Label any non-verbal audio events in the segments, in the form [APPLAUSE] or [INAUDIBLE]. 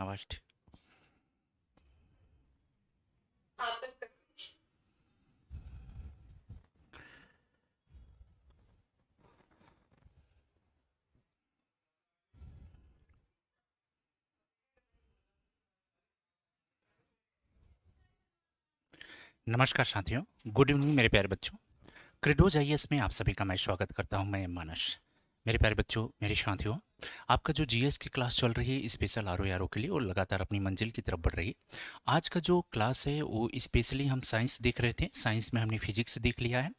आवाज नमस्कार साथियों गुड इवनिंग मेरे प्यारे बच्चों क्रिडोज आई में आप सभी का मैं स्वागत करता हूं मैं मानस मेरे प्यारे बच्चों मेरे साथियों आपका जो जीएस की क्लास चल रही है स्पेशल आर ओ आर के लिए और लगातार अपनी मंजिल की तरफ बढ़ रही है आज का जो क्लास है वो स्पेशली हम साइंस देख रहे थे साइंस में हमने फिजिक्स देख लिया है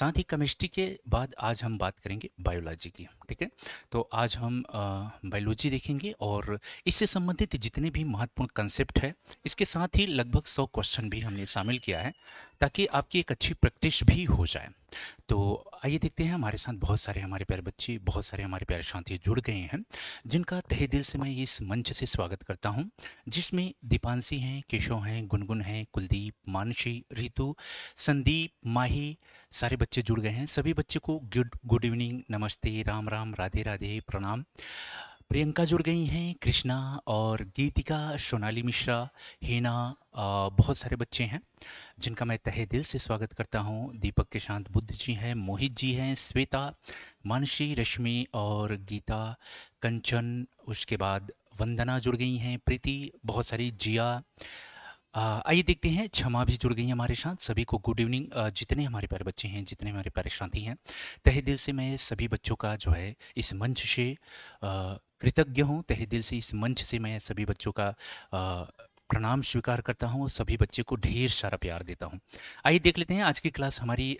साथ ही केमिस्ट्री के बाद आज हम बात करेंगे बायोलॉजी की ठीक है तो आज हम बायोलॉजी देखेंगे और इससे संबंधित जितने भी महत्वपूर्ण कंसेप्ट है इसके साथ ही लगभग सौ क्वेश्चन भी हमने शामिल किया है ताकि आपकी एक अच्छी प्रैक्टिस भी हो जाए तो आइए देखते हैं हमारे साथ बहुत सारे हमारे प्यारे बच्चे बहुत सारे हमारे प्यारे शांति जुड़ गए रहे हैं जिनका तहे दिल से मैं इस मंच से स्वागत करता हूं जिसमें दीपांशी हैं केशव हैं गुनगुन हैं कुलदीप मानसी रितु संदीप माही सारे बच्चे जुड़ गए हैं सभी बच्चे को गुड गुड इवनिंग नमस्ते राम राम राधे राधे प्रणाम प्रियंका जुड़ गई हैं कृष्णा और गीतिका सोनाली मिश्रा हिना बहुत सारे बच्चे हैं जिनका मैं तहे दिल से स्वागत करता हूं दीपक के शांत बुद्ध जी हैं मोहित जी हैं श्वेता मानसी रश्मि और गीता कंचन उसके बाद वंदना जुड़ गई हैं प्रीति बहुत सारी जिया आइए देखते हैं क्षमा भी जुड़ गई हमारे साथ सभी को गुड इवनिंग जितने हमारे प्यारे बच्चे हैं जितने हमारे प्यारे शांति हैं तहे दिल से मैं सभी बच्चों का जो है इस मंच से कृतज्ञ हूँ तहे दिल से इस मंच से मैं सभी बच्चों का प्रणाम स्वीकार करता हूँ और सभी बच्चे को ढेर सारा प्यार देता हूँ आइए देख लेते हैं आज की क्लास हमारी आ,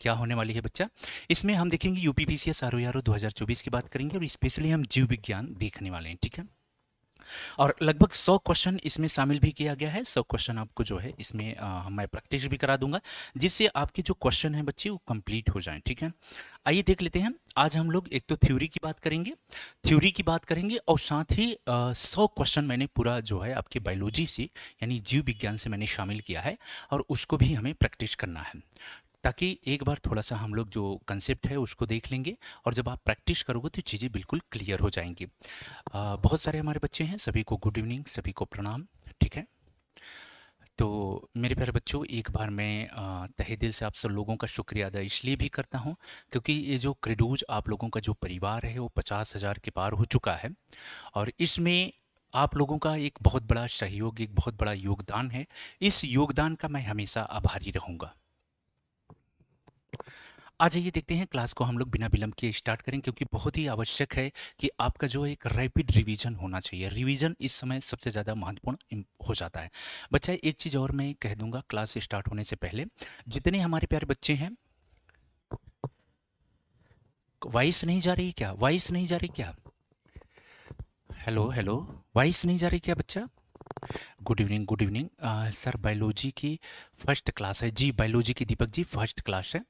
क्या होने वाली है बच्चा इसमें हम देखेंगे U P P C S R O R O दो हज़ार चौबीस की बात करेंगे और स्पेशली हम जीव विज्ञान देखने वाले हैं ठीक है और लगभग सौ क्वेश्चन इसमें शामिल भी किया गया है सौ क्वेश्चन आपको जो है इसमें आ, मैं प्रैक्टिस भी करा दूंगा जिससे आपके जो क्वेश्चन हैं बच्चे वो कंप्लीट हो जाएं ठीक है आइए देख लेते हैं आज हम लोग एक तो थ्योरी की बात करेंगे थ्योरी की बात करेंगे और साथ ही सौ क्वेश्चन मैंने पूरा जो है आपके बायोलॉजी से यानी जीव विज्ञान से मैंने शामिल किया है और उसको भी हमें प्रैक्टिस करना है ताकि एक बार थोड़ा सा हम लोग जो कंसेप्ट है उसको देख लेंगे और जब आप प्रैक्टिस करोगे तो चीज़ें बिल्कुल क्लियर हो जाएंगी बहुत सारे हमारे बच्चे हैं सभी को गुड इवनिंग सभी को प्रणाम ठीक है तो मेरे प्यारे बच्चों एक बार मैं तहे दिल से आप सब लोगों का शुक्रिया अदा इसलिए भी करता हूँ क्योंकि ये जो क्रिडूज आप लोगों का जो परिवार है वो पचास हज़ार के पार हो चुका है और इसमें आप लोगों का एक बहुत बड़ा सहयोग एक बहुत बड़ा योगदान है इस योगदान का मैं हमेशा आभारी रहूँगा आ जाइए देखते हैं क्लास को हम लोग बिना विलंब के स्टार्ट करें क्योंकि बहुत ही आवश्यक है कि आपका जो एक रैपिड रिवीजन होना चाहिए रिवीजन इस समय सबसे ज़्यादा महत्वपूर्ण हो जाता है बच्चा एक चीज़ और मैं कह दूंगा क्लास स्टार्ट होने से पहले जितने हमारे प्यारे बच्चे हैं वॉइस नहीं जा रही क्या वॉइस नहीं जा रही क्या हेलो हेलो वॉइस नहीं जा रही क्या बच्चा good evening good evening sir biology की फर्स्ट क्लास है जी बायोलॉजी की दीपक जी फर्स्ट क्लास है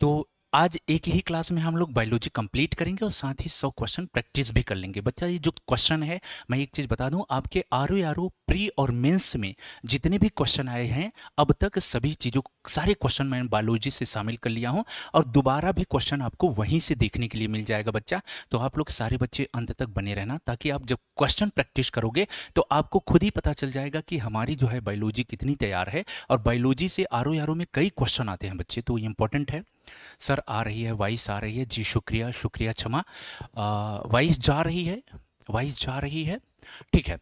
तो आज एक ही क्लास में हम लोग बायोलॉजी कंप्लीट करेंगे और साथ ही सौ क्वेश्चन प्रैक्टिस भी कर लेंगे बच्चा ये जो क्वेश्चन है मैं एक चीज़ बता दूं आपके आर ओ प्री और मेंस में जितने भी क्वेश्चन आए हैं अब तक सभी चीज़ों सारे क्वेश्चन मैंने बायोलॉजी से शामिल कर लिया हूं और दोबारा भी क्वेश्चन आपको वहीं से देखने के लिए मिल जाएगा बच्चा तो आप लोग सारे बच्चे अंत तक बने रहना ताकि आप जब क्वेश्चन प्रैक्टिस करोगे तो आपको खुद ही पता चल जाएगा कि हमारी जो है बायोलॉजी कितनी तैयार है और बायोलॉजी से आर ओ में कई क्वेश्चन आते हैं बच्चे तो ये इंपॉर्टेंट है सर आ रही है वाइस आ रही है जी शुक्रिया शुक्रिया क्षमा वाइस जा रही है वाइस जा रही है ठीक है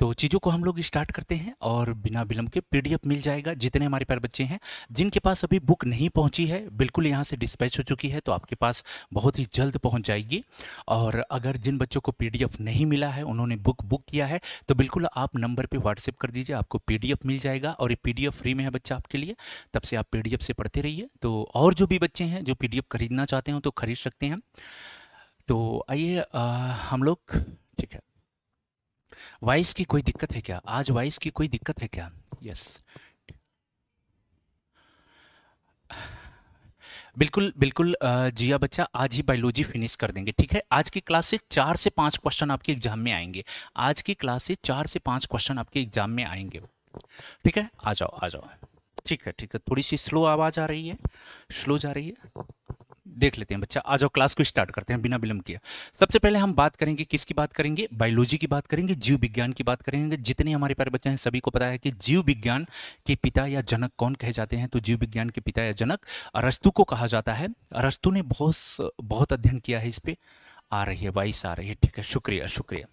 तो चीज़ों को हम लोग स्टार्ट करते हैं और बिना विलम्ब के पीडीएफ मिल जाएगा जितने हमारे पैर बच्चे हैं जिनके पास अभी बुक नहीं पहुंची है बिल्कुल यहाँ से डिस्पैच हो चुकी है तो आपके पास बहुत ही जल्द पहुंच जाएगी और अगर जिन बच्चों को पीडीएफ नहीं मिला है उन्होंने बुक बुक किया है तो बिल्कुल आप नंबर पर व्हाट्सएप कर दीजिए आपको पी मिल जाएगा और ये पी फ्री में है बच्चा आपके लिए तब से आप पी से पढ़ते रहिए तो और जो भी बच्चे हैं जो पी खरीदना चाहते हो तो खरीद सकते हैं तो आइए हम लोग ठीक है वाइस की कोई दिक्कत है क्या आज वाइस की कोई दिक्कत है क्या यस बिल्कुल बिल्कुल जिया बच्चा आज ही बायोलॉजी फिनिश कर देंगे ठीक है आज की क्लास से चार से पांच क्वेश्चन आपके एग्जाम में आएंगे आज की क्लास से चार से पांच क्वेश्चन आपके एग्जाम में आएंगे ठीक है आ जाओ आ जाओ ठीक है ठीक है थोड़ी सी स्लो आवाज़ आ रही है स्लो जा रही है देख लेते हैं बच्चा आ जाओ क्लास को स्टार्ट करते हैं बिना विलंब किया सबसे पहले हम बात करेंगे किसकी बात करेंगे बायोलॉजी की बात करेंगे जीव विज्ञान की बात करेंगे जितने हमारे प्यारे बच्चे हैं सभी को पता है कि जीव विज्ञान के पिता या जनक कौन कहे जाते हैं तो जीव विज्ञान के पिता या जनक अरस्तु को कहा जाता है अरस्तु ने बहुत बहुत अध्ययन किया है इस पर आ रही है वाइस आ रही है ठीक है शुक्रिया शुक्रिया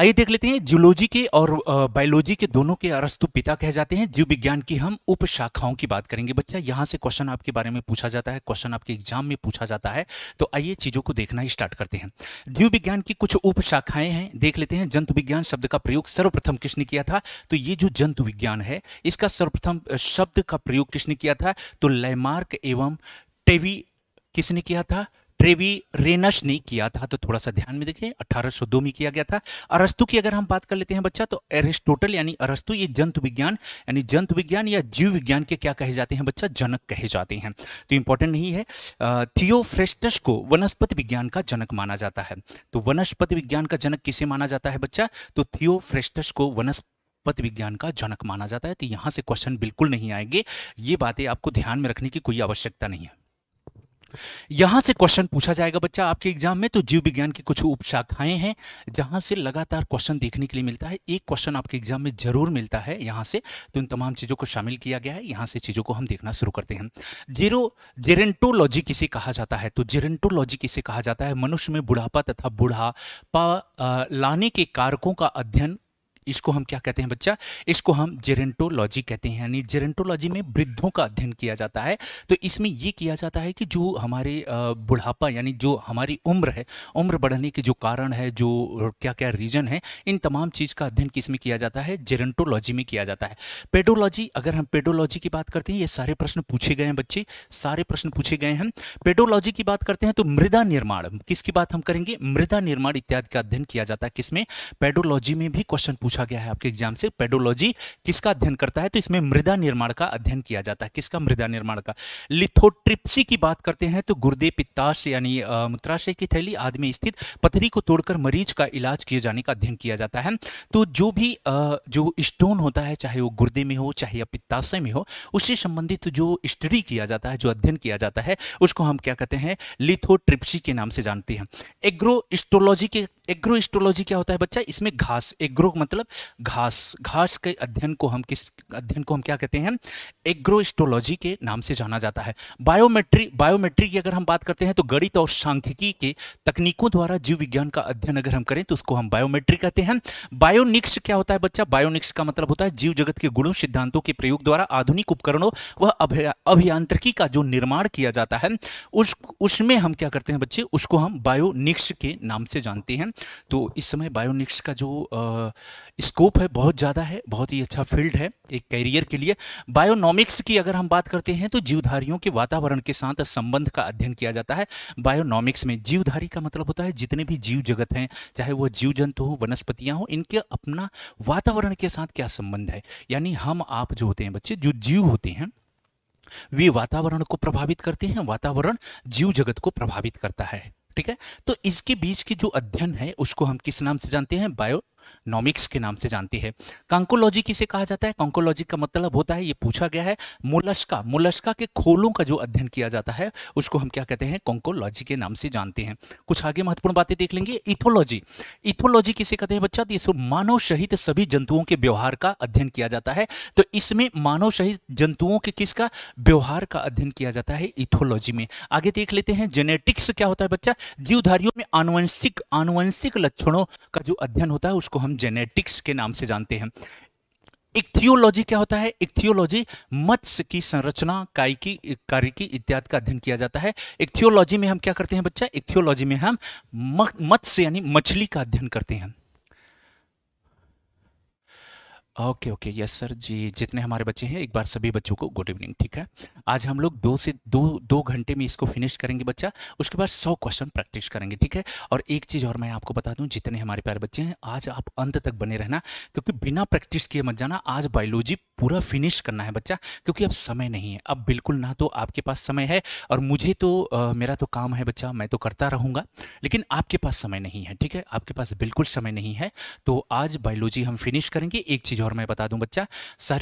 आइए देख लेते हैं जूलॉजी के और बायोलॉजी के दोनों के अरस्तु पिता कहे जाते हैं जीव विज्ञान की हम उप शाखाओं की बात करेंगे बच्चा यहाँ से क्वेश्चन आपके बारे में पूछा जाता है क्वेश्चन आपके एग्जाम में पूछा जाता है तो आइए चीज़ों को देखना स्टार्ट करते हैं जीव विज्ञान की कुछ उप शाखाएं हैं देख लेते हैं जंतु विज्ञान शब्द का प्रयोग सर्वप्रथम किसने किया था तो ये जो जंतु विज्ञान है इसका सर्वप्रथम शब्द का प्रयोग किसने किया था तो लैमार्क एवं टेवी किसने किया था ट्रेवी रेनस ने किया था तो थोड़ा सा ध्यान में देखें 1802 में किया गया था अरस्तु की अगर हम बात कर लेते हैं बच्चा तो एरिस्टोटल यानी अरस्तु ये जंतु विज्ञान यानी जंतु विज्ञान या जीव विज्ञान के क्या कहे जाते हैं बच्चा जनक कहे जाते हैं तो इंपॉर्टेंट नहीं है थियोफ्रेस्टस को वनस्पति विज्ञान का जनक माना जाता है तो वनस्पति विज्ञान का जनक किसे माना जाता है बच्चा तो थियोफ्रेस्टस को वनस्पति पत विज्ञान का जनक माना जाता है तो यहाँ से क्वेश्चन बिल्कुल नहीं आएंगे ये बातें आपको ध्यान में रखने की कोई आवश्यकता नहीं है यहां से क्वेश्चन पूछा जाएगा बच्चा आपके एग्जाम में तो जीव विज्ञान की कुछ उपशाखाएं हैं जहां से लगातार क्वेश्चन देखने के लिए मिलता है एक क्वेश्चन आपके एग्जाम में जरूर मिलता है यहां से तो इन तमाम चीज़ों को शामिल किया गया है यहां से चीज़ों को हम देखना शुरू करते हैं जीरो जेरेंटोलॉजी किसे कहा जाता है तो जेरेंटोलॉजी किसे कहा जाता है मनुष्य में बुढ़ापा तथा बुढ़ापा लाने के कारकों का अध्ययन इसको हम क्या कहते हैं बच्चा इसको हम जेरेंटोलॉजी कहते हैं यानी जेरेंटोलॉजी में वृद्धों का अध्ययन किया जाता है तो इसमें ये किया जाता है कि जो हमारे बुढ़ापा यानी जो हमारी उम्र है उम्र बढ़ने के जो कारण है जो क्या क्या रीजन है इन तमाम चीज़ का अध्ययन किस में किया जाता है जेरेंटोलॉजी में किया जाता है पेडोलॉजी अगर हम पेडोलॉजी की बात करते हैं ये सारे प्रश्न पूछे गए हैं बच्चे सारे प्रश्न पूछे गए हैं पेडोलॉजी की बात करते हैं तो मृदा निर्माण किसकी बात हम करेंगे मृदा निर्माण इत्यादि का अध्ययन किया जाता है किसमें पेडोलॉजी में भी क्वेश्चन पूछ पूछा गया है आपके एग्जाम से पेडोलॉजी किसका अध्ययन करता है तो इसमें मृदा निर्माण का अध्ययन किया जाता है किसका मृदा निर्माण का लिथोट्रिप्सी की बात करते हैं तो गुर्दे पित्ताश यानी मूत्राशय की थैली आदि में स्थित पथरी को तोड़कर मरीज का इलाज किए जाने का अध्ययन किया जाता है तो जो भी जो स्टोन होता है चाहे वो गुर्दे में हो चाहे या पित्ताशय में हो उससे संबंधित जो स्टडी किया जाता है जो अध्ययन किया जाता है उसको हम क्या कहते हैं लिथोट्रिप्सी के नाम से जानते हैं एग्रोस्टोलॉजी के एग्रोस्टोलॉजी क्या होता है बच्चा इसमें घास एग्रो मतलब मतलब घास घास के अध्ययन को हम किस अध्ययन को हम क्या कहते हैं एग्रोस्टोलॉजी के नाम से जाना जाता है बायोमेट्री बायोमेट्री की अगर हम बात करते हैं तो गणित और सांख्यिकी के तकनीकों द्वारा जीव विज्ञान का अध्ययन अगर हम करें तो उसको हम बायोमेट्री कहते हैं बायोनिक्स क्या होता है बच्चा बायोनिक्स का मतलब होता है जीव जगत के गुणों सिद्धांतों के प्रयोग द्वारा आधुनिक उपकरणों व अभियांत्रिकी का जो निर्माण किया जाता है उस उसमें हम क्या करते हैं बच्चे उसको हम बायोनिक्स के नाम से जानते हैं तो इस समय बायोनिक्स का जो स्कोप है बहुत ज़्यादा है बहुत ही अच्छा फील्ड है एक कैरियर के लिए बायोनॉमिक्स की अगर हम बात करते हैं तो जीवधारियों के वातावरण के साथ संबंध का अध्ययन किया जाता है बायोनॉमिक्स में जीवधारी का मतलब होता है जितने भी जीव जगत हैं चाहे वह जीव जंतु हो वनस्पतियाँ हों इनके अपना वातावरण के साथ क्या संबंध है यानी हम आप जो होते हैं बच्चे जो जीव होते हैं वे वातावरण को प्रभावित करते हैं वातावरण जीव जगत को प्रभावित करता है ठीक है तो इसके बीच की जो अध्ययन है उसको हम किस नाम से जानते हैं बायो नॉमिक्स के नाम से जानती है कंकोलॉजी किसे कहा जाता है कंकोलॉजी का मतलब होता है ये पूछा गया है मोलस्का मोलस्का के खोलों का जो अध्ययन किया जाता है उसको हम क्या कहते हैं कंकोलॉजी के नाम से जानते हैं कुछ आगे महत्वपूर्ण बातें देख लेंगे इथोलॉजी इथोलॉजी किसे कहते हैं बच्चा तो मानव सहित सभी जंतुओं के व्यवहार का अध्ययन किया जाता है तो इसमें मानव सहित जंतुओं के किसका व्यवहार का अध्ययन किया जाता है इथोलॉजी में आगे देख लेते हैं जेनेटिक्स क्या होता है बच्चा जीवधारियों में आनुवंशिक आनुवंशिक लक्षणों का जो अध्ययन होता है उसको जिसको हम जेनेटिक्स के नाम से जानते हैं इक्थियोलॉजी क्या होता है इक्थियोलॉजी मत्स्य की संरचना काय की कार्य की इत्यादि का अध्ययन किया जाता है इक्थियोलॉजी में हम क्या करते हैं बच्चा इक्थियोलॉजी में हम मत्स्य यानी मछली का अध्ययन करते हैं ओके ओके यस सर जी जितने हमारे बच्चे हैं एक बार सभी बच्चों को गुड इवनिंग ठीक है आज हम लोग दो से दो दो घंटे में इसको फिनिश करेंगे बच्चा उसके बाद सौ क्वेश्चन प्रैक्टिस करेंगे ठीक है और एक चीज़ और मैं आपको बता दूं जितने हमारे प्यारे बच्चे हैं आज आप अंत तक बने रहना क्योंकि बिना प्रैक्टिस किए मत जाना आज बायोलॉजी पूरा फिनिश करना है बच्चा क्योंकि अब समय नहीं है अब बिल्कुल ना तो आपके पास समय है और मुझे तो आ, मेरा तो काम है बच्चा मैं तो करता रहूँगा लेकिन आपके पास समय नहीं है ठीक है आपके पास बिल्कुल समय नहीं है तो आज बायोलॉजी हम फिनिश करेंगे एक चीज़ और मैं बता दूँ बच्चा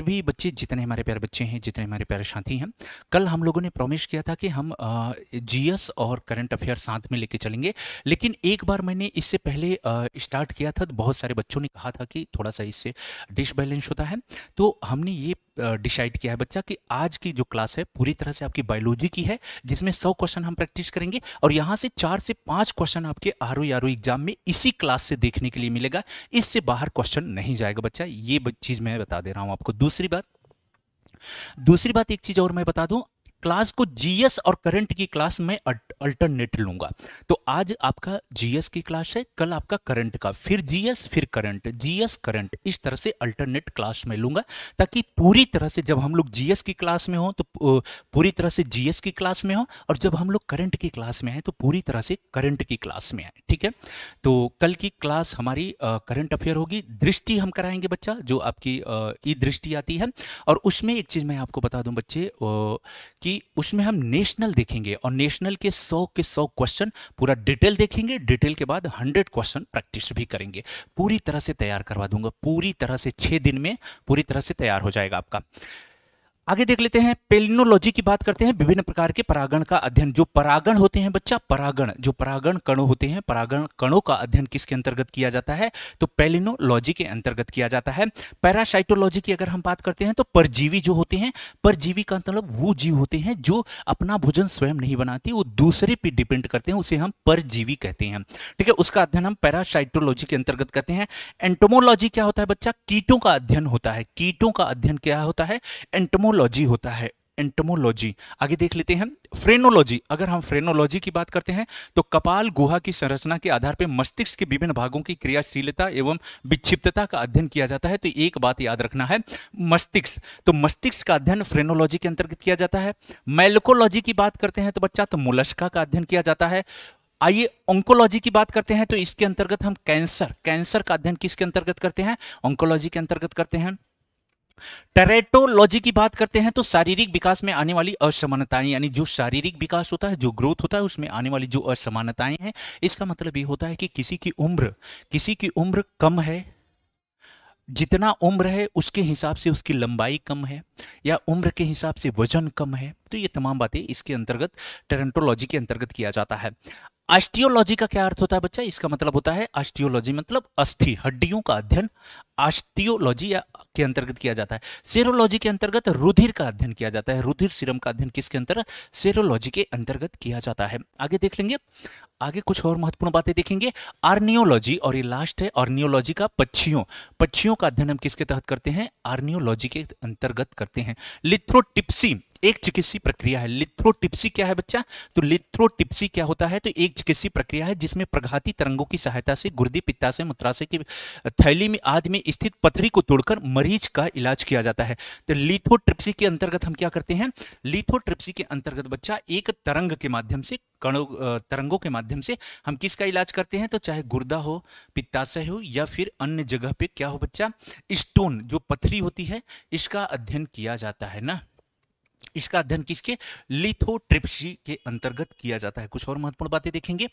भी बच्चे जितने हमारे प्यारे बच्चे हैं जितने हमारे प्यारे साथी हैं कल हम लोगों ने प्रोमिश किया था कि हम जी और करंट अफेयर साथ में लेके चलेंगे लेकिन एक बार मैंने इससे पहले स्टार्ट किया था तो बहुत सारे बच्चों ने कहा था कि थोड़ा सा इससे डिसबैलेंस होता है तो हम हमने ये डिसाइड किया है बच्चा कि आज की जो क्लास है पूरी तरह से आपकी बायोलॉजी की है जिसमें सौ क्वेश्चन हम प्रैक्टिस करेंगे और यहाँ से चार से पांच क्वेश्चन आपके आर ओ आर एग्जाम में इसी क्लास से देखने के लिए मिलेगा इससे बाहर क्वेश्चन नहीं जाएगा बच्चा ये चीज़ मैं बता दे रहा हूँ आपको दूसरी बात दूसरी बात एक चीज़ और मैं बता दूं क्लास को जीएस और करंट की क्लास में अल्टरनेट लूंगा तो आज आपका जीएस की क्लास है कल आपका करंट का फिर जीएस फिर करंट जीएस करंट इस तरह से अल्टरनेट क्लास में लूंगा ताकि पूरी तरह से जब हम लोग जीएस की क्लास में हो तो पूरी तरह से जीएस की क्लास में हो और जब हम लोग करंट की क्लास में आए तो पूरी तरह से करंट की क्लास में आए ठीक है तो कल की क्लास हमारी करंट अफेयर होगी दृष्टि हम कराएंगे बच्चा जो आपकी ई दृष्टि आती है और उसमें एक चीज मैं आपको बता दूं बच्चे कि उसमें हम नेशनल देखेंगे और नेशनल के सौ के सौ क्वेश्चन पूरा डिटेल देखेंगे डिटेल के बाद हंड्रेड क्वेश्चन प्रैक्टिस भी करेंगे पूरी तरह से तैयार करवा दूंगा पूरी तरह से छः दिन में पूरी तरह से तैयार हो जाएगा आपका आगे देख लेते हैं पेलिनोलॉजी की बात करते हैं विभिन्न प्रकार के परागण का अध्ययन जो परागण होते हैं बच्चा परागण जो परागण कणों होते हैं परागण कणों का अध्ययन किसके अंतर्गत किया जाता है तो पेलिनोलॉजी के अंतर्गत किया जाता है पैरासाइटोलॉजी की अगर हम बात करते हैं तो परजीवी जो होते हैं परजीवी का मतलब वो जीव होते हैं जो अपना भोजन स्वयं नहीं बनाती वो दूसरे पर डिपेंड करते हैं उसे हम परजीवी कहते हैं ठीक है उसका अध्ययन हम पैरासाइटोलॉजी के अंतर्गत करते हैं एंटोमोलॉजी क्या होता है बच्चा कीटों का अध्ययन होता है कीटों का अध्ययन क्या होता है एंटोमो एंटमोलॉजी होता है एंटमोलॉजी आगे देख लेते हैं फ्रेनोलॉजी अगर हम फ्रेनोलॉजी की बात करते हैं तो कपाल गुहा की संरचना के आधार पर मस्तिष्क के विभिन्न भागों की क्रियाशीलता एवं विक्षिप्तता का अध्ययन किया जाता है तो एक बात याद रखना है मस्तिष्क तो मस्तिष्क का अध्ययन फ्रेनोलॉजी के अंतर्गत किया जाता है मेलकोलॉजी की बात करते हैं तो बच्चा तो मोलस्का का अध्ययन किया जाता है आइए ऑंकोलॉजी की बात करते हैं तो इसके अंतर्गत हम कैंसर कैंसर का अध्ययन किसके अंतर्गत करते हैं ऑंकोलॉजी के अंतर्गत करते हैं टेरेटोलॉजी की बात करते हैं तो शारीरिक विकास में आने वाली असमानताएं यानी जो शारीरिक विकास होता है जो ग्रोथ होता है उसमें आने वाली जो असमानताएं हैं इसका मतलब ये होता है कि किसी की उम्र किसी की उम्र कम है जितना उम्र है उसके हिसाब से उसकी लंबाई कम है या उम्र के हिसाब से वजन कम है तो ये तमाम बातें इसके अंतर्गत टेरेंटोलॉजी के अंतर्गत किया जाता है आस्टियोलॉजी का क्या अर्थ होता है बच्चा इसका मतलब होता है आस्टियोलॉजी मतलब अस्थि हड्डियों का अध्ययन आस्टियोलॉजी के अंतर्गत किया जाता है सेरोलॉजी के अंतर्गत रुधिर का अध्ययन किया जाता है रुधिर सीरम का अध्ययन किसके अंतर्गत सेरोलॉजी के अंतर्गत किया जाता है आगे देख लेंगे आगे कुछ और महत्वपूर्ण बातें देखेंगे आर्नियोलॉजी और ये लास्ट है आर्नियोलॉजी का पक्षियों पक्षियों का अध्ययन हम किसके तहत करते हैं आर्नियोलॉजी के अंतर्गत करते हैं लिथ्रोटिप्सी एक चिकित्सीय प्रक्रिया है लिथ्रोटिप्सी क्या है बच्चा तो लिथ्रोटिप्सी क्या होता है तो एक चिकित्सीय प्रक्रिया है जिसमें प्रघाती तरंगों की सहायता से गुर्दे पित्ताशय मूत्राशय की थैली में आदि में स्थित पथरी को तोड़कर मरीज का इलाज किया जाता है तो लिथोट्रिप्सी के अंतर्गत हम क्या करते हैं लिथोट्रिप्सी के अंतर्गत बच्चा एक तरंग के माध्यम से कणों तरंगों के माध्यम से हम किसका इलाज करते हैं तो चाहे गुर्दा हो पित्ताशय हो या फिर अन्य जगह पे क्या हो बच्चा स्टोन जो पथरी होती है इसका अध्ययन किया जाता है ना इसका अध्ययन किसके लिथोट्रिप्सी के अंतर्गत किया जाता है कुछ और महत्वपूर्ण बातें देखेंगे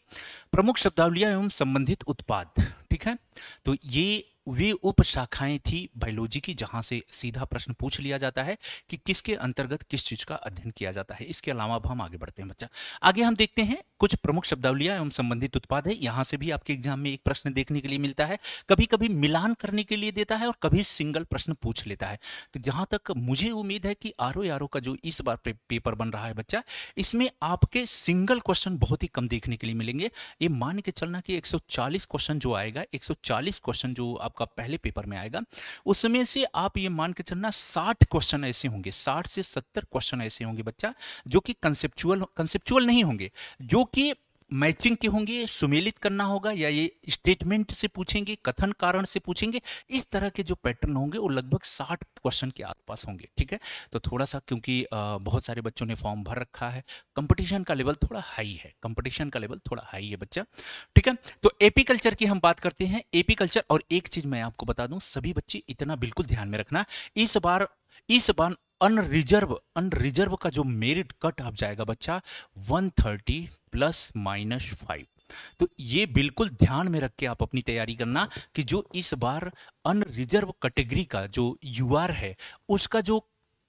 प्रमुख शब्दावलियां एवं संबंधित उत्पाद ठीक है तो ये वे उप शाखाएं थी बायोलॉजी की जहां से सीधा प्रश्न पूछ लिया जाता है कि किसके अंतर्गत किस चीज का अध्ययन किया जाता है इसके अलावा अब हम आगे बढ़ते हैं बच्चा आगे हम देखते हैं कुछ प्रमुख शब्दावलियां एवं संबंधित उत्पाद है यहां से भी आपके एग्जाम में एक प्रश्न देखने के लिए मिलता है कभी कभी मिलान करने के लिए देता है और कभी सिंगल प्रश्न पूछ लेता है तो जहां तक मुझे उम्मीद है कि आर ओ का जो इस बार पेपर बन रहा है बच्चा इसमें आपके सिंगल क्वेश्चन बहुत ही कम देखने के लिए मिलेंगे ये मान के चलना कि एक क्वेश्चन जो आएगा रहेगा 140 क्वेश्चन जो आपका पहले पेपर में आएगा उसमें से आप ये मान के चलना 60 क्वेश्चन ऐसे होंगे 60 से 70 क्वेश्चन ऐसे होंगे बच्चा जो कि कंसेप्चुअल कंसेप्चुअल नहीं होंगे जो कि मैचिंग के होंगे सुमेलित करना होगा या ये स्टेटमेंट से पूछेंगे कथन कारण से पूछेंगे इस तरह के जो पैटर्न होंगे वो लगभग साठ क्वेश्चन के आसपास होंगे ठीक है तो थोड़ा सा क्योंकि बहुत सारे बच्चों ने फॉर्म भर रखा है कंपटीशन का लेवल थोड़ा हाई है कंपटीशन का लेवल थोड़ा हाई है बच्चा ठीक है तो एपी कल्चर की हम बात करते हैं एपी कल्चर और एक चीज मैं आपको बता दूं सभी बच्चे इतना बिल्कुल ध्यान में रखना इस बार इस बार अनरिजर्व अनरिजर्व का जो मेरिट कट आप जाएगा बच्चा 130 प्लस माइनस फाइव तो ये बिल्कुल ध्यान में रख के आप अपनी तैयारी करना कि जो इस बार अनरिजर्व कैटेगरी का जो यूआर है उसका जो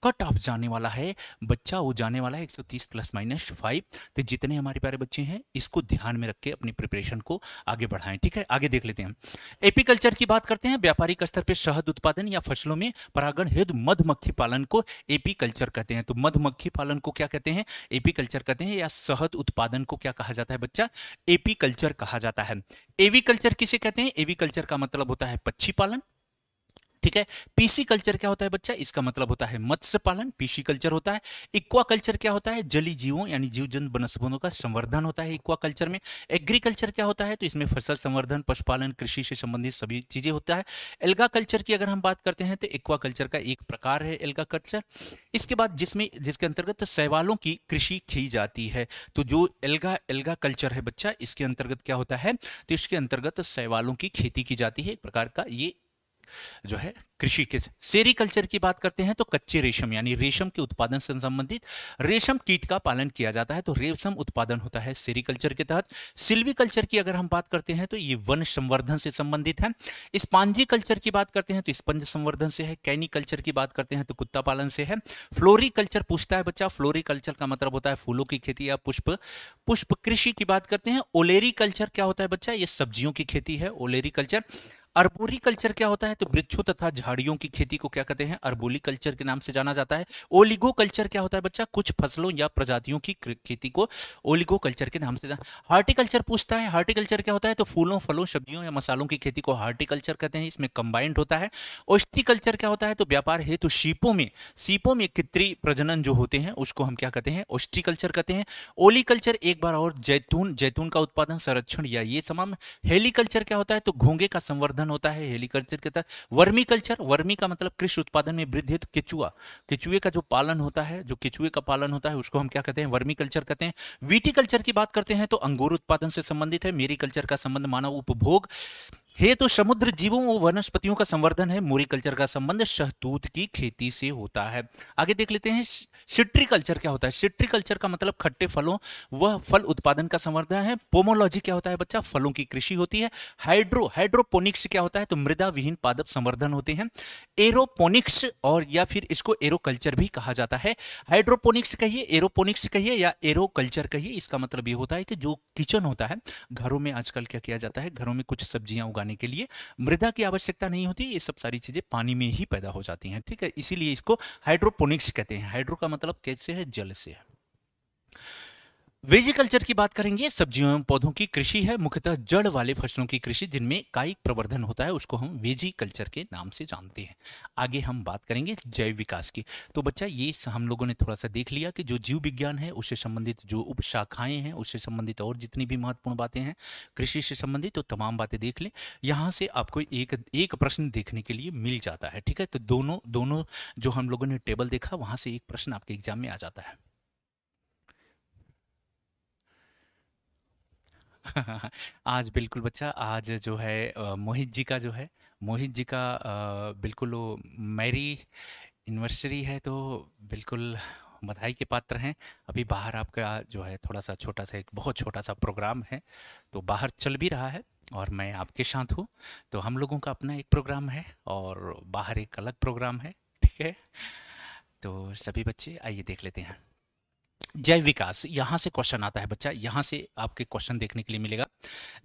कट ऑफ जाने वाला है बच्चा वो जाने वाला है 130 प्लस माइनस फाइव तो जितने हमारे प्यारे बच्चे हैं इसको ध्यान में रख के अपनी प्रिपरेशन को आगे बढ़ाएं ठीक है आगे देख लेते हैं एपीकल्चर की बात करते हैं व्यापारिक स्तर पर शहद उत्पादन या फसलों में परागण हेतु मधुमक्खी पालन को एपीकल्चर कहते हैं तो मधुमक्खी पालन को क्या कहते हैं एपीकल्चर कहते हैं या शहद उत्पादन को क्या कहा जाता है बच्चा एपीकल्चर कहा जाता है एवीकल्चर किसे कहते हैं एवीकल्चर का मतलब होता है पक्षी पालन ठीक है पीसी कल्चर क्या होता है बच्चा इसका मतलब होता है मत्स्य पालन पीसी कल्चर होता है इक्वा कल्चर क्या होता है जली जीवों यानी जीव जंत वनस्पतों का संवर्धन होता है इक्वा कल्चर में एग्रीकल्चर क्या होता है तो इसमें फसल संवर्धन पशुपालन कृषि से संबंधित सभी चीजें होता है एल्गा कल्चर की अगर हम बात करते हैं तो इक्वा कल्चर का एक प्रकार है एल्गा कल्चर इसके बाद जिसमें जिसके अंतर्गत सैवालों की कृषि की जाती है तो जो एल्गा एल्गा कल्चर है बच्चा इसके अंतर्गत क्या होता है तो इसके अंतर्गत सैवालों की खेती की जाती है एक प्रकार का ये जो है कृषि के सेरिकल्चर की बात करते हैं तो कच्चे रेशम यानी रेशम के उत्पादन से संबंधित रेशम कीट का पालन किया जाता है तो रेशम उत्पादन होता है सेरिकल्चर के तहत कल्चर की अगर हम बात करते हैं तो ये वन संवर्धन से संबंधित है स्पांजी कल्चर की बात करते हैं तो स्पंज संवर्धन से है कैनी कल्चर की बात करते हैं तो कुत्ता पालन से है फ्लोरी कल्चर पूछता है बच्चा फ्लोरी कल्चर का मतलब होता है फूलों की खेती या पुष्प पुष्प कृषि की बात करते हैं ओलेरी कल्चर क्या होता है बच्चा ये सब्जियों की खेती है ओलेरी कल्चर अर्बोरी कल्चर क्या होता है तो वृक्षों तथा झाड़ियों की खेती को क्या कहते हैं अर्बोली कल्चर के नाम से जाना जाता है ओलिगो कल्चर क्या होता है बच्चा कुछ फसलों या प्रजातियों की खेती को ओलिगो कल्चर के नाम से जाना हार्टिकल्चर पूछता है हार्टिकल्चर क्या होता है तो फूलों फलों सब्जियों या मसालों की खेती को हार्टिकल्चर कहते हैं इसमें कंबाइंड होता है कल्चर क्या होता है तो व्यापार हेतु तो में सीपों में कृत्रिम प्रजनन जो होते हैं उसको हम क्या कहते हैं कल्चर कहते हैं ओलीकल्चर एक बार और जैतून जैतून का उत्पादन संरक्षण या ये तमाम हेलीकल्चर क्या होता है तो घोंगे का संवर्धन संवर्धन होता है हेलीकल्चर के तहत वर्मी कल्चर वर्मी का मतलब कृषि उत्पादन में वृद्धि तो केचुआ केचुए का जो पालन होता है जो केचुए का पालन होता है उसको हम क्या कहते हैं वर्मी कल्चर कहते हैं वीटी कल्चर की बात करते हैं तो अंगूर उत्पादन से संबंधित है मेरी कल्चर का संबंध मानव उपभोग हे तो समुद्र जीवों और वनस्पतियों का संवर्धन है मोरी कल्चर का संबंध शहतूत की खेती से होता है आगे देख लेते हैं सिट्रीकल्चर क्या होता है सिट्रीकल्चर का मतलब खट्टे फलों वह फल उत्पादन का संवर्धन है पोमोलॉजी क्या होता है बच्चा फलों की कृषि होती है हाइड्रो हाइड्रोपोनिक्स क्या होता है तो मृदा विहीन पादप संवर्धन होते हैं एरोपोनिक्स और या फिर इसको एरोकल्चर भी कहा जाता है हाइड्रोपोनिक्स कहिए एरोपोनिक्स कहिए या एरोकल्चर कहिए इसका मतलब ये होता है कि जो किचन होता है घरों में आजकल क्या किया जाता है घरों में कुछ सब्जियां उगा उगाने के लिए मृदा की आवश्यकता नहीं होती ये सब सारी चीज़ें पानी में ही पैदा हो जाती हैं ठीक है इसीलिए इसको हाइड्रोपोनिक्स कहते हैं हाइड्रो का मतलब कैसे है जल से है वेजी कल्चर की बात करेंगे सब्जियों एवं पौधों की कृषि है मुख्यतः जड़ वाले फसलों की कृषि जिनमें कायिक प्रवर्धन होता है उसको हम वेजी कल्चर के नाम से जानते हैं आगे हम बात करेंगे जैव विकास की तो बच्चा ये हम लोगों ने थोड़ा सा देख लिया कि जो जीव विज्ञान है उससे संबंधित जो उप शाखाएं हैं उससे संबंधित और जितनी भी महत्वपूर्ण बातें हैं कृषि से संबंधित तो तमाम बातें देख लें यहाँ से आपको एक एक प्रश्न देखने के लिए मिल जाता है ठीक है तो दोनों दोनों जो हम लोगों ने टेबल देखा वहाँ से एक प्रश्न आपके एग्जाम में आ जाता है आज बिल्कुल बच्चा आज जो है मोहित जी का जो है मोहित जी का बिल्कुल वो मैरी एनिवर्सरी है तो बिल्कुल बधाई के पात्र हैं अभी बाहर आपका जो है थोड़ा सा छोटा सा एक बहुत छोटा सा प्रोग्राम है तो बाहर चल भी रहा है और मैं आपके साथ हूँ तो हम लोगों का अपना एक प्रोग्राम है और बाहर एक अलग प्रोग्राम है ठीक है तो सभी बच्चे आइए देख लेते हैं जय विकास यहां से क्वेश्चन आता है बच्चा यहाँ से आपके क्वेश्चन देखने के लिए मिलेगा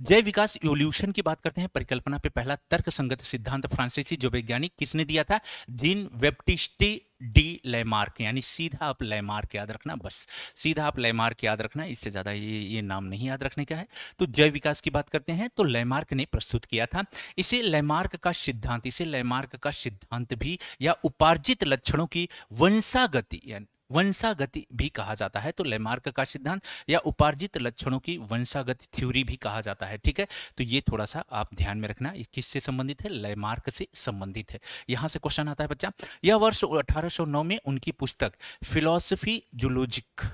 जय विकास इवोल्यूशन की बात करते हैं परिकल्पना पे पहला तर्क संगत सिद्धांत फ्रांसीसी जो वैज्ञानिक किसने दिया था जीन वेप्टिस्टी डी लेमार्क यानी सीधा आप लयमार्क याद रखना बस सीधा आप लयमार्क याद रखना इससे ज़्यादा ये ये नाम नहीं याद रखने का है तो जय विकास की बात करते हैं तो लयमार्क ने प्रस्तुत किया था इसे लेमार्क का सिद्धांत इसे लयमार्क का सिद्धांत भी या उपार्जित लक्षणों की वंशागति यानी वंशागति भी कहा जाता है तो लेमार्क का सिद्धांत या उपार्जित लक्षणों की वंशागति थ्योरी भी कहा जाता है ठीक है तो ये थोड़ा सा आप ध्यान में रखना ये किससे संबंधित है लेमार्क से संबंधित है यहाँ से क्वेश्चन आता है बच्चा यह वर्ष 1809 में उनकी पुस्तक फिलोसफी जुलोजिक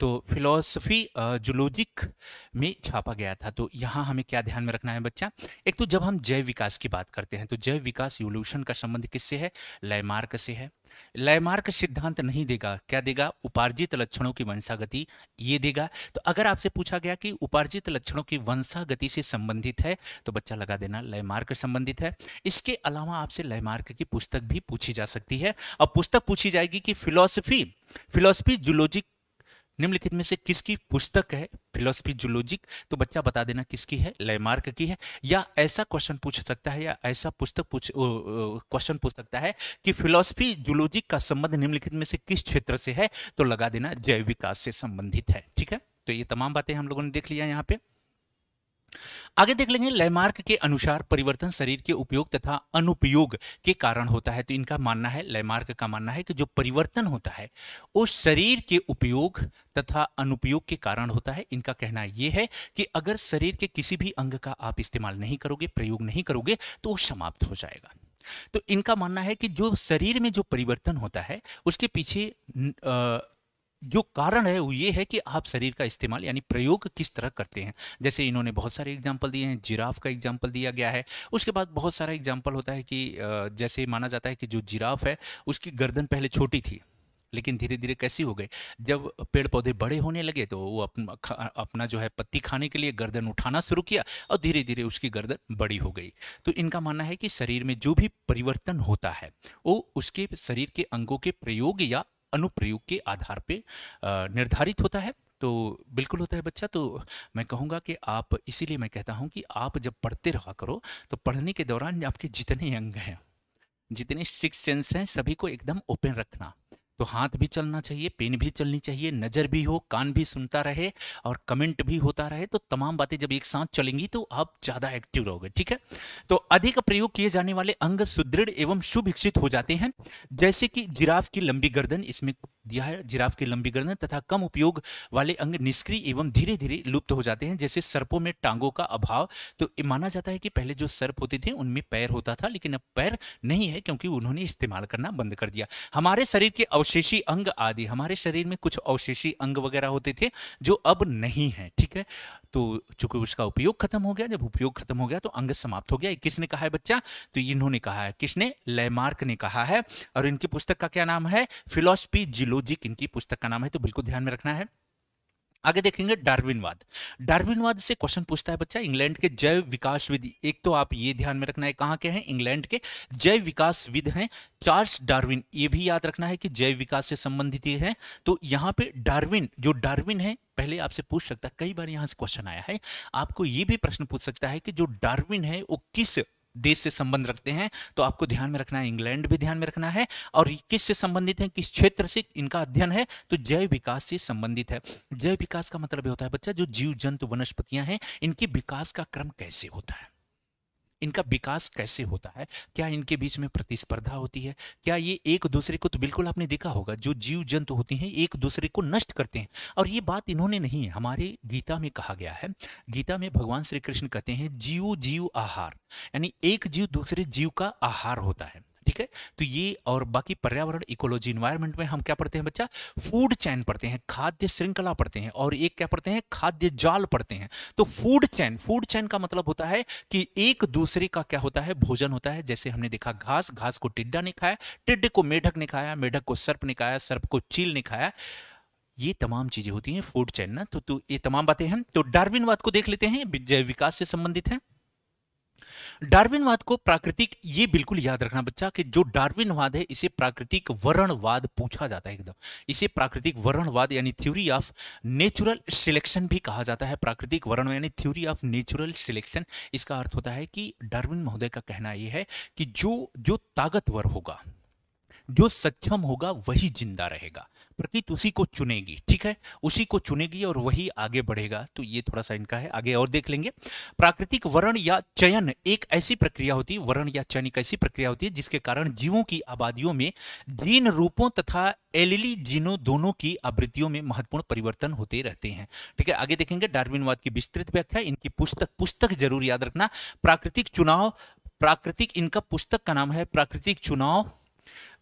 तो फिलोसफी जुलोजिक में छापा गया था तो यहाँ हमें क्या ध्यान में रखना है बच्चा एक तो जब हम जैव विकास की बात करते हैं तो जैव विकास इवोल्यूशन का संबंध किससे है लयमार्क से है लयमार्क सिद्धांत नहीं देगा क्या देगा उपार्जित लक्षणों की वंशागति ये देगा तो अगर आपसे पूछा गया कि उपार्जित लक्षणों की वंशागति से संबंधित है तो बच्चा लगा देना लयमार्क संबंधित है इसके अलावा आपसे लयमार्क की पुस्तक भी पूछी जा सकती है अब पुस्तक पूछी जाएगी कि फिलोसफी फिलोसफी जुलोजिक निम्नलिखित में से किसकी पुस्तक है फिलोसफी जुलोजिक तो बच्चा बता देना किसकी है लयमार्क की है या ऐसा क्वेश्चन पूछ सकता है या ऐसा पुस्तक पूछ क्वेश्चन पूछ सकता है कि फिलोसफी जुलोजिक का संबंध निम्नलिखित में से किस क्षेत्र से है तो लगा देना जैव विकास से संबंधित है ठीक है तो ये तमाम बातें हम लोगों ने देख लिया यहाँ पे आगे देख लेंगे लयमार्क के अनुसार परिवर्तन शरीर के उपयोग तथा अनुपयोग के कारण होता है तो इनका मानना है लयमार्क का मानना है कि जो परिवर्तन होता है वो शरीर के उपयोग तथा अनुपयोग के कारण होता है इनका कहना यह है कि अगर शरीर के किसी भी अंग का आप इस्तेमाल नहीं करोगे प्रयोग नहीं करोगे तो वो समाप्त हो जाएगा तो इनका मानना है कि जो शरीर में जो परिवर्तन होता है उसके पीछे आ, जो कारण है वो ये है कि आप शरीर का इस्तेमाल यानी प्रयोग किस तरह करते हैं जैसे इन्होंने बहुत सारे एग्जाम्पल दिए हैं जिराफ का एग्जाम्पल दिया गया है उसके बाद बहुत सारा एग्जाम्पल होता है कि जैसे माना जाता है कि जो जिराफ है उसकी गर्दन पहले छोटी थी लेकिन धीरे धीरे कैसी हो गई जब पेड़ पौधे बड़े होने लगे तो वो अपना अपना जो है पत्ती खाने के लिए गर्दन उठाना शुरू किया और धीरे धीरे उसकी गर्दन बड़ी हो गई तो इनका मानना है कि शरीर में जो भी परिवर्तन होता है वो उसके शरीर के अंगों के प्रयोग या अनुप्रयोग के आधार पे निर्धारित होता है तो बिल्कुल होता है बच्चा तो मैं कहूँगा कि आप इसीलिए मैं कहता हूँ कि आप जब पढ़ते रहा करो तो पढ़ने के दौरान आपके जितने अंग हैं जितने सिक्स सेंस हैं सभी को एकदम ओपन रखना तो हाथ भी चलना चाहिए पेन भी चलनी चाहिए नज़र भी हो कान भी सुनता रहे और कमेंट भी होता रहे तो तमाम बातें जब एक साथ चलेंगी तो आप ज़्यादा एक्टिव रहोगे ठीक है तो अधिक प्रयोग किए जाने वाले अंग सुदृढ़ एवं सुविकसित हो जाते हैं जैसे कि जिराफ की लंबी गर्दन इसमें दिया है जिराफ की लंबी गर्दन तथा कम उपयोग वाले अंग निष्क्रिय एवं धीरे धीरे लुप्त हो जाते हैं जैसे सर्पों में टांगों का अभाव तो माना जाता है कि पहले जो सर्प होते थे उनमें पैर होता था लेकिन अब पैर नहीं है क्योंकि उन्होंने इस्तेमाल करना बंद कर दिया हमारे शरीर के अवशेषी अंग आदि हमारे शरीर में कुछ अवशेषी अंग वगैरह होते थे जो अब नहीं है ठीक है तो चूंकि उसका उपयोग खत्म हो गया जब उपयोग खत्म हो गया तो अंग समाप्त हो गया किसने कहा है बच्चा तो इन्होंने कहा है किसने लयमार्क ने कहा है और इनकी पुस्तक का क्या नाम है फिलोसफी जिलो लॉजिक इनकी पुस्तक का नाम है तो बिल्कुल ध्यान में रखना है आगे देखेंगे डार्विनवाद डार्विनवाद से क्वेश्चन पूछता है बच्चा इंग्लैंड के जैव विकास विद एक तो आप ये ध्यान में रखना है कहाँ के हैं इंग्लैंड के जैव विकास विद हैं चार्ल्स डार्विन ये भी याद रखना है कि जैव विकास से संबंधित ये हैं तो यहाँ पे डार्विन जो डार्विन है पहले आपसे पूछ सकता है कई बार यहाँ से क्वेश्चन आया है आपको ये भी प्रश्न पूछ सकता है कि जो डार्विन है वो किस देश से संबंध रखते हैं तो आपको ध्यान में रखना है इंग्लैंड भी ध्यान में रखना है और किस से संबंधित है किस क्षेत्र से इनका अध्ययन है तो जैव विकास से संबंधित है जैव विकास का मतलब होता है बच्चा जो जीव जंतु वनस्पतियां हैं इनके विकास का क्रम कैसे होता है इनका विकास कैसे होता है क्या इनके बीच में प्रतिस्पर्धा होती है क्या ये एक दूसरे को तो बिल्कुल आपने देखा होगा जो जीव जंतु होते हैं एक दूसरे को नष्ट करते हैं और ये बात इन्होंने नहीं है हमारे गीता में कहा गया है गीता में भगवान श्री कृष्ण कहते हैं जीव जीव आहार यानी एक जीव दूसरे जीव का आहार होता है ठीक है तो ये और बाकी पर्यावरण इकोलॉजी इन्वायरमेंट में हम क्या पढ़ते हैं बच्चा फूड चैन पढ़ते हैं खाद्य श्रृंखला पढ़ते हैं और एक क्या पढ़ते हैं खाद्य जाल पढ़ते हैं तो फूड चैन फूड चैन का मतलब होता है कि एक दूसरे का क्या होता है भोजन होता है जैसे हमने देखा घास घास को टिड्डा ने खाया टिड्डे को मेढक ने खाया मेढक को सर्प ने खाया सर्प को चील ने खाया ये तमाम चीजें होती हैं फूड चैन ना तो, तो ये तमाम बातें हैं तो डार्विनवाद को देख लेते हैं जैव विकास से संबंधित है डार्विनवाद को प्राकृतिक ये बिल्कुल याद रखना बच्चा कि जो डार्विनवाद है इसे प्राकृतिक वर्णवाद पूछा जाता है एकदम इसे प्राकृतिक वर्णवाद यानी थ्योरी ऑफ नेचुरल सिलेक्शन भी कहा जाता है प्राकृतिक वर्ण यानी थ्योरी ऑफ नेचुरल सिलेक्शन इसका अर्थ होता है कि डार्विन महोदय का कहना यह है कि जो जो ताकतवर होगा जो सक्षम होगा वही जिंदा रहेगा प्रकृति उसी को चुनेगी ठीक है उसी को चुनेगी और वही आगे बढ़ेगा तो ये थोड़ा सा इनका है आगे और देख लेंगे प्राकृतिक वर्ण या चयन एक ऐसी प्रक्रिया होती है वर्ण या चयन एक ऐसी प्रक्रिया होती है जिसके कारण जीवों की आबादियों में जीन रूपों तथा एलिली जीनों दोनों की आवृत्तियों में महत्वपूर्ण परिवर्तन होते रहते हैं ठीक है आगे देखेंगे डार्विनवाद की विस्तृत व्याख्या इनकी पुस्तक पुस्तक जरूर याद रखना प्राकृतिक चुनाव प्राकृतिक इनका पुस्तक का नाम है प्राकृतिक चुनाव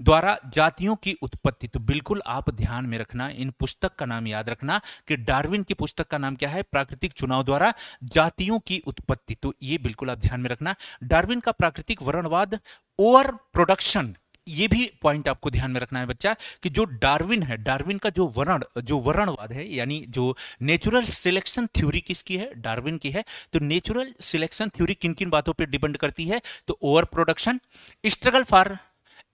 द्वारा जातियों की उत्पत्ति तो बिल्कुल आप ध्यान में रखना इन पुस्तक का नाम याद रखना कि डार्विन की पुस्तक का नाम क्या है प्राकृतिक चुनाव द्वारा जातियों की उत्पत्ति तो ये बिल्कुल आप ध्यान में रखना डार्विन का प्राकृतिक वर्णवाद ओवर प्रोडक्शन ये भी पॉइंट आपको ध्यान में रखना है बच्चा कि जो डार्विन है डार्विन का जो वर्ण जो वर्णवाद है यानी जो नेचुरल सिलेक्शन थ्योरी किसकी है डार्विन की है तो नेचुरल सिलेक्शन थ्योरी किन किन बातों पे डिपेंड करती है तो over production struggle for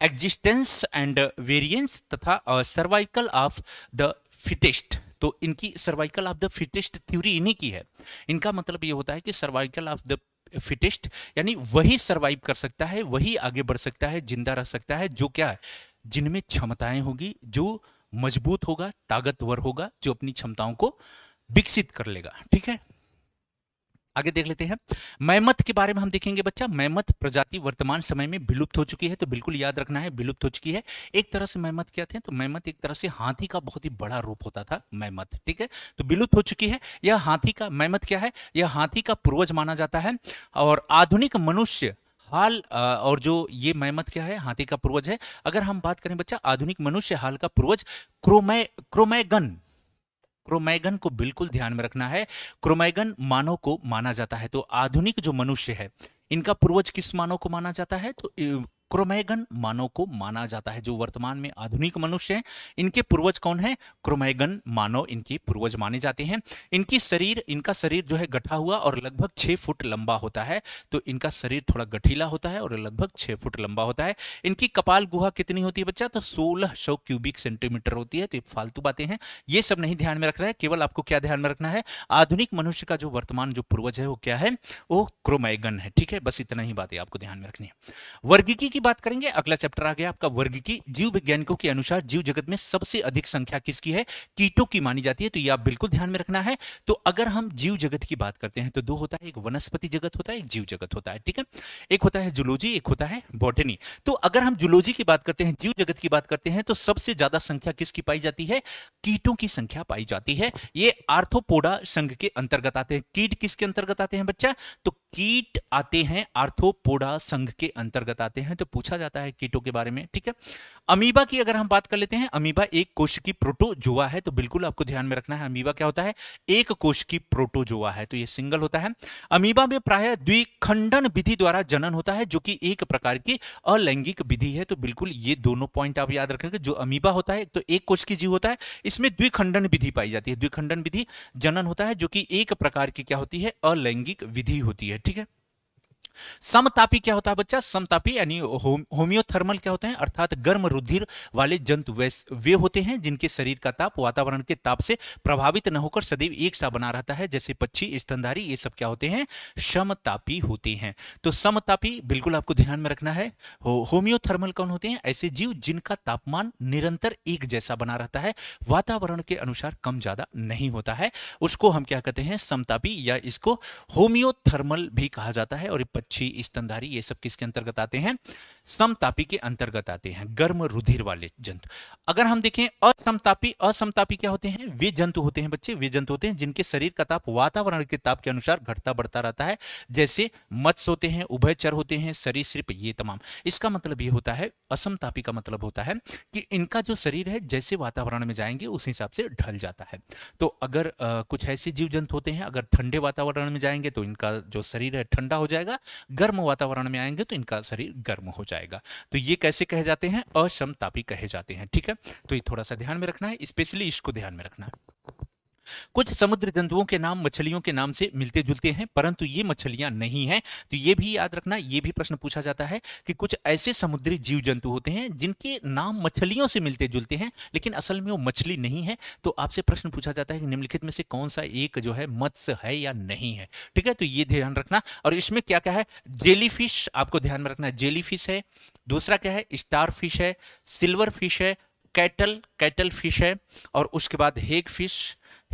existence and variance तथा सर्वाइकल ऑफ द फिटेस्ट तो इनकी survival of the fittest theory इन्हीं की है इनका मतलब ये होता है कि सर्वाइकल ऑफ द फिटेस्ट यानी वही सर्वाइव कर सकता है वही आगे बढ़ सकता है जिंदा रह सकता है जो क्या है जिनमें क्षमताएं होगी जो मजबूत होगा ताकतवर होगा जो अपनी क्षमताओं को विकसित कर लेगा ठीक है आगे देख लेते हैं मैमथ के बारे में हम देखेंगे बच्चा मैमथ प्रजाति वर्तमान समय में विलुप्त हो चुकी है तो बिल्कुल याद रखना है विलुप्त हो चुकी है एक तरह से मैमथ क्या थे तो मैमथ एक तरह से हाथी का बहुत ही बड़ा रूप होता था मैमथ ठीक है तो विलुप्त हो चुकी है यह हाथी का मैमथ क्या है यह हाथी का पूर्वज माना जाता है और आधुनिक मनुष्य हाल और जो ये मैमत क्या है हाथी का पूर्वज है अगर हम बात करें बच्चा आधुनिक मनुष्य हाल का पूर्वज क्रोमय क्रोमैगन क्रोमैगन को बिल्कुल ध्यान में रखना है क्रोमैगन मानव को माना जाता है तो आधुनिक जो मनुष्य है इनका पूर्वज किस मानव को माना जाता है तो क्रोमैगन मानव को माना जाता है जो वर्तमान में आधुनिक मनुष्य हैं इनके पूर्वज कौन है क्रोमैगन मानव इनके पूर्वज माने जाते हैं इनकी शरीर इनका शरीर जो है गठा हुआ और लगभग छः फुट लंबा होता है तो इनका शरीर थोड़ा गठीला होता है और लगभग छः फुट लंबा होता है इनकी कपाल गुहा कितनी होती है बच्चा तो सोलह सौ क्यूबिक सेंटीमीटर होती है तो ये फालतू बातें हैं ये सब नहीं ध्यान में रखना है केवल आपको क्या ध्यान में रखना है आधुनिक मनुष्य का जो वर्तमान जो पूर्वज है वो क्या है वो क्रोमैगन है ठीक है बस इतना ही बातें आपको ध्यान में रखनी है वर्गी की बात करेंगे अगला चैप्टर आ गया आपका वर्ग की जीव वैज्ञानिकों के अनुसार जीव जगत में सबसे अधिक संख्या किसकी है कीटों की मानी जाती है तो ये आप बिल्कुल ध्यान में रखना है तो अगर हम जीव जगत की बात करते हैं तो दो होता है एक वनस्पति जगत होता है एक जीव जगत होता है ठीक है एक होता है जुलोजी एक होता है बॉटनी तो अगर हम जुलोजी की बात करते हैं जीव जगत की बात करते हैं तो सबसे ज्यादा संख्या किसकी पाई जाती है कीटों की संख्या पाई जाती है ये आर्थोपोडा संघ के अंतर्गत आते हैं कीट किसके अंतर्गत आते हैं बच्चा तो कीट आते हैं आर्थोपोडा संघ के अंतर्गत आते हैं तो तो पूछा जाता है कीटो के बारे में ठीक है अमीबा की अगर हम बात कर लेते हैं अमीबा एक कोश की प्रोटोजुआ है तो बिल्कुल आपको ध्यान में रखना है अमीबा क्या होता है एक कोश की प्रोटोजुआ है तो ये सिंगल होता है अमीबा में प्राय द्विखंडन विधि द्वारा जनन होता है जो कि एक प्रकार की अलैंगिक विधि है तो बिल्कुल ये दोनों पॉइंट आप याद रखेंगे जो अमीबा होता है तो एक कोश की जीव होता है इसमें द्विखंडन विधि पाई जाती है द्विखंडन विधि जनन होता है जो कि एक प्रकार की क्या होती है अलैंगिक विधि होती है ठीक है समतापी क्या होता है बच्चा समतापी यानी होम्योथर्मल क्या होते हैं अर्थात गर्म रुधिर वाले जंतु वे होते हैं जिनके शरीर का ताप वातावरण के ताप से प्रभावित न होकर सदैव एक सा बना रहता है जैसे पक्षी स्तनधारी ये सब क्या होते हैं समतापी होते हैं तो समतापी बिल्कुल आपको ध्यान में रखना है हो, होम्योथर्मल कौन होते हैं ऐसे जीव जिनका तापमान निरंतर एक जैसा बना रहता है वातावरण के अनुसार कम ज्यादा नहीं होता है उसको हम क्या कहते हैं समतापी या इसको होम्योथर्मल भी कहा जाता है और कच्छी स्तनधारी ये सब किसके अंतर्गत आते हैं समतापी के अंतर्गत आते हैं गर्म रुधिर वाले जंतु अगर हम देखें असमतापी असमतापी क्या होते हैं वे जंतु होते हैं बच्चे वे जंतु होते हैं जिनके शरीर का ताप वातावरण के ताप के अनुसार घटता बढ़ता रहता है जैसे मत्स्य होते हैं उभयचर होते हैं सरीसृप ये तमाम इसका मतलब ये होता है असमतापी का मतलब होता है कि इनका जो शरीर है जैसे वातावरण में जाएंगे उस हिसाब से ढल जाता है तो अगर आ, कुछ ऐसे जीव जंतु होते हैं अगर ठंडे वातावरण में जाएंगे तो इनका जो शरीर है ठंडा हो जाएगा गर्म वातावरण में आएंगे तो इनका शरीर गर्म हो जाएगा तो ये कैसे कहे जाते हैं असमतापी कहे जाते हैं ठीक है तो ये थोड़ा सा ध्यान में रखना है स्पेशली इसको ध्यान में रखना है कुछ समुद्र जंतुओं के नाम मछलियों के नाम से मिलते जुलते हैं परंतु ये मछलियां नहीं हैं तो ये भी याद रखना ये भी प्रश्न पूछा जाता है कि कुछ ऐसे समुद्री जीव जंतु होते हैं जिनके नाम मछलियों से मिलते जुलते हैं लेकिन असल में वो मछली नहीं है तो आपसे प्रश्न पूछा जाता है कि निम्नलिखित में से कौन सा एक जो है मत्स्य है या नहीं है ठीक है तो ये ध्यान रखना और इसमें क्या क्या है जेली आपको ध्यान में रखना है जेली है दूसरा क्या है स्टार फिश है सिल्वर फिश है कैटल कैटल फिश है और उसके बाद हेग फिश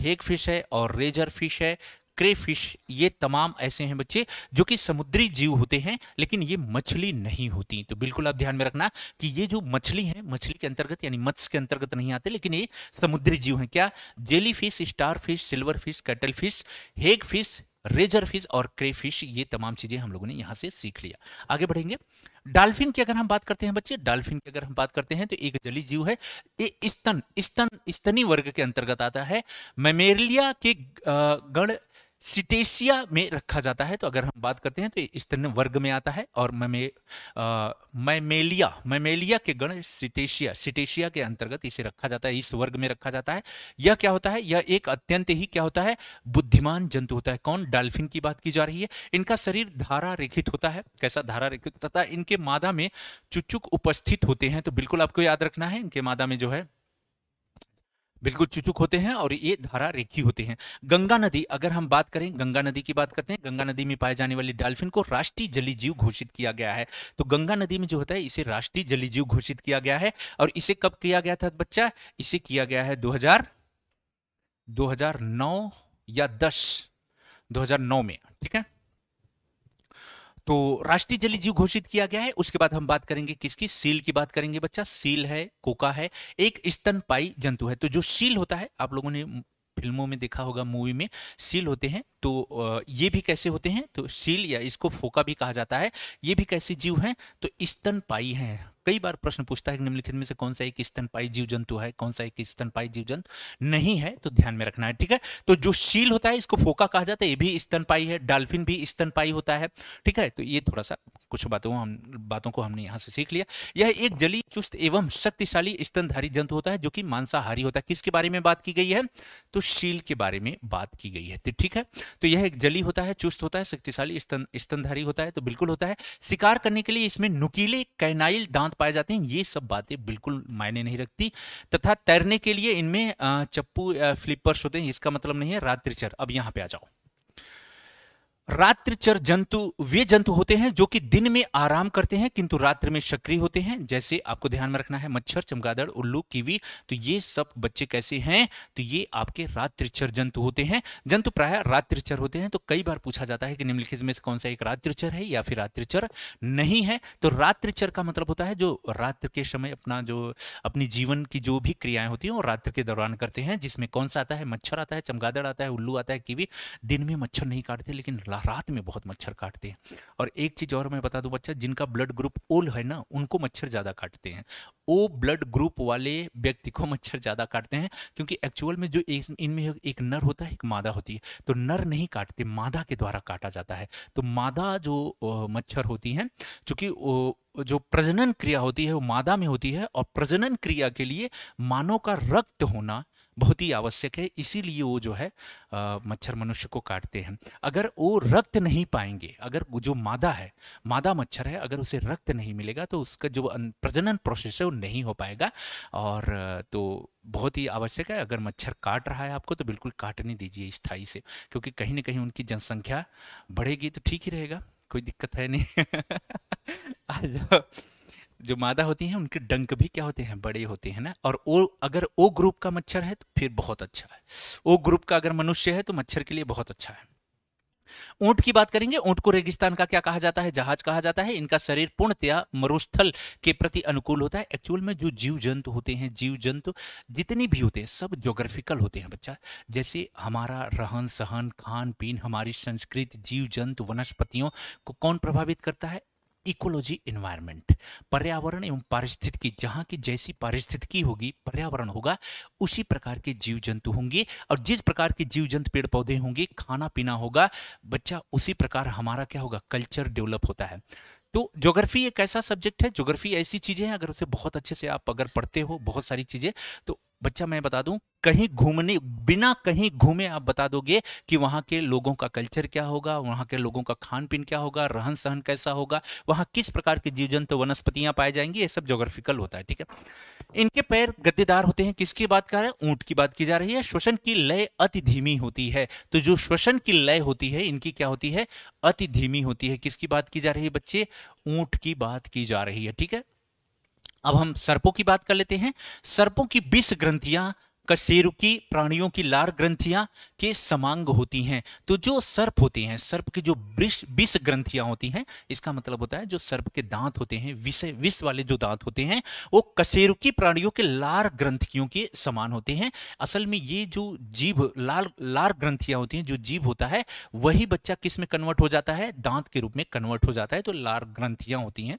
हेग फिश है और रेजर फिश है क्रे फिश ये तमाम ऐसे हैं बच्चे जो कि समुद्री जीव होते हैं लेकिन ये मछली नहीं होती तो बिल्कुल आप ध्यान में रखना कि ये जो मछली है मछली के अंतर्गत यानी मत्स्य के अंतर्गत नहीं आते लेकिन ये समुद्री जीव हैं क्या jelly fish star fish silver fish cuttle fish hag fish razor fish और क्रे फिश ये तमाम चीज़ें हम लोगों ने यहाँ से सीख लिया आगे बढ़ेंगे डॉल्फिन की अगर हम बात करते हैं बच्चे डॉल्फिन की अगर हम बात करते हैं तो एक जली जीव है ये स्तन स्तन स्तनी वर्ग के अंतर्गत आता है मेमेरलिया के गण सिटेशिया में रखा जाता है तो अगर हम बात करते हैं तो स्तन वर्ग में आता है और मैमेलिया मैमेलिया के गण सिटेशिया सिटेशिया के अंतर्गत इसे रखा जाता है इस वर्ग में रखा जाता है यह क्या होता है यह एक अत्यंत ही क्या होता है बुद्धिमान जंतु होता है कौन डाल्फिन की बात की जा रही है इनका शरीर धारा रेखित होता है कैसा धारा रेखित होता है इनके मादा में चुचुक उपस्थित होते हैं तो बिल्कुल आपको याद रखना है इनके मादा में जो है बिल्कुल चुचुक होते हैं और ये धारा रेखी होते हैं गंगा नदी अगर हम बात करें गंगा नदी की बात करते हैं गंगा नदी में पाए जाने वाले डाल्फिन को राष्ट्रीय जली जीव घोषित किया गया है तो गंगा नदी में जो होता है इसे राष्ट्रीय जली जीव घोषित किया गया है और इसे कब किया गया था बच्चा इसे किया गया है दो हजार या दस दो में ठीक है तो राष्ट्रीय जलीय जीव घोषित किया गया है उसके बाद हम बात करेंगे किसकी सील की बात करेंगे बच्चा सील है कोका है एक स्तनपाई जंतु है तो जो सील होता है आप लोगों ने फिल्मों में देखा होगा मूवी में सील होते हैं तो ये भी कैसे होते हैं तो सील या इसको फोका भी कहा जाता है ये भी कैसे जीव हैं तो स्तनपाई हैं कई बार प्रश्न पूछता है कि निम्नलिखित में से कौन सा एक स्तनपाई जीव जंतु है कौन सा एक स्तनपाई जीव जंतु नहीं है तो ध्यान में रखना है ठीक है तो जो शील होता है इसको फोका कहा जाता है ये भी स्तनपाई है डॉल्फिन भी स्तनपाई होता है ठीक है तो ये थोड़ा सा कुछ बातों हम बातों को हमने यहाँ से सीख लिया यह एक जली चुस्त एवं शक्तिशाली स्तनधारी जंतु होता है जो कि मांसाहारी होता है किसके बारे में बात की गई है तो शील के बारे में बात की गई है तो ठीक है तो यह एक जली होता है चुस्त होता है शक्तिशाली स्तन स्तनधारी होता है तो बिल्कुल होता है शिकार करने के लिए इसमें नुकीले कैनाइल दांत शांत पाए जाते हैं ये सब बातें बिल्कुल मायने नहीं रखती तथा तैरने के लिए इनमें चप्पू फ्लिपर्स होते हैं इसका मतलब नहीं है रात्रिचर अब यहाँ पे आ जाओ रात्रिचर जंतु वे जंतु होते हैं जो कि दिन में आराम करते हैं किंतु रात्र में सक्रिय होते हैं जैसे आपको ध्यान में रखना है मच्छर चमगादड़ उल्लू कीवी तो ये सब बच्चे कैसे हैं तो ये आपके रात्रिचर जंतु होते हैं जंतु प्राय रात्रिचर होते हैं तो कई बार पूछा जाता है कि निम्नलिखित में से कौन सा एक रात्रिचर है या फिर रात्रिचर नहीं है तो रात्रिचर का मतलब होता है जो रात्र के समय अपना जो अपनी जीवन की जो भी क्रियाएं होती हैं वो रात्र के दौरान करते हैं जिसमें कौन सा आता है मच्छर आता है चमगादड़ आता है उल्लू आता है कीवी दिन में मच्छर नहीं काटते लेकिन रात में बहुत मच्छर काटते हैं और एक चीज़ और मैं बता दूं बच्चा जिनका ब्लड ग्रुप ओल है ना उनको मच्छर ज़्यादा काटते हैं ओ ब्लड ग्रुप वाले व्यक्ति को मच्छर ज़्यादा काटते हैं क्योंकि एक्चुअल में जो इनमें एक नर होता है एक मादा होती है तो नर नहीं काटते मादा के द्वारा काटा जाता है तो मादा जो मच्छर होती हैं चूँकि जो प्रजनन क्रिया होती है वो मादा में होती है और प्रजनन क्रिया के लिए मानव का रक्त होना बहुत ही आवश्यक है इसीलिए वो जो है मच्छर मनुष्य को काटते हैं अगर वो रक्त नहीं पाएंगे अगर जो मादा है मादा मच्छर है अगर उसे रक्त नहीं मिलेगा तो उसका जो प्रजनन प्रोसेस है वो नहीं हो पाएगा और तो बहुत ही आवश्यक है अगर मच्छर काट रहा है आपको तो बिल्कुल काटने दीजिए स्थाई से क्योंकि कहीं ना कहीं उनकी जनसंख्या बढ़ेगी तो ठीक ही रहेगा कोई दिक्कत है नहीं [LAUGHS] आ जाओ जो मादा होती हैं उनके डंक भी क्या होते हैं बड़े होते हैं ना और वो अगर ओ ग्रुप का मच्छर है तो फिर बहुत अच्छा है ओ ग्रुप का अगर मनुष्य है तो मच्छर के लिए बहुत अच्छा है ऊंट की बात करेंगे ऊंट को रेगिस्तान का क्या कहा जाता है जहाज कहा जाता है इनका शरीर पूर्णतया मरुस्थल के प्रति अनुकूल होता है एक्चुअल में जो जीव जंतु होते हैं जीव जंतु जितने भी होते हैं सब जोग्राफिकल होते हैं बच्चा जैसे हमारा रहन सहन खान पीन हमारी संस्कृति जीव जंतु वनस्पतियों को कौन प्रभावित करता है इकोलॉजी इन्वायरमेंट पर्यावरण एवं पारिस्थितिकी जहाँ की जैसी पारिस्थितिकी होगी पर्यावरण होगा उसी प्रकार के जीव जंतु होंगे और जिस प्रकार के जीव जंतु पेड़ पौधे होंगे खाना पीना होगा बच्चा उसी प्रकार हमारा क्या होगा कल्चर डेवलप होता है तो ज्योग्राफी एक ऐसा सब्जेक्ट है ज्योग्राफी ऐसी चीज़ें हैं अगर उसे बहुत अच्छे से आप अगर पढ़ते हो बहुत सारी चीज़ें तो बच्चा मैं बता दूं कहीं घूमने बिना कहीं घूमे आप बता दोगे कि वहां के लोगों का कल्चर क्या होगा वहां के लोगों का खान पीन क्या होगा रहन सहन कैसा होगा वहां किस प्रकार के जीव जंतु वनस्पतियां पाई जाएंगी ये सब जोग्राफिकल होता है ठीक है इनके पैर गद्देदार होते हैं किसकी बात कर रहे हैं ऊँट की बात की जा रही है श्वसन की लय अति धीमी होती है तो जो श्वसन की लय होती है इनकी क्या होती है अति धीमी होती है किसकी बात की जा रही है बच्चे ऊंट की बात की जा रही है ठीक है अब हम सर्पों की बात कर लेते हैं सर्पों की बीस ग्रंथियां कशेरुकी प्राणियों की लार ग्रंथियां के समांग होती हैं तो जो सर्प होते हैं सर्प की जो विष ग्रंथियां होती हैं इसका मतलब होता है जो सर्प के दांत होते हैं विष विष वाले जो दांत होते हैं वो कशेरुकी प्राणियों के लार ग्रंथियों के समान होते हैं असल में ये जो जीव लाल लार ग्रंथियां होती हैं जो जीव होता है वही बच्चा किस में कन्वर्ट हो जाता है दांत के रूप में कन्वर्ट हो जाता है तो लार ग्रंथियां होती हैं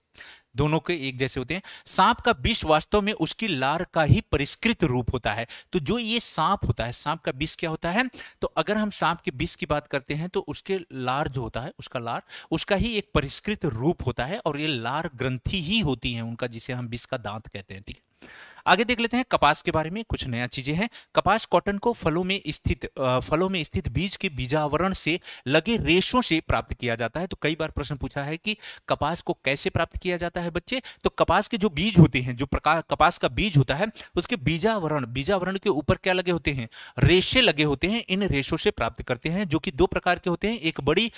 दोनों के एक जैसे होते हैं सांप का विष वास्तव में उसकी लार का ही परिष्कृत रूप होता है तो जो ये सांप होता है सांप का विष क्या होता है तो अगर हम सांप के विष की बात करते हैं तो उसके लार जो होता है उसका लार उसका ही एक परिष्कृत रूप होता है और ये लार ग्रंथि ही होती है उनका जिसे हम विष का दांत कहते हैं ठीक है आगे देख लेते हैं कपास के बारे में कुछ नया चीजें हैं कपास कॉटन को फलों में स्थित फलों में स्थित बीज के बीजावरण से लगे रेशों से प्राप्त किया जाता है तो कई बार प्रश्न पूछा है कि कपास को कैसे प्राप्त किया जाता है बच्चे तो कपास के जो बीज होते हैं जो प्रकाश कपास का बीज होता है उसके बीजावरण बीजावरण के ऊपर क्या लगे होते हैं रेशे लगे होते हैं इन रेशों से प्राप्त करते हैं जो कि दो प्रकार के होते हैं एक बड़ी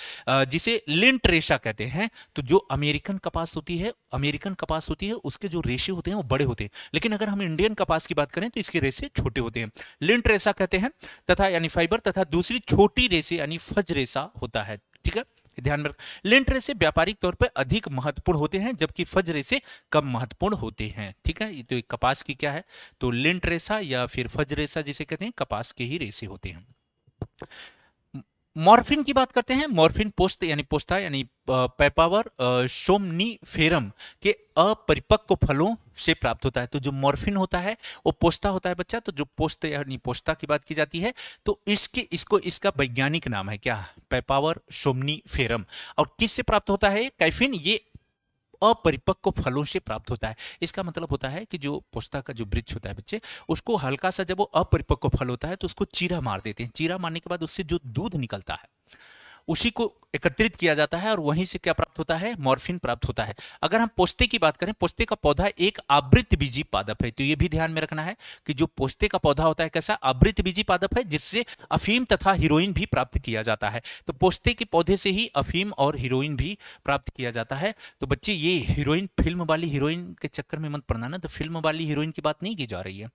जिसे लिंट रेशा कहते हैं तो जो अमेरिकन कपास होती है अमेरिकन कपास होती है उसके जो रेशे होते हैं वो बड़े होते हैं लेकिन अगर हम इंडियन कपास की बात करें तो इसके रेसे छोटे होते हैं लिंट रेसा कहते हैं तथा यानी फाइबर तथा दूसरी छोटी रेसे यानी फज रेसा होता है ठीक है ध्यान में लिंट रेसे व्यापारिक तौर पर अधिक महत्वपूर्ण होते हैं जबकि फज रेसे कम महत्वपूर्ण होते हैं ठीक है ये तो एक कपास की क्या है तो लिंट रेसा या फिर फज रेसा जिसे कहते हैं कपास के ही रेसे होते हैं मॉर्फिन की बात करते हैं मॉर्फिन पोस्त यानी पोस्ता यानी पैपावर सोमनी फेरम के अपरिपक्व फलों से प्राप्त होता है तो जो मॉर्फिन होता है वो पोस्ता होता है बच्चा तो जो पोस्त यानी पोस्ता की बात की जाती है तो इसके इसको इसका वैज्ञानिक नाम है क्या पैपावर सोमनी फेरम और किससे प्राप्त होता है कैफिन ये अपरिपक्व फलों से प्राप्त होता है इसका मतलब होता है कि जो पोस्ता का जो वृक्ष होता है बच्चे उसको हल्का सा जब वो अपरिपक्व फल होता है तो उसको चीरा मार देते हैं चीरा मारने के बाद उससे जो दूध निकलता है उसी को एकत्रित किया जाता है और वहीं से क्या प्राप्त होता है मॉर्फिन प्राप्त होता है अगर हम पोस्ते की बात करें पोस्ते का पौधा एक आवृत बीजी पादप है तो ये भी ध्यान में रखना है कि जो पोस्ते का पौधा होता है कैसा आवृत बीजी पादप है जिससे अफीम तथा हीरोइन भी प्राप्त किया जाता है तो पोस्ते के पौधे से ही अफीम और हीरोइन भी प्राप्त किया जाता है तो बच्चे ये हीरोइन फिल्म वाली हीरोइन के चक्कर में मत पड़ना ना तो फिल्म वाली हीरोइन की बात नहीं की जा रही है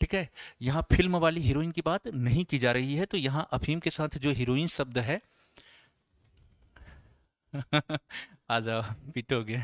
ठीक है यहाँ फिल्म वाली हीरोइन की बात नहीं की जा रही है तो यहाँ अफीम के साथ जो हीरोइन शब्द है [LAUGHS] आ जाओ पिटोगे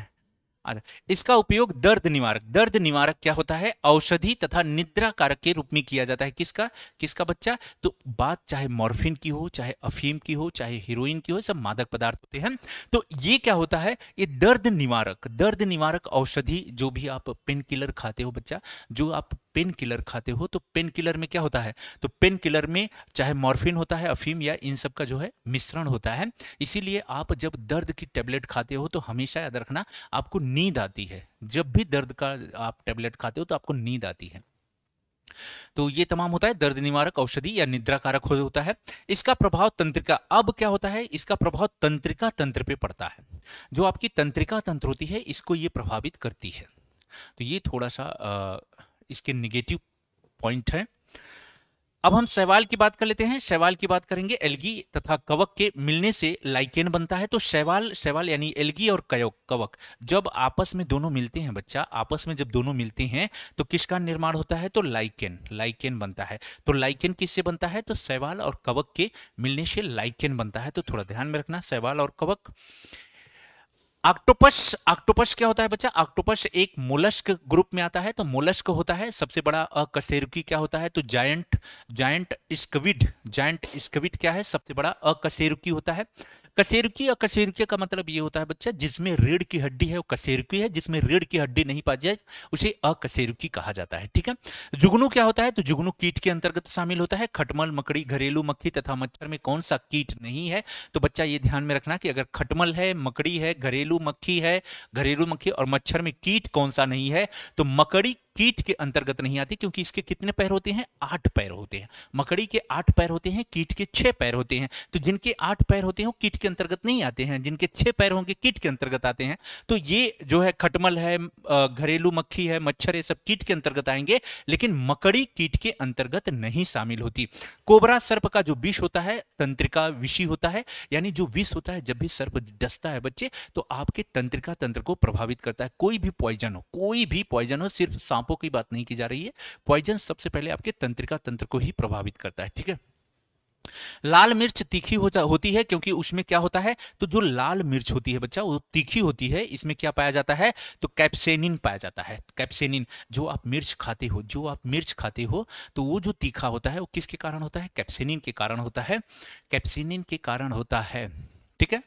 इसका उपयोग दर्द निवारक दर्द निवारक क्या होता है औषधि तथा निद्रा कारक के रूप में किया जाता है किसका किसका बच्चा तो बात चाहे मॉर्फिन की हो चाहे अफीम की हो चाहे हीरोइन की हो सब मादक पदार्थ होते हैं तो ये क्या होता है ये दर्द निवारक दर्द निवारक औषधि जो भी आप पेन किलर खाते हो बच्चा जो आप पेन किलर खाते हो तो पेन किलर में क्या होता है तो पेन किलर में चाहे मॉर्फिन होता है अफीम या इन सब का जो है मिश्रण होता है इसीलिए आप जब दर्द की टेबलेट खाते हो तो हमेशा याद रखना आपको नींद आती है जब भी दर्द का आप टेबलेट खाते हो तो आपको नींद आती है तो ये तमाम होता है दर्द निवारक औषधि या निद्रा कारक होता है इसका प्रभाव तंत्रिका अब क्या होता है इसका प्रभाव तंत्रिका तंत्र पे पड़ता है जो आपकी तंत्रिका तंत्र होती है इसको ये प्रभावित करती है तो ये थोड़ा सा आ, इसके निगेटिव पॉइंट है अब हम शैवाल की बात कर लेते हैं शैवाल की बात करेंगे एलगी तथा कवक के मिलने से लाइकेन बनता है तो शैवाल शैवाल यानी एलगी और कयोग कवक जब आपस में दोनों मिलते हैं बच्चा आपस में जब दोनों मिलते हैं तो किसका निर्माण होता है तो लाइकेन लाइकेन बनता है तो लाइकेन किससे बनता है तो शैवाल और कवक के मिलने से लाइकेन बनता है तो थोड़ा ध्यान में रखना शैवाल और कवक ऑक्टोपस ऑक्टोपस क्या होता है बच्चा ऑक्टोपस एक मोलस्क ग्रुप में आता है तो मोलस्क होता है सबसे बड़ा अकशेरुकी क्या होता है तो giant giant squid giant squid क्या है सबसे बड़ा अकशेरुकी होता है कसेरुकी और कसेरकी का मतलब ये होता है बच्चा जिसमें रीढ़ की हड्डी है वो कसेरुकी है जिसमें रीढ़ की हड्डी नहीं पाई जाए उसे अकसेरुकी कहा जाता है ठीक है जुगनू क्या होता है तो जुगनू कीट के अंतर्गत शामिल होता है खटमल मकड़ी घरेलू मक्खी तथा मच्छर में कौन सा कीट नहीं है तो बच्चा ये ध्यान में रखना कि अगर खटमल है मकड़ी है घरेलू मक्खी है घरेलू मक्खी और मच्छर में कीट कौन सा नहीं है तो मकड़ी कीट के अंतर्गत नहीं आती क्योंकि इसके कितने पैर होते हैं आठ पैर होते हैं मकड़ी के आठ पैर होते हैं कीट के छह पैर होते हैं तो जिनके आठ पैर होते हैं कीट के अंतर्गत नहीं आते हैं जिनके छह पैर होंगे कीट के अंतर्गत आते हैं तो ये जो है खटमल है घरेलू मक्खी है मच्छर है सब कीट के अंतर्गत आएंगे लेकिन मकड़ी कीट के अंतर्गत नहीं शामिल होती कोबरा सर्प का जो विष होता है तंत्रिका विषी होता है यानी जो विष होता है जब भी सर्प डसता है बच्चे तो आपके तंत्रिका तंत्र को प्रभावित करता है कोई भी पॉइजन हो कोई भी पॉइजन हो सिर्फ सांप सांपों की बात नहीं की जा रही है पॉइजन सबसे पहले आपके तंत्रिका तंत्र को ही प्रभावित करता है ठीक है लाल मिर्च तीखी हो होती है क्योंकि उसमें क्या होता है तो जो लाल मिर्च होती है बच्चा वो तीखी होती है इसमें क्या पाया जाता है तो कैप्सेनिन पाया जाता है कैप्सेनिन जो आप मिर्च खाते हो जो आप मिर्च खाते हो तो वो जो तीखा होता है वो किसके कारण होता है कैप्सेनिन के कारण होता है कैप्सेनिन के कारण होता है ठीक है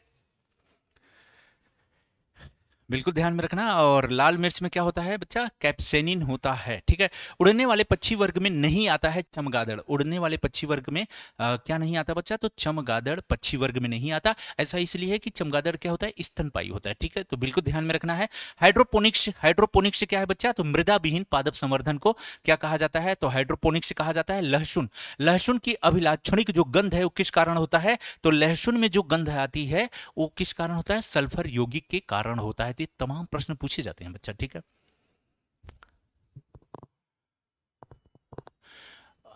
बिल्कुल ध्यान में रखना और लाल मिर्च में क्या होता है बच्चा कैप्सेनिन होता है ठीक है उड़ने वाले पक्षी वर्ग में नहीं आता है चमगादड़ उड़ने वाले पक्षी वर्ग में आ, क्या नहीं आता बच्चा तो चमगादड़ पक्षी वर्ग में नहीं आता ऐसा इसलिए है कि चमगादड़ क्या होता है स्तनपाई होता है ठीक है तो बिल्कुल ध्यान में रखना है हाइड्रोपोनिक्स हाइड्रोपोनिक्स क्या है बच्चा तो मृदा विहीन पादप संवर्धन को क्या कहा जाता है तो हाइड्रोपोनिक्स कहा जाता है लहसुन लहसुन की अभिलाक्षणिक जो गंध है वो किस कारण होता है तो लहसुन में जो गंध आती है वो किस कारण होता है सल्फर यौगिक के कारण होता है होती है तमाम प्रश्न पूछे जाते हैं बच्चा ठीक है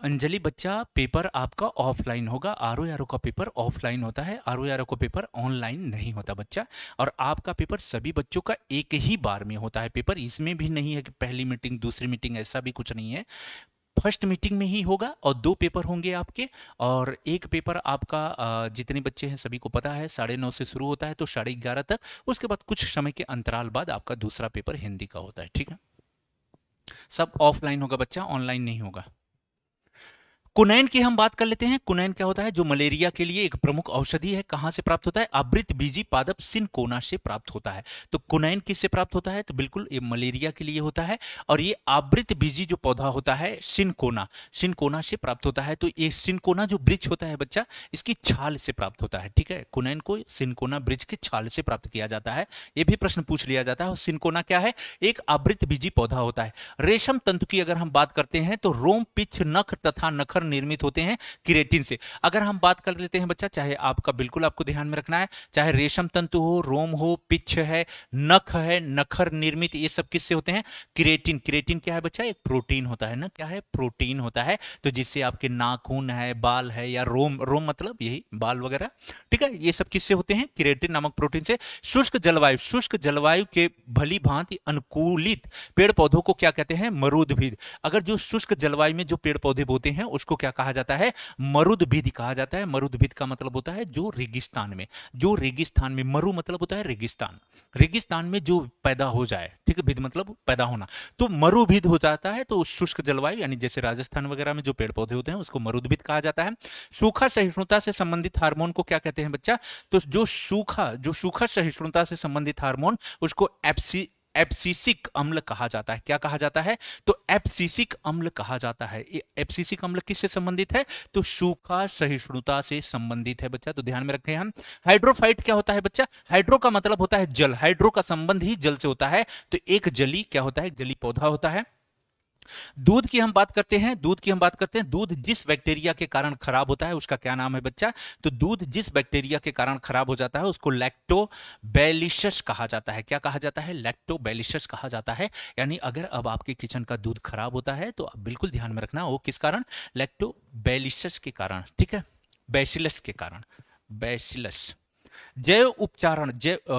अंजलि बच्चा पेपर आपका ऑफलाइन होगा आर ओ आर ओ का पेपर ऑफलाइन होता है आर ओ आर ओ का पेपर ऑनलाइन नहीं होता बच्चा और आपका पेपर सभी बच्चों का एक ही बार में होता है पेपर इसमें भी नहीं है कि पहली मीटिंग दूसरी मीटिंग ऐसा भी कुछ नहीं है फर्स्ट मीटिंग में ही होगा और दो पेपर होंगे आपके और एक पेपर आपका जितने बच्चे हैं सभी को पता है साढ़े नौ से शुरू होता है तो साढ़े ग्यारह तक उसके बाद कुछ समय के अंतराल बाद आपका दूसरा पेपर हिंदी का होता है ठीक है सब ऑफलाइन होगा बच्चा ऑनलाइन नहीं होगा कुनैन की हम बात कर लेते हैं कुनैन क्या होता है जो मलेरिया के लिए एक प्रमुख औषधि है कहां से प्राप्त होता है आवृत बीजी पादप सिनकोना से प्राप्त होता है तो कुनैन किससे प्राप्त होता है तो बिल्कुल ये मलेरिया के लिए होता है और ये आवृत बीजी जो पौधा होता है सिनकोना सिनकोना से प्राप्त होता है तो ये सिनकोना जो ब्रिज होता है बच्चा इसकी छाल से प्राप्त होता है ठीक है कुनैन को सिनकोना ब्रिज की छाल से प्राप्त किया जाता है ये भी प्रश्न पूछ लिया जाता है सिनकोना क्या है एक आवृत बीजी पौधा होता है रेशम तंतु की अगर हम बात करते हैं तो रोम पिछ नख तथा नखर निर्मित होते हैं किरेटिन से अगर हम बात कर लेते हैं बच्चा चाहे आपका बिल्कुल आपको ध्यान में रखना है चाहे रेशम तंतु हो रोम हो पिच्छ है नख है नखर निर्मित ये सब किससे होते हैं किरेटिन किरेटिन क्या है बच्चा एक प्रोटीन होता है ना क्या है प्रोटीन होता है तो जिससे आपके नाखून है बाल है या रोम रोम मतलब यही बाल वगैरह ठीक है ये सब किससे होते हैं किरेटिन नामक प्रोटीन से शुष्क जलवायु शुष्क जलवायु के भली भांति अनुकूलित पेड़ पौधों को क्या कहते हैं मरुद्भिद अगर जो शुष्क जलवायु में जो पेड़ पौधे बोते हैं उसको इसको क्या कहा जाता है मरुद्भिद कहा जाता है मरुद्भिद का मतलब होता है जो रेगिस्तान में जो रेगिस्तान में मरु मतलब होता है रेगिस्तान रेगिस्तान में जो पैदा हो जाए ठीक है भिद मतलब पैदा होना तो मरुभिद हो जाता है तो शुष्क जलवायु यानी जैसे राजस्थान वगैरह में जो पेड़ पौधे होते हैं उसको मरुद्भिद कहा जाता है सूखा सहिष्णुता से संबंधित हार्मोन को क्या कहते हैं बच्चा तो जो सूखा जो सूखा सहिष्णुता से संबंधित हार्मोन उसको एप्सी एब्सिसिक अम्ल कहा जाता है क्या कहा जाता है तो एब्सिसिक अम्ल कहा जाता है एब्सिसिक अम्ल किससे संबंधित है तो सूखा सहिष्णुता से संबंधित है बच्चा तो ध्यान में रखें हम हाइड्रोफाइट क्या होता है बच्चा हाइड्रो का मतलब होता है जल हाइड्रो का संबंध ही जल से होता है तो एक जली क्या होता है जली पौधा होता है दूध की हम बात करते हैं दूध की हम बात करते हैं दूध जिस बैक्टीरिया के कारण खराब होता है उसका क्या नाम है बच्चा तो दूध जिस बैक्टीरिया के कारण खराब हो जाता है उसको लैक्टोबैलिशस कहा जाता है क्या कहा जाता है लैक्टोबैलिशस कहा जाता है यानी अगर अब आपके किचन का दूध खराब होता है तो आप बिल्कुल ध्यान में रखना हो किस कारण लैक्टोबैलिशस के कारण ठीक है बैसिलस के कारण बैसिलस जैव उपचारण जैव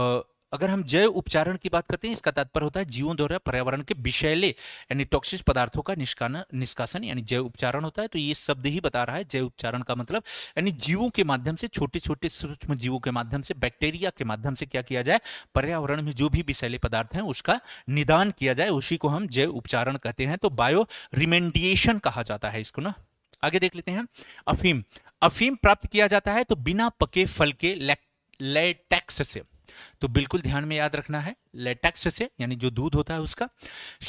अगर हम जैव उपचारण की बात करते हैं इसका तात्पर्य होता है जीवों द्वारा पर्यावरण के विषैले यानी टॉक्सिस पदार्थों का निष्काना निष्कासन यानी जैव उपचारण होता है तो ये शब्द ही बता रहा है जैव उपचारण का मतलब यानी जीवों के माध्यम से छोटे छोटे सूक्ष्म जीवों के माध्यम से बैक्टीरिया के माध्यम से क्या किया जाए पर्यावरण में जो भी विषैले पदार्थ हैं उसका निदान किया जाए उसी को हम जैव उपचारण कहते हैं तो बायो रिमेंडिएशन कहा जाता है इसको ना आगे देख लेते हैं अफीम अफीम प्राप्त किया जाता है तो बिना पके फल के लेटेक्स से तो बिल्कुल ध्यान में याद रखना है लेटेक्स से यानी जो दूध होता है उसका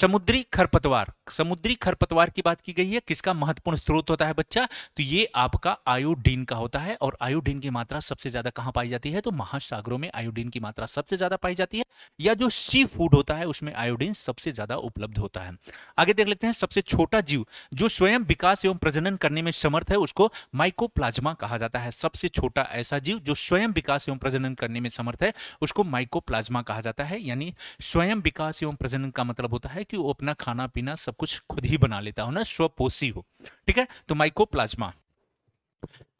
समुद्री खरपतवार समुद्री खरपतवार की बात की गई है किसका महत्वपूर्ण स्रोत होता है बच्चा तो ये आपका आयोडीन का होता है और आयोडीन की मात्रा सबसे ज्यादा कहाँ पाई जाती है तो महासागरों में आयोडीन की मात्रा सबसे ज्यादा पाई जाती है या जो सी फूड होता है उसमें आयोडीन सबसे ज्यादा उपलब्ध होता है आगे देख लेते हैं सबसे छोटा जीव जो स्वयं विकास एवं प्रजनन करने में समर्थ है उसको माइकोप्लाज्मा कहा जाता है सबसे छोटा ऐसा जीव जो स्वयं विकास एवं प्रजनन करने में समर्थ है उसको माइकोप्लाज्मा कहा जाता है यानी स्वयं विकास एवं प्रजनन का मतलब होता है कि वो अपना खाना पीना सब कुछ खुद ही बना लेता हो ना स्वपोषी हो ठीक है तो माइको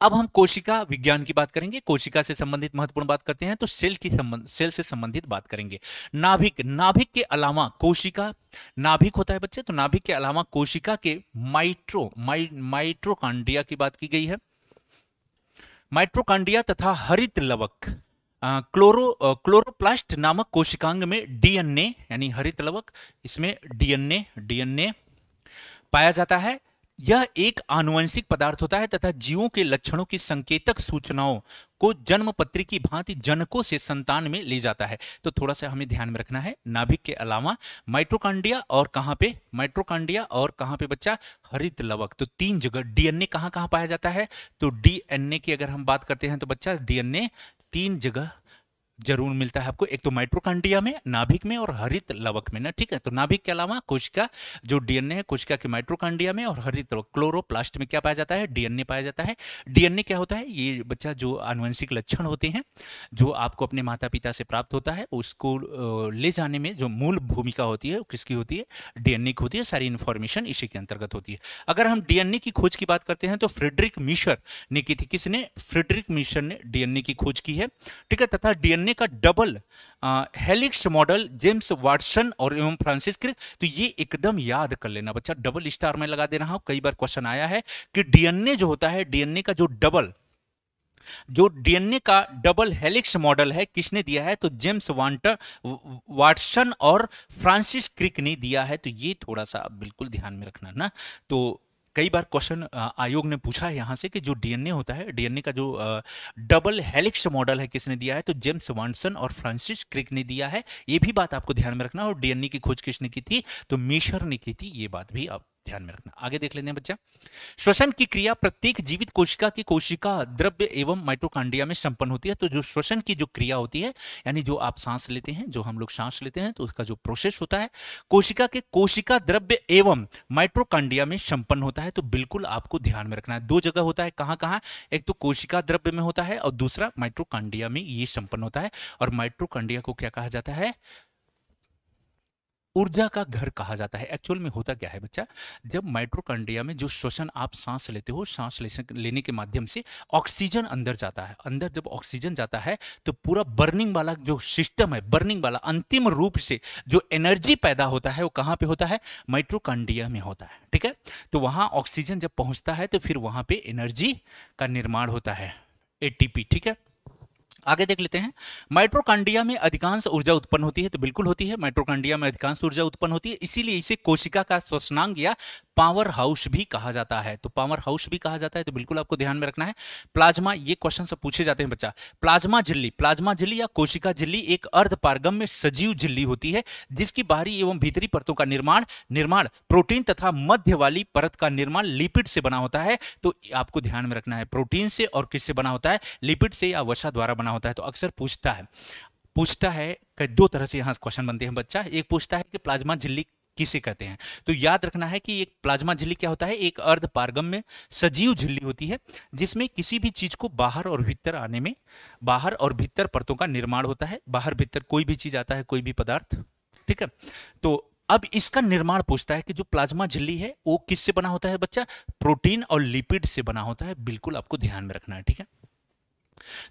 अब हम कोशिका विज्ञान की बात करेंगे कोशिका से संबंधित महत्वपूर्ण बात करते हैं तो सेल की संबंध सेल से संबंधित बात करेंगे नाभिक नाभिक के अलावा कोशिका नाभिक होता है बच्चे तो नाभिक के अलावा कोशिका के माइट्रो माइ माइट्रोकांड्रिया की बात की गई है माइट्रोकांडिया तथा हरित लवक क्लोरो क्लोरोप्लास्ट नामक कोशिकांग में डीएनए यानी हरित लवक इसमें डीएनए डीएनए पाया जाता है यह एक आनुवंशिक पदार्थ होता है तथा जीवों के लक्षणों की संकेतक सूचनाओं को जन्म पत्री की भांति जनकों से संतान में ले जाता है तो थोड़ा सा हमें ध्यान में रखना है नाभिक के अलावा माइट्रोकांडिया और कहाँ पे माइट्रोकांडिया और कहाँ पे बच्चा हरित लवक तो तीन जगह डीएनए कहाँ कहाँ पाया जाता है तो डीएनए की अगर हम बात करते हैं तो बच्चा डीएनए तीन जगह जरूर मिलता है आपको एक तो माइट्रोकांडिया में नाभिक में और हरित लवक में ना ठीक है तो नाभिक के अलावा कोशिका जो डीएनए है कोशिका के माइट्रोकांडिया में और हरित लवक क्लोरोप्लास्ट में क्या पाया जाता है डीएनए पाया जाता है डीएनए क्या होता है ये बच्चा जो आनुवंशिक लक्षण होते हैं जो आपको अपने माता पिता से प्राप्त होता है उसको ले जाने में जो मूल भूमिका होती है किसकी होती है डीएनए की होती है सारी इन्फॉर्मेशन इसी के अंतर्गत होती है अगर हम डीएनए की खोज की बात करते हैं तो फ्रेडरिक मिशर ने की थी किसने फ्रेडरिक मिशर ने डीएनए की खोज की है ठीक है तथा डीएनए बनने का double helix model James Watson और एवं फ्रांसिस क्रिक तो ये एकदम याद कर लेना बच्चा डबल स्टार में लगा दे रहा हूं हाँ, कई बार क्वेश्चन आया है कि डीएनए जो होता है डीएनए का जो डबल जो डीएनए का डबल हेलिक्स मॉडल है किसने दिया है तो जेम्स वांटर वाटसन और फ्रांसिस क्रिक ने दिया है तो ये थोड़ा सा बिल्कुल ध्यान में रखना ना तो कई बार क्वेश्चन आयोग ने पूछा है यहाँ से कि जो डीएनए होता है डीएनए का जो डबल हेलिक्स मॉडल है किसने दिया है तो जेम्स वॉन्सन और फ्रांसिस क्रिक ने दिया है ये भी बात आपको ध्यान में रखना और डीएनए की खोज किसने की थी तो मिशर ने की थी ये बात भी आप ध्यान में रखना आगे देख लेते हैं बच्चा श्वसन की क्रिया प्रत्येक जीवित कोशिका की कोशिका द्रव्य एवं माइट्रोकांडिया में संपन्न होती है तो जो श्वसन की जो क्रिया होती है यानी जो आप सांस लेते हैं जो हम लोग सांस लेते हैं तो उसका जो प्रोसेस होता है कोशिका के कोशिका द्रव्य एवं माइट्रोकांडिया में संपन्न होता है तो बिल्कुल आपको ध्यान में रखना है दो जगह होता है कहाँ कहाँ एक तो कोशिका द्रव्य में होता है और दूसरा माइट्रोकांडिया में ये संपन्न होता है और माइट्रोकांडिया को क्या कहा जाता है ऊर्जा का घर कहा जाता है एक्चुअल में होता क्या है बच्चा जब माइट्रोकॉन्ड्रिया में जो श्वसन आप सांस लेते हो सांस लेने के माध्यम से ऑक्सीजन अंदर जाता है अंदर जब ऑक्सीजन जाता है तो पूरा बर्निंग वाला जो सिस्टम है बर्निंग वाला अंतिम रूप से जो एनर्जी पैदा होता है वो कहाँ पे होता है माइट्रोकंडिया में होता है ठीक है तो वहाँ ऑक्सीजन जब पहुँचता है तो फिर वहाँ पे एनर्जी का निर्माण होता है एटीपी ठीक है आगे देख लेते हैं माइट्रोकांडिया में अधिकांश ऊर्जा उत्पन्न होती है तो बिल्कुल होती है माइट्रोकांडिया में अधिकांश ऊर्जा उत्पन्न होती है इसीलिए इसे कोशिका का शोषणांग या पावर हाउस भी कहा जाता है तो पावर हाउस भी कहा जाता है तो बिल्कुल आपको ध्यान में रखना है प्लाज्मा ये क्वेश्चन सब पूछे जाते हैं बच्चा प्लाज्मा झिल्ली प्लाज्मा झिल्ली या कोशिका झिल्ली एक अर्ध पारगम में सजीव झिल्ली होती है जिसकी बाहरी एवं भीतरी परतों का निर्माण निर्माण प्रोटीन तथा मध्य वाली परत का निर्माण लिपिड से बना होता है तो आपको ध्यान में रखना है प्रोटीन से और किससे बना होता है लिपिड से या वसा द्वारा बना होता है तो अक्सर पूछता है पूछता है कि दो तरह से यहाँ क्वेश्चन बनते हैं बच्चा एक पूछता है कि प्लाज्मा झिल्ली किसे कहते हैं तो याद रखना है कि एक प्लाज्मा झिल्ली क्या होता है एक अर्ध पारगम में सजीव झिल्ली होती है जिसमें किसी भी चीज को बाहर और भीतर आने में बाहर और भीतर परतों का निर्माण होता है बाहर भीतर कोई भी चीज आता है कोई भी पदार्थ ठीक है तो अब इसका निर्माण पूछता है कि जो प्लाज्मा झिल्ली है वो किससे बना होता है बच्चा प्रोटीन और लिपिड से बना होता है बिल्कुल आपको ध्यान में रखना है ठीक है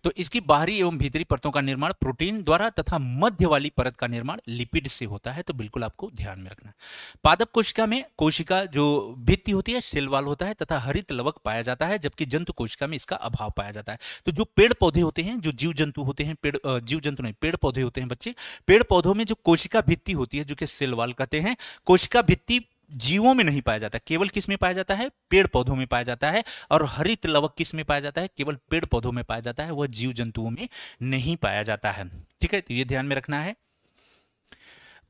तो इसकी बाहरी एवं भीतरी परतों का निर्माण प्रोटीन द्वारा तथा मध्य वाली परत का निर्माण लिपिड से होता है तो बिल्कुल आपको ध्यान में रखना पादप कोशिका में कोशिका जो भित्ति होती है सेलवाल होता है तथा हरित लवक पाया जाता है जबकि जंतु कोशिका में इसका अभाव पाया जाता है तो जो पेड़ पौधे होते हैं जो जीव जंतु होते हैं पेड़ जीव जंतु नहीं पेड़ पौधे होते हैं बच्चे पेड़ पौधों में जो कोशिका भित्ति होती है जो कि सेलवाल कहते हैं कोशिका भित्ती जीवों में नहीं पाया जाता केवल किस में पाया जाता है पेड़ पौधों में पाया जाता है और हरित लवक किस में पाया जाता है केवल पेड़ पौधों में पाया जाता है वह जीव जंतुओं में नहीं पाया जाता है ठीक है तो ये ध्यान में रखना है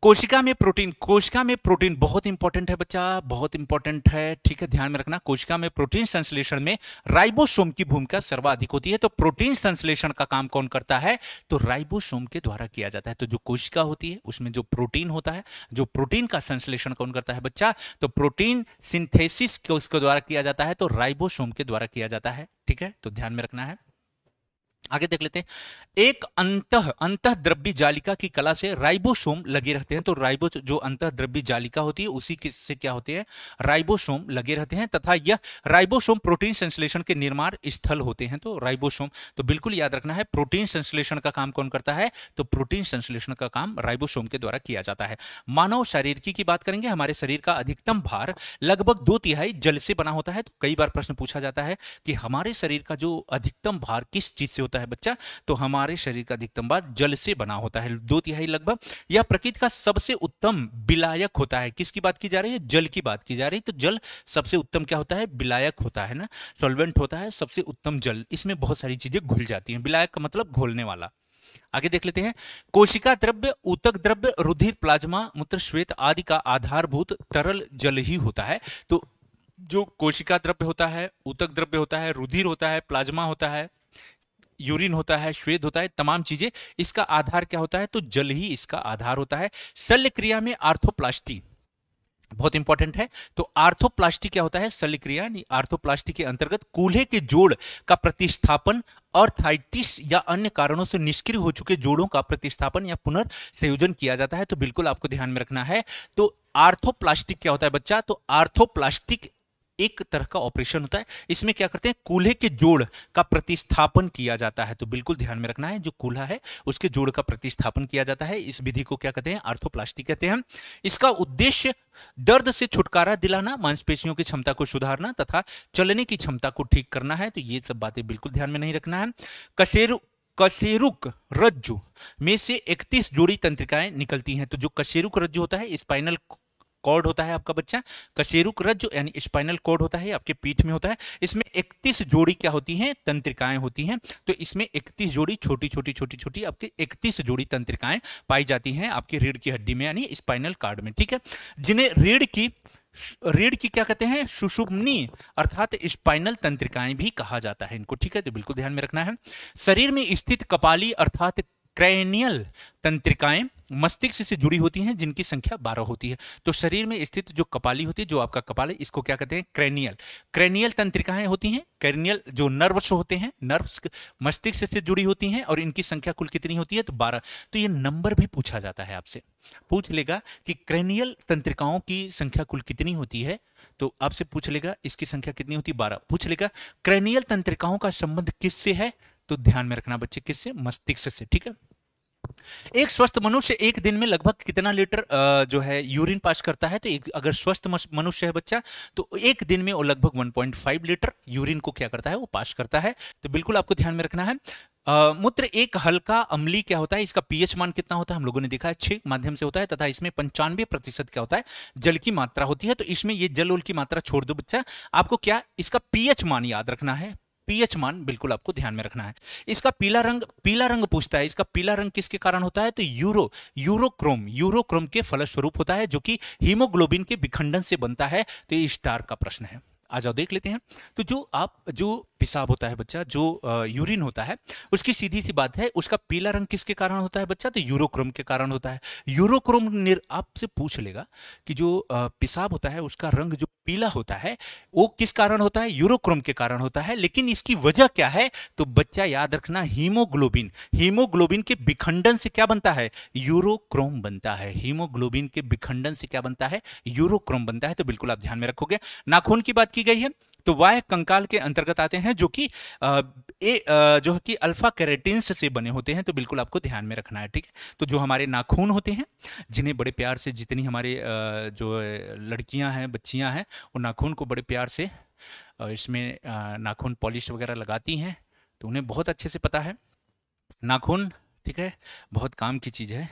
कोशिका में प्रोटीन कोशिका में प्रोटीन बहुत इंपॉर्टेंट है बच्चा बहुत इंपॉर्टेंट है ठीक है ध्यान में रखना कोशिका में प्रोटीन संश्लेषण में राइबोसोम की भूमिका सर्वाधिक होती है तो प्रोटीन संश्लेषण का काम कौन करता है तो राइबोसोम के द्वारा किया जाता है तो जो कोशिका होती है उसमें जो प्रोटीन होता है जो प्रोटीन का संश्लेषण कौन करता है बच्चा तो प्रोटीन सिंथेसिस उसके द्वारा किया जाता है तो राइबोसोम के द्वारा किया जाता है ठीक है तो ध्यान में रखना है आगे देख लेते हैं एक अंत अंत द्रव्य जालिका की कला से राइबोसोम लगे रहते हैं तो राइबो जो अंत द्रव्य जालिका होती है उसी से क्या होते हैं राइबोसोम लगे रहते हैं तथा यह राइबोसोम प्रोटीन संश्लेषण के निर्माण स्थल होते हैं तो राइबोसोम तो बिल्कुल याद रखना है प्रोटीन संश्लेषण का काम कौन करता है तो प्रोटीन संश्लेषण का काम राइबोसोम के द्वारा किया जाता है मानव शरीर की, की बात करेंगे हमारे शरीर का अधिकतम भार लगभग दो तिहाई जल से बना होता है तो कई बार प्रश्न पूछा जाता है कि हमारे शरीर का जो अधिकतम भार किस चीज से होता होता है बच्चा तो हमारे शरीर का अधिकतम भाग जल से बना होता है दो तिहाई लगभग यह प्रकृति का सबसे उत्तम विलायक होता है किसकी बात की जा रही है जल की बात की जा रही है तो जल सबसे उत्तम क्या होता है विलायक होता है ना सोलवेंट होता है सबसे उत्तम जल इसमें बहुत सारी चीजें घुल जाती है विलायक का मतलब घोलने वाला आगे देख लेते हैं कोशिका द्रव्य उतक द्रव्य रुधिर प्लाज्मा मूत्र श्वेत आदि का आधारभूत तरल जल ही होता है तो जो कोशिका द्रव्य होता है उतक द्रव्य होता है रुधिर होता है प्लाज्मा होता है यूरिन होता है श्वेद होता है तमाम चीजें इसका आधार क्या होता है तो जल ही इसका आधार होता है शल्य क्रिया में आर्थोप्लास्टी बहुत इंपॉर्टेंट है तो आर्थोप्लास्टी क्या होता है शल्य क्रिया आर्थोप्लास्टी के अंतर्गत कूल्हे के जोड़ का प्रतिस्थापन अर्थाइटिस या अन्य कारणों से निष्क्रिय हो चुके जोड़ों का प्रतिस्थापन या पुनर्संयोजन किया जाता है तो बिल्कुल आपको ध्यान में रखना है तो आर्थोप्लास्टिक क्या होता है बच्चा तो आर्थोप्लास्टिक एक तरह का ऑपरेशन होता है इसमें क्या करते हैं कूल्हे के जोड़ का प्रतिस्थापन किया जाता है तो बिल्कुल ध्यान में रखना है जो कूल्हा है उसके जोड़ का प्रतिस्थापन किया जाता है इस विधि को क्या कहते हैं आर्थोप्लास्टी कहते हैं इसका उद्देश्य दर्द से छुटकारा दिलाना मांसपेशियों की क्षमता को सुधारना तथा चलने की क्षमता को ठीक करना है तो ये सब बातें बिल्कुल ध्यान में नहीं रखना है कशेरु कशेरुक रज्जु में से 31 जोड़ी तंत्रिकाएं निकलती हैं तो जो कशेरुक रज्जु होता है स्पाइनल कॉर्ड होता है आपका बच्चा कशेरुक रज्जु यानी स्पाइनल कॉर्ड होता है आपके पीठ में होता है इसमें इकतीस जोड़ी क्या होती हैं तंत्रिकाएं होती हैं तो इसमें इकतीस जोड़ी छोटी छोटी छोटी छोटी आपके इकतीस जोड़ी तंत्रिकाएं पाई जाती हैं आपकी रीढ़ की हड्डी में यानी स्पाइनल कार्ड में ठीक है जिन्हें रीढ़ की रीढ़ की क्या कहते हैं सुषुम्नी अर्थात स्पाइनल तंत्रिकाएं भी कहा जाता है इनको ठीक है तो बिल्कुल ध्यान में रखना है शरीर में स्थित कपाली अर्थात क्रैनियल तंत्रिकाएं मस्तिष्क से जुड़ी होती हैं जिनकी संख्या बारह होती है तो शरीर में स्थित जो कपाली होती है जो आपका कपाल है इसको क्या कहते हैं क्रैनियल क्रैनियल तंत्रिकाएं होती हैं क्रैनियल जो नर्व्स होते हैं नर्व्स मस्तिष्क से जुड़ी होती हैं और इनकी संख्या कुल कितनी होती है तो बारह तो ये नंबर भी पूछा जाता है आपसे पूछ लेगा कि क्रैनियल तंत्रिकाओं की संख्या कुल कितनी होती है तो आपसे पूछ लेगा इसकी संख्या कितनी होती है बारह पूछ लेगा क्रैनियल तंत्रिकाओं का संबंध किससे है तो ध्यान में रखना बच्चे किससे मस्तिष्क से ठीक है एक स्वस्थ मनुष्य एक दिन में लगभग कितना लीटर जो है यूरिन पास करता है तो एक अगर स्वस्थ मनुष्य है बच्चा तो एक दिन में वो लगभग 1.5 लीटर यूरिन को क्या करता है वो पास करता है तो बिल्कुल आपको ध्यान में रखना है मूत्र एक हल्का अम्ली क्या होता है इसका पीएच मान कितना होता है हम लोगों ने देखा है छः माध्यम से होता है तथा इसमें पंचानवे प्रतिशत क्या होता है जल की मात्रा होती है तो इसमें ये जल उल की मात्रा छोड़ दो बच्चा आपको क्या इसका पीएच मान याद रखना है पीएच मान बिल्कुल आपको ध्यान में रखना है इसका पीला रंग पीला रंग पूछता है इसका पीला रंग किसके कारण होता है तो यूरो यूरोक्रोम यूरोक्रोम के फलस्वरूप होता है जो कि हीमोग्लोबिन के विखंडन से बनता है तो ये स्टार का प्रश्न है आ जाओ देख लेते हैं तो जो आप जो पेशाब होता है बच्चा जो यूरिन होता है उसकी सीधी सी बात है उसका पीला रंग किसके कारण होता है बच्चा तो यूरोक्रोम के कारण होता है यूरोक्रोम आपसे पूछ लेगा कि जो पेशाब होता है उसका रंग जो पीला होता है वो किस कारण होता है यूरोक्रोम के कारण होता है लेकिन इसकी वजह क्या है तो बच्चा याद रखना हीमोग्लोबिन हीमोग्लोबिन के विखंडन से क्या बनता है यूरोक्रोम बनता है हीमोग्लोबिन के विखंडन से क्या बनता है यूरोक्रोम बनता है तो बिल्कुल आप ध्यान में रखोगे नाखून की बात की गई है तो वाय कंकाल के अंतर्गत आते हैं जो कि ए जो कि अल्फा कैरेटिन से बने होते हैं तो बिल्कुल आपको ध्यान में रखना है ठीक है तो जो हमारे नाखून होते हैं जिन्हें बड़े प्यार से जितनी हमारे जो लड़कियां हैं बच्चियां हैं वो नाखून को बड़े प्यार से इसमें नाखून पॉलिश वगैरह लगाती हैं तो उन्हें बहुत अच्छे से पता है नाखून ठीक है बहुत काम की चीज़ है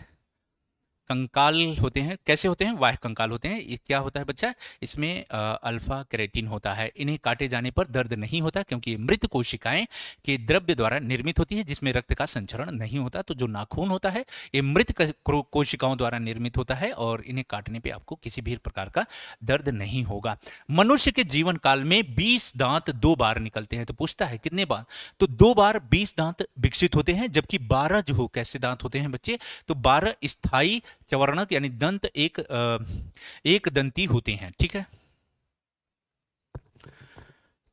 कंकाल होते हैं कैसे होते हैं वाह कंकाल होते हैं क्या होता है बच्चा इसमें अल्फा कैरेटिन होता है इन्हें काटे जाने पर दर्द नहीं होता क्योंकि मृत कोशिकाएं के द्रव्य द्वारा निर्मित होती है जिसमें रक्त का संचरण नहीं होता तो जो नाखून होता है ये मृत कोशिकाओं द्वारा निर्मित होता है और इन्हें काटने पर आपको किसी भी प्रकार का दर्द नहीं होगा मनुष्य के जीवन काल में बीस दांत दो बार निकलते हैं तो पूछता है कितने बार तो दो बार बीस दांत विकसित होते हैं जबकि बारह जो कैसे दांत होते हैं बच्चे तो बारह स्थायी चवर्णक यानी दंत एक एक दंती होते हैं ठीक है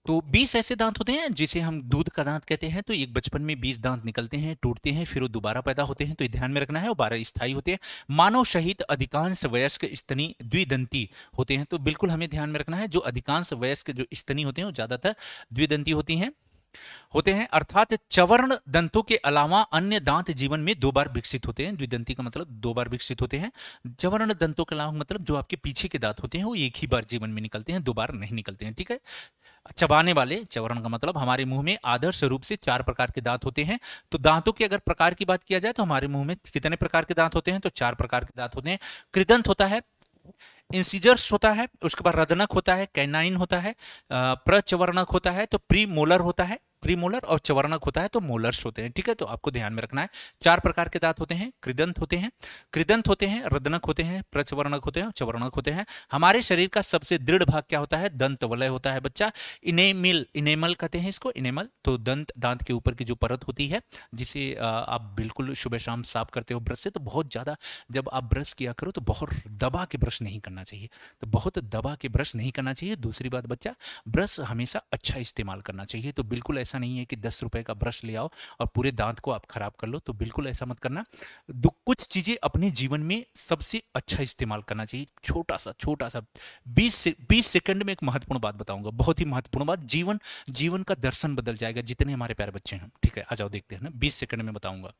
तो 20 ऐसे दांत होते हैं जिसे हम दूध का दांत कहते हैं तो एक बचपन में 20 दांत निकलते हैं टूटते हैं फिर वो दोबारा पैदा होते हैं तो ध्यान में रखना है वो बारह स्थायी होते हैं मानव सहित अधिकांश वयस्क स्तनी द्विदंती होते हैं तो बिल्कुल हमें ध्यान में रखना है जो अधिकांश वयस्क जो स्तनी होते हैं वो ज़्यादातर द्विदंती होती हैं होते हैं अर्थात चवर्ण दंतों के अलावा अन्य दांत जीवन में दो बार विकसित होते हैं द्विदंती का मतलब दो बार विकसित होते हैं चवर्ण दंतों के अलावा मतलब जो आपके पीछे के दांत होते हैं वो एक ही बार जीवन में निकलते हैं दो बार नहीं निकलते हैं ठीक है चबाने वाले चवर्ण का मतलब हमारे मुंह में आदर्श रूप से चार प्रकार के दांत होते हैं तो दांतों के अगर प्रकार की बात किया जाए तो हमारे मुंह में कितने प्रकार के दांत होते हैं तो चार प्रकार के दांत होते हैं कृदंत होता है इंसीजर्स होता है उसके बाद रदनक होता है कैनाइन होता है प्रचवर्णक होता है तो प्री मोलर होता है प्रीमोलर और चवर्णक होता है तो मोलर्स होते हैं ठीक है तो आपको ध्यान में रखना है चार प्रकार के दांत होते हैं कृदंत होते हैं कृदंत होते हैं रदनक होते हैं प्रचवर्णक होते हैं चवर्णक होते हैं हमारे शरीर का सबसे दृढ़ भाग क्या होता है दंत वलय होता है बच्चा इनेमिल इनेमल कहते हैं इसको इनेमल तो दंत दांत के ऊपर की जो परत होती है जिसे आप बिल्कुल सुबह शाम साफ करते हो ब्रश से तो बहुत ज़्यादा जब आप ब्रश किया करो तो बहुत दबा के ब्रश नहीं करना चाहिए तो बहुत दबा के ब्रश नहीं करना चाहिए दूसरी बात बच्चा ब्रश हमेशा अच्छा इस्तेमाल करना चाहिए तो बिल्कुल ऐसा नहीं है कि दस रुपए का ब्रश ले आओ और पूरे दांत को आप खराब कर लो तो बिल्कुल ऐसा मत करना कुछ चीज़ें अपने जीवन में सबसे अच्छा इस्तेमाल करना चाहिए छोटा सा छोटा सा बीस से बीस सेकंड में एक महत्वपूर्ण बात बताऊंगा बहुत ही महत्वपूर्ण बात जीवन जीवन का दर्शन बदल जाएगा जितने हमारे प्यारे बच्चे हैं ठीक है आ जाओ देखते हैं ना बीस सेकंड में बताऊंगा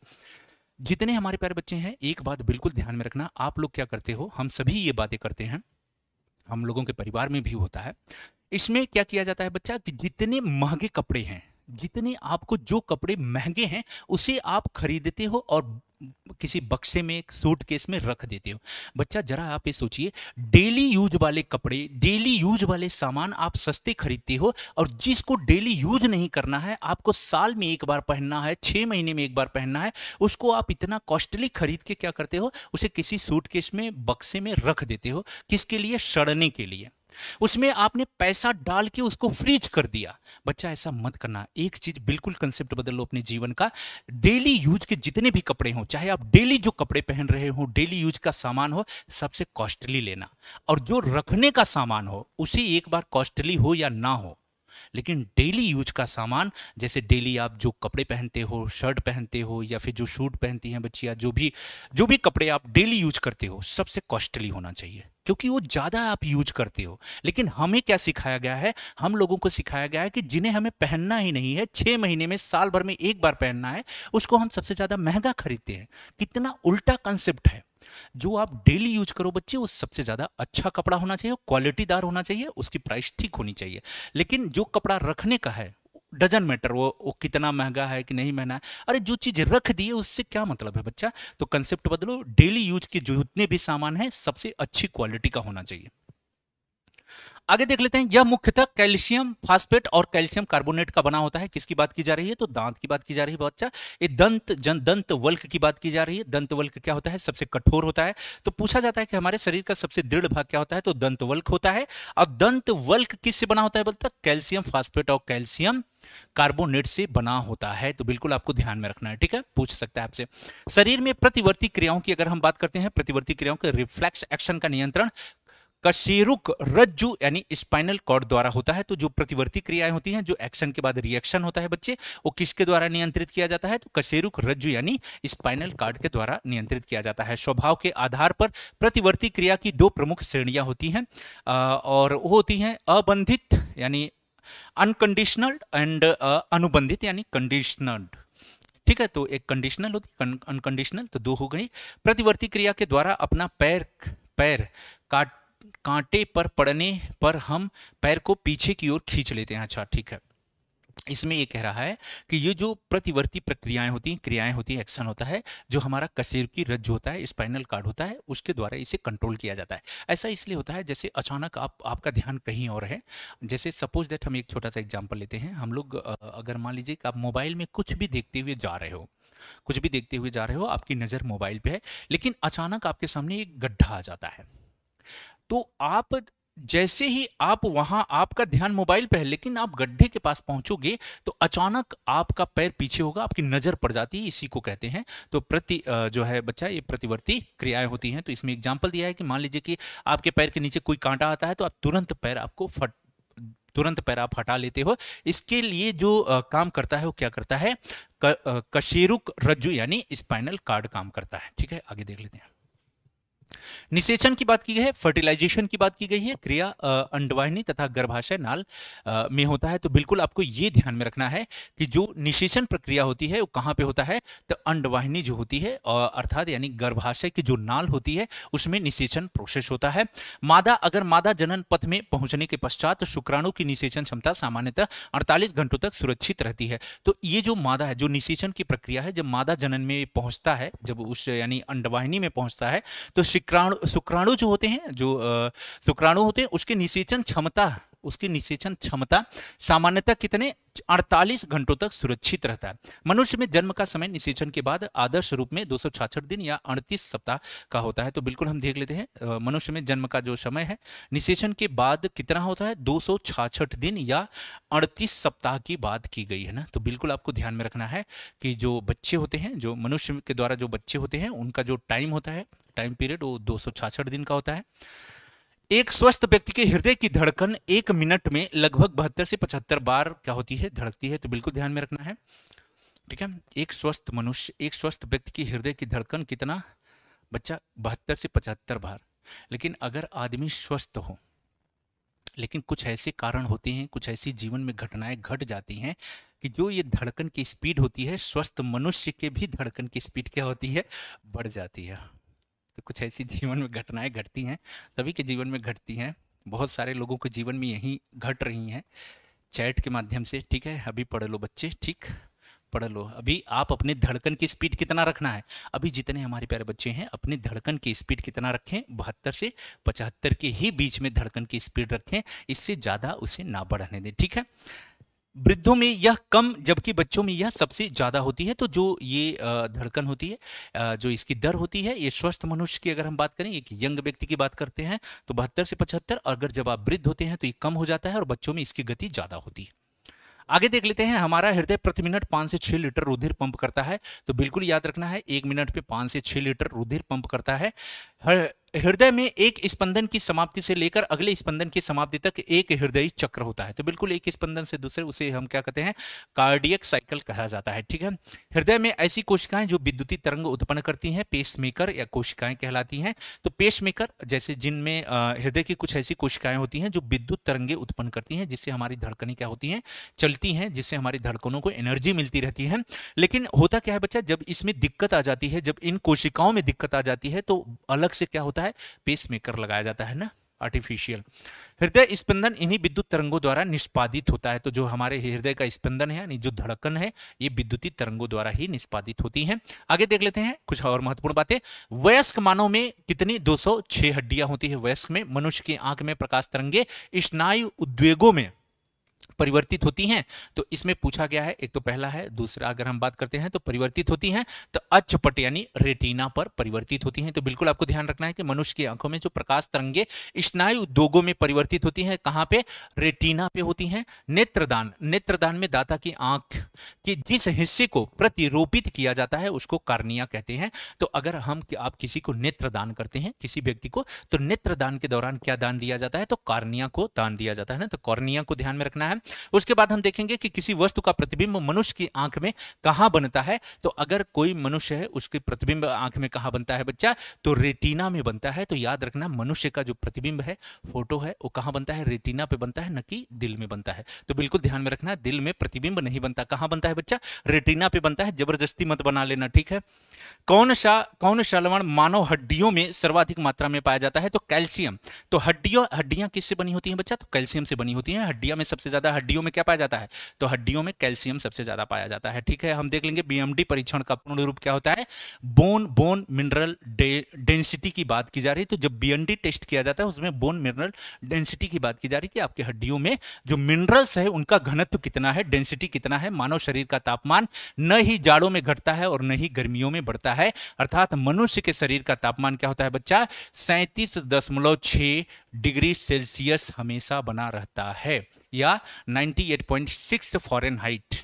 जितने हमारे प्यारे बच्चे हैं एक बात बिल्कुल ध्यान में रखना आप लोग क्या करते हो हम सभी ये बातें करते हैं हम लोगों के परिवार में भी होता है इसमें क्या किया जाता है बच्चा कि जितने महंगे कपड़े हैं जितने आपको जो कपड़े महंगे हैं उसे आप खरीदते हो और किसी बक्से में सूट केस में रख देते हो बच्चा जरा आप ये सोचिए डेली यूज वाले कपड़े डेली यूज वाले सामान आप सस्ते खरीदते हो और जिसको डेली यूज नहीं करना है आपको साल में एक बार पहनना है छः महीने में एक बार पहनना है उसको आप इतना कॉस्टली खरीद के क्या करते हो उसे किसी सूट केस में बक्से में रख देते हो किसके लिए सड़ने के लिए उसमें आपने पैसा डाल के उसको फ्रीज कर दिया बच्चा ऐसा मत करना एक चीज बिल्कुल कंसेप्ट बदल लो अपने जीवन का डेली यूज के जितने भी कपड़े हों चाहे आप डेली जो कपड़े पहन रहे हो डेली यूज का सामान हो सबसे कॉस्टली लेना और जो रखने का सामान हो उसी एक बार कॉस्टली हो या ना हो लेकिन डेली यूज का सामान जैसे डेली आप जो कपड़े पहनते हो शर्ट पहनते हो या फिर जो शूट पहनती हैं बच्चिया जो भी जो भी कपड़े आप डेली यूज करते हो सबसे कॉस्टली होना चाहिए क्योंकि वो ज़्यादा आप यूज करते हो लेकिन हमें क्या सिखाया गया है हम लोगों को सिखाया गया है कि जिन्हें हमें पहनना ही नहीं है छः महीने में साल भर में एक बार पहनना है उसको हम सबसे ज़्यादा महंगा खरीदते हैं कितना उल्टा कंसेप्ट है जो आप डेली यूज करो बच्चे वो सबसे ज़्यादा अच्छा कपड़ा होना चाहिए क्वालिटीदार होना चाहिए उसकी प्राइस ठीक होनी चाहिए लेकिन जो कपड़ा रखने का है डजन मैटर वो वो कितना महंगा है कि नहीं महंगा है अरे जो चीज़ रख दिए उससे क्या मतलब है बच्चा तो कंसेप्ट बदलो डेली यूज के जो जितने भी सामान है सबसे अच्छी क्वालिटी का होना चाहिए आगे देख लेते हैं यह मुख्यतः कैल्शियम फास्फेट और कैल्शियम कार्बोनेट का बना होता है किसकी बात की जा रही है तो दांत की बात की जा रही है बच्चा ये दंत जन दंत वल्क की बात की जा रही है दंत वल्क क्या होता है सबसे कठोर होता है तो पूछा जाता है कि हमारे शरीर का सबसे दृढ़ भाग क्या होता है तो दंत वल्क होता है और दंत वल्क किससे बना होता है बोलता कैल्शियम फास्फेट और कैल्शियम कार्बोनेट से बना होता है तो बिल्कुल आपको ध्यान में रखना है ठीक है पूछ सकता है आपसे शरीर में प्रतिवर्ती क्रियाओं की अगर हम बात करते हैं प्रतिवर्ती क्रियाओं के रिफ्लेक्स एक्शन का नियंत्रण कशेरुक रज्जु यानी स्पाइनल कॉर्ड द्वारा होता है तो जो प्रतिवर्ती क्रियाएं होती हैं जो एक्शन के बाद रिएक्शन होता है बच्चे वो किसके द्वारा नियंत्रित किया जाता है तो कशेरुक रज्जु यानी स्पाइनल कॉर्ड के द्वारा नियंत्रित किया जाता है स्वभाव के आधार पर प्रतिवर्ती क्रिया की दो प्रमुख श्रेणियां होती हैं और वो होती हैं अबंधित यानी अनकंडीशनल एंड अनुबंधित यानी कंडीशनल ठीक है तो एक कंडीशनल होती अनकंडीशनल तो दो हो गई प्रतिवर्ती क्रिया के द्वारा अपना पैर पैर काट कांटे पर पड़ने पर हम पैर को पीछे की ओर खींच लेते हैं अच्छा ठीक है इसमें ये कह रहा है कि ये जो प्रतिवर्ती प्रक्रियाएं होती हैं क्रियाएं होती हैं एक्शन होता है जो हमारा कसेर की रज्ज होता है स्पाइनल कार्ड होता है उसके द्वारा इसे कंट्रोल किया जाता है ऐसा इसलिए होता है जैसे अचानक आप आपका ध्यान कहीं और है जैसे सपोज दैट हम एक छोटा सा एग्जाम्पल लेते हैं हम लोग अगर मान लीजिए कि आप मोबाइल में कुछ भी देखते हुए जा रहे हो कुछ भी देखते हुए जा रहे हो आपकी नज़र मोबाइल पर है लेकिन अचानक आपके सामने एक गड्ढा आ जाता है तो आप जैसे ही आप वहां आपका ध्यान मोबाइल पे है लेकिन आप गड्ढे के पास पहुंचोगे तो अचानक आपका पैर पीछे होगा आपकी नजर पड़ जाती है इसी को कहते हैं तो प्रति जो है बच्चा ये प्रतिवर्ती क्रियाएं होती हैं तो इसमें एग्जाम्पल दिया है कि मान लीजिए कि आपके पैर के नीचे कोई कांटा आता है तो आप तुरंत पैर आपको फट तुरंत पैर आप हटा लेते हो इसके लिए जो काम करता है वो क्या करता है कशेरुक रज्जु यानी स्पाइनल कार्ड काम करता है ठीक है आगे देख लेते हैं निषेचन की बात की गई है फर्टिलाइजेशन की बात की गई है क्रिया अंडवाहिनी तथा गर्भाशय नाल में होता है तो बिल्कुल आपको ये ध्यान में रखना है कि जो निषेचन प्रक्रिया होती है वो कहाँ पे होता है तो अंडवाहिनी जो होती है अर्थात यानी गर्भाशय की जो नाल होती है उसमें निषेचन प्रोसेस होता है मादा अगर मादा जनन पथ में पहुंचने के पश्चात तो शुक्राणु की निषेचन क्षमता सामान्यतः अड़तालीस घंटों तक सुरक्षित रहती है तो ये जो मादा है जो निषेचन की प्रक्रिया है जब मादा जनन में पहुंचता है जब उस यानी अंडवाहिनी में पहुंचता है तो शुक्राणु शुक्राणु जो होते हैं जो शुक्राणु होते हैं उसके निषेचन क्षमता उसकी निषेचन क्षमता सामान्यतः कितने 48 घंटों तक सुरक्षित रहता है मनुष्य में जन्म का समय निषेचन के बाद आदर्श रूप में दो दिन या अड़तीस सप्ताह का होता है तो बिल्कुल हम देख लेते हैं मनुष्य में जन्म का जो समय है निषेचन के बाद कितना होता है दो दिन या अड़तीस सप्ताह की बात की गई है ना तो बिल्कुल आपको ध्यान में रखना है कि जो बच्चे होते हैं जो मनुष्य के द्वारा जो बच्चे होते हैं उनका जो टाइम होता है टाइम पीरियड वो दो दिन का होता है एक स्वस्थ व्यक्ति के हृदय की धड़कन एक मिनट में लगभग बहत्तर से पचहत्तर बार क्या होती है धड़कती है तो बिल्कुल ध्यान में रखना है ठीक है एक स्वस्थ मनुष्य एक स्वस्थ व्यक्ति की हृदय की धड़कन कितना बच्चा बहत्तर से पचहत्तर बार लेकिन अगर आदमी स्वस्थ हो लेकिन कुछ ऐसे कारण होते हैं कुछ ऐसी जीवन में घटनाएं घट जाती हैं कि जो ये धड़कन की स्पीड होती है स्वस्थ मनुष्य के भी धड़कन की स्पीड क्या होती है बढ़ जाती है तो कुछ ऐसी [LAUGHS] जीवन में घटनाएं घटती हैं सभी के जीवन में घटती हैं बहुत सारे लोगों के जीवन में यही घट रही हैं चैट के माध्यम से ठीक है अभी पढ़ लो बच्चे ठीक पढ़ लो अभी आप अपने धड़कन की स्पीड कितना रखना है अभी जितने हमारे प्यारे बच्चे हैं अपने धड़कन की स्पीड कितना रखें बहत्तर से पचहत्तर के ही बीच में धड़कन की स्पीड रखें इससे ज़्यादा उसे ना बढ़ने दें ठीक है वृद्धों में यह कम जबकि बच्चों में यह सबसे ज़्यादा होती है तो जो ये धड़कन होती है जो इसकी दर होती है ये स्वस्थ मनुष्य की अगर हम बात करें एक यंग व्यक्ति की बात करते हैं तो बहत्तर से पचहत्तर अगर जब आप वृद्ध होते हैं तो ये कम हो जाता है और बच्चों में इसकी गति ज़्यादा होती है आगे देख लेते हैं हमारा हृदय प्रति मिनट पांच से छह लीटर रुधिर पंप करता है तो बिल्कुल याद रखना है एक मिनट पे पांच से छह लीटर रुधिर पंप करता है हर हृदय में एक स्पंदन की समाप्ति से लेकर अगले स्पंदन की समाप्ति तक एक हृदय चक्र होता है तो बिल्कुल एक स्पंदन से दूसरे उसे हम क्या कहते हैं कार्डियक साइकिल कहा जाता है ठीक है हृदय में ऐसी कोशिकाएं जो विद्युतीय तरंग उत्पन्न करती हैं पेसमेकर या कोशिकाएं कहलाती हैं तो पेसमेकर जैसे जिनमें हृदय की कुछ ऐसी कोशिकाएं होती हैं जो विद्युत तरंगे उत्पन्न करती हैं जिससे हमारी धड़कने क्या होती हैं चलती हैं जिससे हमारी धड़कनों को एनर्जी मिलती रहती है लेकिन होता क्या है बच्चा जब इसमें दिक्कत आ जाती है जब इन कोशिकाओं में दिक्कत आ जाती है तो अलग से क्या होता है होता है पेसमेकर लगाया जाता है ना आर्टिफिशियल हृदय स्पंदन इन्हीं विद्युत तरंगों द्वारा निष्पादित होता है तो जो हमारे हृदय का स्पंदन है जो धड़कन है ये विद्युतीय तरंगों द्वारा ही निष्पादित होती है आगे देख लेते हैं कुछ और महत्वपूर्ण बातें वयस्क मानव में कितनी 206 हड्डियां होती है वयस्क में मनुष्य की आंख में प्रकाश तरंगे स्नायु उद्वेगों में परिवर्तित होती हैं तो इसमें पूछा गया है एक तो पहला है दूसरा अगर हम बात करते हैं तो परिवर्तित होती हैं तो अच्छपट यानी रेटिना पर परिवर्तित होती हैं तो बिल्कुल आपको ध्यान रखना है कि मनुष्य की आंखों में जो प्रकाश तरंगे स्नायु दोगों में परिवर्तित होती हैं कहाँ पे रेटिना पे होती हैं नेत्रदान नेत्रदान में दाता की आंख के जिस हिस्से को प्रतिरोपित किया जाता है उसको कार्निया कहते हैं तो अगर हम कि आप किसी को नेत्रदान करते हैं किसी व्यक्ति को तो नेत्रदान के दौरान क्या दान दिया जाता है तो कार्निया को दान दिया जाता है ना तो कॉर्निया को ध्यान में रखना है उसके बाद हम देखेंगे कि किसी वस्तु का प्रतिबिंब मनुष्य की आंख में कहाँ बनता है तो अगर कोई मनुष्य है उसके प्रतिबिंब आंख में कहाँ बनता है बच्चा तो रेटिना में बनता है तो याद रखना मनुष्य का जो प्रतिबिंब है फोटो है वो कहां बनता है रेटिना पे बनता है न कि दिल में बनता है तो बिल्कुल ध्यान में रखना दिल में प्रतिबिंब नहीं बनता कहां बनता है बच्चा रेटिना पे बनता है जबरदस्ती मत बना लेना ठीक है कौन सा कौन सा लवण मानव हड्डियों में सर्वाधिक मात्रा में पाया जाता है तो कैल्शियम तो हड्डियों हड्डियां किससे बनी होती हैं बच्चा तो कैल्शियम से बनी होती हैं हड्डियां में सबसे ज्यादा है हड्डियों में क्या पाया जाता है तो हड्डियों में कैल्शियम सबसे ज्यादा पाया जाता है ठीक है हम देख लेंगे बीएमडी परीक्षण का पूर्ण रूप क्या होता है बोन बोन मिनरल डेंसिटी की बात की जा रही है तो जब बीएमडी टेस्ट किया जाता है उसमें बोन मिनरल डेंसिटी की बात की जा रही है कि आपके हड्डियों में जो मिनरल्स है उनका घनत्व कितना है डेंसिटी कितना है मानव शरीर का तापमान न ही जाड़ों में घटता है और न ही गर्मियों में बढ़ता है अर्थात मनुष्य के शरीर का तापमान क्या होता है बच्चा सैंतीस डिग्री सेल्सियस हमेशा बना रहता है या 98.6 फॉरेनहाइट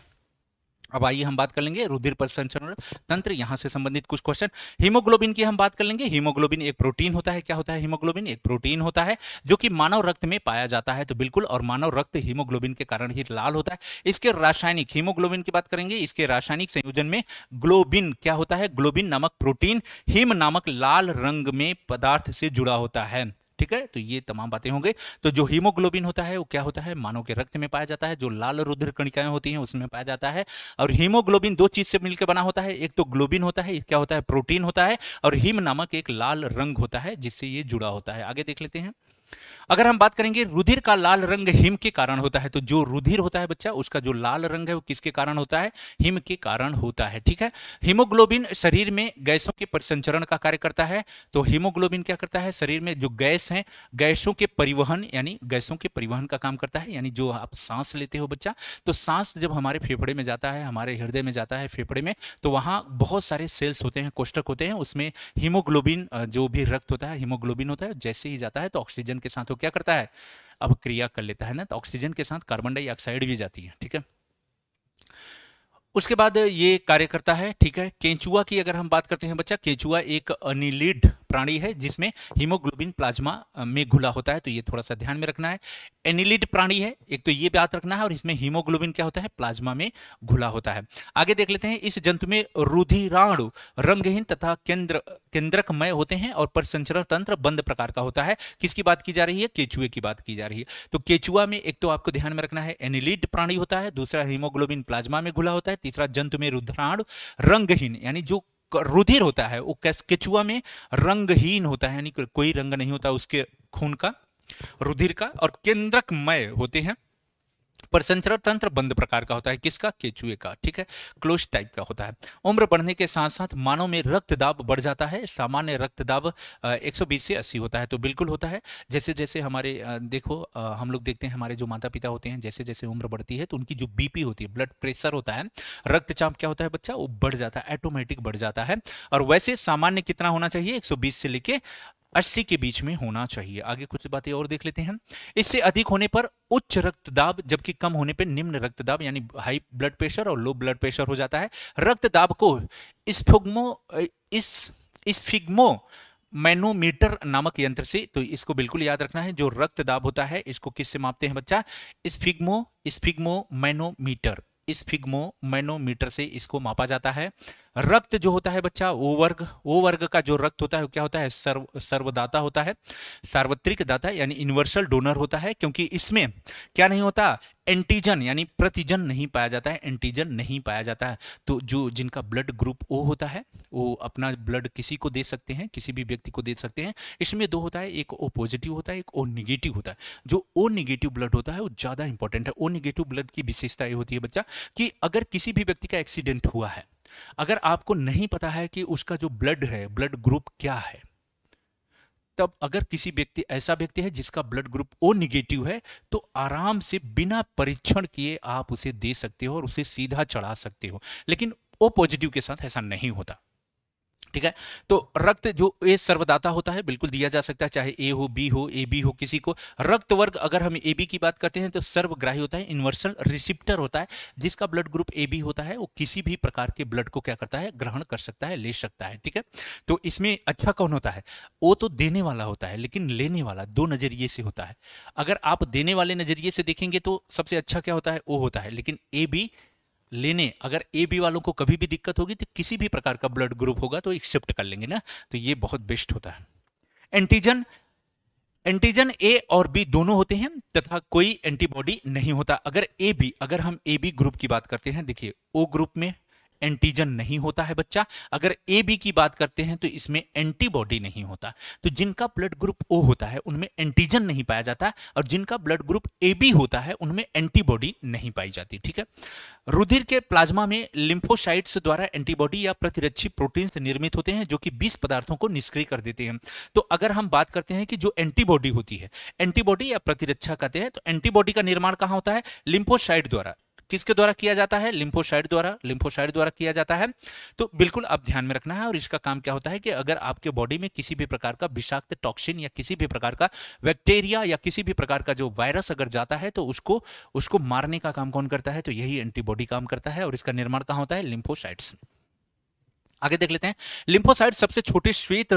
अब आइए हम बात कर लेंगे रुधिर प्रसंचरण तंत्र यहाँ से संबंधित कुछ क्वेश्चन हीमोग्लोबिन की हम बात कर लेंगे हीमोग्लोबिन एक प्रोटीन होता है क्या होता है हीमोग्लोबिन एक प्रोटीन होता है जो कि मानव रक्त में पाया जाता है तो बिल्कुल और मानव रक्त हीमोग्लोबिन के कारण ही लाल होता है इसके रासायनिक हीमोग्लोबिन की बात करेंगे इसके रासायनिक संयोजन में ग्लोबिन क्या होता है ग्लोबिन नामक प्रोटीन हीम नामक लाल रंग में पदार्थ से जुड़ा होता है ठीक है तो ये तमाम बातें होंगे तो जो हीमोग्लोबिन होता है वो क्या होता है मानव के रक्त में पाया जाता है जो लाल रुद्र कणिकाएं होती हैं उसमें पाया जाता है और हीमोग्लोबिन दो चीज से मिलकर बना होता है एक तो ग्लोबिन होता है क्या होता है प्रोटीन होता है और हीम नामक एक लाल रंग होता है जिससे ये जुड़ा होता है आगे देख लेते हैं अगर हम बात करेंगे रुधिर का लाल रंग हिम के कारण होता है तो जो रुधिर होता है बच्चा उसका जो लाल रंग है वो किसके कारण होता है हिम के कारण होता है ठीक है हीमोग्लोबिन शरीर में गैसों के परिसंचरण का कार्य करता है तो हीमोग्लोबिन क्या करता है शरीर में जो गैस है गैसों के परिवहन यानी गैसों के परिवहन का काम करता है यानी जो आप सांस लेते हो बच्चा तो सांस जब हमारे फेफड़े में जाता है हमारे हृदय में जाता है फेफड़े में तो वहाँ बहुत सारे सेल्स होते हैं कोष्टक होते हैं उसमें हीमोग्लोबिन जो भी रक्त होता है हीमोग्लोबिन होता है जैसे ही जाता है तो ऑक्सीजन ऑक्सीजन के साथ वो क्या करता है अब क्रिया कर लेता है ना तो ऑक्सीजन के साथ कार्बन डाइऑक्साइड भी जाती है ठीक है उसके बाद ये कार्य करता है ठीक है केंचुआ की अगर हम बात करते हैं बच्चा केंचुआ एक अनिलिड प्राणी है जिसमें हीमोग्लोबिन प्लाज्मा में घुला होता है तो ये थोड़ा सा ध्यान में रखना है एनिलिड प्राणी है एक तो ये याद रखना है और इसमें हीमोग्लोबिन क्या होता है प्लाज्मा में घुला होता है आगे देख लेते हैं इस जंतु में रुधिराणु रंगहीन तथा केंद्र केंद्रकमय होते हैं और प्रसंचरण तंत्र बंद प्रकार का होता है किसकी बात की जा रही है केचुए की बात की जा रही है तो केचुआ में एक तो आपको ध्यान में रखना है एनिलिड प्राणी होता है दूसरा हीमोग्लोबिन प्लाज्मा में घुला होता है तीसरा जंतु में रुद्राणु रंगहीन यानी जो रुधिर होता है वो केचुआ में रंगहीन होता है यानी कोई रंग नहीं होता उसके खून का रुधिर का और केंद्रक मय होते हैं प्रसंचरण तंत्र बंद प्रकार का होता है किसका केचुए का ठीक है क्लोज टाइप का होता है उम्र बढ़ने के साथ साथ मानव में रक्त दाब बढ़ जाता है सामान्य रक्त दाब एक से अस्सी होता है तो बिल्कुल होता है जैसे जैसे हमारे देखो हम लोग देखते हैं हमारे जो माता पिता होते हैं जैसे जैसे उम्र बढ़ती है तो उनकी जो बीपी होती है ब्लड प्रेशर होता है रक्तचाप क्या होता है बच्चा वो बढ़ जाता है ऑटोमेटिक बढ़ जाता है और वैसे सामान्य कितना होना चाहिए एक से लेके अस्सी के बीच में होना चाहिए आगे कुछ बातें और देख लेते हैं इससे अधिक होने पर उच्च रक्तदाब जबकि कम होने पर निम्न रक्तदाब यानी हाई ब्लड प्रेशर और लो ब्लड प्रेशर हो जाता है रक्तदाब को स्फुग्मो इस स्फिग्मो मैनोमीटर नामक यंत्र से तो इसको बिल्कुल याद रखना है जो रक्तदाब होता है इसको किससे मापते हैं बच्चा स्फिग्मो स्फिग्मो मैनोमीटर इस मैनोमीटर से इसको मापा जाता है रक्त जो होता है बच्चा ओ वर्ग ओ वर्ग का जो रक्त होता है क्या होता है सर्व सर्वदाता होता है सार्वत्रिक दाता यानी यूनिवर्सल डोनर होता है क्योंकि इसमें क्या नहीं होता एंटीजन यानी प्रतिजन नहीं पाया जाता है एंटीजन नहीं पाया जाता है तो जो जिनका ब्लड ग्रुप ओ होता है वो अपना ब्लड किसी को दे सकते हैं किसी भी व्यक्ति को दे सकते हैं इसमें दो होता है एक ओ पॉजिटिव होता है एक ओ निगेटिव होता है जो ओ निगेटिव ब्लड होता है वो ज़्यादा इंपॉर्टेंट है ओ निगेटिव ब्लड की विशेषता ये होती है बच्चा कि अगर किसी भी व्यक्ति का एक्सीडेंट हुआ है अगर आपको नहीं पता है कि उसका जो ब्लड है ब्लड ग्रुप क्या है तब अगर किसी व्यक्ति ऐसा व्यक्ति है जिसका ब्लड ग्रुप ओ निगेटिव है तो आराम से बिना परीक्षण किए आप उसे दे सकते हो और उसे सीधा चढ़ा सकते हो लेकिन ओ पॉजिटिव के साथ ऐसा नहीं होता ठीक है तो रक्त जो ए सर्वदाता होता है बिल्कुल दिया जा सकता है चाहे ए हो बी हो ए बी हो किसी को रक्त वर्ग अगर हम ए बी की बात करते हैं तो सर्वग्राही होता है यूनिवर्सल रिसिप्टर होता है जिसका ब्लड ग्रुप ए बी होता है वो किसी भी प्रकार के ब्लड को क्या करता है ग्रहण कर सकता है ले सकता है ठीक है तो इसमें अच्छा कौन होता है वो तो देने वाला होता है लेकिन लेने वाला दो नजरिए से होता है अगर आप देने वाले नजरिए से देखेंगे तो सबसे अच्छा क्या होता है वो होता है लेकिन ए बी लेने अगर ए बी वालों को कभी भी दिक्कत होगी तो किसी भी प्रकार का ब्लड ग्रुप होगा तो एक्सेप्ट कर लेंगे ना तो ये बहुत बेस्ट होता है एंटीजन एंटीजन ए और बी दोनों होते हैं तथा कोई एंटीबॉडी नहीं होता अगर ए बी अगर हम ए बी ग्रुप की बात करते हैं देखिए ओ ग्रुप में एंटीजन नहीं होता है बच्चा अगर ए बी की बात करते हैं तो इसमें एंटीबॉडी नहीं होता तो जिनका ब्लड ग्रुप ओ होता है उनमें एंटीजन नहीं पाया जाता और जिनका ब्लड ग्रुप ए बी होता है उनमें एंटीबॉडी नहीं पाई जाती ठीक है रुधिर के प्लाज्मा में लिम्फोसाइट्स द्वारा एंटीबॉडी या प्रतिरक्षी प्रोटीन निर्मित होते हैं जो कि बीस पदार्थों को निष्क्रिय कर देते हैं तो अगर हम बात करते हैं कि जो एंटीबॉडी होती है एंटीबॉडी या प्रतिरक्षा कहते हैं तो एंटीबॉडी का निर्माण कहाँ होता है लिम्फोसाइट द्वारा किसके द्वारा किया जाता है लिम्फोसाइड द्वारा लिम्फोसाइड द्वारा किया जाता है तो बिल्कुल आप ध्यान में रखना है और इसका काम क्या होता है कि अगर आपके बॉडी में किसी भी प्रकार का विषाक्त टॉक्सिन या किसी भी प्रकार का बैक्टेरिया या किसी भी प्रकार का जो वायरस अगर जाता है तो उसको उसको मारने का काम कौन करता है तो यही एंटीबॉडी काम करता है और इसका निर्माण कहाँ होता है लिम्फोसाइड्स आगे देख लेते हैं लिम्फोसाइड सबसे छोटे श्वेत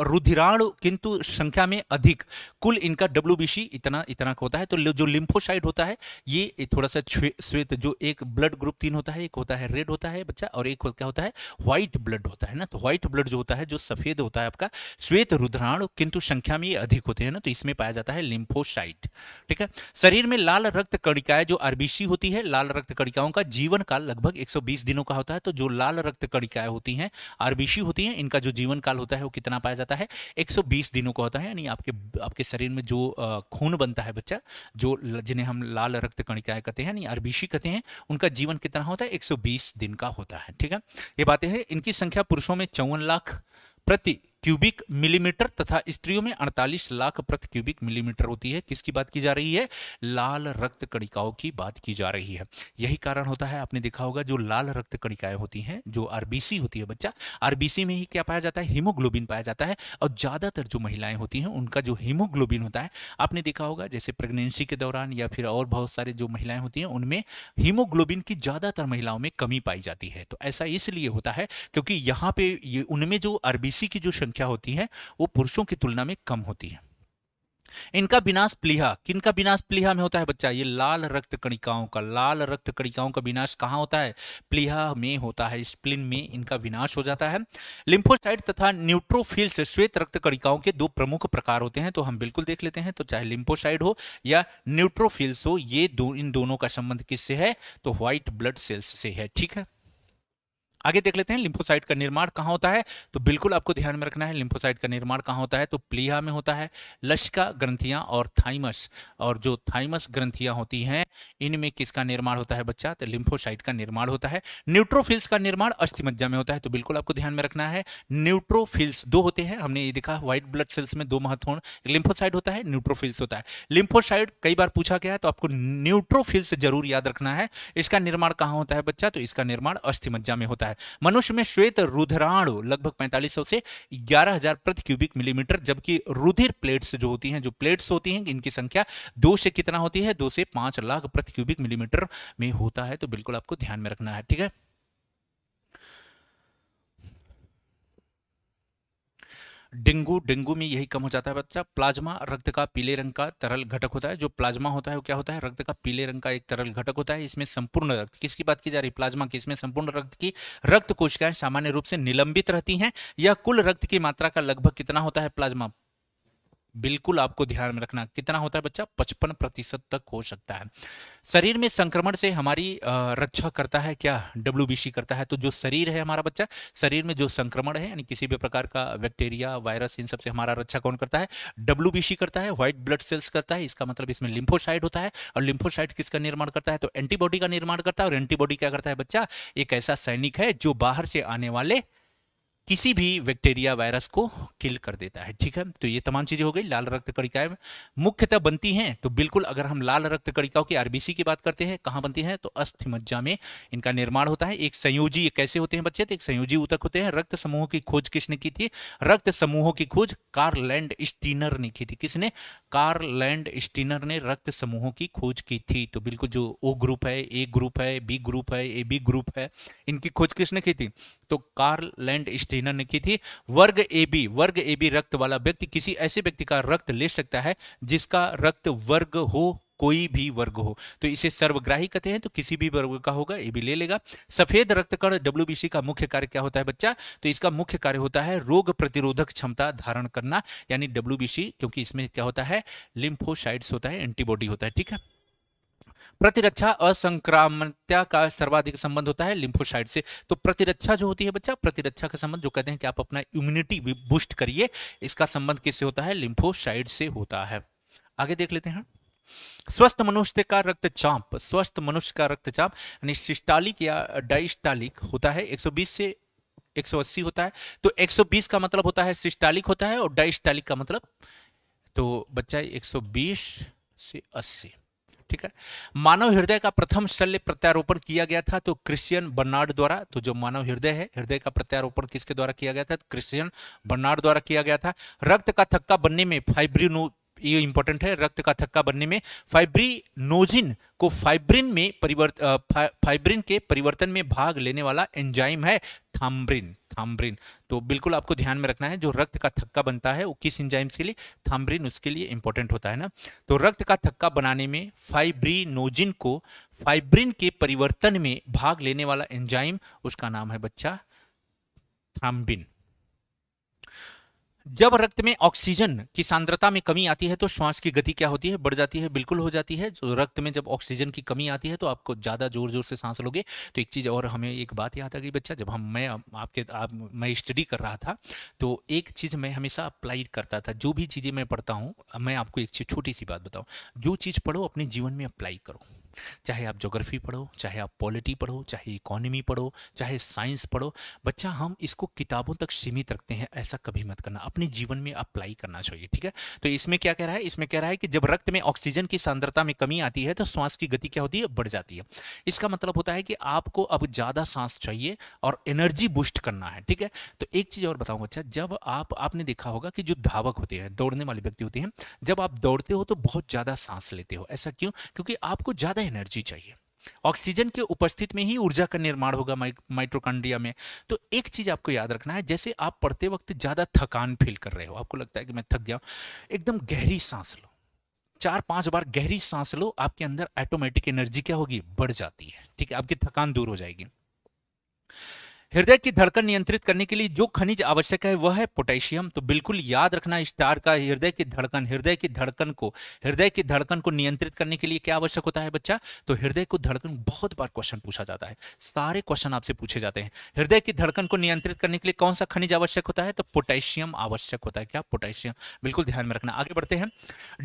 रुधिराण किंतु संख्या में अधिक कुल इनका डब्ल्यू इतना इतना होता है तो जो लिम्फोसाइड होता है ये थोड़ा सा श्वेत जो एक ब्लड ग्रुप तीन होता है एक होता है रेड होता है बच्चा और एक क्या होता है व्हाइट ब्लड होता है ना तो व्हाइट ब्लड जो होता है जो सफेद होता है आपका श्वेत रुद्राण किंतु संख्या में ये अधिक होते हैं ना तो इसमें पाया जाता है लिम्फोसाइट ठीक है शरीर में लाल रक्त कणिकाएं जो आरबीसी होती है लाल रक्त कणिकाओं का जीवन काल लगभग एक दिनों का होता है तो जो लाल रक्त कणिकाएं होती है आरबीसी होती है इनका जो जीवन काल होता है वो कितना पाया जाता जाता है 120 दिनों का होता है यानी आपके आपके शरीर में जो खून बनता है बच्चा जो जिन्हें हम लाल रक्त कणिकाएं कहते हैं यानी कहते हैं उनका जीवन कितना होता है 120 दिन का होता है ठीक है ये बातें हैं इनकी संख्या पुरुषों में चौवन लाख प्रति क्यूबिक मिलीमीटर तथा स्त्रियों में 48 लाख प्रति क्यूबिक मिलीमीटर होती है किसकी बात की जा रही है लाल रक्त कणिकाओं की बात की जा रही है यही कारण होता है आपने देखा होगा जो लाल रक्त कणिकाएं होती हैं जो आरबीसी होती है बच्चा आरबीसी में ही क्या पाया जाता है हीमोग्लोबिन पाया जाता है और ज़्यादातर जो महिलाएं होती हैं उनका जो हीमोग्लोबिन होता है आपने देखा होगा जैसे प्रेग्नेंसी के दौरान या फिर और बहुत सारे जो महिलाएं होती हैं उनमें हीमोग्लोबिन की ज़्यादातर महिलाओं में कमी पाई जाती है तो ऐसा इसलिए होता है क्योंकि यहाँ पे उनमें जो आरबीसी की जो संख्या होती है वो पुरुषों की तुलना में कम होती है इनका विनाश प्लीहा किनका विनाश प्लीहा में होता है बच्चा ये लाल रक्त कणिकाओं का लाल रक्त कणिकाओं का विनाश कहाँ होता है प्लीहा में होता है स्प्लिन में इनका विनाश हो जाता है लिम्फोसाइड तथा न्यूट्रोफिल्स श्वेत रक्त कणिकाओं के दो प्रमुख प्रकार होते हैं तो हम बिल्कुल देख लेते हैं तो चाहे लिम्फोसाइड हो या न्यूट्रोफिल्स हो ये दो इन दोनों का संबंध किससे है तो व्हाइट ब्लड सेल्स से है ठीक है आगे देख लेते हैं लिम्फोसाइट का निर्माण कहाँ होता है तो बिल्कुल आपको ध्यान में रखना है लिम्फोसाइट का निर्माण कहाँ होता है तो प्लीहा में होता है लश्का ग्रंथियां और थाइमस और जो थाइमस ग्रंथियां होती हैं इनमें किसका निर्माण होता है बच्चा तो लिम्फोसाइट का निर्माण होता है न्यूट्रोफिल्स का निर्माण अस्थिमज्जा में होता है तो बिल्कुल आपको ध्यान में रखना है न्यूट्रोफिल्स दो होते हैं हमने ये देखा व्हाइट ब्लड सेल्स में दो महत्वपूर्ण लिम्फोसाइट होता है न्यूट्रोफिल्स होता है लिम्फोसाइट कई बार पूछा गया है तो आपको न्यूट्रोफिल्स जरूर याद रखना है इसका निर्माण कहाँ होता है बच्चा तो इसका निर्माण अस्थिमज्जा में होता है है मनुष्य में श्वेत रुधिराणु लगभग 4500 से 11000 प्रति क्यूबिक मिलीमीटर जबकि रुधिर प्लेट्स जो होती हैं जो प्लेट्स होती हैं इनकी संख्या दो से कितना होती है दो से पांच लाख प्रति क्यूबिक मिलीमीटर में होता है तो बिल्कुल आपको ध्यान में रखना है ठीक है डेंगू डेंगू में यही कम हो जाता है बच्चा प्लाज्मा रक्त का पीले रंग का तरल घटक होता है जो प्लाज्मा होता है वो क्या होता है रक्त का पीले रंग का एक तरल घटक होता है इसमें संपूर्ण रक्त किसकी बात की जा रही है प्लाज्मा की इसमें संपूर्ण रक्त की रक्त कोशिकाएं सामान्य रूप से निलंबित रहती हैं यह कुल रक्त की मात्रा का लगभग कितना होता है प्लाज्मा बिल्कुल आपको ध्यान में रखना कितना होता है बच्चा पचपन प्रतिशत तक हो सकता है शरीर में संक्रमण से हमारी रक्षा करता है क्या डब्ल्यू करता है तो जो शरीर है हमारा बच्चा शरीर में जो संक्रमण है यानी किसी भी प्रकार का बैक्टीरिया वायरस इन सबसे हमारा रक्षा कौन करता है डब्ल्यू करता है व्हाइट ब्लड सेल्स करता है इसका मतलब इसमें लिम्फोसाइड होता है और लिम्फोसाइड किसका निर्माण करता है तो एंटीबॉडी का निर्माण करता है और एंटीबॉडी क्या करता है बच्चा एक ऐसा सैनिक है जो बाहर से आने वाले किसी भी बैक्टीरिया वायरस को किल कर देता है ठीक है तो ये तमाम चीजें हो गई लाल रक्त कणिकाएं मुख्यतः बनती हैं तो बिल्कुल अगर हम लाल रक्त कणिकाओं की आरबीसी की बात करते हैं कहाँ बनती हैं तो मज्जा में इनका निर्माण होता है एक संयोजी कैसे होते हैं बच्चे तो एक संयोजी उतक होते हैं रक्त समूहों की खोज किसने की थी रक्त समूहों की खोज कार्लैंड स्टीनर ने की थी किसने कार्लैंड स्टीनर ने रक्त समूहों की खोज की थी तो बिल्कुल जो ओ ग्रुप है ए ग्रुप है बी ग्रुप है ए बी ग्रुप है इनकी खोज किसने की थी तो कार्लैंड स्टीनर अध्ययन की थी वर्ग ए बी वर्ग ए बी रक्त वाला व्यक्ति किसी ऐसे व्यक्ति का रक्त ले सकता है जिसका रक्त वर्ग हो कोई भी वर्ग हो तो इसे सर्वग्राही कहते हैं तो किसी भी वर्ग का होगा ये भी ले लेगा सफेद रक्तकण डब्ल्यू का मुख्य कार्य क्या होता है बच्चा तो इसका मुख्य कार्य होता है रोग प्रतिरोधक क्षमता धारण करना यानी डब्ल्यू क्योंकि इसमें क्या होता है लिम्फोसाइड्स होता है एंटीबॉडी होता है ठीक है प्रतिरक्षा असंक्रामकता का सर्वाधिक संबंध होता है लिम्फोसाइड से तो प्रतिरक्षा जो होती है बच्चा प्रतिरक्षा का संबंध जो कहते हैं कि आप अपना इम्यूनिटी भी बूस्ट करिए इसका संबंध किससे होता है लिम्फोसाइड से होता है आगे देख लेते हैं स्वस्थ मनुष्य का रक्तचाप स्वस्थ मनुष्य का रक्तचाप यानी सिस्टालिक या डाइस्टालिक होता है 120 से 180 होता है तो 120 का मतलब होता है सिस्टालिक होता है और डाइस्टालिक का मतलब तो बच्चा 120 से 80 ठीक है मानव हृदय का प्रथम शल्य प्रत्यारोपण किया गया था तो क्रिश्चियन बर्नार्ड द्वारा तो जो मानव हृदय है हृदय का प्रत्यारोपण किसके द्वारा किया गया था तो क्रिश्चियन बर्नार्ड द्वारा किया गया था रक्त का थक्का बनने में फाइब्रिनो ये इंपॉर्टेंट है रक्त का थक्का बनने में फाइब्रीनोजिन को फाइब्रिन में परिवर्तन फाइब्रिन के परिवर्तन में भाग लेने वाला एंजाइम है थाम्ब्रिन थाम्ब्रिन तो बिल्कुल आपको ध्यान में रखना है जो रक्त का थक्का बनता है वो किस इंजाइम के लिए थाम्ब्रिन उसके लिए इंपॉर्टेंट होता है ना तो रक्त का थक्का बनाने में फाइब्रिनोजिन को फाइब्रिन के परिवर्तन में भाग लेने वाला एंजाइम उसका नाम है बच्चा थाम्बिन जब रक्त में ऑक्सीजन की सांद्रता में कमी आती है तो श्वास की गति क्या होती है बढ़ जाती है बिल्कुल हो जाती है जो रक्त में जब ऑक्सीजन की कमी आती है तो आपको ज़्यादा जोर जोर से सांस लोगे तो एक चीज़ और हमें एक बात याद आ गई बच्चा जब हम मैं आपके आप मैं स्टडी कर रहा था तो एक चीज़ मैं हमेशा अप्लाई करता था जो भी चीज़ें मैं पढ़ता हूँ मैं आपको एक छोटी सी बात बताऊँ जो चीज़ पढ़ो अपने जीवन में अप्लाई करो चाहे आप जोग्राफ़ी पढ़ो चाहे आप पॉलिटी पढ़ो चाहे इकोनॉमी पढ़ो चाहे साइंस पढ़ो बच्चा हम इसको किताबों तक सीमित रखते हैं ऐसा कभी मत करना अपने जीवन में अप्लाई करना चाहिए ठीक है तो इसमें क्या कह रहा है इसमें कह रहा है कि जब रक्त में ऑक्सीजन की सांद्रता में कमी आती है तो श्वास की गति क्या होती है बढ़ जाती है इसका मतलब होता है कि आपको अब ज़्यादा सांस चाहिए और एनर्जी बूस्ट करना है ठीक है तो एक चीज़ और बताऊँ बच्चा जब आप आपने देखा होगा कि जो धावक होते हैं दौड़ने वाले व्यक्ति होते हैं जब आप दौड़ते हो तो बहुत ज़्यादा सांस लेते हो ऐसा क्यों क्योंकि आपको ज़्यादा हमें एनर्जी चाहिए ऑक्सीजन के उपस्थित में ही ऊर्जा का निर्माण होगा माइट्रोकांड्रिया में तो एक चीज आपको याद रखना है जैसे आप पढ़ते वक्त ज्यादा थकान फील कर रहे हो आपको लगता है कि मैं थक गया एकदम गहरी सांस लो चार पांच बार गहरी सांस लो आपके अंदर ऑटोमेटिक एनर्जी क्या होगी बढ़ जाती है ठीक है आपकी थकान दूर हो जाएगी हृदय की धड़कन नियंत्रित करने के लिए जो खनिज आवश्यक है वह है पोटेशियम तो बिल्कुल याद रखना स्टार का हृदय की धड़कन हृदय की धड़कन को हृदय की धड़कन को नियंत्रित करने के लिए क्या आवश्यक होता है बच्चा तो हृदय को धड़कन बहुत बार क्वेश्चन पूछा जाता है सारे क्वेश्चन आपसे पूछे जाते हैं हृदय की धड़कन को नियंत्रित करने के लिए कौन सा खनिज आवश्यक होता है तो पोटेशियम आवश्यक होता है क्या पोटेशियम बिल्कुल ध्यान में रखना आगे बढ़ते हैं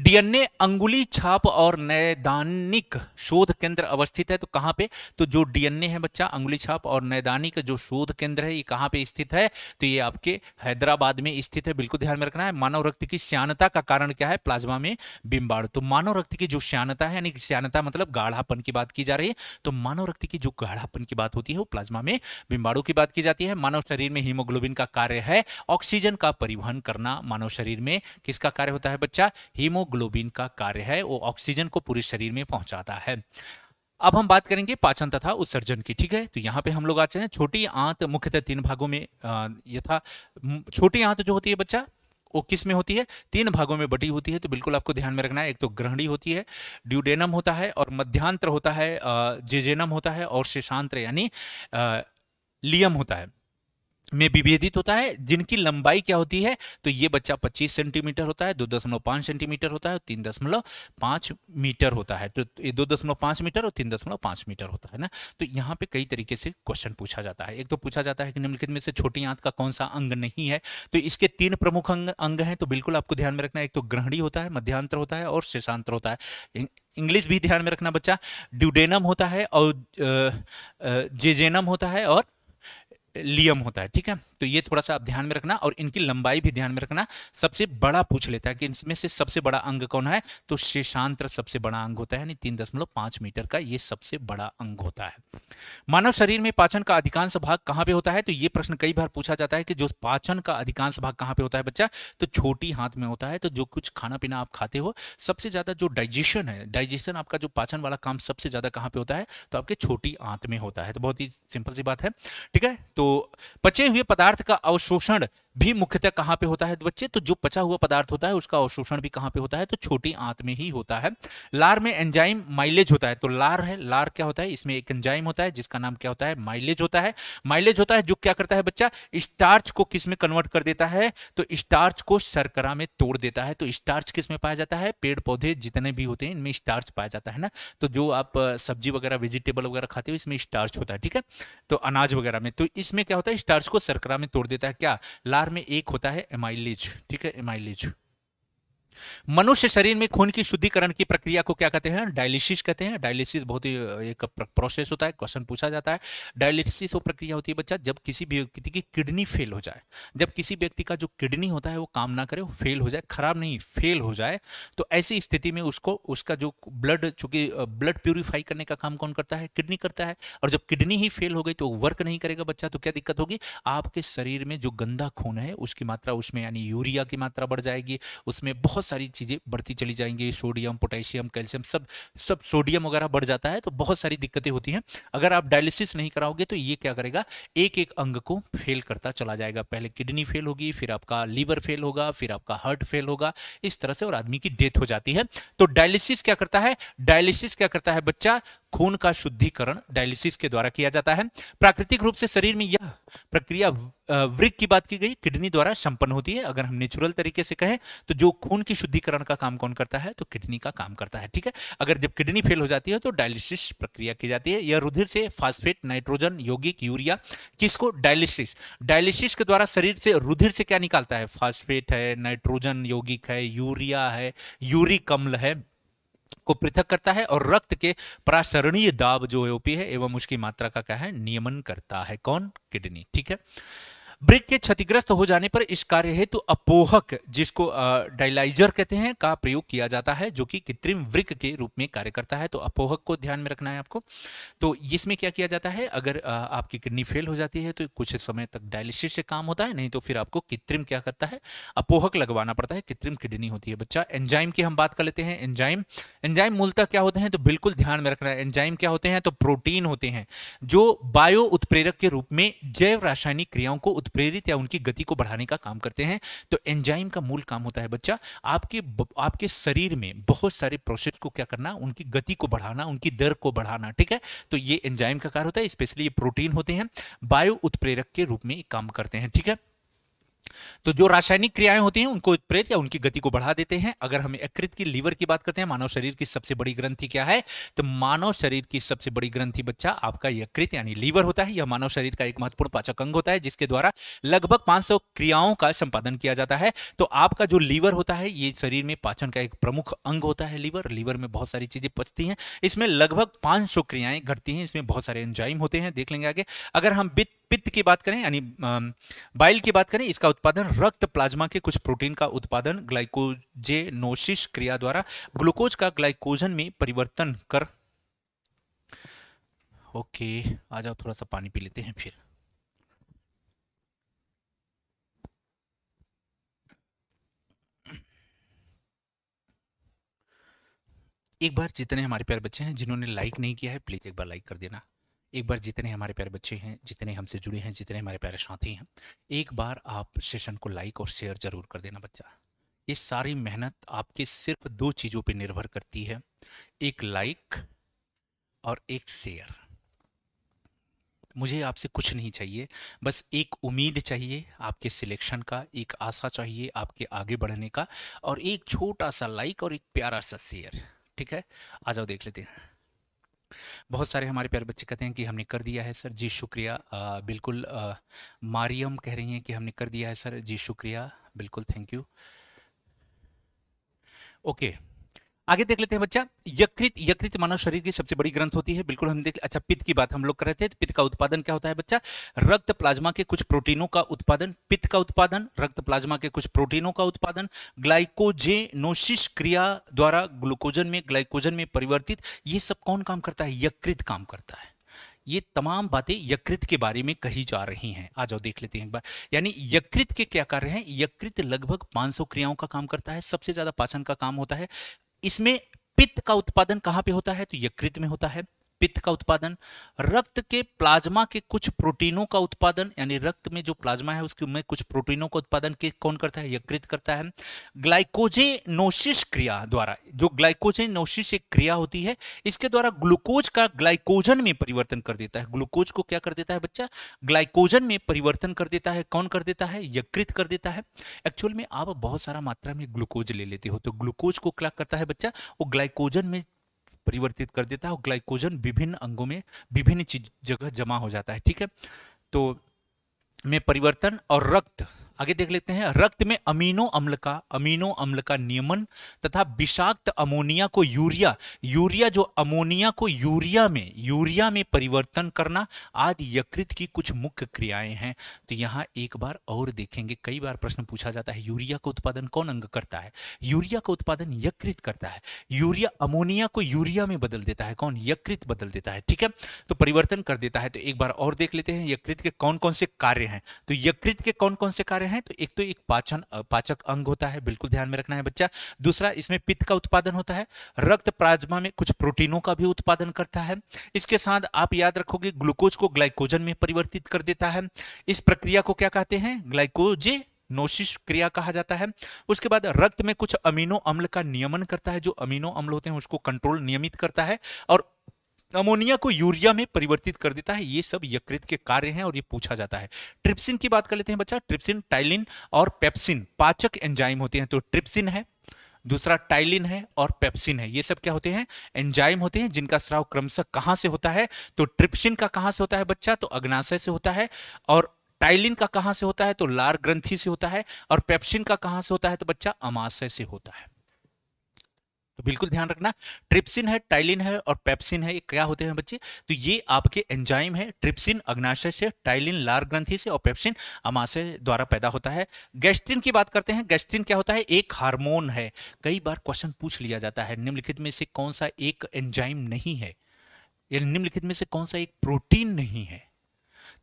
डीएनए अंगुली छाप और नैदानिक शोध केंद्र अवस्थित है तो कहां पे तो जो डीएनए है बच्चा अंगुली छाप और नैदानिक जो शोध दूध केंद्र है ये कहाँ पे स्थित है तो ये आपके हैदराबाद में स्थित है बिल्कुल ध्यान में रखना है मानव रक्त की श्यानता का कारण क्या है प्लाज्मा में बिंबाड़ तो मानव रक्त की जो श्यानता है यानी श्यानता मतलब गाढ़ापन की बात की जा रही है तो मानव रक्त की जो गाढ़ापन की बात होती है वो प्लाज्मा में बिंबाड़ों की बात की जाती है मानव शरीर में हीमोग्लोबिन का कार्य है ऑक्सीजन का परिवहन करना मानव शरीर में किसका कार्य होता है बच्चा हीमोग्लोबिन का कार्य है वो ऑक्सीजन को पूरे शरीर में पहुंचाता है अब हम बात करेंगे पाचन तथा उत्सर्जन की ठीक है तो यहाँ पे हम लोग आते हैं छोटी आंत मुख्यतः तीन भागों में यथा था छोटी आंत जो होती है बच्चा वो किस में होती है तीन भागों में बटी होती है तो बिल्कुल आपको ध्यान में रखना है एक तो ग्रहणी होती है ड्यूडेनम होता है और मध्यांतर होता है जेजेनम होता है और शेषांत्र यानी लियम होता है में विभेदित होता है जिनकी लंबाई क्या होती है तो ये बच्चा 25 सेंटीमीटर होता है 2.5 सेंटीमीटर होता है और 3.5 मीटर होता है तो ये 2.5 मीटर और 3.5 मीटर होता है ना तो यहाँ पे कई तरीके से क्वेश्चन पूछा जाता है एक तो पूछा जाता है कि निम्नलिखित में से छोटी आंत का कौन सा अंग नहीं है तो इसके तीन प्रमुख अंग अंग हैं तो बिल्कुल आपको ध्यान में रखना है एक तो ग्रहणी होता है मध्यांतर होता है और शेषांतर होता है इंग्लिश भी ध्यान में रखना बच्चा ड्यूडेनम होता है और जेजेनम होता है और लियम होता है ठीक है तो ये थोड़ा सा आप ध्यान में रखना और इनकी लंबाई भी ध्यान में रखना सबसे बड़ा पूछ लेता है कि इनमें से सबसे बड़ा अंग कौन है तो शेषांत्र सबसे बड़ा अंग होता है यानी तीन दशमलव पांच मीटर का ये सबसे बड़ा अंग होता है मानव शरीर में पाचन का अधिकांश भाग कहाँ पे होता है तो ये प्रश्न कई बार पूछा जाता है कि जो पाचन का अधिकांश भाग कहाँ पे होता है बच्चा तो छोटी हाथ में होता है तो जो कुछ खाना पीना आप खाते हो सबसे ज्यादा जो डाइजेशन है डाइजेशन आपका जो पाचन वाला काम सबसे ज्यादा कहाँ पे होता है तो आपके छोटी आंत में होता है तो बहुत ही सिंपल सी बात है ठीक है तो पचे हुए पदार्थ पदार्थ का अवशोषण भी मुख्यतः कहाँ पे होता है तो बच्चे तो जो पचा हुआ पदार्थ होता है उसका अवशोषण भी कहाँ पे होता है तो छोटी आंत में ही होता है लार में एंजाइम माइलेज होता है तो लार है लार क्या होता है इसमें एक एंजाइम होता है जिसका नाम क्या होता है माइलेज होता है माइलेज होता है जो क्या करता है बच्चा स्टार्च को किस में कन्वर्ट कर देता है तो स्टार्च को सरकरा में तोड़ देता है तो स्टार्च किस में पाया जाता है पेड़ पौधे जितने भी होते हैं इनमें स्टार्च पाया जाता है ना तो जो आप सब्जी वगैरह वेजिटेबल वगैरह खाते हो इसमें स्टार्च होता है ठीक है तो अनाज वगैरह में तो इसमें क्या होता है स्टार्च को सरकरा में तोड़ देता है क्या लार में एक होता है एमाइलेज ठीक है एमाइलेज मनुष्य शरीर में खून की शुद्धिकरण की प्रक्रिया को क्या कहते हैं डायलिसिस कहते हैं डायलिसिस बहुत ही एक प्रोसेस होता है क्वेश्चन पूछा जाता है डायलिसिस वो प्रक्रिया होती है बच्चा जब किसी व्यक्ति की किडनी फेल हो जाए जब किसी व्यक्ति का जो किडनी होता है वो काम ना करे वो फेल हो जाए खराब नहीं फेल हो जाए तो ऐसी स्थिति में उसको उसका जो ब्लड चूंकि ब्लड प्योरीफाई करने का काम कौन करता है किडनी करता है और जब किडनी ही फेल हो गई तो वर्क नहीं करेगा बच्चा तो क्या दिक्कत होगी आपके शरीर में जो गंदा खून है उसकी मात्रा उसमें यानी यूरिया की मात्रा बढ़ जाएगी उसमें बहुत सारी चीज़ें बढ़ती चली जाएंगी सोडियम पोटेशियम कैल्शियम सब सब सोडियम वगैरह बढ़ जाता है तो बहुत सारी दिक्कतें होती हैं अगर आप डायलिसिस नहीं कराओगे तो ये क्या करेगा एक एक अंग को फेल करता चला जाएगा पहले किडनी फेल होगी फिर आपका लीवर फेल होगा फिर आपका हार्ट फेल होगा इस तरह से और आदमी की डेथ हो जाती है तो डायलिसिस क्या करता है डायलिसिस क्या करता है बच्चा खून का शुद्धिकरण डायलिसिस के द्वारा किया जाता है प्राकृतिक रूप से शरीर में यह प्रक्रिया वृक की बात की गई किडनी द्वारा संपन्न होती है अगर हम नेचुरल तरीके से कहें तो जो खून की शुद्धिकरण का काम कौन करता है तो किडनी का काम करता है ठीक है अगर जब किडनी फेल हो जाती है तो डायलिसिस प्रक्रिया की जाती है यह रुधिर से फास्फेट नाइट्रोजन यौगिक यूरिया किसको डायलिसिस डायलिसिस के द्वारा शरीर से रुधिर से क्या निकालता है फास्फेट है नाइट्रोजन यौगिक है यूरिया है यूरिकम्ल है को पृथक करता है और रक्त के प्रासरणीय दाब जो ओपी है एवं उसकी मात्रा का क्या है नियमन करता है कौन किडनी ठीक है ब्रिक के क्षतिग्रस्त हो जाने पर इस कार्य हेतु तो अपोहक जिसको डायलाइजर कहते हैं का प्रयोग किया जाता है जो कि कृत्रिम वृक के रूप में कार्य करता है तो अपोहक को ध्यान में रखना है आपको तो इसमें क्या किया जाता है अगर आपकी किडनी फेल हो जाती है तो कुछ समय तक डायलिसिस से काम होता है नहीं तो फिर आपको कृत्रिम क्या करता है अपोहक लगवाना पड़ता है कृत्रिम किडनी होती है बच्चा एंजाइम की हम बात कर लेते हैं एंजाइम एंजाइम मूलतः क्या होते हैं तो बिल्कुल ध्यान में रखना है एंजाइम क्या होते हैं तो प्रोटीन होते हैं जो बायो उत्प्रेरक के रूप में जैव रासायनिक क्रियाओं को उत्प्रेरित या उनकी गति को बढ़ाने का काम करते हैं तो एंजाइम का मूल काम होता है बच्चा आपके आपके शरीर में बहुत सारे प्रोसेस को क्या करना उनकी गति को बढ़ाना उनकी दर को बढ़ाना ठीक है तो ये एंजाइम का कार्य होता है स्पेशली ये प्रोटीन होते हैं बायो उत्प्रेरक के रूप में काम करते हैं ठीक है तो जो रासायनिक क्रियाएं होती हैं उनको उत्प्रेत या उनकी गति को बढ़ा देते हैं अगर हम यकृत की लीवर की बात करते हैं मानव शरीर की सबसे बड़ी ग्रंथि क्या है तो मानव शरीर की सबसे बड़ी ग्रंथि बच्चा आपका यकृत यानी लीवर होता है यह मानव शरीर का एक महत्वपूर्ण पाचक अंग होता है जिसके द्वारा लगभग पांच क्रियाओं का संपादन किया जाता है तो आपका जो लीवर होता है ये शरीर में पाचन का एक प्रमुख अंग होता है लीवर लीवर में बहुत सारी चीजें पचती हैं इसमें लगभग पांच क्रियाएं घटती हैं इसमें बहुत सारे एंजाइम होते हैं देख लेंगे आगे अगर हम वित्त पित्त की बात करें यानी बाइल की बात करें इसका उत्पादन रक्त प्लाज्मा के कुछ प्रोटीन का उत्पादन ग्लाइकोजेनोसिस क्रिया द्वारा ग्लूकोज का ग्लाइकोजन में परिवर्तन कर ओके आ जाओ थोड़ा सा पानी पी लेते हैं फिर एक बार जितने हमारे प्यारे बच्चे हैं जिन्होंने लाइक नहीं किया है प्लीज़ एक बार लाइक कर देना एक बार जितने हमारे प्यारे बच्चे हैं जितने हमसे जुड़े हैं जितने हमारे प्यारे साथी हैं एक बार आप सेशन को लाइक और शेयर जरूर कर देना बच्चा ये सारी मेहनत आपके सिर्फ दो चीज़ों पर निर्भर करती है एक लाइक और एक शेयर मुझे आपसे कुछ नहीं चाहिए बस एक उम्मीद चाहिए आपके सिलेक्शन का एक आशा चाहिए आपके आगे बढ़ने का और एक छोटा सा लाइक और एक प्यारा सा शेयर ठीक है आ जाओ देख लेते हैं बहुत सारे हमारे प्यारे बच्चे कहते हैं कि हमने कर दिया है सर जी शुक्रिया आ, बिल्कुल आ, मारियम कह रही हैं कि हमने कर दिया है सर जी शुक्रिया बिल्कुल थैंक यू ओके okay. आगे देख लेते हैं बच्चा यकृत यकृत मानव शरीर की सबसे बड़ी ग्रंथ होती है बिल्कुल हम देख अच्छा पित्त की बात हम लोग कर रहे थे पित्त का उत्पादन क्या होता है बच्चा रक्त प्लाज्मा के कुछ प्रोटीनों का उत्पादन पित्त का उत्पादन रक्त प्लाज्मा के कुछ प्रोटीनों का उत्पादन ग्लाइकोजेनोसिस क्रिया द्वारा ग्लूकोजन में ग्लाइकोजन में परिवर्तित ये सब कौन काम करता है यकृत काम करता है ये तमाम बातें यकृत के बारे में कही जा रही हैं आ जाओ देख लेते हैं एक बार यानी यकृत के क्या कार्य हैं यकृत लगभग 500 क्रियाओं का काम करता है सबसे ज्यादा पाचन का काम होता है इसमें पित्त का उत्पादन कहां पे होता है तो यकृत में होता है पित्त का उत्पादन रक्त के प्लाज्मा के कुछ प्रोटीनों का उत्पादन यानी रक्त में जो प्लाज्मा है उसके में कुछ प्रोटीनों का उत्पादन के कौन करता है यकृत करता है ग्लाइकोजेनोसिस क्रिया द्वारा जो ग्लाइकोजेनोसिस एक क्रिया होती है इसके द्वारा ग्लूकोज का ग्लाइकोजन में परिवर्तन कर देता है ग्लूकोज को क्या कर देता है बच्चा ग्लाइकोजन में परिवर्तन कर देता है कौन कर देता है यकृत कर देता है एक्चुअल में आप बहुत सारा मात्रा में ग्लूकोज ले लेते हो तो ग्लूकोज को क्या करता है बच्चा वो ग्लाइकोजन में परिवर्तित कर देता है और ग्लाइकोजन विभिन्न अंगों में विभिन्न जगह जमा हो जाता है ठीक है तो में परिवर्तन और रक्त आगे देख लेते हैं रक्त में अमीनो अम्ल का अमीनो अम्ल का नियमन तथा विषाक्त अमोनिया को यूरिया यूरिया जो अमोनिया को यूरिया में यूरिया में परिवर्तन करना आदि यकृत की कुछ मुख्य क्रियाएं हैं तो यहाँ एक बार और देखेंगे कई बार प्रश्न पूछा जाता है यूरिया का उत्पादन कौन अंग करता है यूरिया का उत्पादन यकृत करता है यूरिया अमोनिया को यूरिया में बदल देता है कौन यकृत बदल देता है ठीक है तो परिवर्तन कर देता है तो एक बार और देख लेते हैं यकृत के कौन कौन से कार्य हैं तो यकृत के कौन कौन से कार्य हैं तो एक तो एक पाचन पाचक अंग होता है बिल्कुल ध्यान में रखना है बच्चा दूसरा इसमें पित्त का उत्पादन होता है रक्त प्लाज्मा में कुछ प्रोटीनों का भी उत्पादन करता है इसके साथ आप याद रखोगे ग्लूकोज को ग्लाइकोजन में परिवर्तित कर देता है इस प्रक्रिया को क्या कहते हैं ग्लाइकोजे नोशिश क्रिया कहा जाता है उसके बाद रक्त में कुछ अमीनो अम्ल का नियमन करता है जो अमीनो अम्ल होते हैं उसको कंट्रोल नियमित करता है और अमोनिया को यूरिया में परिवर्तित कर देता है ये सब यकृत के कार्य हैं और ये पूछा जाता है ट्रिप्सिन की बात कर लेते हैं बच्चा ट्रिप्सिन टाइलिन और पेप्सिन पाचक एंजाइम होते हैं तो ट्रिप्सिन है दूसरा टाइलिन है और पेप्सिन है ये सब क्या होते हैं एंजाइम होते हैं जिनका स्राव क्रमशः कहाँ से होता है तो ट्रिप्सिन का कहाँ से होता है बच्चा तो अग्नाशय से होता है और टाइलिन का कहाँ से होता है तो लार ग्रंथी से होता है और पेप्सिन का कहाँ से होता है तो बच्चा अमाशय से होता है तो बिल्कुल ध्यान रखना ट्रिप्सिन है टाइलिन है और पेप्सिन है ये क्या होते हैं बच्चे तो ये आपके एंजाइम है ट्रिप्सिन अग्नाशय से टाइलिन लार ग्रंथि से और पेप्सिन अमाशय द्वारा पैदा होता है गैस्ट्रिन की बात करते हैं गैस्ट्रिन क्या होता है एक हार्मोन है कई बार क्वेश्चन पूछ लिया जाता है निम्नलिखित में से कौन सा एक एंजाइम नहीं है या निम्नलिखित में से कौन सा एक प्रोटीन नहीं है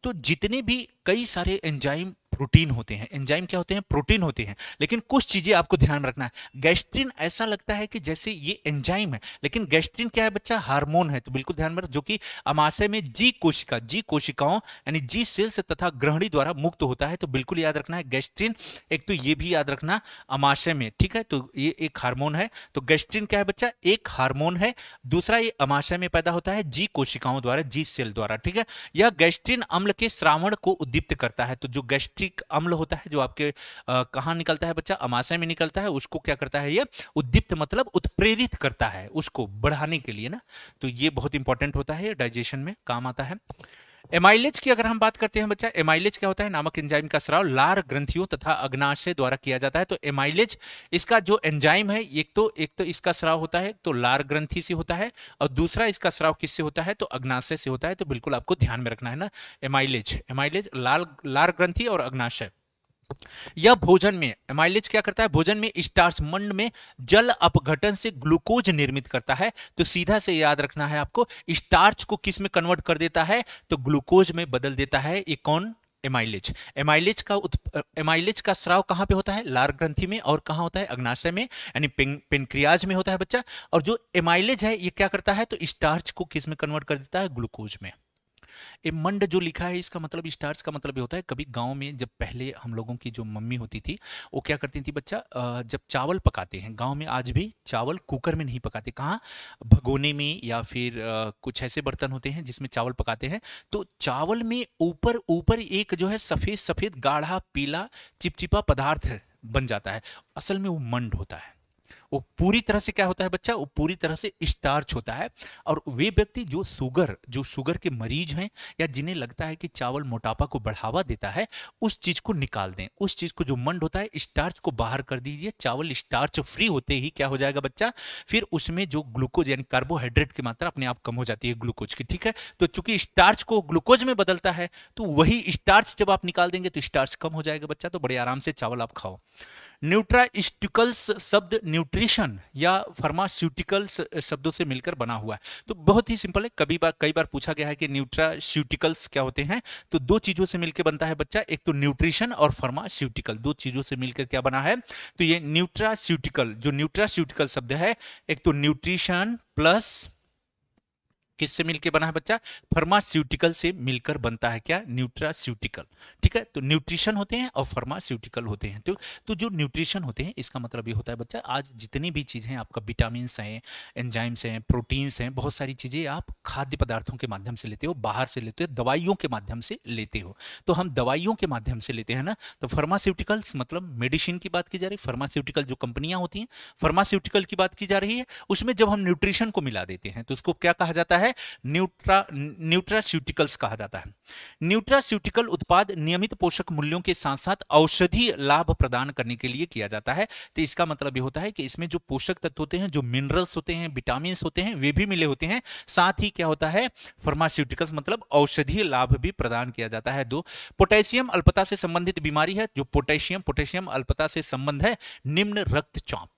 तो जितने भी कई सारे एंजाइम प्रोटीन होते हैं एंजाइम क्या होते हैं प्रोटीन होते हैं लेकिन कुछ चीजें आपको ध्यान रखना है गैस्ट्रिन ऐसा लगता है कि जैसे ये एंजाइम है लेकिन गैस्ट्रिन क्या है बच्चा हार्मोन है तो बिल्कुल ध्यान में जो कि अमाशय में जी कोशिका जी कोशिकाओं यानी जी सेल्स तथा ग्रहणी द्वारा मुक्त होता है तो बिल्कुल याद रखना है गैस्ट्रिन एक तो ये भी याद रखना अमाशय में ठीक है तो ये एक हार्मोन है तो गैस्ट्रिन क्या है बच्चा एक हार्मोन है दूसरा ये अमाशय में पैदा होता है जी कोशिकाओं द्वारा जी सेल द्वारा ठीक है यह गैस्ट्रिन अम्ल के श्रावण को उद्दीप्त करता है तो जो गैस्ट्रिन बेसिक अम्ल होता है जो आपके कहाँ निकलता है बच्चा अमाशय में निकलता है उसको क्या करता है ये उद्दीप्त मतलब उत्प्रेरित करता है उसको बढ़ाने के लिए ना तो ये बहुत इंपॉर्टेंट होता है डाइजेशन में काम आता है एमाइलेज की अगर हम बात करते हैं बच्चा एमाइलेज क्या होता है नामक एंजाइम का स्राव लार ग्रंथियों तथा अग्नाशय द्वारा किया जाता है तो एमाइलेज इसका जो एंजाइम है एक तो एक तो इसका स्राव होता है तो लार ग्रंथि से होता है और दूसरा इसका स्राव किससे होता है तो अग्नाशय से होता है तो बिल्कुल आपको ध्यान में रखना है ना एमाइलेज एमाइलेज लाल लार ग्रंथी और अग्नाशय यह भोजन में माइलेज क्या करता है भोजन में स्टार्च मंड में जल अपघटन से ग्लूकोज निर्मित करता है तो सीधा से याद रखना है आपको स्टार्च को किस में कन्वर्ट कर देता है तो ग्लूकोज में बदल देता है ये कौन एमाइलेज एमाइलेज का एमाइलेज का स्राव कहाँ पे होता है लार ग्रंथि में और कहाँ होता है अग्नाशय में यानी पेनक्रियाज में होता है बच्चा और जो एमाइलेज है ये क्या करता है तो स्टार्च को किस में कन्वर्ट कर देता है ग्लूकोज में ए मंड जो लिखा है इसका मतलब स्टार्स का मतलब ये होता है कभी गांव में जब पहले हम लोगों की जो मम्मी होती थी वो क्या करती थी बच्चा जब चावल पकाते हैं गांव में आज भी चावल कुकर में नहीं पकाते कहाँ भगोने में या फिर कुछ ऐसे बर्तन होते हैं जिसमें चावल पकाते हैं तो चावल में ऊपर ऊपर एक जो है सफ़ेद सफ़ेद गाढ़ा पीला चिपचिपा पदार्थ बन जाता है असल में वो मंड होता है वो पूरी तरह से क्या होता है बच्चा वो पूरी तरह से स्टार्च होता है और वे व्यक्ति जो शुगर जो शुगर के मरीज हैं या जिन्हें लगता है कि चावल मोटापा को बढ़ावा देता है उस चीज़ को निकाल दें उस चीज़ को जो मंड होता है स्टार्च को बाहर कर दीजिए चावल स्टार्च फ्री होते ही क्या हो जाएगा बच्चा फिर उसमें जो ग्लूकोज यानी कार्बोहाइड्रेट की मात्रा अपने आप कम हो जाती है ग्लूकोज की ठीक है तो चूंकि स्टार्च को ग्लूकोज में बदलता है तो वही स्टार्च जब आप निकाल देंगे तो स्टार्च कम हो जाएगा बच्चा तो बड़े आराम से चावल आप खाओ न्यूट्राइस्टिकल्स शब्द न्यूट्रिशन या फार्मास्यूटिकल्स शब्दों से मिलकर बना हुआ है तो बहुत ही सिंपल है कभी बार कई बार पूछा गया है कि न्यूट्रास्यूटिकल्स क्या होते हैं तो दो चीज़ों से मिलकर बनता है बच्चा एक तो न्यूट्रिशन और फार्मास्यूटिकल दो चीज़ों से मिलकर क्या बना है तो ये न्यूट्रास्यूटिकल जो न्यूट्रास्यूटिकल शब्द है एक तो न्यूट्रिशन प्लस किससे मिलकर बना है बच्चा फार्मास्यूटिकल से मिलकर बनता है क्या न्यूट्रास्यूटिकल ठीक है तो न्यूट्रिशन होते हैं और फार्मास्यूटिकल होते हैं तो तो जो न्यूट्रिशन होते हैं इसका मतलब ये होता है बच्चा आज जितनी भी चीज़ें आपका विटामिन हैं एंजाइम्स हैं प्रोटीन्स हैं बहुत सारी चीज़ें आप खाद्य पदार्थों के माध्यम से लेते हो बाहर से लेते हो दवाइयों के माध्यम से लेते हो तो हम दवाइयों के माध्यम से लेते हैं ना तो फार्मास्यूटिकल्स मतलब मेडिसिन की बात की जा रही है फार्मास्यूटिकल जो कंपनियां होती हैं फार्मास्यूटिकल की बात की जा रही है उसमें जब हम न्यूट्रिशन को मिला देते हैं तो उसको क्या कहा जाता है है न्यूट्रा न्यूट्रास्यूटिकल्स कहा जाता है न्यूट्रास्यूटिकल उत्पाद नियमित पोषक मूल्यों के साथ साथ औषधि लाभ प्रदान करने के लिए किया जाता है तो इसका मतलब ये होता है कि इसमें जो पोषक तत्व होते हैं जो मिनरल्स होते हैं विटामिन होते हैं वे भी मिले होते हैं साथ ही क्या होता है फार्मास्यूटिकल्स मतलब औषधीय लाभ भी प्रदान किया जाता है दो पोटेशियम अल्पता से संबंधित बीमारी है जो पोटेशियम पोटेशियम अल्पता से संबंध है निम्न रक्तचाप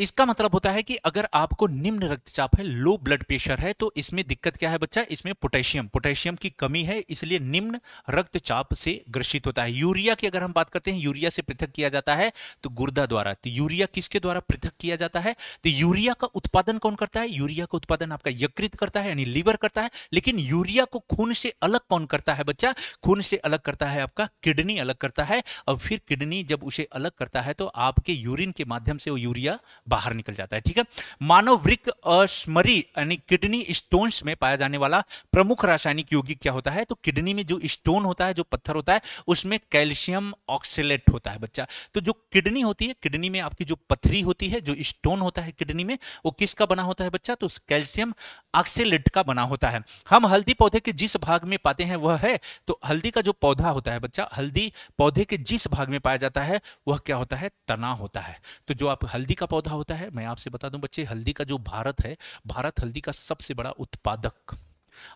इसका मतलब होता है कि अगर आपको निम्न रक्तचाप है लो ब्लड प्रेशर है तो इसमें दिक्कत क्या है बच्चा इसमें पोटेशियम पोटेशियम की कमी है इसलिए निम्न रक्तचाप से ग्रसित होता है यूरिया की अगर हम बात करते हैं यूरिया से पृथक किया जाता है तो गुर्दा द्वारा तो यूरिया किसके द्वारा पृथक किया जाता है तो यूरिया का उत्पादन कौन करता है यूरिया का उत्पादन आपका यकृत करता है यानी लीवर करता है लेकिन यूरिया को खून से अलग कौन करता है बच्चा खून से अलग करता है आपका किडनी अलग करता है और फिर किडनी जब उसे अलग करता है तो आपके यूरिन के माध्यम से वो यूरिया बाहर निकल जाता है ठीक है मानव वृक्क अस्मरी यानी किडनी स्टोन्स में पाया जाने वाला प्रमुख रासायनिक यौगिक क्या होता है तो किडनी में जो स्टोन होता है जो पत्थर होता है उसमें कैल्शियम ऑक्सीलेट होता है बच्चा तो जो किडनी होती है किडनी में आपकी जो पथरी होती है जो स्टोन होता है किडनी में वो किसका बना होता है बच्चा तो कैल्शियम ऑक्सीलेट का बना होता है हम हल्दी पौधे के जिस भाग में पाते हैं वह है तो हल्दी का जो पौधा होता है बच्चा हल्दी पौधे के जिस भाग में पाया जाता है वह क्या होता है तना होता है तो जो आप हल्दी का पौधा क्या होता है मैं आपसे बता दूं बच्चे हल्दी का जो भारत है भारत हल्दी का सबसे बड़ा उत्पादक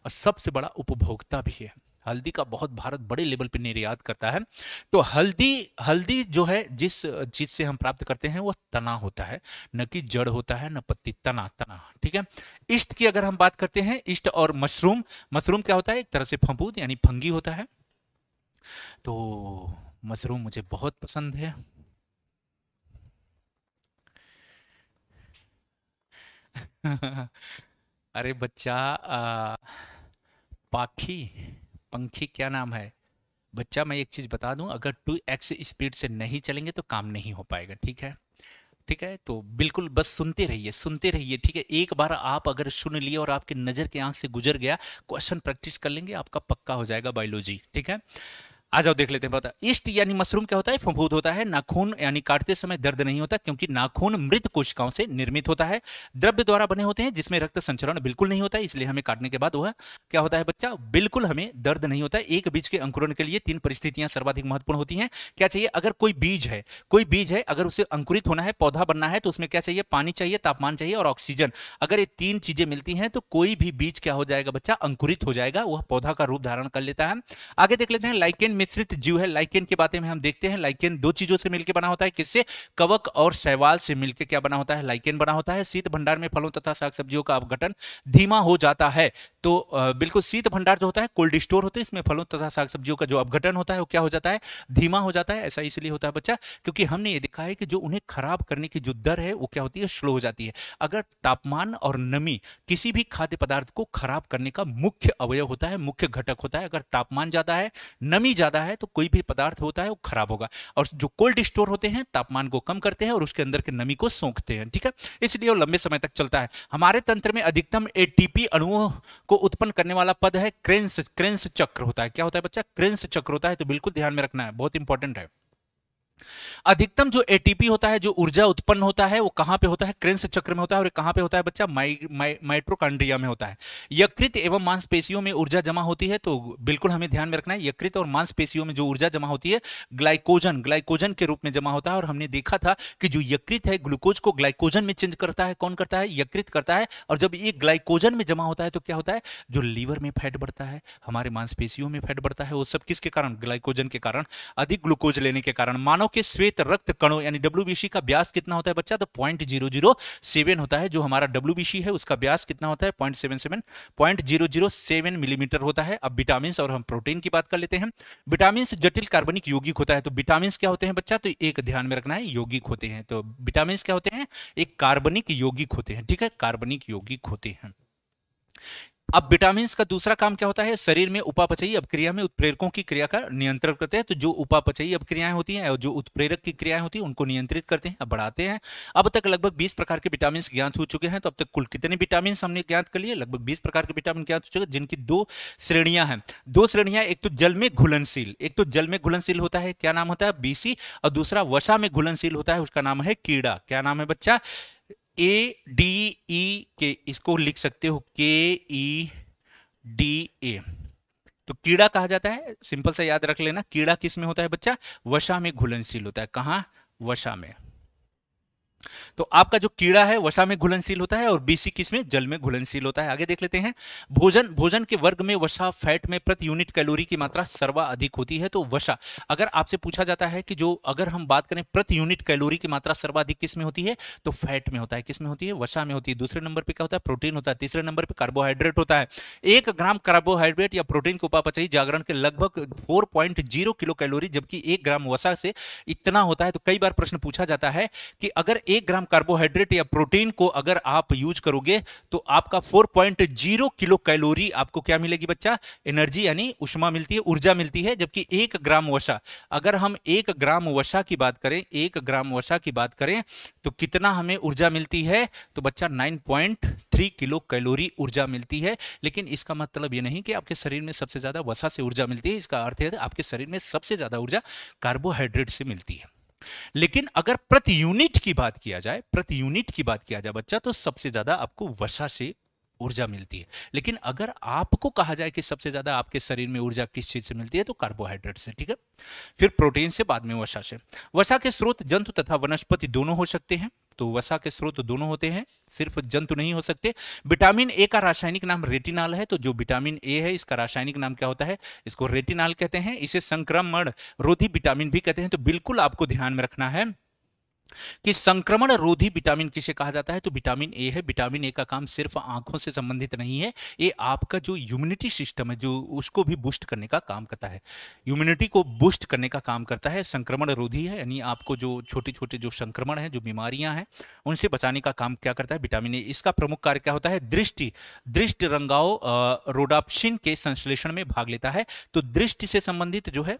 और सबसे बड़ा उपभोक्ता भी है हल्दी का बहुत भारत बड़े लेवल पर निर्यात करता है तो हल्दी हल्दी जो है जिस चीज से हम प्राप्त करते हैं वह तना होता है न कि जड़ होता है न पत्ती तना तना ठीक है इष्ट की अगर हम बात करते हैं इष्ट और मशरूम मशरूम क्या होता है एक तरह से फंपूद यानी फंगी होता है तो मशरूम मुझे बहुत पसंद है [LAUGHS] अरे बच्चा आ, पाखी पंखी क्या नाम है बच्चा मैं एक चीज़ बता दूं अगर टू एक्स स्पीड से नहीं चलेंगे तो काम नहीं हो पाएगा ठीक है ठीक है तो बिल्कुल बस सुनते रहिए सुनते रहिए ठीक है एक बार आप अगर सुन लिए और आपकी नज़र के आंख से गुजर गया क्वेश्चन प्रैक्टिस कर लेंगे आपका पक्का हो जाएगा बायोलॉजी ठीक है आ जाओ देख लेते हैं पता ईस्ट यानी मशरूम क्या होता है फफूद होता है नाखून यानी काटते समय दर्द नहीं होता क्योंकि नाखून मृत कोशिकाओं से निर्मित होता है द्रव्य द्वारा बने होते हैं जिसमें रक्त संचरण बिल्कुल नहीं होता है इसलिए हमें काटने के बाद वह क्या होता है बच्चा बिल्कुल हमें दर्द नहीं होता है एक बीज के अंकुरण के लिए तीन परिस्थितियां सर्वाधिक महत्वपूर्ण होती है क्या चाहिए अगर कोई बीज है कोई बीज है अगर उसे अंकुरित होना है पौधा बनना है तो उसमें क्या चाहिए पानी चाहिए तापमान चाहिए और ऑक्सीजन अगर ये तीन चीजें मिलती है तो कोई भी बीज क्या हो जाएगा बच्चा अंकुरित हो जाएगा वह पौधा का रूप धारण कर लेता है आगे देख लेते हैं लाइकेन मिश्रित जीव है लाइकेन के बारे में हम देखते हैं लाइकेन दो चीजों से मिलकर बना होता है किससे कवक और शैवाल से मिलकर क्या बना होता है लाइकेन बना होता है शीत भंडार में फलों तथा साग सब्जियों का अपघटन धीमा हो जाता है तो बिल्कुल शीत भंडार जो होता है कोल्ड स्टोर होते हैं इसमें फलों तथा साग सब्जियों का जो अपघटन होता है वो क्या हो जाता है धीमा हो जाता है ऐसा इसलिए होता है बच्चा क्योंकि हमने ये देखा है कि जो उन्हें खराब करने की जो दर है वो क्या होती है स्लो हो जाती है अगर तापमान और नमी किसी भी खाद्य पदार्थ को खराब करने का मुख्य अवयव होता है मुख्य घटक होता है अगर तापमान ज्यादा है नमी ज्यादा ज़्यादा है तो कोई भी पदार्थ होता है वो खराब होगा और जो कोल्ड स्टोर होते हैं तापमान को कम करते हैं और उसके अंदर के नमी को सोखते हैं ठीक है इसलिए वो लंबे समय तक चलता है हमारे तंत्र में अधिकतम एटीपी अणुओं को उत्पन्न करने वाला पद है क्रेंस क्रेंस चक्र होता है क्या होता है बच्चा क्रेंस चक्र होता है तो बिल्कुल ध्यान में रखना है बहुत इंपॉर्टेंट है अधिकतम जो एटीपी होता है जो ऊर्जा उत्पन्न होता है वो कहां पे होता है क्रेंस चक्र में होता है और कहां पे होता है बच्चा माइट्रोकांड्रिया में होता है यकृत एवं मांसपेशियों में ऊर्जा जमा होती है तो बिल्कुल हमें ध्यान में रखना है यकृत और मांसपेशियों में जो ऊर्जा जमा होती है ग्लाइकोजन ग्लाइकोजन के रूप में जमा होता है और हमने देखा था कि जो यकृत है ग्लूकोज को ग्लाइकोजन में चेंज करता है कौन करता है यकृत करता है और जब ये ग्लाइकोजन में जमा होता है तो क्या होता है जो लीवर में फैट बढ़ता है हमारे मांसपेशियों में फैट बढ़ता है वो सब किसके कारण ग्लाइकोजन के कारण अधिक ग्लूकोज लेने के कारण मानव के श्वेत रक्त कणों यानी डब्ल्यू का ब्यास कितना होता है बच्चा तो पॉइंट जीरो जीरो सेवन होता है जो हमारा डब्ल्यू है उसका ब्यास कितना होता है point seven seven point zero zero seven millimetre होता है अब विटामिन और हम प्रोटीन की बात कर लेते हैं विटामिन जटिल कार्बनिक यौगिक होता है तो विटामिन क्या होते हैं बच्चा तो एक ध्यान में रखना है यौगिक होते हैं तो विटामिन क्या होते हैं एक कार्बनिक यौगिक होते हैं ठीक है कार्बनिक यौगिक होते हैं अब विटामिन का दूसरा काम क्या होता है शरीर में उपापचयी अपक्रिया में उत्प्रेरकों की क्रिया का नियंत्रण करते हैं तो जो उपापचयी अपक्रियाएं होती हैं और जो उत्प्रेरक की क्रियाएं होती हैं उनको नियंत्रित करते हैं बढ़ाते हैं अब तक लगभग बीस प्रकार के विटामिन ज्ञात हो चुके हैं तो अब तक कुल कितने विटामिन हमने ज्ञात कर लिए लगभग बीस प्रकार के विटामिन ज्ञात हो चुके हैं जिनकी दो श्रेणियां हैं दो श्रेणियां एक तो जल में घुलनशील एक तो जल में घुलनशील होता है क्या नाम होता है बीसी और दूसरा वसा में घुलनशील होता है उसका नाम है कीड़ा क्या नाम है बच्चा ए डी ई के इसको लिख सकते हो के ई डी ए तो कीड़ा कहा जाता है सिंपल सा याद रख लेना कीड़ा किस में होता है बच्चा वशा में घुलनशील होता है कहा वशा में तो आपका जो कीड़ा है वसा में घुलनशील होता है और बीसी किस में जल में घुलनशील होता है आगे देख लेते हैं भोजन भोजन के वर्ग में वसा फैट में प्रति यूनिट कैलोरी की मात्रा सर्वा अधिक होती है तो वसा अगर आपसे पूछा जाता है कि जो अगर हम बात करें प्रति यूनिट कैलोरी की मात्रा सर्वाधिक किस में होती है तो फैट में होता है किस में होती है वसा में होती है दूसरे नंबर पर क्या होता है प्रोटीन होता है तीसरे नंबर पर कार्बोहाइड्रेट होता है एक ग्राम कार्बोहाइड्रेट या प्रोटीन के उपापचयी जागरण के लगभग फोर किलो कैलोरी जबकि एक ग्राम वसा से इतना होता है तो कई बार प्रश्न पूछा जाता है कि अगर एक ग्राम कार्बोहाइड्रेट या प्रोटीन को अगर आप यूज करोगे तो आपका 4.0 किलो कैलोरी आपको क्या मिलेगी बच्चा एनर्जी यानी उष्मा मिलती है ऊर्जा मिलती है जबकि एक ग्राम वसा अगर हम एक ग्राम वसा की बात करें एक ग्राम वसा की बात करें तो कितना हमें ऊर्जा मिलती है तो बच्चा नाइन किलो कैलोरी ऊर्जा मिलती है लेकिन इसका मतलब ये नहीं कि आपके शरीर में सबसे ज़्यादा वसा से ऊर्जा मिलती है इसका अर्थ है आपके शरीर में सबसे ज़्यादा ऊर्जा कार्बोहाइड्रेट से मिलती है लेकिन अगर प्रति यूनिट की बात किया जाए प्रति यूनिट की बात किया जाए बच्चा तो सबसे ज्यादा आपको वसा से ऊर्जा मिलती है लेकिन अगर आपको कहा जाए कि सबसे ज्यादा आपके शरीर में ऊर्जा किस चीज से मिलती है तो कार्बोहाइड्रेट से ठीक है फिर प्रोटीन से बाद में वसा से वसा के स्रोत जंतु तथा वनस्पति दोनों हो सकते हैं तो वसा के स्रोत दोनों होते हैं सिर्फ जंतु नहीं हो सकते विटामिन ए का रासायनिक नाम रेटिनाल है तो जो विटामिन ए है इसका रासायनिक नाम क्या होता है इसको रेटिनाल कहते हैं इसे संक्रमण रोधी विटामिन भी कहते हैं तो बिल्कुल आपको ध्यान में रखना है कि संक्रमण रोधी विटामिन किसे कहा जाता है तो विटामिन ए है विटामिन ए का काम सिर्फ आंखों से संबंधित नहीं है ये आपका जो इम्यूनिटी सिस्टम है जो उसको भी बूस्ट करने का काम करता है इम्यूनिटी को बूस्ट करने का काम करता है संक्रमण रोधी है यानी आपको जो छोटे छोटे जो संक्रमण है जो बीमारियां हैं उनसे बचाने का काम क्या करता है विटामिन ए इसका प्रमुख कार्य क्या होता है दृष्टि दृष्टि रंगाओ रोडाप्शिन के संश्लेषण में भाग लेता है तो दृष्टि से संबंधित जो है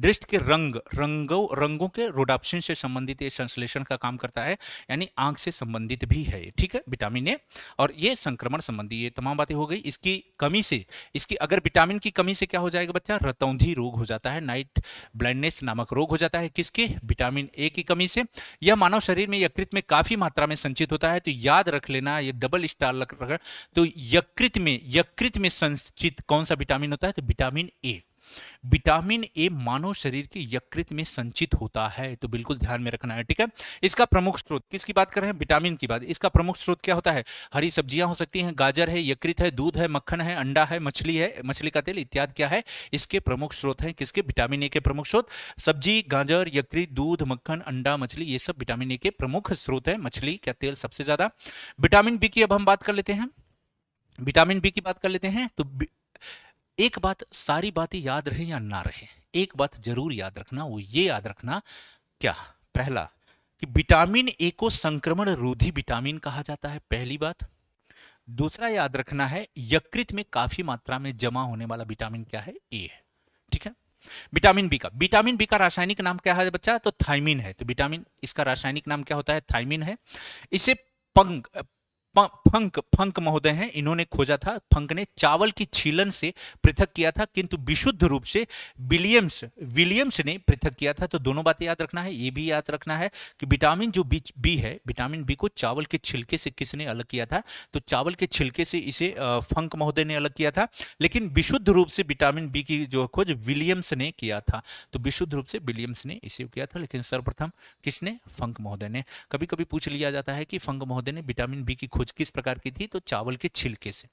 दृष्ट के रंग रंगों रंगों के रोडाप्सिन से संबंधित ये संश्लेषण का काम करता है यानी आंख से संबंधित भी है ठीक है विटामिन ए और ये संक्रमण संबंधी ये तमाम बातें हो गई इसकी कमी से इसकी अगर विटामिन की कमी से क्या हो जाएगा बच्चा रतौंधी रोग हो जाता है नाइट ब्लाइंडनेस नामक रोग हो जाता है किसके विटामिन ए की कमी से यह मानव शरीर में यकृत में काफी मात्रा में संचित होता है तो याद रख लेना ये डबल स्टार रख तो यकृत में यकृत में संचित कौन सा विटामिन होता है तो विटामिन ए विटामिन ए मानव शरीर के यकृत में संचित होता है तो बिल्कुल ध्यान में रखना है ठीक है इसका प्रमुख स्रोत किसकी बात कर रहे हैं विटामिन की बात इसका प्रमुख स्रोत क्या होता है हरी सब्जियां हो सकती हैं गाजर है यकृत है दूध है मक्खन है अंडा है मछली है मछली का तेल इत्यादि क्या है इसके प्रमुख स्रोत है किसके विटामिन ए के प्रमुख स्रोत सब्जी गाजर यकृत दूध मक्खन अंडा मछली ये सब विटामिन ए के प्रमुख स्रोत है मछली का तेल सबसे ज्यादा विटामिन बी की अब हम बात कर लेते हैं विटामिन बी की बात कर लेते हैं तो एक बात सारी बातें याद रहे या ना रहे एक बात जरूर याद रखना वो ये याद रखना क्या पहला कि विटामिन ए को संक्रमण रोधी विटामिन कहा जाता है पहली बात दूसरा याद रखना है यकृत में काफी मात्रा में जमा होने वाला विटामिन क्या है ए है ठीक है विटामिन बी का विटामिन बी का रासायनिक नाम क्या है बच्चा तो थाइमिन है तो विटामिन इसका रासायनिक नाम क्या होता है थाइमिन है इसे पंग फंक फंक महोदय हैं इन्होंने खोजा था फंक ने चावल की छीलन से पृथक किया था किंतु विशुद्ध रूप से विलियम्स विलियम्स ने पृथक किया था तो दोनों बातें याद रखना है ये भी याद रखना है कि विटामिन जो बी बी है विटामिन बी को चावल के छिलके से किसने अलग किया था तो चावल के छिलके से इसे फंक महोदय ने अलग किया था लेकिन विशुद्ध रूप से विटामिन बी की जो खोज विलियम्स ने किया था तो विशुद्ध रूप से विलियम्स ने इसे किया था लेकिन सर्वप्रथम किसने फंक महोदय ने कभी कभी पूछ लिया जाता है कि फंक महोदय ने विटामिन बी की खोज खोज किस प्रकार की थी तो चावल के छिलके से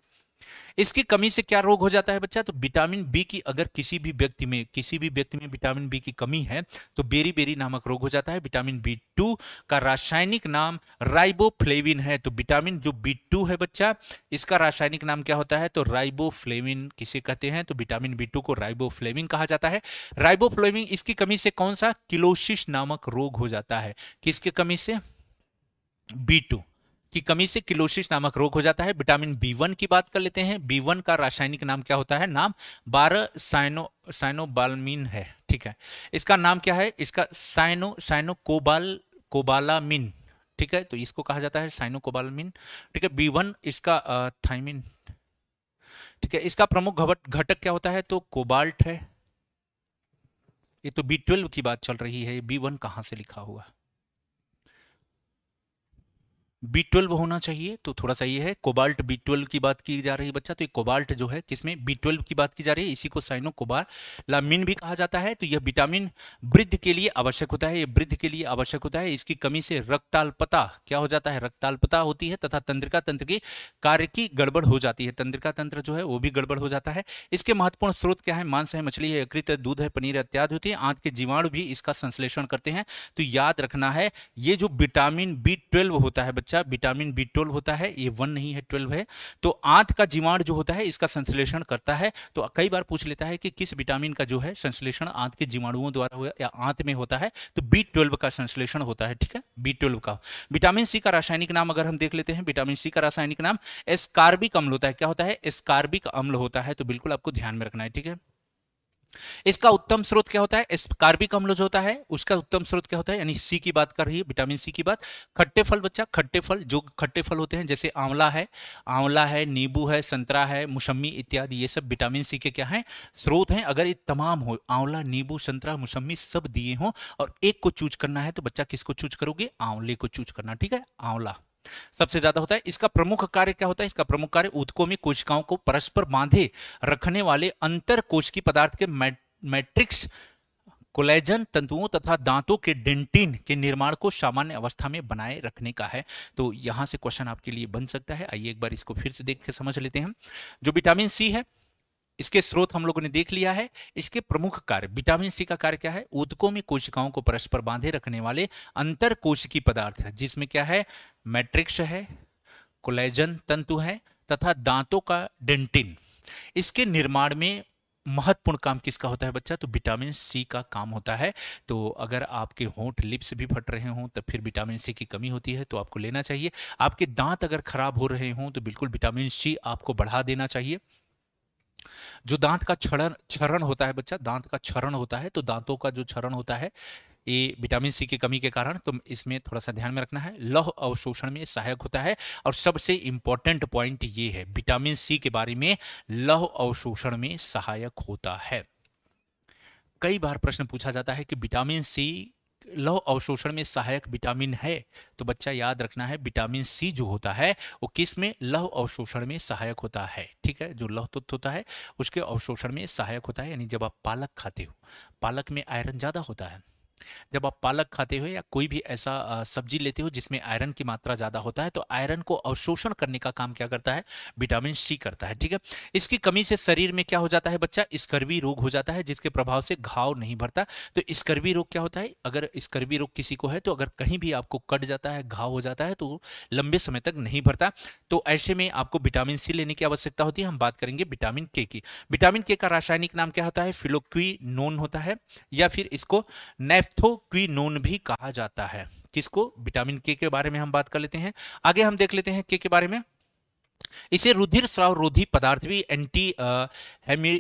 इसकी कमी से क्या रोग हो जाता है बच्चा तो विटामिन बी की अगर किसी भी व्यक्ति में किसी भी व्यक्ति में विटामिन बी की कमी है तो बेरी बेरी नामक रोग हो जाता है विटामिन बी टू का रासायनिक नाम राइबोफ्लेविन है तो विटामिन जो बी टू है बच्चा इसका रासायनिक नाम क्या होता है तो राइबोफ्लेविन किसे कहते हैं तो विटामिन बी टू को राइबोफ्लेविन कहा जाता है राइबोफ्लेविन इसकी कमी से कौन सा किलोशिश नामक रोग हो जाता है किसकी कमी से बी टू की कमी से किलोसिस नामक रोग हो जाता है विटामिन बी वन की बात कर लेते हैं बी वन का रासायनिक नाम क्या होता है नाम बारह साइनो साइनोबालमिन है ठीक है इसका नाम क्या है इसका साइनो साइनो कोबाल कोबालामिन ठीक है तो इसको कहा जाता है साइनो कोबालमिन ठीक है बी वन इसका थाइमिन ठीक है इसका प्रमुख घटक क्या होता है तो कोबाल्ट है ये तो बी ट्वेल्व की बात चल रही है बी वन कहां से लिखा हुआ बी ट्वेल्व होना चाहिए तो थोड़ा सा ये है कोबाल्ट बी ट्वेल्व की बात की जा रही है बच्चा तो ये कोबाल्ट जो है किसमें बी ट्वेल्व की बात की जा रही है इसी को साइनो कोबालामिन भी कहा जाता है तो यह विटामिन वृद्ध के लिए आवश्यक होता है ये वृद्ध के लिए आवश्यक होता है इसकी कमी से रक्ताल्पता क्या हो जाता है रक्ताल्पता होती है तथा तंत्रिका तंत्र की कार्य की गड़बड़ हो जाती है तंत्रिका तंत्र जो है वो भी गड़बड़ हो जाता है इसके महत्वपूर्ण स्रोत क्या है मांस है मछली है यकृत है दूध है पनीर इत्यादि होती है आंत के जीवाणु भी इसका संश्लेषण करते हैं तो याद रखना है ये जो विटामिन बी होता है बच्चा विटामिन बी ट्वेल्व होता है ये वन नहीं है ट्वेल्व है तो आंत का जीवाण जो होता है इसका संश्लेषण करता है तो कई बार पूछ लेता है कि किस विटामिन का जो है संश्लेषण आंत के जीवाणुओं द्वारा हुआ या आंत में होता है तो बी ट्वेल्व का संश्लेषण होता है ठीक है बी ट्वेल्व का विटामिन सी का रासायनिक नाम अगर हम देख लेते हैं विटामिन सी का रासायनिक नाम एस्कार्बिक अम्ल होता है क्या होता है एस्कार्बिक अम्ल होता है तो बिल्कुल आपको ध्यान में रखना है ठीक है इसका उत्तम स्रोत क्या होता है कार्बिक जो होता है उसका उत्तम स्रोत क्या होता है यानी सी की बात कर रही है विटामिन सी की बात खट्टे फल बच्चा खट्टे फल जो खट्टे फल होते हैं जैसे आंवला है आंवला है नींबू है संतरा है मौसम्मी इत्यादि ये सब विटामिन सी के क्या है स्रोत हैं अगर ये तमाम हो आंवला नींबू संतरा मुसम्मी सब दिए हों और एक को चूज करना है तो बच्चा किसको चूज करोगे आंवले को चूज करना ठीक है आंवला सबसे ज्यादा होता है इसका प्रमुख कार्य क्या होता है इसका प्रमुख कार्य उदकों में कोशिकाओं को परस्पर बांधे रखने वाले अंतर कोशिकी पदार्थ के मैट्रिक्स कोलेजन तंतुओं तथा दांतों के डेंटिन के निर्माण को सामान्य अवस्था में बनाए रखने का है तो यहां से क्वेश्चन आपके लिए बन सकता है आइए एक बार इसको फिर से देख के समझ लेते हैं जो विटामिन सी है इसके स्रोत हम लोगों ने देख लिया है इसके प्रमुख कार्य विटामिन सी का कार्य क्या है उदकों में कोशिकाओं को परस्पर बांधे रखने वाले अंतर कोशिकी पदार्थ है जिसमें क्या है मैट्रिक्स है कोलेजन तंतु है तथा दांतों का डेंटिन इसके निर्माण में महत्वपूर्ण काम किसका होता है बच्चा तो विटामिन सी का काम होता है तो अगर आपके होंठ लिप्स भी फट रहे हों तो फिर विटामिन सी की कमी होती है तो आपको लेना चाहिए आपके दांत अगर खराब हो रहे हों तो बिल्कुल विटामिन सी आपको बढ़ा देना चाहिए जो दांत का क्षरण क्षरण होता है बच्चा दांत का क्षरण होता है तो दांतों का जो क्षरण होता है ये विटामिन सी की कमी के कारण तो इसमें थोड़ा सा ध्यान में रखना है लौह अवशोषण में सहायक होता है और सबसे इंपॉर्टेंट पॉइंट ये है विटामिन सी के बारे में लौह अवशोषण में सहायक होता है कई बार प्रश्न पूछा जाता है कि विटामिन सी लौह अवशोषण में सहायक विटामिन है तो बच्चा याद रखना है विटामिन सी जो होता है वो किस में लौह अवशोषण में सहायक होता है ठीक है जो लौह तत्व होता है उसके अवशोषण में सहायक होता है यानी जब आप पालक खाते हो पालक में आयरन ज़्यादा होता है जब आप पालक खाते हो या कोई भी ऐसा सब्जी लेते हो जिसमें आयरन की मात्रा ज़्यादा होता है तो आयरन को अवशोषण करने का काम क्या करता है विटामिन सी करता है ठीक है इसकी कमी से शरीर में क्या हो जाता है बच्चा स्कर्वी रोग हो जाता है जिसके प्रभाव से घाव नहीं भरता तो स्कर्वी रोग क्या होता है अगर स्कर्वी रोग किसी को है तो अगर कहीं भी आपको कट जाता है घाव हो जाता है तो लंबे समय तक नहीं भरता तो ऐसे में आपको विटामिन सी लेने की आवश्यकता होती है हम बात करेंगे विटामिन के की विटामिन के का रासायनिक नाम क्या होता है फिलोक्वी नोन होता है या फिर इसको नैफ एथोक्विनोन भी कहा जाता है किसको विटामिन के के बारे में हम बात कर लेते हैं आगे हम देख लेते हैं के के बारे में इसे रुधिर स्राव रोधी पदार्थ भी एंटी हेमी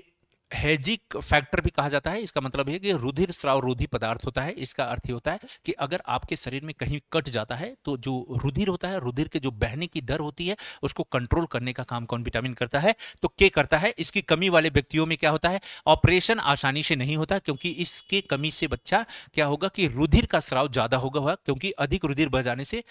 हेजिक फैक्टर भी कहा जाता है इसका मतलब है कि रुधिर स्राव रोधी पदार्थ होता है इसका अर्थ होता है कि अगर आपके शरीर में कहीं कट जाता है तो जो रुधिर होता है रुधिर के जो बहने की दर होती है उसको कंट्रोल करने का काम कौन विटामिन करता है तो के करता है इसकी कमी वाले व्यक्तियों में क्या होता है ऑपरेशन आसानी से नहीं होता क्योंकि इसके कमी से बच्चा क्या होगा कि रुधिर का स्राव ज्यादा होगा क्योंकि अधिक रुधिर बह जाने से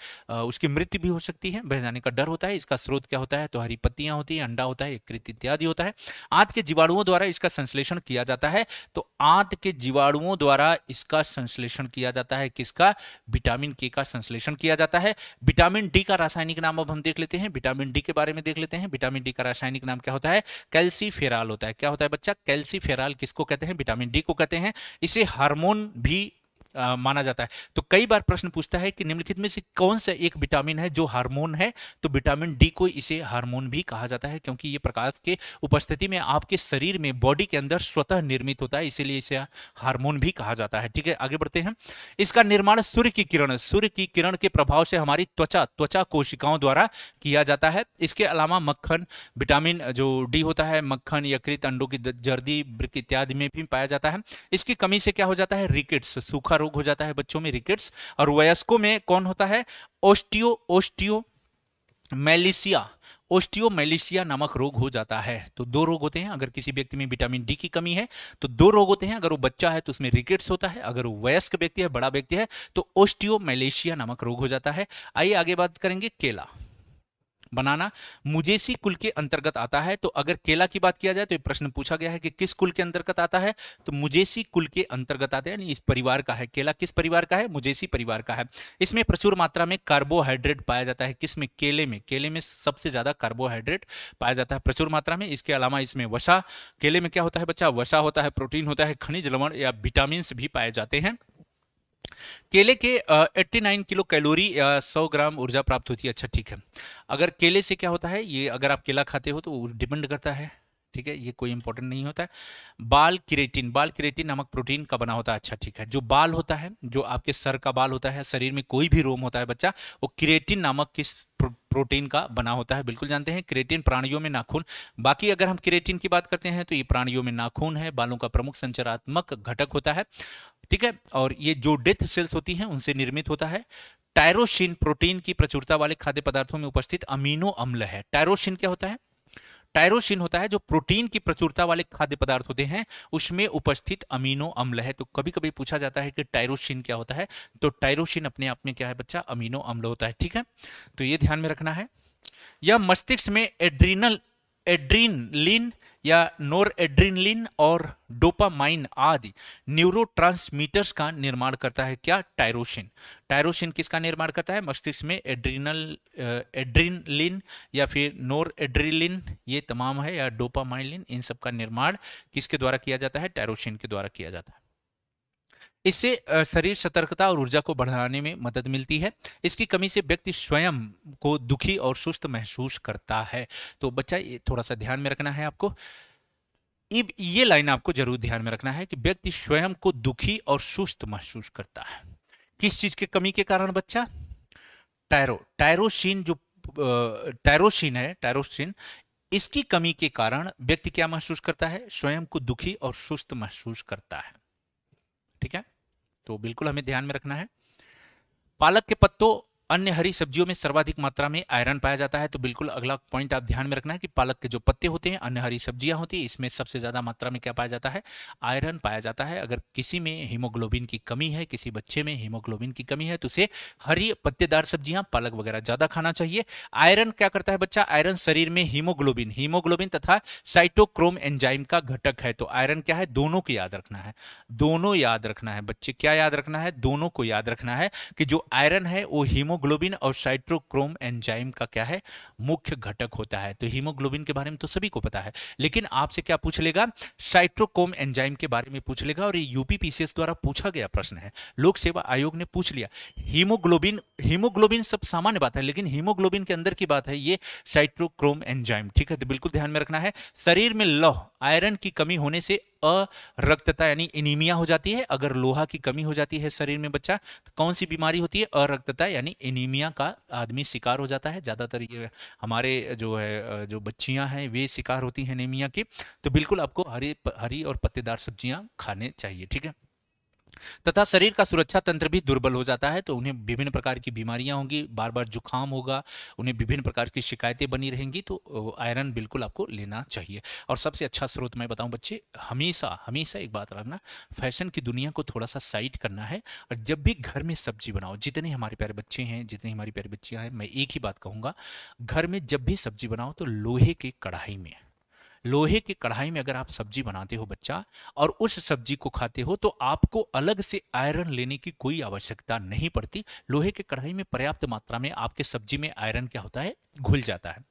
उसकी मृत्यु भी हो सकती है बह जाने का डर होता है इसका स्रोत क्या होता है तो हरी पत्तियां होती है अंडा होता है इत्यादि होता है आज के जीवाणुओं द्वारा इसका इसका संश्लेषण किया जाता है तो आंत के जीवाणुओं द्वारा इसका संश्लेषण किया जाता है किसका विटामिन के का संश्लेषण किया जाता है विटामिन डी का रासायनिक नाम अब हम देख लेते हैं विटामिन डी के बारे में देख लेते हैं विटामिन डी का रासायनिक नाम क्या होता है कैल्सी होता है क्या होता है बच्चा कैल्सी किसको कहते हैं विटामिन डी को कहते हैं इसे हार्मोन भी माना जाता है तो कई बार प्रश्न पूछता है कि निम्नलिखित में से कौन सा एक विटामिन है जो हार्मोन है तो विटामिन डी को इसे हार्मोन भी कहा जाता है क्योंकि ये प्रकाश के उपस्थिति में आपके शरीर में बॉडी के अंदर स्वतः निर्मित होता है इसीलिए इसे हार्मोन भी कहा जाता है ठीक है आगे बढ़ते हैं इसका निर्माण सूर्य की किरण सूर्य की किरण के प्रभाव से हमारी त्वचा त्वचा कोशिकाओं द्वारा किया जाता है इसके अलावा मक्खन विटामिन जो डी होता है मक्खन यकृत अंडों की जर्दी इत्यादि में भी पाया जाता है इसकी कमी से क्या हो जाता है रिकेट्स सूखा रोग हो जाता है बच्चों में रिकेट्स और वयस्कों में कौन होता है ओस्टियो ओस्टियो मेलिसिया ओस्टियोमेलिशिया नामक रोग हो जाता है तो दो रोग होते हैं अगर किसी व्यक्ति में विटामिन डी की कमी है तो दो रोग होते हैं अगर वो बच्चा है तो उसमें रिकेट्स होता है अगर वो वयस्क व्यक्ति है बड़ा व्यक्ति है तो ओस्टियो ओस्टियोमेलेशिया नामक रोग हो जाता है आइए आगे बात करेंगे केला बनाना मुजेसी कुल के अंतर्गत आता है तो अगर केला की बात किया जाए तो ये प्रश्न पूछा गया है कि किस कुल के अंतर्गत आता है तो मुजेसी कुल के अंतर्गत आता है इस परिवार का है केला किस परिवार का है मुजेसी परिवार का है इसमें प्रचुर मात्रा में कार्बोहाइड्रेट पाया जाता है किसमें केले में केले में सबसे ज्यादा कार्बोहाइड्रेट पाया जाता है प्रचुर मात्रा में इसके अलावा इसमें वसा केले में क्या होता है बच्चा वसा होता है प्रोटीन होता है खनिज लवण या विटामिन भी पाए जाते हैं केले के 89 किलो कैलोरी या 100 ग्राम ऊर्जा प्राप्त होती है अच्छा ठीक है अगर केले से क्या होता है ये अगर आप केला खाते हो तो डिपेंड करता है ठीक है ये कोई इंपॉर्टेंट नहीं होता है बाल क्रिएटिन बाल क्रिएटिन नामक प्रोटीन का बना होता है अच्छा ठीक है जो बाल होता है जो आपके सर का बाल होता है शरीर में कोई भी रोम होता है बच्चा वो क्रिएटिन नामक किस प्रोटीन का बना होता है बिल्कुल जानते हैं क्रिएटिन प्राणियों में नाखून बाकी अगर हम क्रिएटिन की बात करते हैं तो ये प्राणियों में नाखून है बालों का प्रमुख संचरात्मक घटक होता है ठीक है और ये जो डेथ सेल्स होती हैं उनसे निर्मित होता है टायरोशिन प्रोटीन की प्रचुरता वाले खाद्य पदार्थों में उपस्थित अमीनो अम्ल है टायरोशिन क्या होता है टायरोसिन होता है जो प्रोटीन की प्रचुरता वाले खाद्य पदार्थ होते हैं उसमें उपस्थित अमीनो अम्ल है तो कभी कभी पूछा जाता है कि टायरोसिन क्या होता है तो टायरोसिन अपने आप में क्या है बच्चा अमीनो अम्ल होता है ठीक है तो ये ध्यान में रखना है यह मस्तिष्क में एड्रीनल एड्रीनलिन या नोरएड्रिनलिन और डोपामाइन आदि न्यूरोट्रांसमीटर्स का निर्माण करता है क्या टायरोसिन टायरोसिन किसका निर्माण करता है मस्तिष्क में एड्रीनल एड्रीनलिन या फिर एड्रीलिन ये तमाम है या डोपामाइलिन इन सब का निर्माण किसके द्वारा किया जाता है टायरोसिन के द्वारा किया जाता है इससे शरीर सतर्कता और ऊर्जा को बढ़ाने में मदद मिलती है इसकी कमी से व्यक्ति स्वयं को दुखी और सुस्त महसूस करता है तो बच्चा ये थोड़ा सा ध्यान में रखना है आपको ये लाइन आपको जरूर ध्यान में रखना है कि व्यक्ति स्वयं को दुखी और सुस्त महसूस करता है किस चीज की कमी के कारण बच्चा टायरो टायरोसिन जो टायरोसिन है टायरोसिन इसकी कमी के कारण व्यक्ति क्या महसूस करता है स्वयं को दुखी और सुस्त महसूस करता है ठीक है तो बिल्कुल हमें ध्यान में रखना है पालक के पत्तों अन्य हरी सब्जियों में सर्वाधिक मात्रा में आयरन पाया जाता है तो बिल्कुल अगला पॉइंट आप ध्यान में रखना है कि पालक के जो पत्ते होते हैं अन्य हरी सब्जियां होती है इसमें सबसे ज़्यादा मात्रा में क्या पाया जाता है आयरन पाया जाता है अगर किसी में हीमोग्लोबिन की कमी है किसी बच्चे में हीमोग्लोबिन की कमी है तो उसे हरी पत्तेदार सब्जियां पालक वगैरह ज़्यादा खाना चाहिए आयरन क्या करता है बच्चा आयरन शरीर में हीमोग्लोबिन हीमोग्लोबिन तथा साइटोक्रोम एंजाइम का घटक है तो आयरन क्या है दोनों को याद रखना है दोनों याद रखना है बच्चे क्या याद रखना है दोनों को याद रखना है कि जो आयरन है वो हीमो हीमोग्लोबिन और साइट्रोक्रोम एंजाइम का क्या है मुख्य घटक होता है तो हीमोग्लोबिन के बारे में तो सभी को पता है लेकिन आपसे क्या पूछ लेगा साइट्रोक्रोम एंजाइम के बारे में पूछ लेगा और ये यूपीपीसीएस द्वारा पूछा गया प्रश्न है लोक सेवा आयोग ने पूछ लिया हीमोग्लोबिन हीमोग्लोबिन सब सामान्य बात है लेकिन हीमोग्लोबिन के अंदर की बात है ये साइट्रोक्रोम एंजाइम ठीक है तो बिल्कुल ध्यान में रखना है शरीर में लौह आयरन की कमी होने से अरक्तता यानी एनीमिया हो जाती है अगर लोहा की कमी हो जाती है शरीर में बच्चा तो कौन सी बीमारी होती है अरक्तता यानी एनीमिया का आदमी शिकार हो जाता है ज़्यादातर ये हमारे जो है जो बच्चियाँ हैं वे शिकार होती हैं एनीमिया की तो बिल्कुल आपको हरी हरी और पत्तेदार सब्जियाँ खाने चाहिए ठीक है तथा शरीर का सुरक्षा तंत्र भी दुर्बल हो जाता है तो उन्हें विभिन्न प्रकार की बीमारियां होंगी बार बार जुकाम होगा उन्हें विभिन्न प्रकार की शिकायतें बनी रहेंगी तो आयरन बिल्कुल आपको लेना चाहिए और सबसे अच्छा स्रोत मैं बताऊं बच्चे हमेशा हमेशा एक बात रखना फैशन की दुनिया को थोड़ा सा साइड करना है और जब भी घर में सब्जी बनाओ जितने हमारे प्यारे बच्चे हैं जितनी हमारी प्यारी बच्चियाँ हैं मैं एक ही बात कहूँगा घर में जब भी सब्जी बनाओ तो लोहे के कढ़ाई में लोहे की कढ़ाई में अगर आप सब्जी बनाते हो बच्चा और उस सब्जी को खाते हो तो आपको अलग से आयरन लेने की कोई आवश्यकता नहीं पड़ती लोहे के कढ़ाई में पर्याप्त मात्रा में आपके सब्जी में आयरन क्या होता है घुल जाता है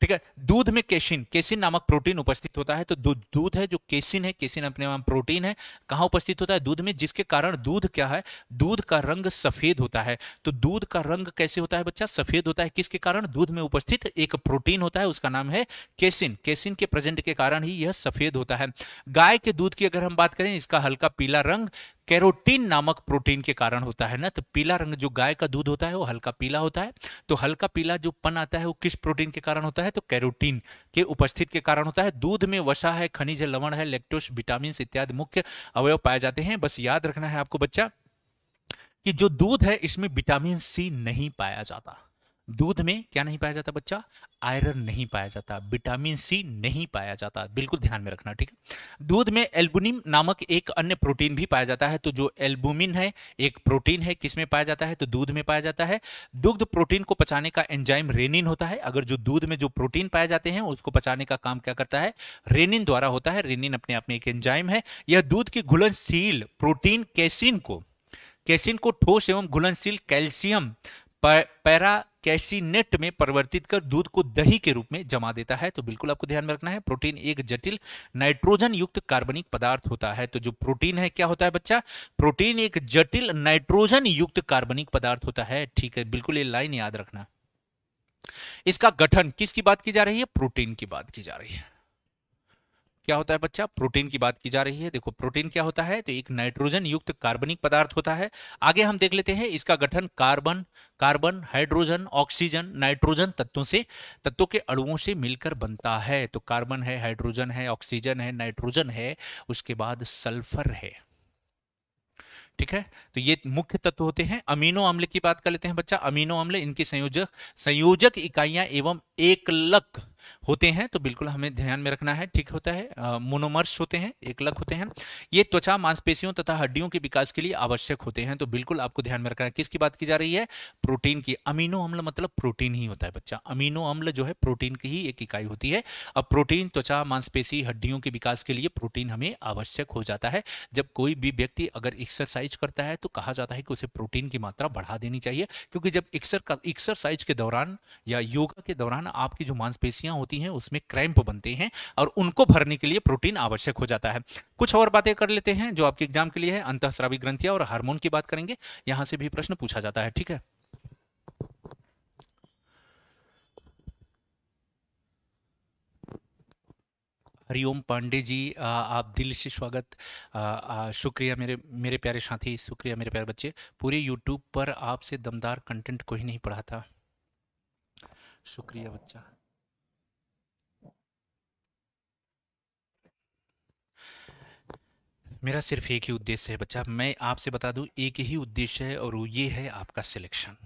ठीक है दूध में केसिन केसिन नामक प्रोटीन उपस्थित होता है तो दूध दूध है जो केसिन है केसिन अपने नाम प्रोटीन है कहाँ उपस्थित होता है दूध में जिसके कारण दूध क्या है दूध का रंग सफेद होता है तो दूध का रंग कैसे होता है बच्चा सफेद होता है किसके कारण दूध में उपस्थित एक प्रोटीन होता है उसका नाम है केसिन केसिन के प्रेजेंट के कारण ही यह सफेद होता है गाय के दूध की अगर हम बात करें इसका हल्का पीला रंग कैरोटीन नामक प्रोटीन के कारण होता है ना तो पीला रंग जो गाय का दूध होता है वो हल्का पीला होता है तो हल्का पीला जो पन आता है वो किस प्रोटीन के कारण होता है तो कैरोटीन के उपस्थित के कारण होता है दूध में वसा है खनिज लवण है लेक्टोस विटामिन इत्यादि मुख्य अवयव पाए जाते हैं बस याद रखना है आपको बच्चा कि जो दूध है इसमें विटामिन सी नहीं पाया जाता दूध में क्या नहीं पाया जाता बच्चा आयरन नहीं पाया जाता विटामिन सी नहीं पाया जाता बिल्कुल ध्यान में रखना ठीक है दूध में एल्बुनिन नामक एक अन्य प्रोटीन भी पाया जाता है तो जो एल्बुमिन है एक प्रोटीन है किसमें पाया जाता है तो दूध में पाया जाता है दुग्ध प्रोटीन को पचाने का एंजाइम रेनिन होता है अगर जो दूध में जो प्रोटीन पाए जाते हैं उसको पचाने का काम क्या करता है रेनिन द्वारा होता है रेनिन अपने आप में एक एंजाइम है यह दूध की घुलनशील प्रोटीन कैसिन को कैसिन को ठोस एवं घुलनशील कैल्शियम पैरा पैराकैसिनेट में परिवर्तित कर दूध को दही के रूप में जमा देता है तो बिल्कुल आपको ध्यान में रखना है प्रोटीन एक जटिल नाइट्रोजन युक्त कार्बनिक पदार्थ होता है तो जो प्रोटीन है क्या होता है बच्चा प्रोटीन एक जटिल नाइट्रोजन युक्त कार्बनिक पदार्थ होता है ठीक है बिल्कुल ये लाइन याद रखना इसका गठन किसकी बात की जा रही है प्रोटीन की बात की जा रही है क्या होता है बच्चा प्रोटीन की बात की जा रही है देखो प्रोटीन क्या होता है तो एक नाइट्रोजन युक्त कार्बनिक पदार्थ होता है आगे हम देख लेते हैं इसका गठन carbon carbon hydrogen oxygen nitrogen तत्वों से तत्वों के अणुओं से मिलकर बनता है तो कार्बन है हाइड्रोजन है ऑक्सीजन है नाइट्रोजन है उसके बाद सल्फर है ठीक है तो ये मुख्य तत्व होते हैं अमीनो अम्ल की बात कर लेते हैं बच्चा अमीनो अम्ल इनकी संयोजक संयोजक इकाइयां एवं एकलक होते हैं तो बिल्कुल हमें ध्यान में रखना है ठीक होता है मोनोमर्स होते हैं एक होते हैं ये त्वचा मांसपेशियों तथा हड्डियों के विकास के लिए आवश्यक होते हैं तो बिल्कुल आपको ध्यान में रखना है किसकी बात की जा रही है प्रोटीन की अमीनो अम्ल मतलब प्रोटीन ही होता है बच्चा अमीनो अम्ल जो है प्रोटीन की ही एक इकाई होती है अब प्रोटीन त्वचा मांसपेशी हड्डियों के विकास के लिए प्रोटीन हमें आवश्यक हो जाता है जब कोई भी व्यक्ति अगर एक्सरसाइज करता है तो कहा जाता है कि उसे प्रोटीन की मात्रा बढ़ा देनी चाहिए क्योंकि जब एक्सरसाइज के दौरान या योगा के दौरान आपकी जो मांसपेशियां बीमारियां होती हैं उसमें क्रैम्प बनते हैं और उनको भरने के लिए प्रोटीन आवश्यक हो जाता है कुछ और बातें कर लेते हैं जो आपके एग्जाम के लिए है अंत ग्रंथियां और हार्मोन की बात करेंगे यहां से भी प्रश्न पूछा जाता है ठीक है हरिओम पांडे जी आप दिल से स्वागत शुक्रिया मेरे मेरे प्यारे साथी शुक्रिया मेरे प्यारे बच्चे पूरे यूट्यूब पर आपसे दमदार कंटेंट कोई नहीं पढ़ा था शुक्रिया बच्चा मेरा सिर्फ एक ही उद्देश्य है बच्चा मैं आपसे बता दूं एक ही उद्देश्य है और वो ये है आपका सिलेक्शन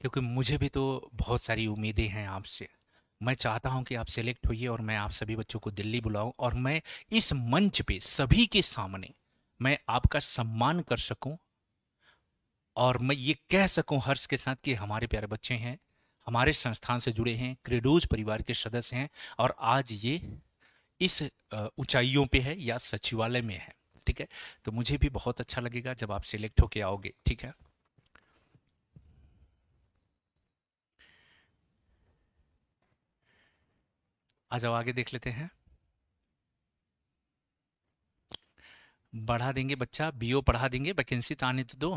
क्योंकि मुझे भी तो बहुत सारी उम्मीदें हैं आपसे मैं चाहता हूं कि आप सेलेक्ट होइए और मैं आप सभी बच्चों को दिल्ली बुलाऊं और मैं इस मंच पे सभी के सामने मैं आपका सम्मान कर सकूं और मैं ये कह सकूं हर्ष के साथ कि हमारे प्यारे बच्चे हैं हमारे संस्थान से जुड़े हैं क्रेडोज परिवार के सदस्य हैं और आज ये इस ऊंचाइयों पे है या सचिवालय में है ठीक है तो मुझे भी बहुत अच्छा लगेगा जब आप सिलेक्ट होके आओगे ठीक है आ जाओ आगे देख लेते हैं बढ़ा देंगे बच्चा बीओ पढ़ा देंगे वैकेंसी तो आने तो दो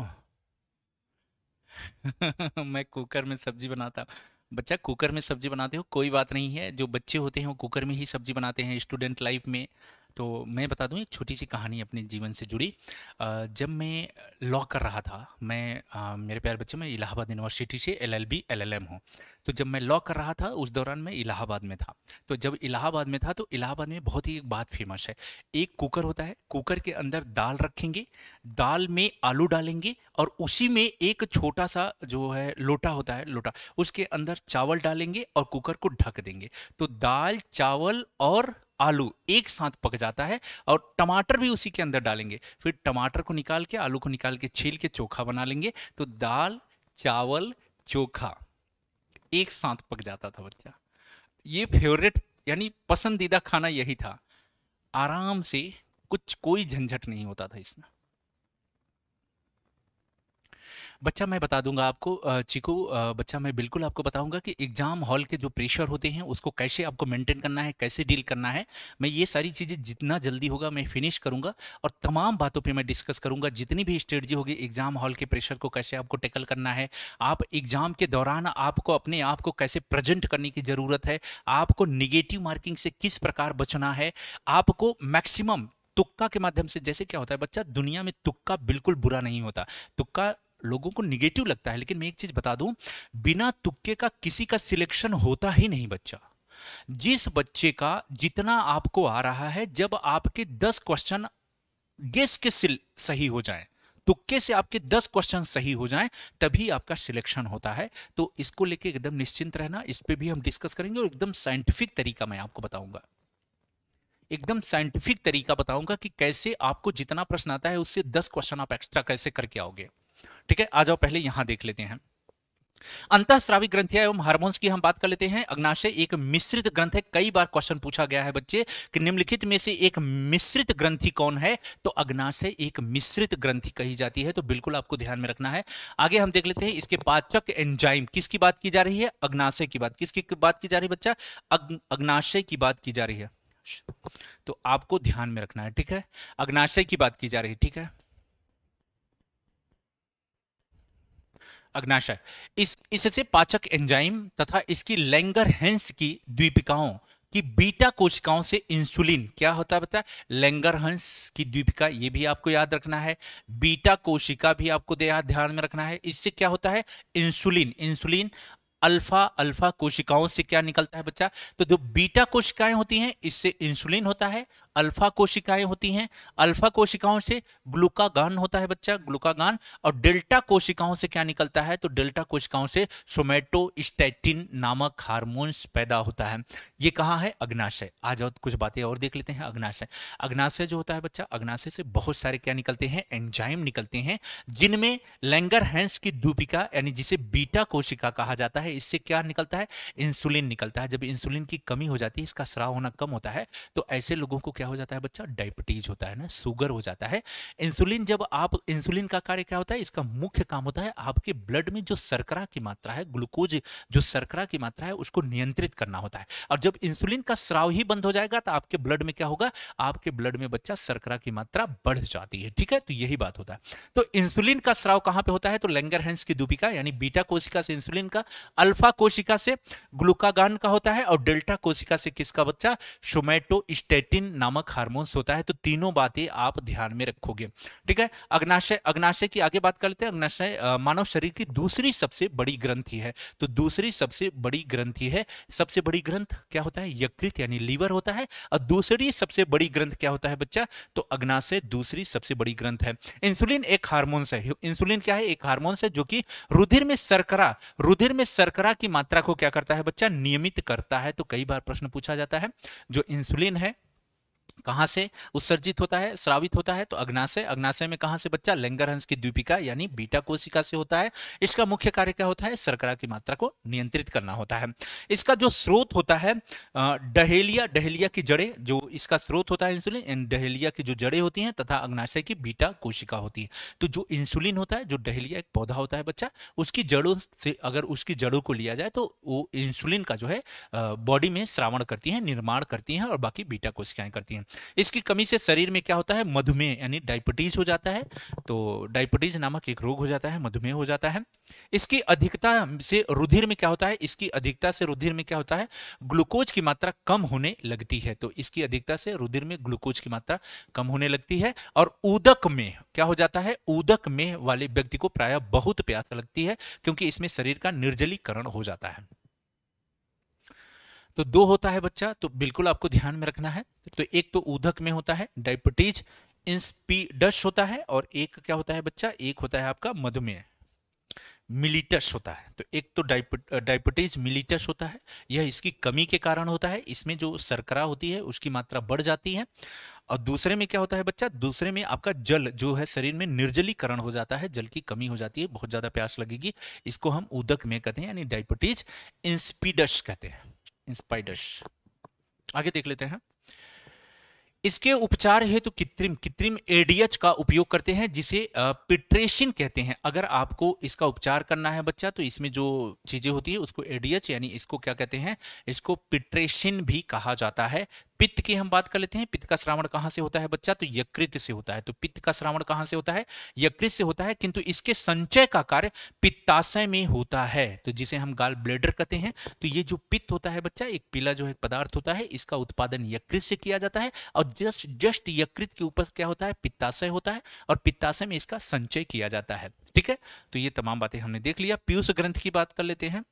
[LAUGHS] मैं कुकर में सब्जी बनाता बच्चा कुकर में सब्जी बनाते हो कोई बात नहीं है जो बच्चे होते हैं वो कुकर में ही सब्जी बनाते हैं स्टूडेंट लाइफ में तो मैं बता दूं एक छोटी सी कहानी अपने जीवन से जुड़ी जब मैं लॉ कर रहा था मैं मेरे प्यार बच्चे मैं इलाहाबाद यूनिवर्सिटी से L L B L L M हूँ तो जब मैं लॉ कर रहा था उस दौरान मैं इलाहाबाद में था तो जब इलाहाबाद में था तो इलाहाबाद में बहुत ही एक बात फेमस है एक कुकर होता है कुकर के अंदर दाल रखेंगे दाल में आलू डालेंगे और उसी में एक छोटा सा जो है लोटा होता है लोटा उसके अंदर चावल डालेंगे और कुकर को ढक देंगे तो दाल चावल और आलू एक साथ पक जाता है और टमाटर भी उसी के अंदर डालेंगे फिर टमाटर को निकाल के आलू को निकाल के छील के चोखा बना लेंगे तो दाल चावल चोखा एक साथ पक जाता था बच्चा ये फेवरेट यानी पसंदीदा खाना यही था आराम से कुछ कोई झंझट नहीं होता था इसमें बच्चा मैं बता दूंगा आपको चिकू बच्चा मैं बिल्कुल आपको बताऊंगा कि एग्जाम हॉल के जो प्रेशर होते हैं उसको कैसे आपको मेंटेन करना है कैसे डील करना है मैं ये सारी चीज़ें जितना जल्दी होगा मैं फिनिश करूंगा और तमाम बातों पर मैं डिस्कस करूंगा जितनी भी स्ट्रेटजी होगी एग्जाम हॉल के प्रेशर को कैसे आपको टैकल करना है आप एग्जाम के दौरान आपको अपने आप को कैसे प्रजेंट करने की ज़रूरत है आपको निगेटिव मार्किंग से किस प्रकार बचना है आपको मैक्सिमम तुक्का के माध्यम से जैसे क्या होता है बच्चा दुनिया में तुक्का बिल्कुल बुरा नहीं होता तुक्का लोगों को निगेटिव लगता है लेकिन मैं एक चीज बता दूं बिना तुक्के का किसी का सिलेक्शन होता ही नहीं बच्चा जिस बच्चे का जितना आपको आ रहा है जब आपके दस क्वेश्चन गेस के सही हो जाए तुक्के से आपके दस क्वेश्चन सही हो जाएं तभी आपका सिलेक्शन होता है तो इसको लेके एकदम निश्चिंत रहना इस पर भी हम डिस्कस करेंगे और एकदम साइंटिफिक तरीका मैं आपको बताऊंगा एकदम साइंटिफिक तरीका बताऊंगा कि कैसे आपको जितना प्रश्न आता है उससे दस क्वेश्चन आप एक्स्ट्रा कैसे करके आओगे ठीक है आ जाओ पहले यहां देख लेते हैं अंतःस्रावी ग्रंथियां एवं हार्मोन्स की हम बात कर लेते हैं अग्नाशय एक मिश्रित ग्रंथ है कई बार क्वेश्चन पूछा गया है बच्चे कि निम्नलिखित में से एक मिश्रित ग्रंथि कौन है तो अग्नाशय एक मिश्रित ग्रंथि कही जाती है तो बिल्कुल आपको ध्यान में रखना है आगे हम देख लेते हैं इसके पाचक एंजाइम किसकी बात की जा रही है अग्नाशय की बात किसकी बात की जा रही है बच्चा अग्नाशय की बात की जा रही है तो आपको ध्यान में रखना है ठीक है अग्नाशय की बात की जा रही है ठीक है अग्नाशय इस इससे पाचक एंजाइम तथा इसकी लेंगर हेंस की द्वीपिकाओं की बीटा कोशिकाओं से इंसुलिन क्या होता है बता हंस की द्वीपिका ये भी आपको याद रखना है बीटा कोशिका भी आपको ध्यान में रखना है इससे क्या होता है इंसुलिन इंसुलिन अल्फा अल्फा कोशिकाओं से क्या निकलता है बच्चा तो जो बीटा कोशिकाएं होती हैं इससे इंसुलिन होता है अल्फा कोशिकाएं होती हैं अल्फा कोशिकाओं से ग्लूकागान होता है बच्चा ग्लूकागान और डेल्टा कोशिकाओं से क्या निकलता है तो डेल्टा कोशिकाओं से सोमेटो स्टैटिन नामक हार्मोन्स पैदा होता है ये कहाँ है अग्नाशय आज और कुछ बातें और देख लेते हैं अग्नाशय अग्नाशय जो होता है बच्चा अग्नाशय से बहुत सारे क्या निकलते हैं एंजाइम निकलते हैं जिनमें लैंगर हैंस की दूपिका यानी जिसे बीटा कोशिका कहा जाता है इससे क्या निकलता है इंसुलिन निकलता है जब इंसुलिन की कमी हो जाती है इसका श्राव होना कम होता है तो ऐसे लोगों को क्या हो जाता है बच्चा डायबिटीज होता है ना सुगर हो जाता है इंसुलिन जब आप इंसुलिन का कार्य क्या होता है इसका मुख्य काम होता है आपके ब्लड में जो सरकरा की मात्रा है ग्लूकोज जो सरकरा की मात्रा है उसको नियंत्रित करना होता है और जब इंसुलिन का स्राव ही बंद हो जाएगा तो आपके ब्लड में क्या होगा आपके ब्लड में बच्चा सरकरा की मात्रा बढ़ जाती है ठीक है तो यही बात होता है तो इंसुलिन का स्राव कहां पे होता है तो लेंगर लेंगरहेंस की दुपिका यानी बीटा कोशिका से इंसुलिन का अल्फा कोशिका से ग्लूकागान का होता है और डेल्टा कोशिका से किसका बच्चा सोमेटोस्टेटिन नाम नामक हार्मोन्स होता है तो तीनों बातें आप ध्यान में रखोगे ठीक है अग्नाशय अग्नाशय की आगे बात करते हैं अग्नाशय मानव शरीर की दूसरी सबसे बड़ी ग्रंथि है तो दूसरी सबसे बड़ी ग्रंथि है सबसे बड़ी ग्रंथ क्या होता है यकृत यानी लीवर होता है और दूसरी सबसे बड़ी ग्रंथ क्या होता है बच्चा तो अग्नाशय दूसरी सबसे बड़ी ग्रंथ है इंसुलिन एक हार्मोन्स है इंसुलिन क्या है एक हार्मोन्स है जो कि रुधिर में सरकरा रुधिर में सरकरा की मात्रा को क्या करता है बच्चा नियमित करता है तो कई बार प्रश्न पूछा जाता है जो इंसुलिन है कहाँ से उत्सर्जित होता है श्रावित होता है तो अग्नाशय अग्नाशय में कहाँ से बच्चा लेंगरहंस की द्वीपिका यानी बीटा कोशिका से होता है इसका मुख्य कार्य क्या होता है शर्करा की मात्रा को नियंत्रित करना होता है इसका जो स्रोत होता है डहेलिया डहेलिया की जड़ें जो इसका स्रोत होता है इंसुलिन एंड डहेलिया की जो जड़ें होती हैं तथा अग्नाशय की बीटा कोशिका होती है तो जो इंसुलिन होता है जो डहेलिया एक पौधा होता है बच्चा उसकी जड़ों से अगर उसकी जड़ों को लिया जाए तो वो इंसुलिन का जो है बॉडी में श्रावण करती है निर्माण करती है और बाकी बीटा कोशिकाएं करती हैं है इसकी कमी से शरीर में क्या होता है मधुमेह यानी डायबिटीज हो जाता है तो डायबिटीज नामक एक रोग हो जाता है मधुमेह हो जाता है इसकी अधिकता से रुधिर में क्या होता है इसकी अधिकता से रुधिर में क्या होता है ग्लूकोज की मात्रा कम होने लगती है तो इसकी अधिकता से रुधिर में ग्लूकोज की मात्रा कम होने लगती है और उदक में क्या हो जाता है उदक में वाले व्यक्ति को प्राय बहुत प्यास लगती है क्योंकि इसमें शरीर का निर्जलीकरण हो जाता है तो दो होता है बच्चा तो बिल्कुल आपको ध्यान में रखना है तो एक तो उधक में होता है डायबिटीज इंस्पीडस होता है और एक क्या होता है बच्चा एक होता है आपका मधुमेह मिलिटस होता है तो एक तो डायबिटीज मिलिटस होता है यह इसकी कमी के कारण होता है इसमें जो शर्करा होती है उसकी मात्रा बढ़ जाती है और दूसरे में क्या होता है बच्चा दूसरे में आपका जल जो है शरीर में निर्जलीकरण हो जाता है जल की कमी हो जाती है बहुत ज़्यादा प्यास लगेगी इसको हम उदक में कहते हैं यानी डायबिटीज इंस्पीडस कहते हैं इन स्पाइडर्स आगे देख लेते हैं इसके उपचार हेतु तो कृत्रिम कृत्रिम एडीएच का उपयोग करते हैं जिसे पिट्रेशन कहते हैं अगर आपको इसका उपचार करना है बच्चा तो इसमें जो चीज़ें होती है उसको एडीएच यानी इसको क्या कहते हैं इसको पिट्रेशन भी कहा जाता है पित्त की हम बात कर लेते हैं पित्त का श्रावण कहां से होता है बच्चा तो यकृत से होता है तो पित्त का श्रावण कहां से होता है यकृत से होता है किंतु इसके संचय का कार्य पित्ताशय में होता है तो जिसे हम गाल ब्लेडर कहते हैं तो ये जो पित्त होता है बच्चा एक पीला जो है पदार्थ होता है इसका उत्पादन यकृत से किया जाता है और जस्ट जस्ट यकृत के ऊपर क्या होता है पित्ताशय होता है और पित्ताशय में इसका संचय किया जाता है ठीक है तो ये तमाम बातें हमने देख लिया पीयूष ग्रंथ की बात कर लेते हैं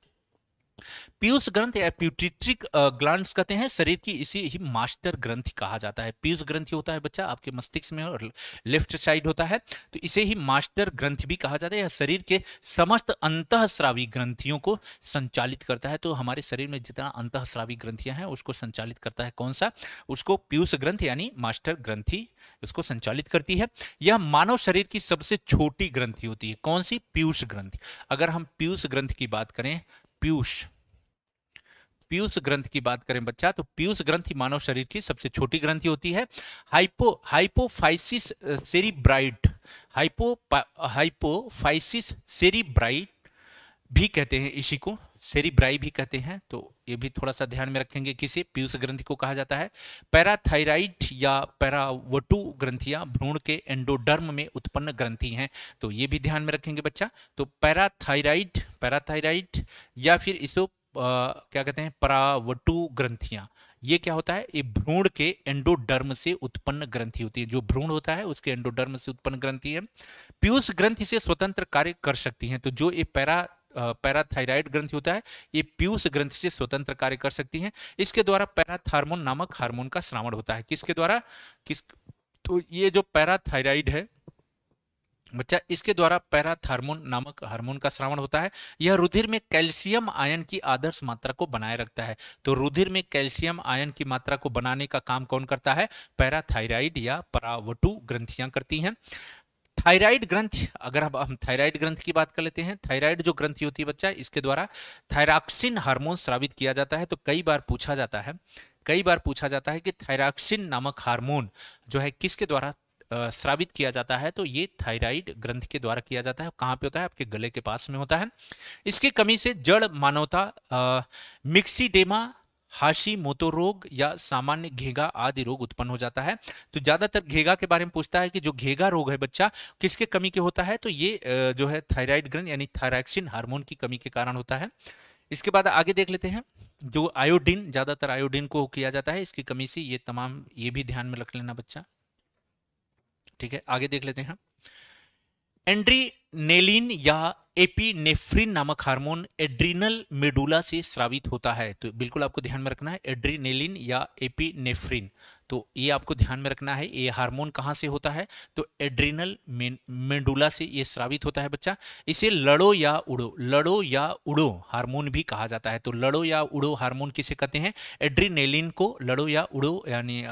पीयूष ग्रंथ या प्यूटिट्रिक ग्लैंड कहते हैं शरीर की इसी ही मास्टर ग्रंथ कहा जाता है पीयूष ग्रंथ होता है बच्चा आपके मस्तिष्क में और लेफ्ट साइड होता है तो इसे ही मास्टर ग्रंथ भी कहा जाता है या शरीर के समस्त अंतःस्रावी ग्रंथियों को संचालित करता है तो हमारे शरीर में जितना अंतःस्रावी ग्रंथियां हैं उसको संचालित करता है कौन सा उसको पीयूष ग्रंथ यानी मास्टर ग्रंथि उसको संचालित करती है यह मानव शरीर की सबसे छोटी ग्रंथि होती है कौन सी पीयूष ग्रंथ अगर हम पीयूष ग्रंथ की बात करें पीयूष पीयूष ग्रंथ की बात करें बच्चा तो पीयूष ग्रंथ ही मानव शरीर की सबसे छोटी ग्रंथि होती है hypo hypophysis cerebri hypo hypophysis cerebri भी कहते हैं इसी को सेरिब्राई भी कहते हैं तो ये भी थोड़ा सा ध्यान में रखेंगे किसे पीयूष ग्रंथि को कहा जाता है पैराथायराइड या पैरावटु ग्रंथियां भ्रूण के एंडोडर्म में उत्पन्न ग्रंथि हैं तो ये भी ध्यान में रखेंगे बच्चा तो पैराथायराइड पैराथायराइड या फिर इसको क्या कहते हैं परावटु ग्रंथियां ये क्या होता है ये भ्रूण के एंडोडर्म से उत्पन्न ग्रंथि होती है जो भ्रूण होता है उसके एंडोडर्म से उत्पन्न ग्रंथि है पीयूष ग्रंथि से स्वतंत्र कार्य कर सकती हैं तो जो ये पैरा पैराथायराइड ग्रंथि होता है ये पीयूष ग्रंथि से स्वतंत्र कार्य कर सकती हैं इसके द्वारा पैराथार्मोन नामक हार्मोन का श्रावण होता है किसके द्वारा किस तो ये जो पैराथायराइड है बच्चा इसके द्वारा पैराथार्मोन नामक हार्मोन का श्रावण होता है यह रुधिर में कैल्शियम आयन की आदर्श मात्रा को बनाए रखता है तो रुधिर में कैल्शियम आयन की मात्रा को बनाने का काम कौन करता है पैराथायराइड या परावटु ग्रंथियां करती हैं थायराइड ग्रंथ अगर अब हम थायराइड ग्रंथ की बात कर लेते हैं थायराइड जो ग्रंथि होती है बच्चा इसके द्वारा थायराक्सिन हार्मोन स्रावित किया जाता है तो कई बार पूछा जाता है कई बार पूछा जाता है कि थायराक्सिन नामक हार्मोन जो है किसके द्वारा स्रावित किया जाता है तो ये थायराइड ग्रंथ के द्वारा किया जाता है कहाँ पे होता है आपके गले के पास में होता है इसकी कमी से जड़ मानवता मिक्सीडेमा हाशी मोतो रोग या सामान्य घेगा आदि रोग उत्पन्न हो जाता है तो ज्यादातर घेगा के बारे में पूछता है कि जो घेगा रोग है बच्चा किसके कमी के होता है तो ये जो है थायराइड ग्रंथ यानी थायरैक्सिन हार्मोन की कमी के कारण होता है इसके बाद आगे देख लेते हैं जो आयोडीन ज्यादातर आयोडीन को किया जाता है इसकी कमी से ये तमाम ये भी ध्यान में रख लेना बच्चा ठीक है आगे देख लेते हैं एंड्रीनेलिन या एपीनेफ्रिन नामक हार्मोन एड्रीनल मेडुला से स्रावित होता है तो बिल्कुल आपको ध्यान में रखना है एड्रीनेलिन या एपीनेफ्रिन तो ये आपको ध्यान में रखना है ये हार्मोन कहाँ से होता है तो एड्रीनल मेंडुला से ये स्रावित होता है बच्चा इसे लड़ो या उड़ो लड़ो या उड़ो हार्मोन भी कहा जाता है तो लड़ो या उड़ो हार्मोन किसे कहते हैं एड्रीनेलिन को लड़ो या उड़ो यानी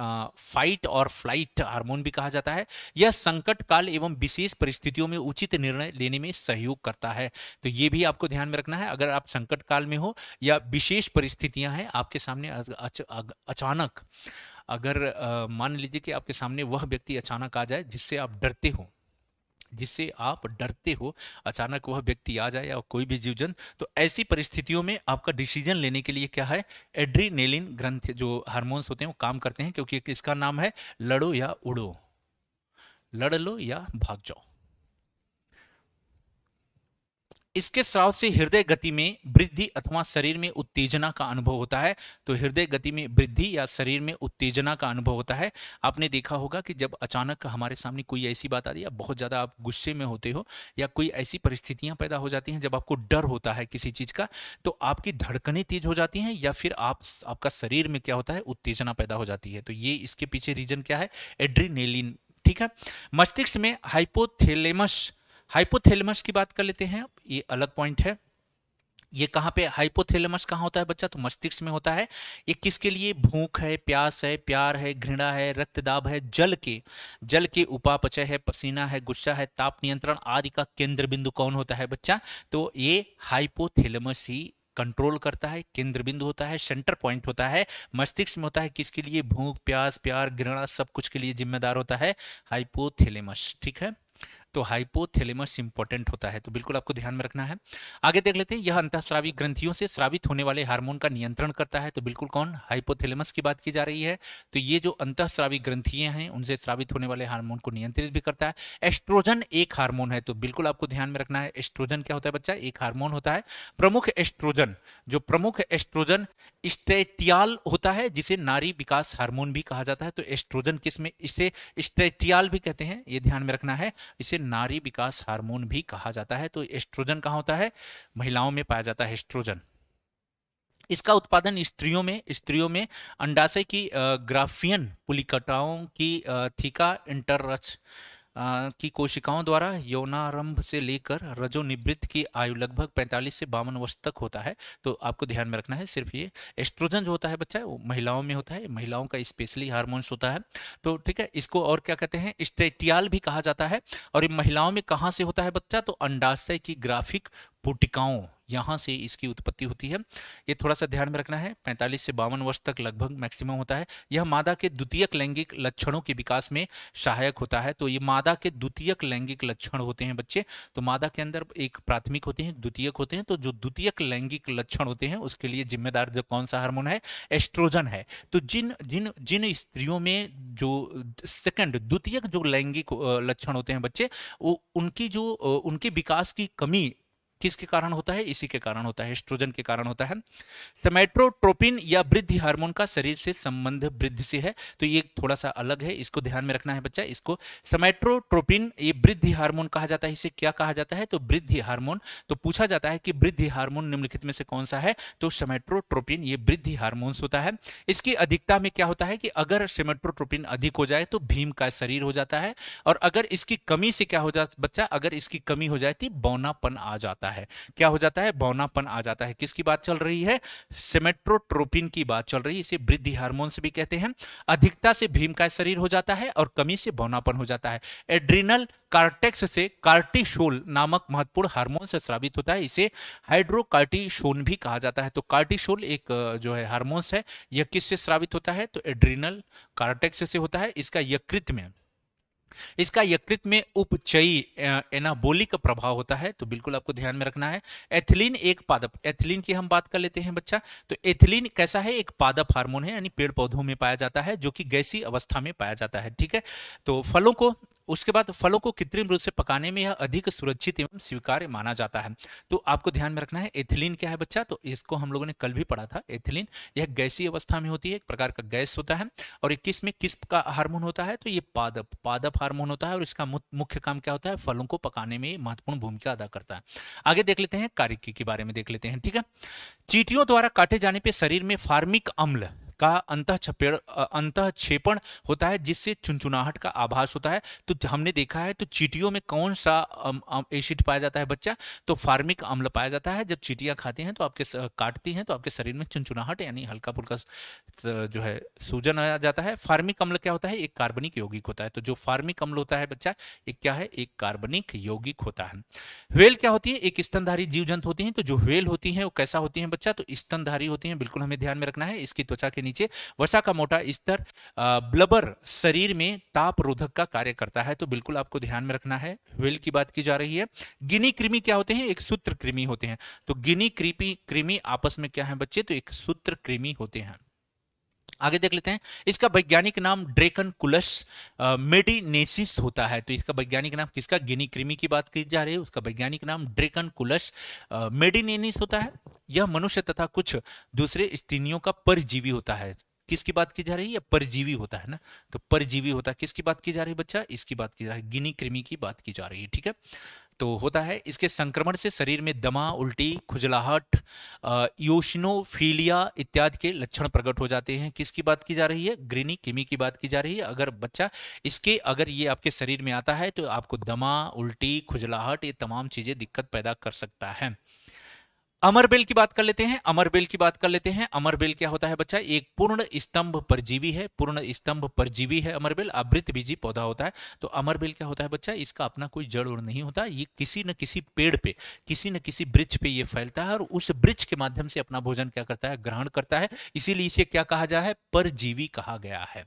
फाइट और फ्लाइट हार्मोन भी कहा जाता है यह संकट काल एवं विशेष परिस्थितियों में उचित निर्णय लेने में सहयोग करता है तो ये भी आपको ध्यान में रखना है अगर आप संकट काल में हो या विशेष परिस्थितियां हैं आपके सामने अचानक अगर मान लीजिए कि आपके सामने वह व्यक्ति अचानक आ जाए जिससे आप डरते हो जिससे आप डरते हो अचानक वह व्यक्ति आ जाए या कोई भी जीव जंतु तो ऐसी परिस्थितियों में आपका डिसीजन लेने के लिए क्या है एड्रीनेलिन ग्रंथ जो हार्मोन्स होते हैं वो काम करते हैं क्योंकि इसका नाम है लड़ो या उड़ो लड़ लो या भाग जाओ इसके स्राव से हृदय गति में वृद्धि अथवा शरीर में उत्तेजना का अनुभव होता है तो हृदय गति में वृद्धि या शरीर में उत्तेजना का अनुभव होता है आपने देखा होगा कि जब अचानक हमारे सामने कोई ऐसी बात आती है बहुत ज़्यादा आप गुस्से में होते हो या कोई ऐसी परिस्थितियां पैदा हो जाती हैं जब आपको डर होता है किसी चीज़ का तो आपकी धड़कने तेज हो जाती हैं या फिर आप आपका शरीर में क्या होता है उत्तेजना पैदा हो जाती है तो ये इसके पीछे रीजन क्या है एड्रीनेलिन ठीक है मस्तिष्क में हाइपोथेलेमस हाइपोथेलमस की बात कर लेते हैं ये अलग पॉइंट है ये कहाँ पे हाइपोथेलमस कहाँ होता है बच्चा तो मस्तिष्क में होता है ये किसके लिए भूख है प्यास है प्यार है घृणा है रक्तदाब है जल के जल के उपापचय है पसीना है गुस्सा है ताप नियंत्रण आदि का केंद्र बिंदु कौन होता है बच्चा तो ये हाइपोथेलमस ही कंट्रोल करता है केंद्र बिंदु होता है सेंटर पॉइंट होता है मस्तिष्क में होता है किसके लिए भूख प्यास प्यार घृणा सब कुछ के लिए जिम्मेदार होता है हाइपोथेलेमस ठीक है तो हाइपोथेलेमस इंपॉर्टेंट होता है तो बिल्कुल आपको ध्यान में रखना है आगे देख लेते हैं यह अंतःस्रावी ग्रंथियों से स्रावित होने वाले हार्मोन का नियंत्रण करता है तो बिल्कुल कौन हाइपोथेलेमस की बात की जा रही है तो ये जो अंतःस्रावी ग्रंथियां हैं उनसे स्रावित होने वाले हार्मोन को नियंत्रित भी करता है एस्ट्रोजन एक हार्मोन है तो बिल्कुल आपको ध्यान में रखना है एस्ट्रोजन क्या होता है बच्चा एक हार्मोन होता है प्रमुख एस्ट्रोजन जो प्रमुख एस्ट्रोजन स्टेटियाल होता है जिसे नारी विकास हार्मोन भी कहा जाता है तो एस्ट्रोजन किस में इसे स्टेटियाल भी कहते हैं ये ध्यान में रखना है इसे नारी विकास हार्मोन भी कहा जाता है तो एस्ट्रोजन कहा होता है महिलाओं में पाया जाता है एस्ट्रोजन इसका उत्पादन स्त्रियों में स्त्रियों में अंडाशय की ग्राफियन पुलिकटाओं की थीका इंटररच की कोशिकाओं द्वारा यौनारंभ से लेकर रजोनिवृत्त की आयु लगभग 45 से बावन वर्ष तक होता है तो आपको ध्यान में रखना है सिर्फ ये एस्ट्रोजन जो होता है बच्चा वो महिलाओं में होता है महिलाओं का स्पेशली हार्मोन्स होता है तो ठीक है इसको और क्या कहते हैं स्टेटियाल भी कहा जाता है और ये महिलाओं में कहाँ से होता है बच्चा तो अंडाशय की ग्राफिक पुटिकाओं यहाँ से इसकी उत्पत्ति होती है ये थोड़ा सा ध्यान में रखना है 45 से बावन वर्ष तक लगभग मैक्सिमम होता है यह मादा के द्वितीयक लैंगिक लक्षणों के विकास में सहायक होता है तो ये मादा के द्वितीयक लैंगिक लक्षण होते हैं बच्चे तो मादा के अंदर एक प्राथमिक होते हैं द्वितीयक होते हैं तो जो द्वितीयक लैंगिक लक्षण होते हैं उसके लिए जिम्मेदार जो कौन सा हार्मोन है एस्ट्रोजन है तो जिन जिन जिन स्त्रियों में जो सेकंड द्वितीयक जो लैंगिक लक्षण होते हैं बच्चे वो उनकी जो उनके विकास की कमी किसके कारण होता है इसी के कारण होता है एस्ट्रोजन के कारण होता है सेमेट्रोट्रोपिन या वृद्धि हार्मोन का शरीर से संबंध वृद्धि से है तो ये थोड़ा सा अलग है इसको ध्यान में रखना है बच्चा इसको सेमेट्रोट्रोपिन ये वृद्धि हार्मोन कहा जाता है इसे क्या कहा जाता है तो वृद्धि हार्मोन तो पूछा जाता है कि वृद्धि हार्मोन निम्नलिखित में से कौन सा है तो सेमेट्रोट्रोपिन ये वृद्धि हार्मोन होता है इसकी अधिकता में क्या होता है कि अगर सेमेट्रोट्रोपिन अधिक हो जाए तो भीम का शरीर हो जाता है और अगर इसकी कमी से क्या हो जाता बच्चा अगर इसकी कमी हो जाती तो बौनापन आ जाता है जाता है क्या हो जाता है बौनापन आ जाता है किसकी बात चल रही है सेमेट्रोट्रोपिन की बात चल रही है इसे वृद्धि हार्मोन भी कहते हैं अधिकता से भीमकाय शरीर हो जाता है और कमी से बौनापन हो जाता है एड्रीनल कार्टेक्स से कार्टिशोल नामक महत्वपूर्ण हार्मोन से स्रावित होता है इसे हाइड्रोकार्टिशोन भी कहा जाता है तो कार्टिशोल एक जो है हार्मोन्स है यह किससे स्रावित होता है तो एड्रीनल कार्टेक्स से होता है इसका यकृत में इसका यकृत में उपचयी एनाबोलिक प्रभाव होता है तो बिल्कुल आपको ध्यान में रखना है एथिलीन एक पादप एथिलीन की हम बात कर लेते हैं बच्चा तो एथिलीन कैसा है एक पादप हार्मोन है यानी पेड़ पौधों में पाया जाता है जो कि गैसी अवस्था में पाया जाता है ठीक है तो फलों को उसके बाद फलों को कृत्रिम रूप से पकाने में यह अधिक सुरक्षित एवं स्वीकार्य माना जाता है तो आपको ध्यान में रखना है एथिलीन क्या है बच्चा तो इसको हम लोगों ने कल भी पढ़ा था एथिलीन यह गैसी अवस्था में होती है एक प्रकार का गैस होता है और किस में किस का हार्मोन होता है तो ये पादप पादप हार्मोन होता है और इसका मुख्य काम क्या होता है फलों को पकाने में महत्वपूर्ण भूमिका अदा करता है आगे देख लेते हैं कारिकी के बारे में देख लेते हैं ठीक है चीटियों द्वारा काटे जाने पर शरीर में फार्मिक अम्ल का अंत छपेड़ अंत क्षेपण होता है जिससे चुनचुनाहट का आभास होता है तो हमने देखा है तो चीटियों में कौन सा एसिड पाया जाता है बच्चा तो फार्मिक अम्ल पाया जाता है जब चीटियाँ खाती हैं तो आपके काटती हैं तो आपके शरीर में चुनचुनाहट यानी हल्का फुल्का जो है सूजन आ जाता है फार्मिक अम्ल क्या होता है एक कार्बनिक यौगिक होता है तो जो फार्मिक अम्ल होता है बच्चा एक क्या है एक कार्बनिक यौगिक होता है व्हेल क्या होती है एक स्तनधारी जीव जंतु होती है तो जो व्हेल होती है वो कैसा होती है बच्चा तो स्तनधारी होती है बिल्कुल हमें ध्यान में रखना है इसकी त्वचा के नीचे वसा का मोटा स्तर ब्लबर शरीर में ताप रोधक का कार्य करता है तो बिल्कुल आपको ध्यान में रखना है वेल की बात की जा रही है गिनी कृमि क्या होते हैं एक सूत्र कृमि होते हैं तो गिनी कृपी कृमि आपस में क्या है बच्चे तो एक सूत्र कृमि होते हैं आगे देख लेते हैं इसका वैज्ञानिक नाम ड्रेकन कुलस मेडिनेसिस होता है तो इसका वैज्ञानिक नाम किसका गिनी क्रिमी की बात की जा रही है उसका वैज्ञानिक नाम कुलस मेडिनेनिस होता है यह मनुष्य तथा कुछ दूसरे स्त्रियों का परजीवी होता है किसकी बात की जा रही है परजीवी होता है ना तो परजीवी होता है किसकी बात की जा रही है बच्चा इसकी बात की जा रही है गिनी कृमि की बात की जा रही है ठीक है तो होता है इसके संक्रमण से शरीर में दमा उल्टी खुजलाहट योशनोफीलिया इत्यादि के लक्षण प्रकट हो जाते हैं किसकी बात की जा रही है ग्रीनी किमी की बात की जा रही है अगर बच्चा इसके अगर ये आपके शरीर में आता है तो आपको दमा उल्टी खुजलाहट ये तमाम चीज़ें दिक्कत पैदा कर सकता है अमर बेल की बात कर लेते हैं अमर बेल की बात कर लेते हैं अमर बेल क्या होता है बच्चा एक पूर्ण स्तंभ परजीवी है पूर्ण स्तंभ परजीवी है अमर बेल आवृत बीजी पौधा होता है तो अमर बेल क्या होता है बच्चा इसका अपना कोई जड़ उड़ नहीं होता ये किसी न किसी पेड़ पे किसी न किसी वृक्ष पे ये फैलता है और उस वृक्ष के माध्यम से अपना भोजन क्या करता है ग्रहण करता है इसीलिए इसे क्या कहा जा है परजीवी कहा गया है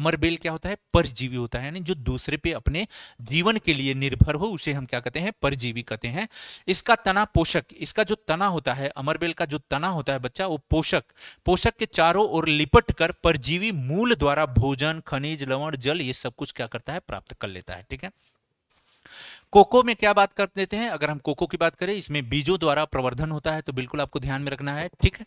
अमर बेल क्या होता है परजीवी होता है यानी जो दूसरे पे अपने जीवन के लिए निर्भर हो उसे हम क्या कहते हैं परजीवी कहते हैं इसका तना पोषक इसका जो तना होता है अमरबेल का जो तना होता है बच्चा वो पोषक पोषक के चारों ओर लिपट कर परजीवी मूल द्वारा भोजन खनिज लवण जल ये सब कुछ क्या करता है प्राप्त कर लेता है ठीक है कोको में क्या बात कर देते हैं अगर हम कोको की बात करें इसमें बीजों द्वारा प्रवर्धन होता है तो बिल्कुल आपको ध्यान में रखना है ठीक है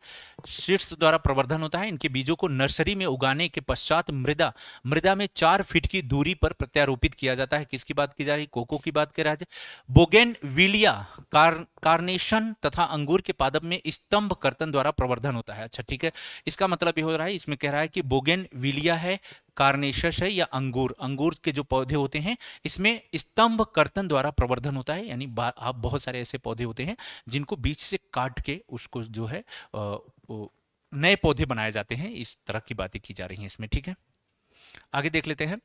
शीर्ष द्वारा प्रवर्धन होता है इनके बीजों को नर्सरी में उगाने के पश्चात मृदा मृदा में चार फीट की दूरी पर प्रत्यारोपित किया जाता है किसकी बात की जा रही है कोको की बात कर रहा बोगेन विलिया कार, कार्नेशन तथा अंगूर के पादप में स्तंभ कर्तन द्वारा प्रवर्धन होता है अच्छा ठीक है इसका मतलब ये हो रहा है इसमें कह रहा है कि बोगेन विलिया है कार्नेशस है या अंगूर अंगूर के जो पौधे होते हैं इसमें स्तंभ कर्तन द्वारा प्रवर्धन होता है यानी आप बहुत सारे ऐसे पौधे होते हैं जिनको बीच से काट के उसको जो है नए पौधे बनाए जाते हैं इस तरह की बातें की जा रही हैं इसमें ठीक है आगे देख लेते हैं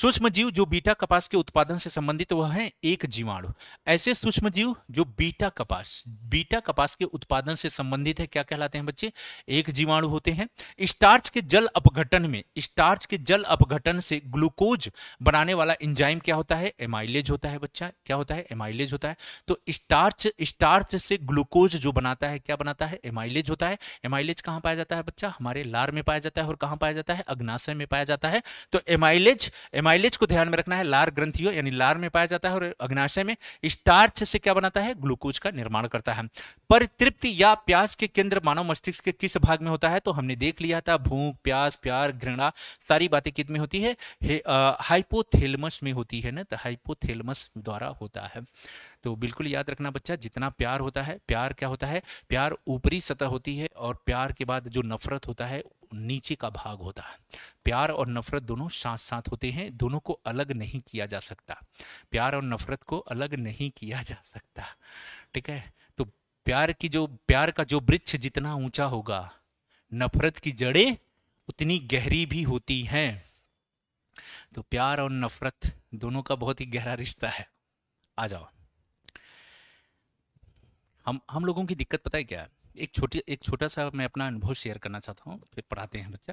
सूक्ष्म जीव जो बीटा कपास के उत्पादन से संबंधित वह है एक जीवाणु ऐसे सूक्ष्म जीव जो बीटा कपास बीटा कपास के उत्पादन से संबंधित है क्या कहलाते हैं बच्चे एक जीवाणु होते हैं स्टार्च के जल अपघटन में स्टार्च के जल अपघटन से ग्लूकोज बनाने वाला इंजाइम क्या होता है एमाइलेज होता है बच्चा क्या होता है एमाइलेज होता है तो स्टार्च स्टार्च से ग्लूकोज जो बनाता है क्या बनाता है एमाइलेज होता है एमाइलेज कहाँ पाया जाता है बच्चा हमारे लार में पाया जाता है और कहाँ पाया जाता है अग्नाशय में पाया जाता है तो एमाइलेज एमाइलेज को ध्यान में रखना है लार ग्रंथियों यानी लार में पाया जाता है और अग्नाशय में स्टार्च से क्या बनाता है ग्लूकोज का निर्माण करता है परितृप्ति या प्यास के केंद्र मानव मस्तिष्क के किस भाग में होता है तो हमने देख लिया था भूख प्यास प्यार घृणा सारी बातें कित में होती है हाइपोथेलमस में होती है ना तो हाइपोथेलमस द्वारा होता है तो बिल्कुल याद रखना बच्चा जितना प्यार होता है प्यार क्या होता है प्यार ऊपरी सतह होती है और प्यार के बाद जो नफरत होता है नीचे का भाग होता है प्यार और नफरत दोनों साथ साथ होते हैं दोनों को अलग नहीं किया जा सकता प्यार और नफरत को अलग नहीं किया जा सकता ठीक है तो प्यार की जो प्यार का जो वृक्ष जितना ऊंचा होगा नफरत की जड़ें उतनी गहरी भी होती हैं तो प्यार और नफरत दोनों का बहुत ही गहरा रिश्ता है आ जाओ हम हम लोगों की दिक्कत पता है क्या है एक छोटी एक छोटा सा मैं अपना अनुभव शेयर करना चाहता हूँ फिर पढ़ाते हैं बच्चा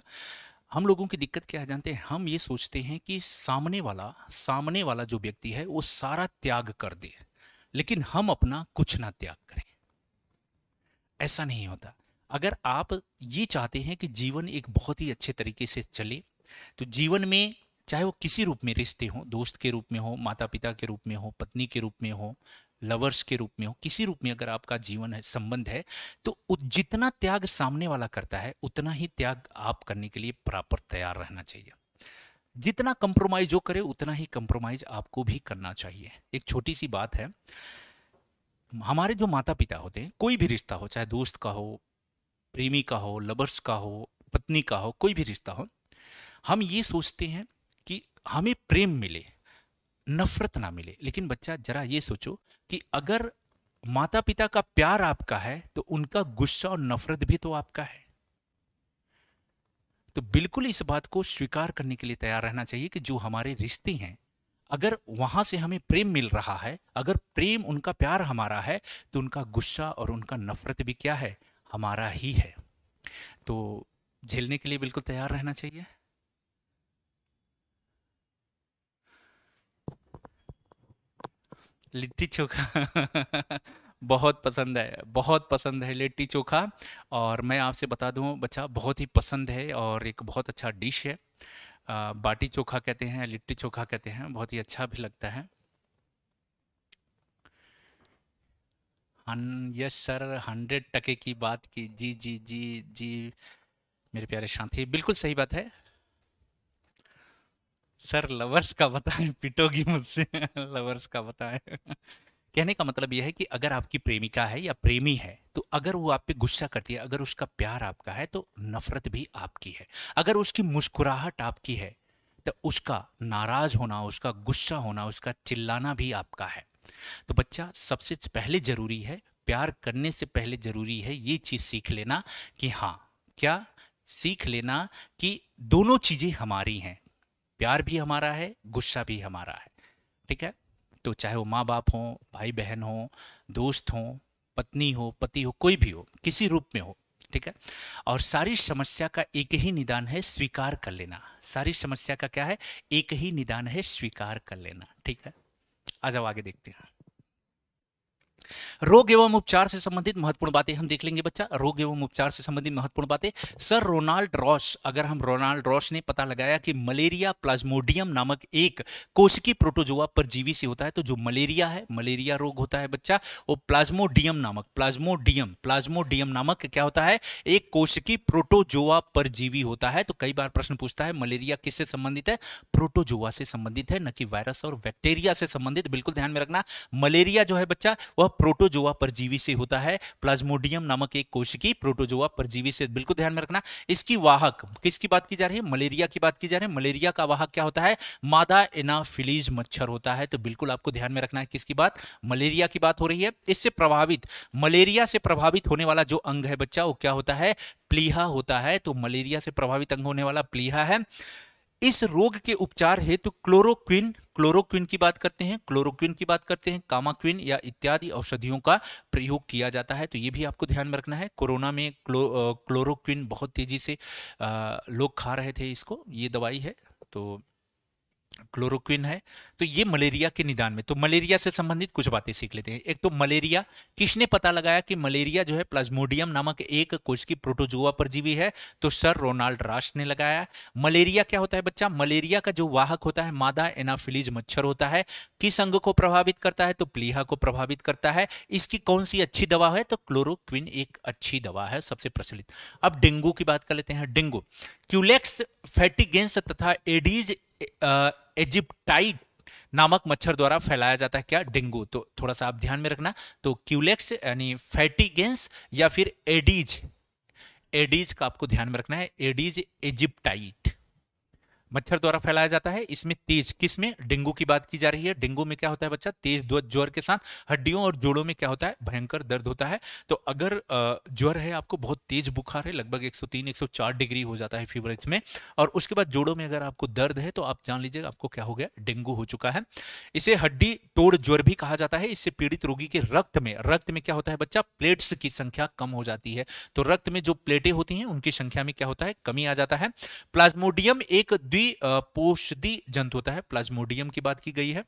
हम लोगों की दिक्कत क्या है जानते हैं हम ये सोचते हैं कि सामने वाला सामने वाला जो व्यक्ति है वो सारा त्याग कर दे लेकिन हम अपना कुछ ना त्याग करें ऐसा नहीं होता अगर आप ये चाहते हैं कि जीवन एक बहुत ही अच्छे तरीके से चले तो जीवन में चाहे वो किसी रूप में रिश्ते हों दोस्त के रूप में हो माता पिता के रूप में हो पत्नी के रूप में हो लवर्स के रूप में हो किसी रूप में अगर आपका जीवन है संबंध है तो जितना त्याग सामने वाला करता है उतना ही त्याग आप करने के लिए प्रॉपर तैयार रहना चाहिए जितना कंप्रोमाइज जो करे उतना ही कंप्रोमाइज आपको भी करना चाहिए एक छोटी सी बात है हमारे जो माता पिता होते हैं कोई भी रिश्ता हो चाहे दोस्त का हो प्रेमी का हो लवर्स का हो पत्नी का हो कोई भी रिश्ता हो हम ये सोचते हैं कि हमें प्रेम मिले नफरत ना मिले लेकिन बच्चा जरा ये सोचो कि अगर माता पिता का प्यार आपका है तो उनका गुस्सा और नफरत भी तो आपका है तो बिल्कुल इस बात को स्वीकार करने के लिए तैयार रहना चाहिए कि जो हमारे रिश्ते हैं अगर वहां से हमें प्रेम मिल रहा है अगर प्रेम उनका प्यार हमारा है तो उनका गुस्सा और उनका नफरत भी क्या है हमारा ही है तो झेलने के लिए बिल्कुल तैयार रहना चाहिए लिट्टी चोखा [LAUGHS] बहुत पसंद है बहुत पसंद है लिट्टी चोखा और मैं आपसे बता दूं बच्चा बहुत ही पसंद है और एक बहुत अच्छा डिश है आ, बाटी चोखा कहते हैं लिट्टी चोखा कहते हैं बहुत ही अच्छा भी लगता है हन यस सर हंड्रेड टके की बात की जी जी जी जी मेरे प्यारे शांति बिल्कुल सही बात है सर लवर्स का बताएं पिटोगी मुझसे लवर्स का बताएं कहने का मतलब यह है कि अगर आपकी प्रेमिका है या प्रेमी है तो अगर वो आप पे गुस्सा करती है अगर उसका प्यार आपका है तो नफरत भी आपकी है अगर उसकी मुस्कुराहट आपकी है तो उसका नाराज होना उसका गुस्सा होना उसका चिल्लाना भी आपका है तो बच्चा सबसे पहले जरूरी है प्यार करने से पहले जरूरी है ये चीज़ सीख लेना कि हाँ क्या सीख लेना कि दोनों चीज़ें हमारी हैं प्यार भी हमारा है गुस्सा भी हमारा है ठीक है तो चाहे वो माँ बाप हो भाई बहन हो दोस्त हो पत्नी हो पति हो कोई भी हो किसी रूप में हो ठीक है और सारी समस्या का एक ही निदान है स्वीकार कर लेना सारी समस्या का क्या है एक ही निदान है स्वीकार कर लेना ठीक है आ जाओ आगे देखते हैं रोग एवं उपचार से संबंधित महत्वपूर्ण बातें हम देख लेंगे बच्चा रोग एवं उपचार से संबंधित महत्वपूर्ण बातें सर रोनाल्ड रॉस अगर हम रोनाल्ड रॉस ने पता लगाया कि मलेरिया प्लाज्मोडियम नामक एक कोशिकी प्रोटोजोआ परजीवी से होता है तो जो मलेरिया है मलेरिया रोग होता है बच्चा वो प्लाज्मोडियम नामक प्लाज्मोडियम प्लाज्मोडियम नामक क्या होता है एक कोशिकी प्रोटोजोआ परजीवी होता है तो कई बार प्रश्न पूछता है मलेरिया किससे संबंधित है प्रोटोजोआ से संबंधित है न कि वायरस और बैक्टेरिया से संबंधित बिल्कुल ध्यान में रखना मलेरिया जो है बच्चा वह प्रोटोजोआ परजीवी से होता है प्लाज्मोडियम नामक एक कोशिकी प्रोटोजोआ परजीवी से बिल्कुल ध्यान में रखना इसकी वाहक किसकी बात की जा रही है मलेरिया की बात की जा रही है मलेरिया का वाहक क्या होता है मादा एनाफिलीज मच्छर होता है तो बिल्कुल आपको ध्यान में रखना है किसकी बात मलेरिया की बात हो रही है इससे प्रभावित मलेरिया से प्रभावित होने वाला जो अंग है बच्चा वो क्या होता है प्लीहा होता है तो मलेरिया से प्रभावित अंग होने वाला प्लीहा है इस रोग के उपचार हेतु तो क्लोरोक्विन क्लोरोक्विन की बात करते हैं क्लोरोक्विन की बात करते हैं कामाक्विन या इत्यादि औषधियों का प्रयोग किया जाता है तो ये भी आपको ध्यान में रखना है कोरोना में क्लो क्लोरोक्विन बहुत तेजी से आ, लोग खा रहे थे इसको ये दवाई है तो क्लोरोक्विन है तो ये मलेरिया के निदान में तो मलेरिया से संबंधित कुछ बातें सीख लेते हैं एक तो मलेरिया किसने पता लगाया कि मलेरिया जो है प्लाज्मोडियम नामक एक कोश की प्रोटोजोआ परजीवी है तो सर रोनाल्ड राश ने लगाया मलेरिया क्या होता है बच्चा मलेरिया का जो वाहक होता है मादा एनाफिलीज मच्छर होता है किस अंग को प्रभावित करता है तो प्लीहा को प्रभावित करता है इसकी कौन सी अच्छी दवा है तो क्लोरोक्विन एक अच्छी दवा है सबसे प्रचलित अब डेंगू की बात कर लेते हैं डेंगू क्यूलेक्स फैटिगेंस तथा एडीज एजिप्टाइट नामक मच्छर द्वारा फैलाया जाता है क्या डेंगू तो थोड़ा सा आप ध्यान में रखना तो क्यूलेक्स यानी फैटिगेंस या फिर एडीज एडीज का आपको ध्यान में रखना है एडीज एजिप्टाइट मच्छर द्वारा फैलाया जाता है इसमें तेज किस में डेंगू की बात की जा रही है डेंगू में क्या होता है बच्चा तेज ज्वर के साथ हड्डियों और जोड़ों में क्या होता है भयंकर दर्द होता है तो अगर ज्वर है आपको बहुत तेज बुखार है लगभग 103 104 डिग्री हो जाता है फीवर में और उसके बाद जोड़ों में अगर आपको दर्द है तो आप जान लीजिए आपको क्या हो गया डेंगू हो चुका है इसे हड्डी तोड़ ज्वर भी कहा जाता है इससे पीड़ित रोगी के रक्त में रक्त में क्या होता है बच्चा प्लेट्स की संख्या कम हो जाती है तो रक्त में जो प्लेटें होती हैं उनकी संख्या में क्या होता है कमी आ जाता है प्लाज्मोडियम एक द्विपोषदी जंतु होता है प्लाज्मोडियम की बात की गई है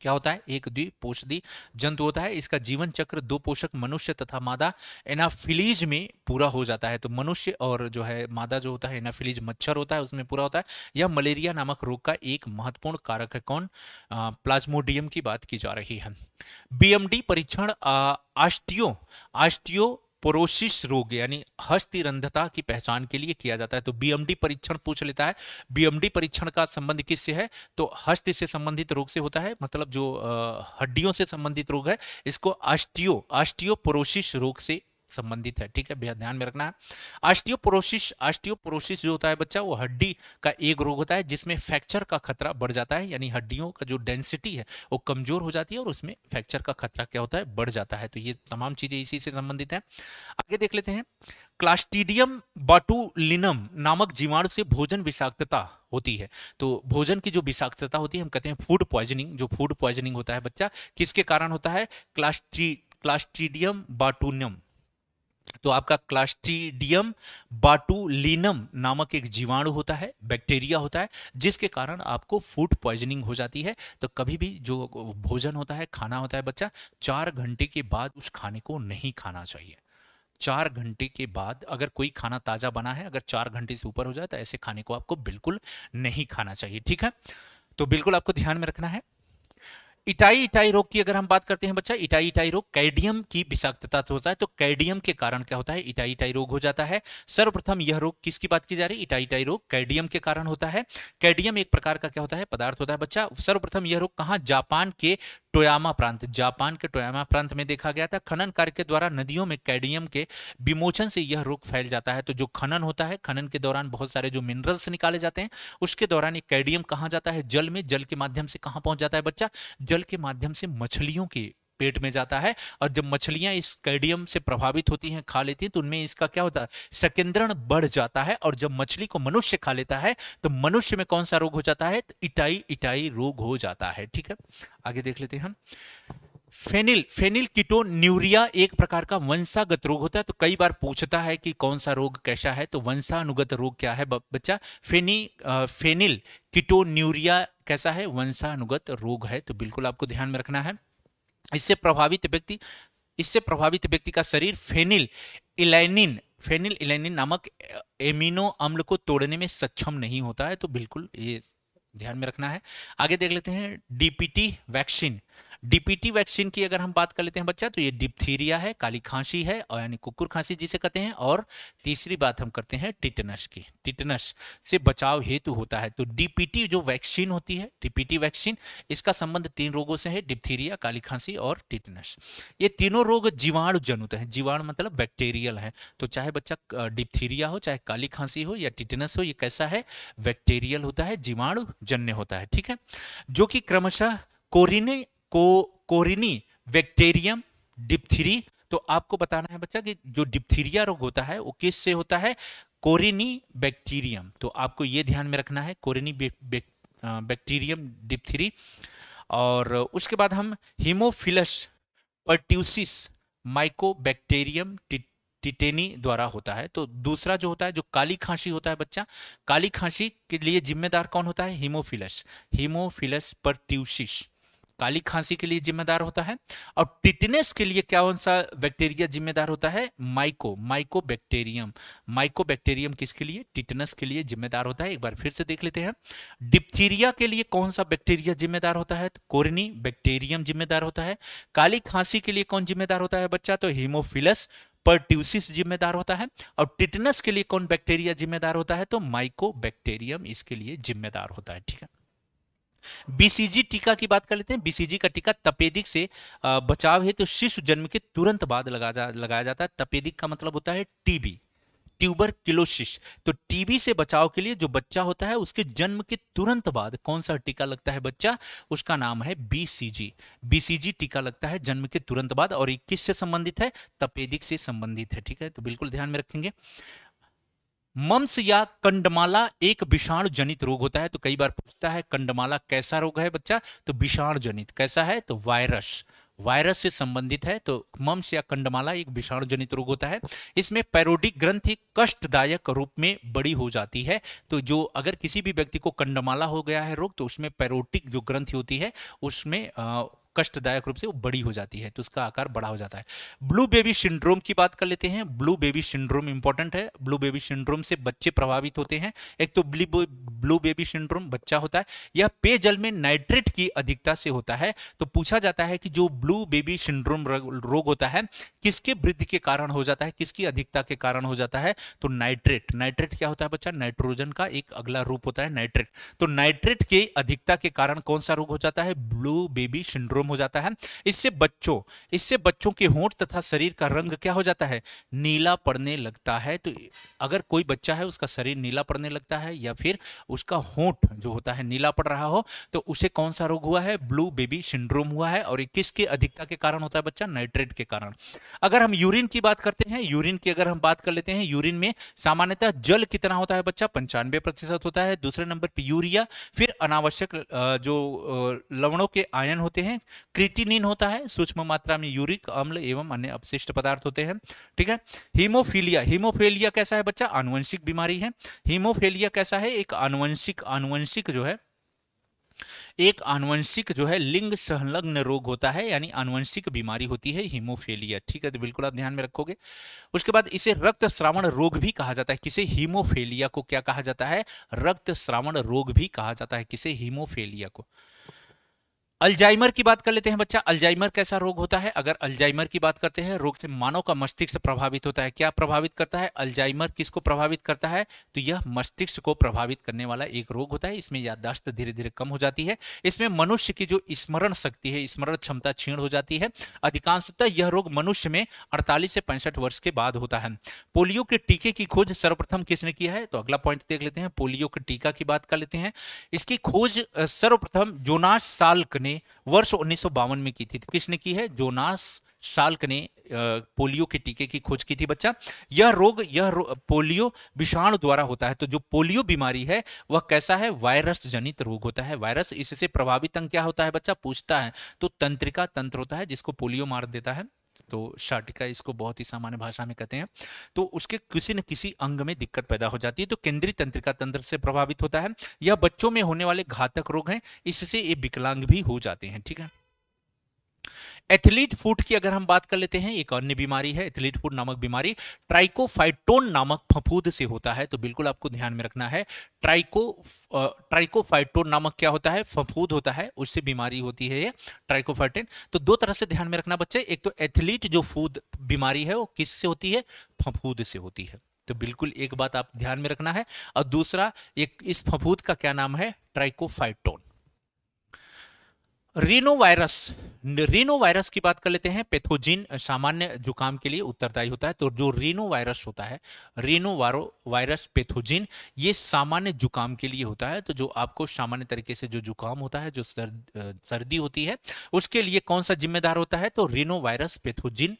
क्या होता है एक द्विपोषदी जंतु होता है इसका जीवन चक्र दो पोषक मनुष्य तथा मादा एनाफिलीज में पूरा हो जाता है तो मनुष्य और जो है मादा जो होता है एनाफिलीज मच्छर होता है उसमें पूरा होता है यह मलेरिया नामक रोग का एक महत्वपूर्ण कारक है कौन प्लाज्मोडियम की बात की जा रही है बीएमडी परीक्षण आस्टियो आस्टियो पोरोसिस रोग यानी हस्तिरंधता की पहचान के लिए किया जाता है तो बीएमडी परीक्षण पूछ लेता है बीएमडी परीक्षण का संबंध किससे है तो हस्त से संबंधित रोग से होता है मतलब जो हड्डियों से संबंधित रोग है इसको आस्टियो आस्टियोपोरोसिस रोग से संबंधित है ठीक है भैया ध्यान में रखना है आस्टियोपोरोसिस आस्टियोपोरोसिस जो होता है बच्चा वो हड्डी का एक रोग होता है जिसमें फ्रैक्चर का खतरा बढ़ जाता है यानी हड्डियों का जो डेंसिटी है वो कमजोर हो जाती है और उसमें फ्रैक्चर का खतरा क्या होता है बढ़ जाता है तो ये तमाम चीजें इसी से संबंधित है आगे देख लेते हैं क्लास्टिडियम बाटुलिनम नामक जीवाणु से भोजन विषाक्तता होती है तो भोजन की जो विषाक्तता होती है हम कहते हैं फूड पॉइजनिंग जो फूड पॉइजनिंग होता है बच्चा किसके कारण होता है क्लास्टी क्लास्टिडियम बाटूनियम तो आपका क्लास्टीडियम बाटुलिनम नामक एक जीवाणु होता है बैक्टीरिया होता है जिसके कारण आपको फूड पॉइजनिंग हो जाती है तो कभी भी जो भोजन होता है खाना होता है बच्चा चार घंटे के बाद उस खाने को नहीं खाना चाहिए चार घंटे के बाद अगर कोई खाना ताज़ा बना है अगर चार घंटे से ऊपर हो जाए तो ऐसे खाने को आपको बिल्कुल नहीं खाना चाहिए ठीक है तो बिल्कुल आपको ध्यान में रखना है इटाई इटाई रोग की अगर हम बात करते हैं बच्चा इटाई इटाई रोग कैडियम की विषाक्तता से होता है तो कैडियम के कारण क्या होता है इटाई इटाई रोग हो जाता है सर्वप्रथम यह रोग किसकी बात की जा रही है इटाई इटाई रोग कैडियम के कारण होता है कैडियम एक प्रकार का क्या होता है पदार्थ होता है बच्चा सर्वप्रथम यह रोग कहा जापान के टोयामा प्रांत जापान के टोयामा प्रांत में देखा गया था खनन कार्य के द्वारा नदियों में कैडियम के विमोचन से यह रोग फैल जाता है तो जो खनन होता है खनन के दौरान बहुत सारे जो मिनरल्स निकाले जाते हैं उसके दौरान ये कैडियम कहाँ जाता है जल में जल के माध्यम से कहाँ पहुंच जाता है बच्चा जल के माध्यम से मछलियों के पेट में जाता है और जब मछलियां इस कैडियम से प्रभावित होती हैं खा लेती हैं तो उनमें इसका क्या होता है सकेंद्रण बढ़ जाता है और जब मछली को मनुष्य खा लेता है तो मनुष्य में कौन सा रोग हो जाता है तो इटाई इटाई रोग हो जाता है ठीक है आगे देख लेते हैं हम फेनिल फेनिल कीटोन्यूरिया एक प्रकार का वंशागत रोग होता है तो कई बार पूछता है कि कौन सा रोग कैसा है तो वंशानुगत रोग क्या है बच्चा फेनी फेनिल कीटोन्यूरिया कैसा है वंशानुगत रोग है तो बिल्कुल आपको ध्यान में रखना है इससे प्रभावित व्यक्ति इससे प्रभावित व्यक्ति का शरीर फेनिल इलाइनिन फेनिल इलाइनिन नामक एमिनो अम्ल को तोड़ने में सक्षम नहीं होता है तो बिल्कुल ये ध्यान में रखना है आगे देख लेते हैं डीपीटी वैक्सीन डीपीटी वैक्सीन की अगर हम बात कर लेते हैं बच्चा तो ये डिप्थीरिया है काली खांसी है और यानी कुकुर खांसी जिसे कहते हैं और तीसरी बात हम करते हैं टिटनस की टिटनस से बचाव हेतु होता है तो डीपीटी जो वैक्सीन होती है डीपीटी वैक्सीन इसका संबंध तीन रोगों से है डिप्थीरिया काली खांसी और टिटनस ये तीनों रोग जीवाणु जनुत हैं जीवाणु मतलब बैक्टेरियल है तो चाहे बच्चा डिप्थीरिया हो चाहे काली खांसी हो या टिटनस हो ये कैसा है बैक्टेरियल होता है जीवाणु जन्य होता है ठीक है जो कि क्रमशः कोरिने को कोरिनी वेक्टेरियम डिप्थीरी तो आपको बताना है बच्चा कि जो डिप्थीरिया रोग होता है वो किस से होता है कोरिनी बैक्टीरियम तो आपको ये ध्यान में रखना है कोरिनी बैक्टीरियम डिप्थीरी और उसके बाद हम हीमोफिलस पर्ट्यूसिस माइकोबैक्टेरियम टिटेनी द्वारा होता है तो दूसरा जो होता है जो काली खांसी होता है बच्चा काली खांसी के लिए जिम्मेदार कौन होता है हीमोफिलस हीमोफिलस पर्ट्यूसिस काली खांसी के लिए जिम्मेदार होता है और टिटनेस के लिए क्या कौन सा बैक्टीरिया जिम्मेदार होता है myco mycobacterium mycobacterium किसके लिए टिटनस के लिए जिम्मेदार होता है एक बार फिर से देख लेते हैं डिप्थीरिया के लिए कौन सा बैक्टीरिया जिम्मेदार होता है कोरनी बैक्टेरियम जिम्मेदार होता है काली खांसी के लिए कौन जिम्मेदार होता है बच्चा तो हीमोफिलस परट्यूसिस जिम्मेदार होता है और टिटनस के लिए कौन बैक्टीरिया जिम्मेदार होता है तो माइको बैक्टेरियम इसके लिए जिम्मेदार होता है ठीक है बीसीजी टीका की बात कर लेते हैं बीसीजी का टीका तपेदिक से बचाव है तो शिशु जन्म के तुरंत बाद लगा जा, लगाया जाता है तपेदिक का मतलब होता है टीबी ट्यूबर किलोशिश तो टीबी से बचाव के लिए जो बच्चा होता है उसके जन्म के तुरंत बाद कौन सा टीका लगता है बच्चा उसका नाम है बीसीजी बीसीजी टीका लगता है जन्म के तुरंत बाद और ये किस संबंधित है तपेदिक से संबंधित है ठीक है तो बिल्कुल ध्यान में रखेंगे मम्स या कंडमाला एक विषाणु जनित रोग होता है तो कई बार पूछता है कंडमाला कैसा रोग है बच्चा तो विषाणु जनित कैसा है तो वायरस वायरस से संबंधित है तो मम्स या कंडमाला एक विषाणु जनित रोग होता है इसमें पैरोडिक ग्रंथि कष्टदायक रूप में बड़ी हो जाती है तो जो अगर किसी भी व्यक्ति को कंडमाला हो गया है रोग तो उसमें पैरोटिक जो ग्रंथि होती है उसमें आ, कष्टदायक रूप से वो बड़ी हो जाती है तो उसका आकार बड़ा हो जाता है ब्लू बेबी सिंड्रोम की बात कर लेते हैं ब्लू बेबी सिंड्रोम इंपॉर्टेंट है ब्लू बेबी सिंड्रोम से बच्चे प्रभावित होते हैं एक तो ब्लू बेबी सिंड्रोम बच्चा होता है यह पेयजल में नाइट्रेट की अधिकता से होता है तो पूछा जाता है कि जो ब्लू बेबी सिंड्रोम रोग होता है किसके वृद्धि के कारण हो जाता है किसकी अधिकता के कारण हो जाता है तो नाइट्रेट नाइट्रेट क्या होता है बच्चा नाइट्रोजन का एक अगला रूप होता है नाइट्रेट तो नाइट्रेट के अधिकता के कारण कौन सा रोग हो जाता है ब्लू बेबी सिंड्रोम कम हो जाता है इससे बच्चों इससे बच्चों के होंठ तथा शरीर का रंग क्या हो जाता है नीला पड़ने लगता है तो अगर कोई बच्चा है उसका शरीर नीला पड़ने लगता है या फिर उसका होंठ जो होता है नीला पड़ रहा हो तो उसे कौन सा रोग हुआ है ब्लू बेबी सिंड्रोम हुआ है और किसके अधिकता के कारण होता है बच्चा नाइट्रेट के कारण अगर हम यूरिन की बात करते हैं यूरिन की अगर हम बात कर लेते हैं यूरिन में सामान्यतः जल कितना होता है बच्चा पंचानवे प्रतिशत होता है दूसरे नंबर पर यूरिया फिर अनावश्यक जो लवणों के आयन होते हैं क्रिटिनिन होता है सूक्ष्म मात्रा में यूरिक अम्ल एवं अन्य अपशिष्ट पदार्थ होते हैं ठीक है हीमोफीलिया हीमोफेलिया कैसा है बच्चा अनुवंशिक बीमारी है हीमोफेलिया कैसा है एक अनुवंशिक अनुवंशिक जो है एक आनुवंशिक जो है लिंग संलग्न रोग होता है यानी आनुवंशिक बीमारी होती है हीमोफेलिया ठीक है तो बिल्कुल आप ध्यान में रखोगे उसके बाद इसे रक्त श्रावण रोग भी कहा जाता है किसे हीमोफेलिया को क्या कहा जाता है रक्त श्रावण रोग भी कहा जाता है किसे हीमोफेलिया को अल्जाइमर की बात कर लेते हैं बच्चा अल्जाइमर कैसा रोग होता है अगर अल्जाइमर की बात करते हैं रोग से मानव का मस्तिष्क प्रभावित होता है क्या प्रभावित करता है अल्जाइमर किसको प्रभावित करता है तो यह मस्तिष्क को प्रभावित करने वाला एक रोग होता है इसमें याददाश्त धीरे धीरे कम हो जाती है इसमें मनुष्य की जो स्मरण शक्ति है स्मरण क्षमता क्षीण हो जाती है अधिकांशतः यह रोग मनुष्य में अड़तालीस से पैंसठ वर्ष के बाद होता है पोलियो के टीके की खोज सर्वप्रथम किसने किया है तो अगला पॉइंट देख लेते हैं पोलियो के टीका की बात कर लेते हैं इसकी खोज सर्वप्रथम जोनास साल ने वर्ष उन्नीस में की थी तो किसने की है जोनास साल्क ने पोलियो के टीके की खोज की थी बच्चा यह रोग यह रो, पोलियो विषाणु द्वारा होता है तो जो पोलियो बीमारी है वह कैसा है वायरस जनित रोग होता है वायरस इससे प्रभावित अंग क्या होता है बच्चा पूछता है तो तंत्रिका तंत्र होता है जिसको पोलियो मार देता है तो शाटिका इसको बहुत ही सामान्य भाषा में कहते हैं तो उसके किसी न किसी अंग में दिक्कत पैदा हो जाती है तो केंद्रीय तंत्रिका तंत्र से प्रभावित होता है या बच्चों में होने वाले घातक रोग हैं इससे ये विकलांग भी हो जाते हैं ठीक है एथलीट फूट की अगर हम बात कर लेते हैं एक अन्य बीमारी है एथलीट फूट नामक बीमारी ट्राइकोफाइटोन नामक फफूद से होता है तो बिल्कुल आपको ध्यान में रखना है ट्राइको ट्राइकोफाइटोन नामक क्या होता है फफूद होता है उससे बीमारी होती है ये ट्राइकोफाइटेन तो दो तरह से ध्यान में रखना बच्चे एक तो एथलीट जो फूद बीमारी है वो किससे होती है फफूद से होती है तो बिल्कुल एक बात आप ध्यान में रखना है और दूसरा एक इस फफूद का क्या नाम है ट्राइकोफाइटोन वायरस रिनोवायरस वायरस की बात कर लेते हैं पेथोजिन सामान्य जुकाम के लिए उत्तरदायी होता है तो जो वायरस होता है वारो वायरस पेथोजिन ये सामान्य जुकाम के लिए होता है तो जो आपको सामान्य तरीके से जो जुकाम होता है जो सर्दी होती है उसके लिए कौन सा जिम्मेदार होता है तो वायरस पेथोजिन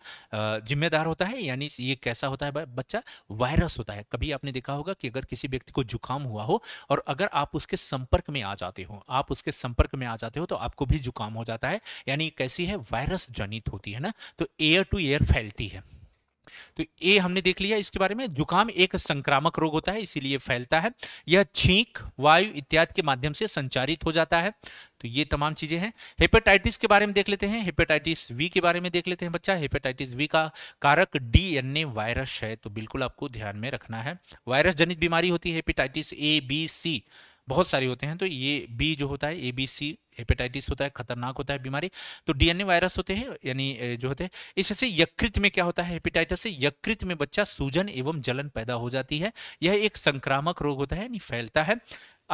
जिम्मेदार होता है यानी ये कैसा होता है बच्चा वायरस होता है कभी आपने देखा होगा कि अगर किसी व्यक्ति को जुकाम हुआ हो और अगर आप उसके संपर्क में आ जाते हो आप उसके संपर्क में आ जाते हो तो आपको भी जुकाम हो जाता है यानी कैसी है वायरस जनित होती है ना तो एयर टू एयर फैलती है तो ए हमने देख लिया इसके बारे में जुकाम एक संक्रामक रोग होता है इसीलिए फैलता है यह छींक वायु इत्यादि के माध्यम से संचारित हो जाता है तो ये तमाम चीजें हैं हेपेटाइटिस के बारे में देख लेते हैं हेपेटाइटिस वी के बारे में देख लेते हैं बच्चा हेपेटाइटिस वी का कारक डीएनए वायरस है तो बिल्कुल आपको ध्यान में रखना है वायरस जनित बीमारी होती है हेपेटाइटिस ए बी सी बहुत सारे होते हैं तो ये बी जो होता है ए बी सी हेपेटाइटिस होता है खतरनाक होता है बीमारी तो डीएनए वायरस होते हैं यानी जो होते हैं इससे यकृत में क्या होता है हेपेटाइटिस से यकृत में बच्चा सूजन एवं जलन पैदा हो जाती है यह एक संक्रामक रोग होता है यानी फैलता है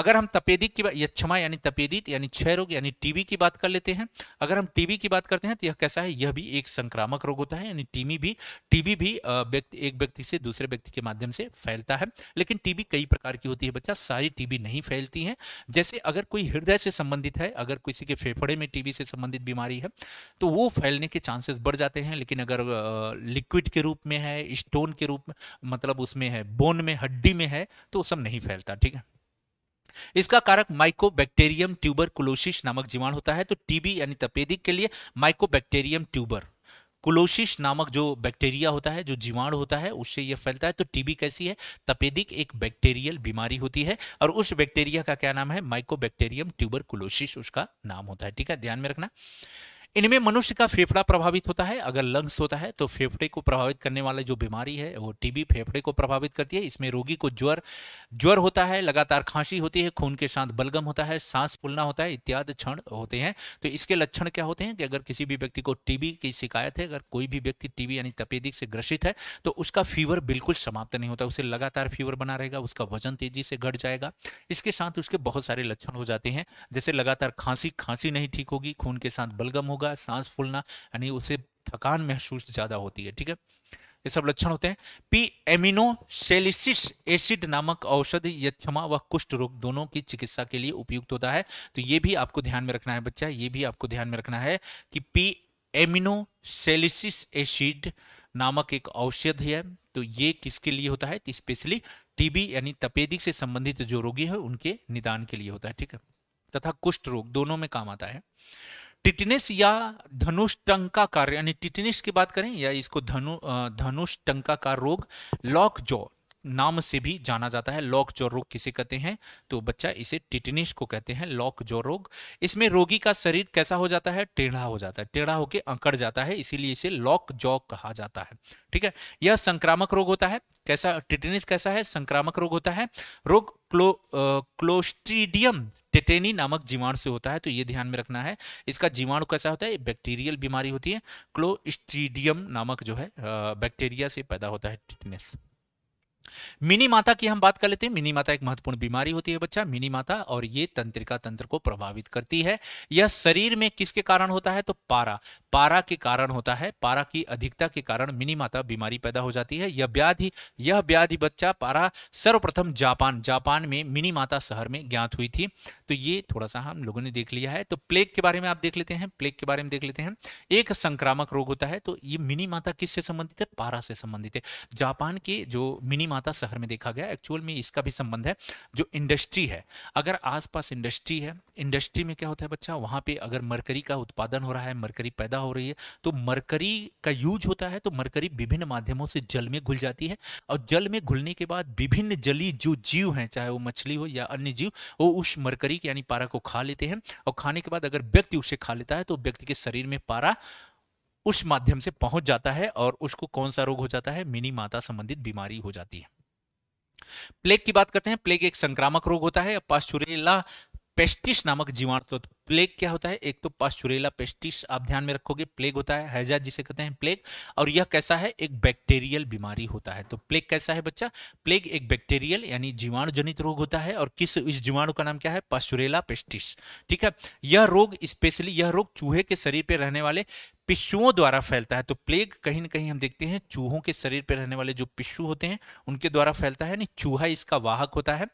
अगर हम तपेदिक की या क्षमा यानी तपेदित यानी क्षय रोग यानी टीबी की बात कर लेते हैं अगर हम टीबी की बात करते हैं तो यह कैसा है यह भी एक संक्रामक रोग होता है यानी टीबी भी टीबी भी व्यक्ति एक व्यक्ति से दूसरे व्यक्ति के माध्यम से फैलता है लेकिन टीबी कई प्रकार की होती है बच्चा सारी टीबी नहीं फैलती है जैसे अगर कोई हृदय से संबंधित है अगर किसी के फेफड़े में टीबी से संबंधित बीमारी है तो वो फैलने के चांसेस बढ़ जाते हैं लेकिन अगर लिक्विड के रूप में है स्टोन के रूप में मतलब उसमें है बोन में हड्डी में है तो सब नहीं फैलता ठीक है इसका कारक माइकोबैक्टेरियम कुलोशिश नामक जीवाणु होता है तो टीबी यानी तपेदिक के लिए माइकोबैक्टेरियम ट्यूबर कुलोशिश नामक जो बैक्टीरिया होता है जो जीवाणु होता है उससे यह फैलता है तो टीबी कैसी है तपेदिक एक बैक्टीरियल बीमारी होती है और उस बैक्टीरिया का क्या नाम है माइकोबैक्टेरियम कुलोशिश उसका नाम होता है ठीक है ध्यान में रखना इनमें मनुष्य का फेफड़ा प्रभावित होता है अगर लंग्स होता है तो फेफड़े को प्रभावित करने वाला जो बीमारी है वो टीबी फेफड़े को प्रभावित करती है इसमें रोगी को ज्वर ज्वर होता है लगातार खांसी होती है खून के साथ बलगम होता है सांस फूलना होता है इत्यादि क्षण होते हैं तो इसके लक्षण क्या होते हैं कि अगर किसी भी व्यक्ति को टीबी की शिकायत है अगर कोई भी व्यक्ति टीबी यानी तपेदिक से ग्रसित है तो उसका फीवर बिल्कुल समाप्त नहीं होता उसे लगातार फीवर बना रहेगा उसका वजन तेजी से घट जाएगा इसके साथ उसके बहुत सारे लक्षण हो जाते हैं जैसे लगातार खांसी खांसी नहीं ठीक होगी खून के साथ बलगम होगा होगा सांस फूलना यानी उसे थकान महसूस ज़्यादा होती है ठीक है ये सब लक्षण होते हैं पी एमिनो सेलिसिस एसिड नामक औषध यक्षमा व कुष्ठ रोग दोनों की चिकित्सा के लिए उपयुक्त होता है तो ये भी आपको ध्यान में रखना है बच्चा ये भी आपको ध्यान में रखना है कि पी एमिनो सेलिसिस एसिड नामक एक औषध है तो ये किसके लिए होता है स्पेशली टीबी यानी तपेदिक से संबंधित जो रोगी है उनके निदान के लिए होता है ठीक है तथा कुष्ठ रोग दोनों में काम आता है टिटनेस या धनुष कार्य यानी टिटनेस की बात करें या इसको धनु धनुष का रोग लॉक जॉ नाम से भी जाना जाता है लॉक जो रोग किसे कहते हैं तो बच्चा इसे टिटनिस को कहते हैं लॉक जो रोग इसमें रोगी का शरीर कैसा हो जाता है टेढ़ा हो जाता है टेढ़ा होकर अंकड़ जाता है इसीलिए इसे लॉक जॉ कहा जाता है ठीक है यह संक्रामक रोग होता है कैसा टिटनिस कैसा है संक्रामक रोग होता है रोग क्लो क्लोस्ट्रीडियम टेटेनी नामक जीवाणु से होता है तो ये ध्यान में रखना है इसका जीवाणु कैसा होता है बैक्टीरियल बीमारी होती है क्लोस्ट्रीडियम नामक जो है बैक्टीरिया से पैदा होता है टिटनेस मिनी माता की हम बात कर लेते हैं मिनी माता एक महत्वपूर्ण बीमारी होती है बच्चा मिनी माता और ये तंत्रिका तंत्र को प्रभावित करती है यह शरीर में किसके कारण होता है तो पारा पारा के कारण होता है पारा की अधिकता के कारण मिनी माता बीमारी पैदा हो जाती है यह व्याधि यह व्याधि बच्चा पारा सर्वप्रथम जापान जापान में मिनी माता शहर में ज्ञात हुई थी तो ये थोड़ा सा हम लोगों ने देख लिया है तो प्लेग के बारे में आप देख लेते हैं प्लेग के बारे में देख लेते हैं एक संक्रामक रोग होता है तो ये मिनी माता किससे संबंधित है पारा से संबंधित है जापान के जो मिनी माता शहर में देखा गया एक्चुअल में इसका भी संबंध है जो इंडस्ट्री है अगर आसपास इंडस्ट्री है इंडस्ट्री में क्या होता है बच्चा वहां पे अगर मरकरी का उत्पादन हो रहा है मरकरी पैदा हो रही है तो मरकरी का यूज होता है तो मरकरी विभिन्न माध्यमों से जल में घुल जाती है और जल में घुलने के बाद विभिन्न जली जो जीव है चाहे वो मछली हो या अन्य जीव वो उस मरकरी यानी पारा को खा लेते हैं और खाने के बाद अगर व्यक्ति उसे खा लेता है तो व्यक्ति के शरीर में पारा उस माध्यम से पहुंच जाता है और उसको कौन सा रोग हो जाता है मिनी माता संबंधित बीमारी हो जाती है प्लेग की बात करते हैं प्लेग एक संक्रामक रोग होता है पास्चुरेला पेस्टिस नामक जीवाणु तो प्लेग क्या होता है एक तो पास्चुरेला पेस्टिस आप ध्यान में रखोगे प्लेग होता है हैजा जिसे कहते हैं प्लेग और यह कैसा है एक बैक्टीरियल बीमारी होता है तो प्लेग कैसा है बच्चा प्लेग एक बैक्टीरियल यानी जीवाणु जनित रोग होता है और किस इस जीवाणु का नाम क्या है पास्चुरेला पेस्टिस ठीक है यह रोग स्पेशली यह रोग चूहे के शरीर पर रहने वाले पिशुओं द्वारा फैलता है तो प्लेग कहीं ना कहीं हम देखते हैं चूहों के शरीर पर रहने वाले जो पिशु होते हैं उनके द्वारा फैलता है यानी चूहा इसका वाहक होता है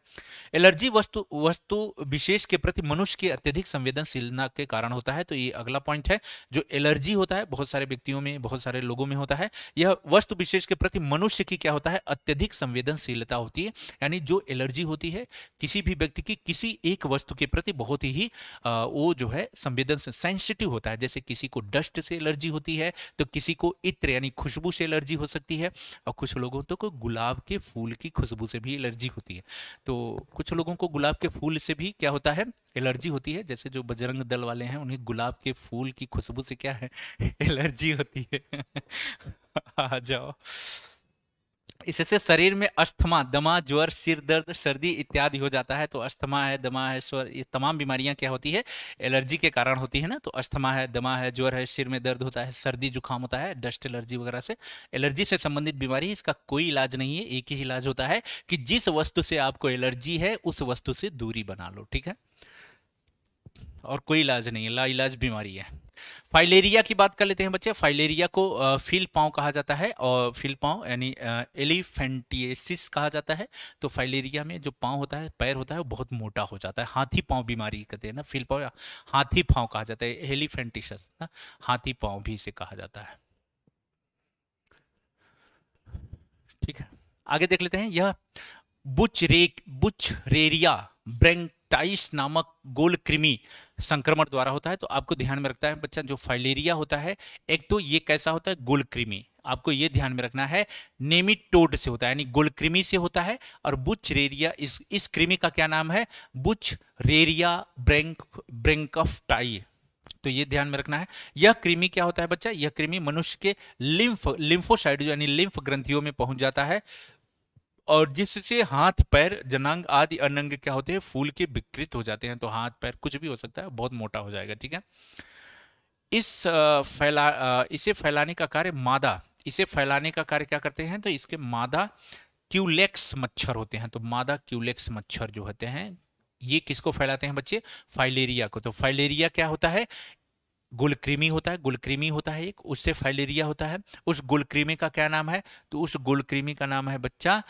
एलर्जी वस्तु वस्तु विशेष के प्रति मनुष्य की अत्यधिक संवेदनशीलता के कारण होता है तो ये अगला पॉइंट है जो एलर्जी होता है बहुत सारे व्यक्तियों में बहुत सारे लोगों में होता है यह वस्तु विशेष के प्रति मनुष्य की क्या होता है अत्यधिक संवेदनशीलता होती है यानी जो एलर्जी होती है किसी भी व्यक्ति की किसी एक वस्तु के प्रति बहुत ही वो जो है संवेदन सेंसिटिव होता है जैसे किसी को डस्ट से एलर्जी होती है तो किसी को इत्र यानी खुशबू से एलर्जी हो सकती है और कुछ लोगों तो को गुलाब के फूल की खुशबू से भी एलर्जी होती है तो कुछ लोगों को गुलाब के फूल से भी क्या होता है एलर्जी होती है जैसे जो बजरंग दल वाले हैं उन्हें गुलाब के फूल की खुशबू से क्या है [LAUGHS] एलर्जी होती है [LAUGHS] आ जाओ इससे शरीर में अस्थमा दमा ज्वर सिर दर्द सर्दी इत्यादि हो जाता है तो अस्थमा है दमा है स्वर ये तमाम बीमारियां क्या होती है एलर्जी के कारण होती है ना तो अस्थमा है दमा है ज्वर है सिर में दर्द होता है सर्दी जुकाम होता है डस्ट एलर्जी वगैरह से एलर्जी से संबंधित बीमारी इसका कोई इलाज नहीं है एक ही इलाज होता है कि जिस वस्तु से आपको एलर्जी है उस वस्तु से दूरी बना लो ठीक है और कोई इलाज नहीं है लाइलाज बीमारी है फाइलेरिया की बात कर लेते हैं बच्चे फाइलेरिया को फील पाँव कहा जाता है और फील पाँव यानी एलिफेंटिएसिस कहा जाता है तो फाइलेरिया में जो पाँव होता है पैर होता है वो बहुत मोटा हो जाता है हाथी पाँव बीमारी कहते हैं ना फील पाँव हाथी पाँव कहा जाता है एलिफेंटिस ना हाथी पाँव भी इसे कहा जाता है ठीक है आगे देख लेते हैं यह बुचरेक बुचरेरिया ब्रेंक टाइस नामक गोल कृमि संक्रमण द्वारा होता है तो आपको ध्यान में रखता है बच्चा जो फाइलेरिया होता है एक तो ये कैसा होता है गोल कृमि आपको ये ध्यान में रखना है नेमिटोड से होता है यानी गोल कृमि से होता है और बुच रेरिया इस इस कृमि का क्या नाम है बुच रेरिया ब्रेंक ब्रेंक ऑफ टाई तो ये ध्यान में रखना है यह कृमि क्या होता है बच्चा यह कृमि मनुष्य के लिंफ लिंफोसाइड यानी लिंफ ग्रंथियों में पहुंच जाता है और जिससे हाथ पैर जनांग आदि अनंग क्या होते हैं फूल के विकृत हो जाते हैं तो हाथ पैर कुछ भी हो सकता है बहुत मोटा हो जाएगा ठीक है इस फैला इसे फैलाने का कार्य मादा इसे फैलाने का कार्य क्या करते हैं तो इसके मादा क्यूलेक्स मच्छर होते हैं तो मादा क्यूलेक्स मच्छर जो होते हैं ये किसको फैलाते हैं बच्चे फाइलेरिया को तो फाइलेरिया क्या होता है गुलक्रीमी होता है गुलक्रीमी होता है एक उससे फाइलेरिया होता है उस गुलक्रीमी का क्या नाम है तो उस गुलक्रीमी का नाम है बच्चा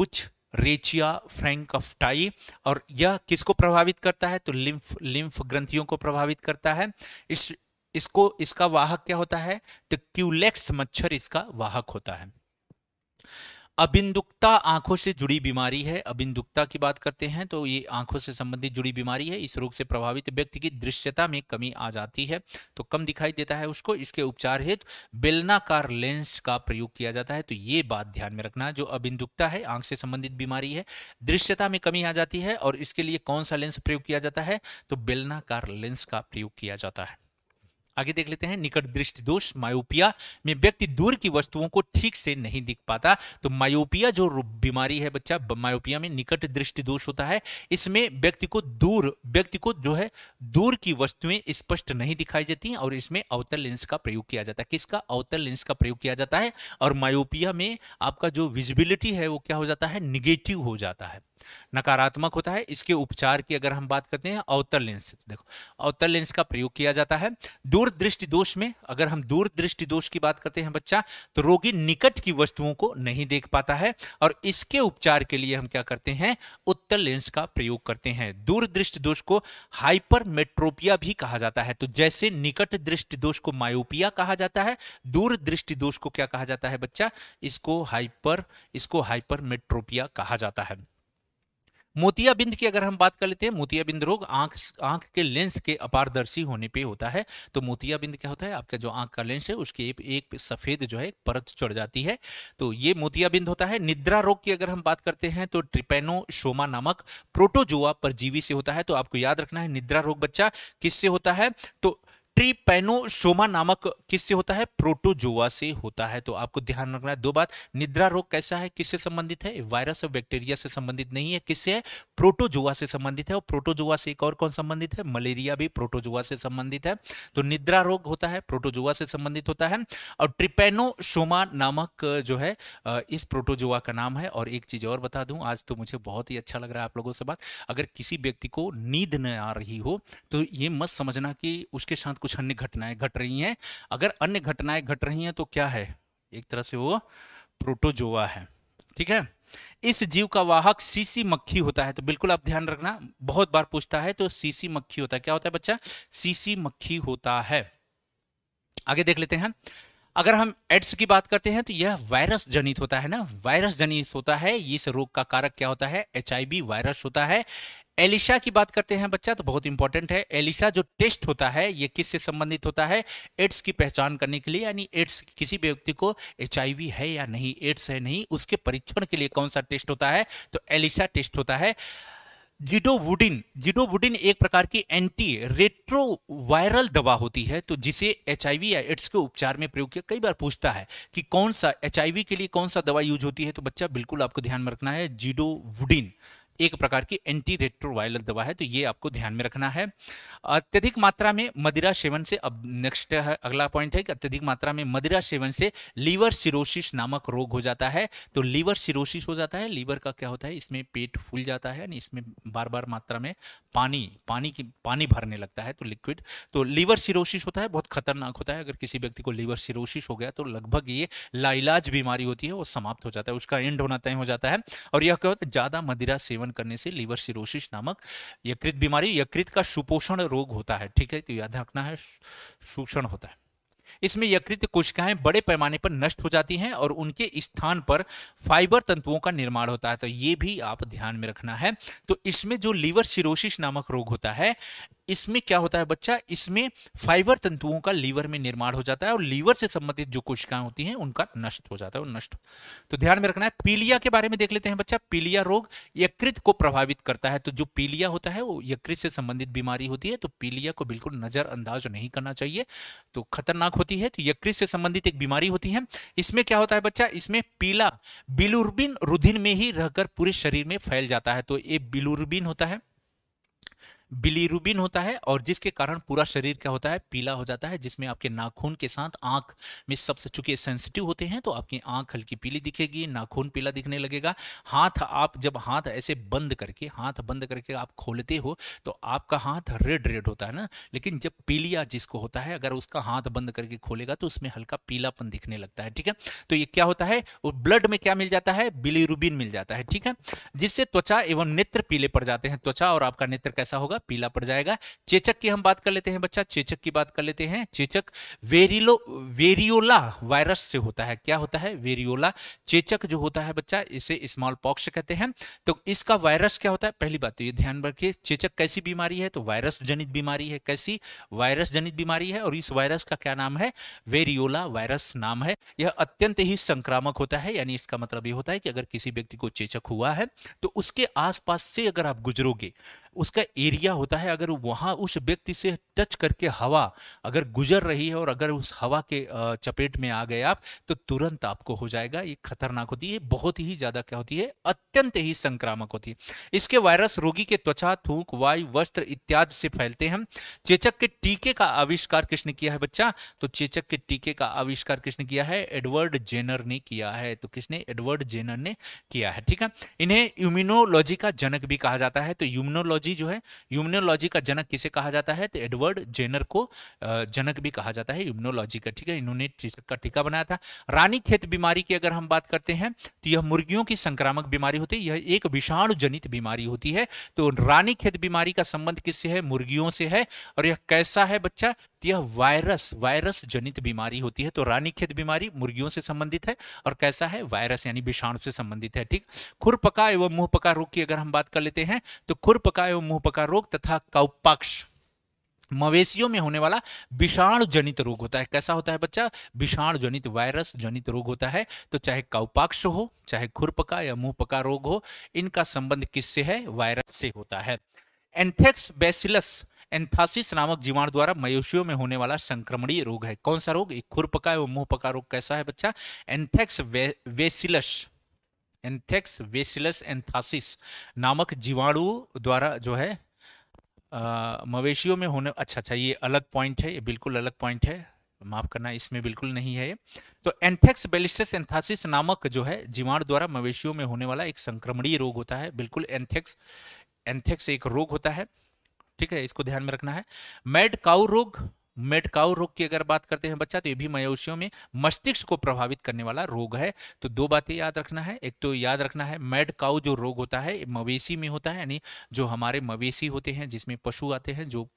Wuchereria bancrofti और यह किसको प्रभावित करता है तो लिम्फ लिम्फ ग्रंथियों को प्रभावित करता है इस इसको इसका वाहक क्या होता है तो क्यूलेक्स मच्छर इसका वाहक होता है अबिंदुकता आंखों से जुड़ी बीमारी है अबिंदुकता की बात करते हैं तो ये आंखों से संबंधित जुड़ी बीमारी है इस रोग से प्रभावित व्यक्ति की दृश्यता में कमी आ जाती है तो कम दिखाई देता है उसको इसके उपचार हेतु तो बेलनाकार लेंस का प्रयोग किया जाता है तो ये बात ध्यान में रखना जो अबिंदुकता है आंख से संबंधित बीमारी है दृश्यता में कमी आ जाती है और इसके लिए कौन सा लेंस प्रयोग किया जाता है तो बेलनाकार लेंस का प्रयोग किया जाता है आगे देख लेते हैं निकट दृष्टि दोष मायोपिया में व्यक्ति दूर की वस्तुओं को ठीक से नहीं दिख पाता तो मायोपिया जो बीमारी है बच्चा मायोपिया में निकट दृष्टि दोष होता है इसमें व्यक्ति को दूर व्यक्ति को जो है दूर की वस्तुएं स्पष्ट नहीं दिखाई देती और इसमें अवतल लेंस का प्रयोग किया जाता है किसका अवतल लेंस का प्रयोग किया जाता है और मायोपिया में आपका जो विजिबिलिटी है वो क्या हो जाता है निगेटिव हो जाता है नकारात्मक होता है इसके उपचार की अगर हम बात करते हैं अवतल लेंस देखो अवतल लेंस का प्रयोग किया जाता है दूर दृष्टि दोष में अगर हम दूर दृष्टि दोष की बात करते हैं बच्चा तो रोगी निकट की वस्तुओं को नहीं देख पाता है और इसके उपचार के लिए हम क्या करते हैं उत्तर लेंस का प्रयोग करते हैं दूर दृष्टि दोष को हाइपरमेट्रोपिया भी कहा जाता है तो जैसे निकट दृष्टि दोष को मायोपिया कहा जाता है दूर दृष्टि दोष को क्या कहा जाता है बच्चा इसको हाइपर इसको हाइपरमेट्रोपिया कहा जाता है मोतियाबिंद की अगर हम बात कर लेते हैं मोतियाबिंद रोग आंख आंख के लेंस के अपारदर्शी होने पे होता है तो मोतियाबिंद क्या होता है आपका जो आंख का लेंस है उसके एक, एक सफेद जो है परत चढ़ जाती है तो ये मोतियाबिंद होता है निद्रा रोग की अगर हम बात करते हैं तो ट्रिपेनोशोमा नामक प्रोटोजोआ परजीवी से होता है तो आपको याद रखना है निद्रा रोग बच्चा किससे होता है तो ट्रीपेनोसोमा नामक किससे होता है प्रोटोजोआ से होता है तो आपको ध्यान रखना है दो बात निद्रा रोग कैसा है किससे संबंधित है वायरस और बैक्टीरिया से संबंधित नहीं है किससे है प्रोटोजोआ से संबंधित है और प्रोटोजोआ से एक और कौन संबंधित है मलेरिया भी प्रोटोजोआ से संबंधित है तो निद्रा रोग होता है प्रोटोजोआ से संबंधित होता है और ट्रिपेनोसोमा नामक जो है इस प्रोटोजोआ का नाम है और एक चीज और बता दूं आज तो मुझे बहुत ही अच्छा लग रहा है आप लोगों से बात अगर किसी व्यक्ति को नींद न आ रही हो तो ये मत समझना कि उसके साथ कुछ अन्य घटनाएं घट रही हैं अगर अन्य घटनाएं घट रही हैं तो क्या है एक तरह से वो प्रोटोजोआ है ठीक है इस जीव का वाहक सीसी मक्खी होता है तो बिल्कुल आप ध्यान रखना बहुत बार पूछता है तो सीसी मक्खी होता है क्या होता है बच्चा सीसी मक्खी होता है आगे देख लेते हैं अगर हम एड्स की बात करते हैं तो यह वायरस जनित होता है ना वायरस जनित होता है इस रोग का कारक क्या होता है एच वायरस होता है एलिशा की बात करते हैं बच्चा तो बहुत इंपॉर्टेंट है एलिशा जो टेस्ट होता है ये किस से संबंधित होता है एड्स की पहचान करने के लिए यानी एड्स किसी व्यक्ति को एच है या नहीं एड्स है नहीं उसके परीक्षण के लिए कौन सा टेस्ट होता है तो एलिशा टेस्ट होता है जिडोवुडिन जिडोवुडिन एक प्रकार की एंटी रेट्रोवायरल दवा होती है तो जिसे एच या एड्स के उपचार में प्रयोग किया कई बार पूछता है कि कौन सा एच के लिए कौन सा दवा यूज होती है तो बच्चा बिल्कुल आपको ध्यान में रखना है जिडोवुडिन एक प्रकार की एंटी रेट्रोवायरल दवा है तो ये आपको ध्यान में रखना है अत्यधिक मात्रा में मदिरा सेवन से अब नेक्स्ट अगला पॉइंट है कि अत्यधिक मात्रा में मदिरा सेवन से लीवर सिरोसिस नामक रोग हो जाता है तो लीवर सिरोसिस हो जाता है लीवर का क्या होता है इसमें पेट फूल जाता है यानी इसमें बार बार मात्रा में पानी पानी की पानी भरने लगता है तो लिक्विड तो लीवर सिरोसिस होता है बहुत खतरनाक होता है अगर किसी व्यक्ति को लीवर सिरोसिस हो गया तो लगभग ये लाइलाज बीमारी होती है वो समाप्त हो जाता है उसका एंड होना तय हो जाता है और यह क्या होता है ज़्यादा मदिरा सेवन सेवन करने से लीवर सिरोसिस नामक यकृत बीमारी यकृत का सुपोषण रोग होता है ठीक है तो याद रखना है शोषण होता है इसमें यकृत कोशिकाएं बड़े पैमाने पर नष्ट हो जाती हैं और उनके स्थान पर फाइबर तंतुओं का निर्माण होता है तो ये भी आप ध्यान में रखना है तो इसमें जो लीवर सिरोसिस नामक रोग होता है इसमें क्या होता है बच्चा इसमें फाइबर तंतुओं का लीवर में निर्माण हो जाता है और लीवर से संबंधित जो कोशिकाएं होती हैं उनका नष्ट हो जाता है नष्ट तो ध्यान में रखना है पीलिया के बारे में देख लेते हैं बच्चा पीलिया रोग यकृत को प्रभावित करता है तो जो पीलिया होता है वो यकृत से संबंधित बीमारी होती है तो पीलिया को बिल्कुल नजरअंदाज नहीं करना चाहिए तो खतरनाक होती है तो यकृत से संबंधित एक बीमारी होती है इसमें क्या होता है बच्चा इसमें पीला बिलुरबिन रुधिन में ही रहकर पूरे शरीर में फैल जाता है तो ये बिलुरबिन होता है बिलीरुबिन होता है और जिसके कारण पूरा शरीर क्या होता है पीला हो जाता है जिसमें आपके नाखून के साथ आंख में सबसे चूंकि सेंसिटिव होते हैं तो आपकी आंख हल्की पीली दिखेगी नाखून पीला दिखने लगेगा हाथ आप जब हाथ ऐसे बंद करके हाथ बंद करके आप खोलते हो तो आपका हाथ रेड रेड होता है ना लेकिन जब पीलिया जिसको होता है अगर उसका हाथ बंद करके खोलेगा तो उसमें हल्का पीलापन दिखने लगता है ठीक है तो ये क्या होता है ब्लड में क्या मिल जाता है बिलीरुबिन मिल जाता है ठीक है जिससे त्वचा एवं नेत्र पीले पड़ जाते हैं त्वचा और आपका नेत्र कैसा होगा होगा पीला पड़ जाएगा चेचक की हम बात कर लेते हैं बच्चा चेचक की बात कर लेते हैं चेचक वेरिलो वेरियोला वायरस से होता है क्या होता है वेरियोला चेचक जो होता है बच्चा इसे स्मॉल पॉक्स कहते हैं तो इसका वायरस क्या होता है पहली बात तो ये ध्यान रखिए चेचक कैसी बीमारी है तो वायरस जनित बीमारी है कैसी वायरस जनित बीमारी है और इस वायरस का क्या नाम है वेरियोला वायरस नाम है यह अत्यंत ही संक्रामक होता है यानी इसका मतलब ये होता है कि अगर किसी व्यक्ति को चेचक हुआ है तो उसके आसपास से अगर आप गुजरोगे उसका एरिया होता है अगर वहाँ उस व्यक्ति से टच करके हवा अगर गुजर रही है और अगर उस हवा के चपेट में आ गए आप तो तुरंत आपको हो जाएगा ये खतरनाक होती है बहुत ही ज्यादा क्या होती है अत्यंत ही संक्रामक होती है इसके वायरस रोगी के त्वचा थूक वायु वस्त्र इत्यादि से फैलते हैं चेचक के टीके का आविष्कार किसने किया है बच्चा तो चेचक के टीके का आविष्कार किसने किया है एडवर्ड जेनर ने किया है तो किसने एडवर्ड जेनर ने किया है ठीक है इन्हें इम्यूनोलॉजी का जनक भी कहा जाता है तो यूमिनोलॉजी जो है यूमिनोलॉजी का जनक किसे कहा जाता है तो एडवर्ड एडवर्ड जेनर को जनक भी कहा जाता है इम्यूनोलॉजी का ठीक है इन्होंने चीचक का टीका बनाया था रानी खेत बीमारी की अगर हम बात करते हैं तो यह मुर्गियों की संक्रामक बीमारी होती है यह एक विषाणु जनित बीमारी होती है तो रानी खेत बीमारी का संबंध किससे है मुर्गियों से है और यह कैसा है बच्चा तो यह वायरस वायरस जनित बीमारी होती है तो रानीखेत बीमारी मुर्गियों से संबंधित है और कैसा है वायरस यानी विषाणु से संबंधित है ठीक खुरपका एवं मुंहपका रोग की अगर हम बात कर लेते हैं तो खुरपका एवं मुंहपका रोग तथा कौपक्ष मवेशियों में होने वाला विषाणु जनित रोग होता है कैसा होता है बच्चा विषाणु जनित वायरस जनित रोग होता है तो चाहे काउपाक्ष हो चाहे खुरपका या मुंह पका रोग हो इनका संबंध किससे है वायरस से होता है एंथेक्स बेसिलस एंथासिस नामक जीवाणु द्वारा मवेशियों में होने वाला संक्रमणीय रोग है कौन सा रोग एक खुरपका एवं मुंह पका रोग कैसा है बच्चा एंथेक्स वे, वेसिलस एंथेक्स वेसिलस एंथासिस नामक जीवाणु द्वारा जो है मवेशियों में होने अच्छा अच्छा ये अलग पॉइंट है ये बिल्कुल अलग पॉइंट है माफ करना इसमें बिल्कुल नहीं है ये तो एंथेक्स बेलिस्टस एंथासिस नामक जो है जीवाणु द्वारा मवेशियों में होने वाला एक संक्रमणीय रोग होता है बिल्कुल एंथेक्स एंथेक्स एक रोग होता है ठीक है इसको ध्यान में रखना है मैड काउ रोग मेटकाऊ रोग की अगर बात करते हैं बच्चा तो ये भी मायूसियों में मस्तिष्क को प्रभावित करने वाला रोग है तो दो बातें याद रखना है एक तो याद रखना है मेड जो रोग होता है मवेशी में होता है यानी जो हमारे मवेशी होते हैं जिसमें पशु आते हैं जो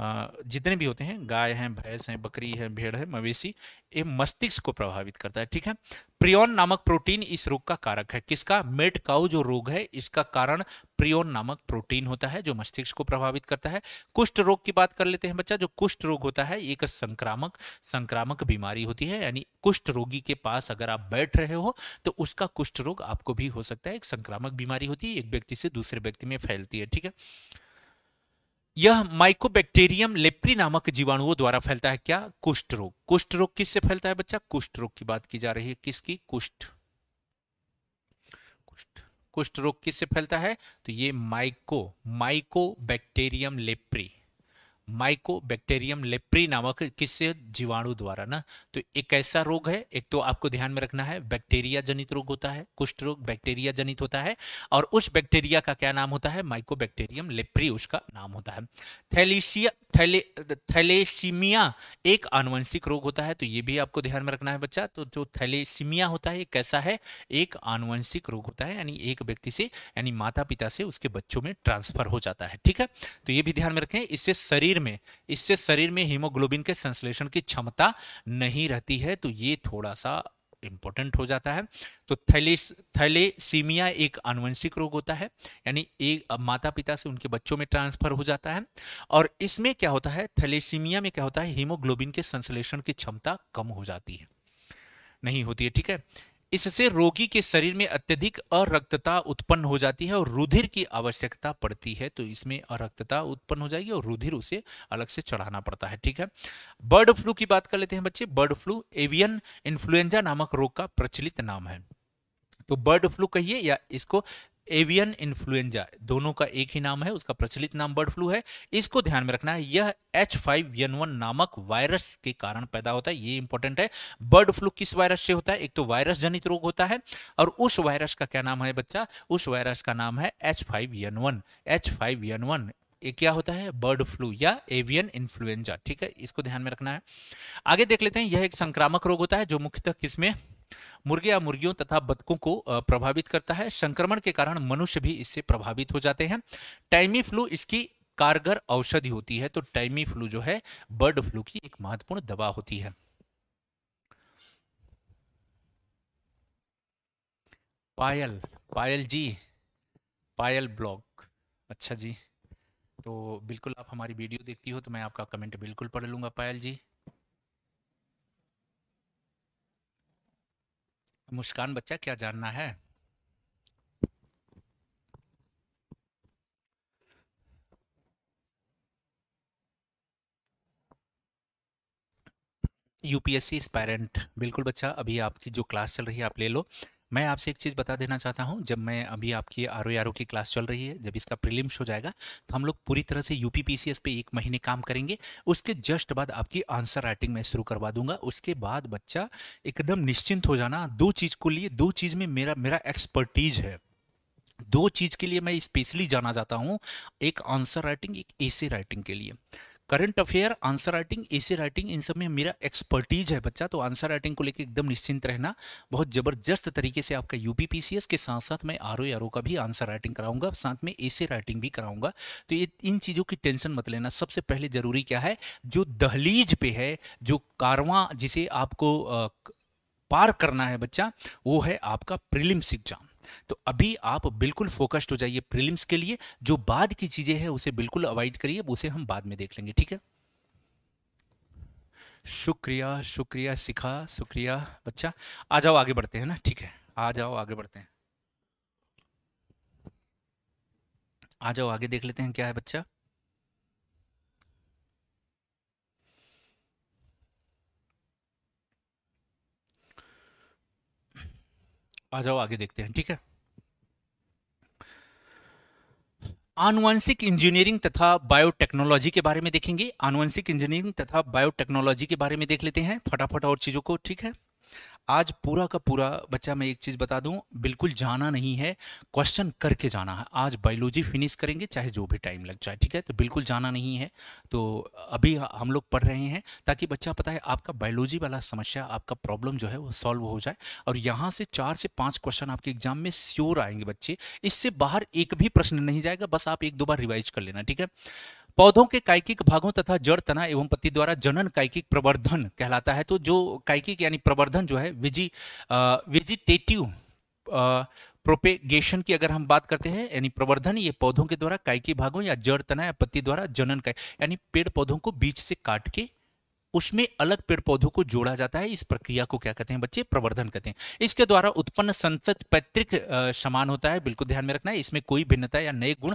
जितने भी होते हैं गाय हैं भैंस हैं बकरी है भेड़ है मवेशी ये मस्तिष्क को प्रभावित करता है ठीक है प्रियोन नामक प्रोटीन इस रोग का कारक है किसका मेट काउ जो रोग है इसका कारण प्रियोन नामक प्रोटीन होता है जो मस्तिष्क को प्रभावित करता है कुष्ठ रोग की बात कर लेते हैं बच्चा जो कुष्ठ रोग होता है एक संक्रामक संक्रामक बीमारी होती है यानी कुष्ठ रोगी के पास अगर आप बैठ रहे हो तो उसका कुष्ठ रोग आपको भी हो सकता है एक संक्रामक बीमारी होती है एक व्यक्ति से दूसरे व्यक्ति में फैलती है ठीक है यह माइकोबैक्टीरियम लेप्री नामक जीवाणुओं द्वारा फैलता है क्या कुष्ठ रोग कुष्ठ रोग किससे फैलता है बच्चा कुष्ठ रोग की बात की जा रही है किसकी कुष्ठ कुष्ठ कुष्ठ रोग किससे फैलता है तो ये mycobacterium leprae mycobacterium leprae नामक किस जीवाणु द्वारा ना तो एक ऐसा रोग है एक तो आपको ध्यान में रखना है बैक्टीरिया जनित रोग होता है कुष्ठ रोग बैक्टीरिया जनित होता है और उस बैक्टीरिया का क्या नाम होता है माइकोबैक्टेरियम लेप्री उसका नाम होता है थैलेसिया थैलेसीमिया एक आनुवंशिक रोग होता है तो ये भी आपको ध्यान में रखना है बच्चा तो जो थैलेसीमिया होता है कैसा है एक आनुवंशिक रोग होता है यानी एक व्यक्ति से यानी माता पिता से उसके बच्चों में ट्रांसफर हो जाता है ठीक है तो ये भी ध्यान में रखें इससे शरीर शरीर में इससे शरीर में हीमोग्लोबिन के संश्लेषण की क्षमता नहीं रहती है तो ये थोड़ा सा इंपॉर्टेंट हो जाता है तो थैलेसीमिया एक आनुवंशिक रोग होता है यानी एक माता पिता से उनके बच्चों में ट्रांसफर हो जाता है और इसमें क्या होता है थैलेसीमिया में क्या होता है हीमोग्लोबिन के संश्लेषण की क्षमता कम हो जाती है नहीं होती है ठीक है इससे रोगी के शरीर में अत्यधिक अरक्तता उत्पन्न हो जाती है और रुधिर की आवश्यकता पड़ती है तो इसमें अरक्तता उत्पन्न हो जाएगी और रुधिर उसे अलग से चढ़ाना पड़ता है ठीक है बर्ड फ्लू की बात कर लेते हैं बच्चे बर्ड फ्लू एवियन इन्फ्लुएंजा नामक रोग का प्रचलित नाम है तो बर्ड फ्लू कहिए या इसको एवियन इन्फ्लुएंजा दोनों का एक ही नाम है उसका प्रचलित नाम बर्ड फ्लू है इसको ध्यान में रखना है यह एच फाइव एन वन नामक वायरस के कारण पैदा होता है ये इंपॉर्टेंट है बर्ड फ्लू किस वायरस से होता है एक तो वायरस जनित रोग होता है और उस वायरस का क्या नाम है बच्चा उस वायरस का नाम है H five N one H five N one ये क्या होता है बर्ड फ्लू या एवियन इन्फ्लुएंजा ठीक है इसको ध्यान में रखना है आगे देख लेते हैं यह एक संक्रामक रोग होता है जो मुख्यतः किसमें मुर्गे या मुर्गियों तथा बतकों को प्रभावित करता है संक्रमण के कारण मनुष्य भी इससे प्रभावित हो जाते हैं टाइमी फ्लू इसकी कारगर औषधि होती है तो टाइमी फ्लू जो है बर्ड फ्लू की एक महत्वपूर्ण दवा होती है पायल पायल जी पायल ब्लॉग अच्छा जी तो बिल्कुल आप हमारी वीडियो देखती हो तो मैं आपका कमेंट बिल्कुल पढ़ लूंगा पायल जी मुस्कान बच्चा क्या जानना है यूपीएससी एस्पायरेंट बिल्कुल बच्चा अभी आपकी जो क्लास चल रही है आप ले लो मैं आपसे एक चीज़ बता देना चाहता हूँ जब मैं अभी आपकी आर ओ आर ओ की क्लास चल रही है जब इसका प्रीलिम्स हो जाएगा तो हम लोग पूरी तरह से यू पी सी एस पे एक महीने काम करेंगे उसके जस्ट बाद आपकी आंसर राइटिंग मैं शुरू करवा दूंगा उसके बाद बच्चा एकदम निश्चिंत हो जाना दो चीज़ को लिए दो चीज़ में मेरा मेरा एक्सपर्टीज है दो चीज़ के लिए मैं स्पेशली जाना जाता हूँ एक आंसर राइटिंग एक सी राइटिंग के लिए current affair answer writing essay writing इन सब में मेरा एक्सपर्टीज है बच्चा तो आंसर राइटिंग को लेकर एकदम निश्चिंत रहना बहुत ज़बरदस्त तरीके से आपका यूपीपीसीएस के साथ साथ मैं आर ओ आर ओ का भी आंसर राइटिंग कराऊंगा साथ में एसे राइटिंग भी कराऊंगा तो ये इन चीज़ों की टेंशन मत लेना सबसे पहले ज़रूरी क्या है जो दहलीज पे है जो कारवा जिसे आपको पार करना है बच्चा वो है आपका प्रिलिम्स एग्जाम तो अभी आप बिल्कुल फोकस्ड हो जाइए प्रीलिम्स के लिए जो बाद की चीज़ें हैं उसे बिल्कुल अवॉइड करिए उसे हम बाद में देख लेंगे ठीक है शुक्रिया शुक्रिया सिखा शुक्रिया बच्चा आ जाओ आगे बढ़ते हैं ना ठीक है आ जाओ आगे बढ़ते हैं आ जाओ आगे देख लेते हैं क्या है बच्चा आ जाओ आगे देखते हैं ठीक है आनुवंशिक इंजीनियरिंग तथा बायोटेक्नोलॉजी के बारे में देखेंगे आनुवंशिक इंजीनियरिंग तथा बायोटेक्नोलॉजी के बारे में देख लेते हैं फटाफट और चीज़ों को ठीक है आज पूरा का पूरा बच्चा मैं एक चीज़ बता दूं बिल्कुल जाना नहीं है क्वेश्चन करके जाना है आज बायोलॉजी फिनिश करेंगे चाहे जो भी टाइम लग जाए ठीक है तो बिल्कुल जाना नहीं है तो अभी हम लोग पढ़ रहे हैं ताकि बच्चा पता है आपका बायोलॉजी वाला समस्या आपका प्रॉब्लम जो है वो सॉल्व हो जाए और यहाँ से चार से पाँच क्वेश्चन आपके एग्जाम में श्योर आएंगे बच्चे इससे बाहर एक भी प्रश्न नहीं जाएगा बस आप एक दो बार रिवाइज कर लेना ठीक है पौधों के कायकिक भागों तथा जड़ तना एवं पत्ती द्वारा जनन कायकिक प्रवर्धन कहलाता है तो जो कायकिक यानी प्रवर्धन जो है विजी वेजिटेटिव प्रोपेगेशन की अगर हम बात करते हैं यानी प्रवर्धन ये पौधों के द्वारा काय के भागों या जड़ तना या पत्ती द्वारा जनन का यानी पेड़ पौधों को बीच से काट के उसमें अलग पेड़ पौधों को जोड़ा जाता है इस प्रक्रिया को क्या कहते हैं बच्चे प्रवर्धन कहते हैं इसके द्वारा उत्पन्न संसद पैतृक समान होता है बिल्कुल ध्यान में रखना है इसमें कोई भिन्नता या नए गुण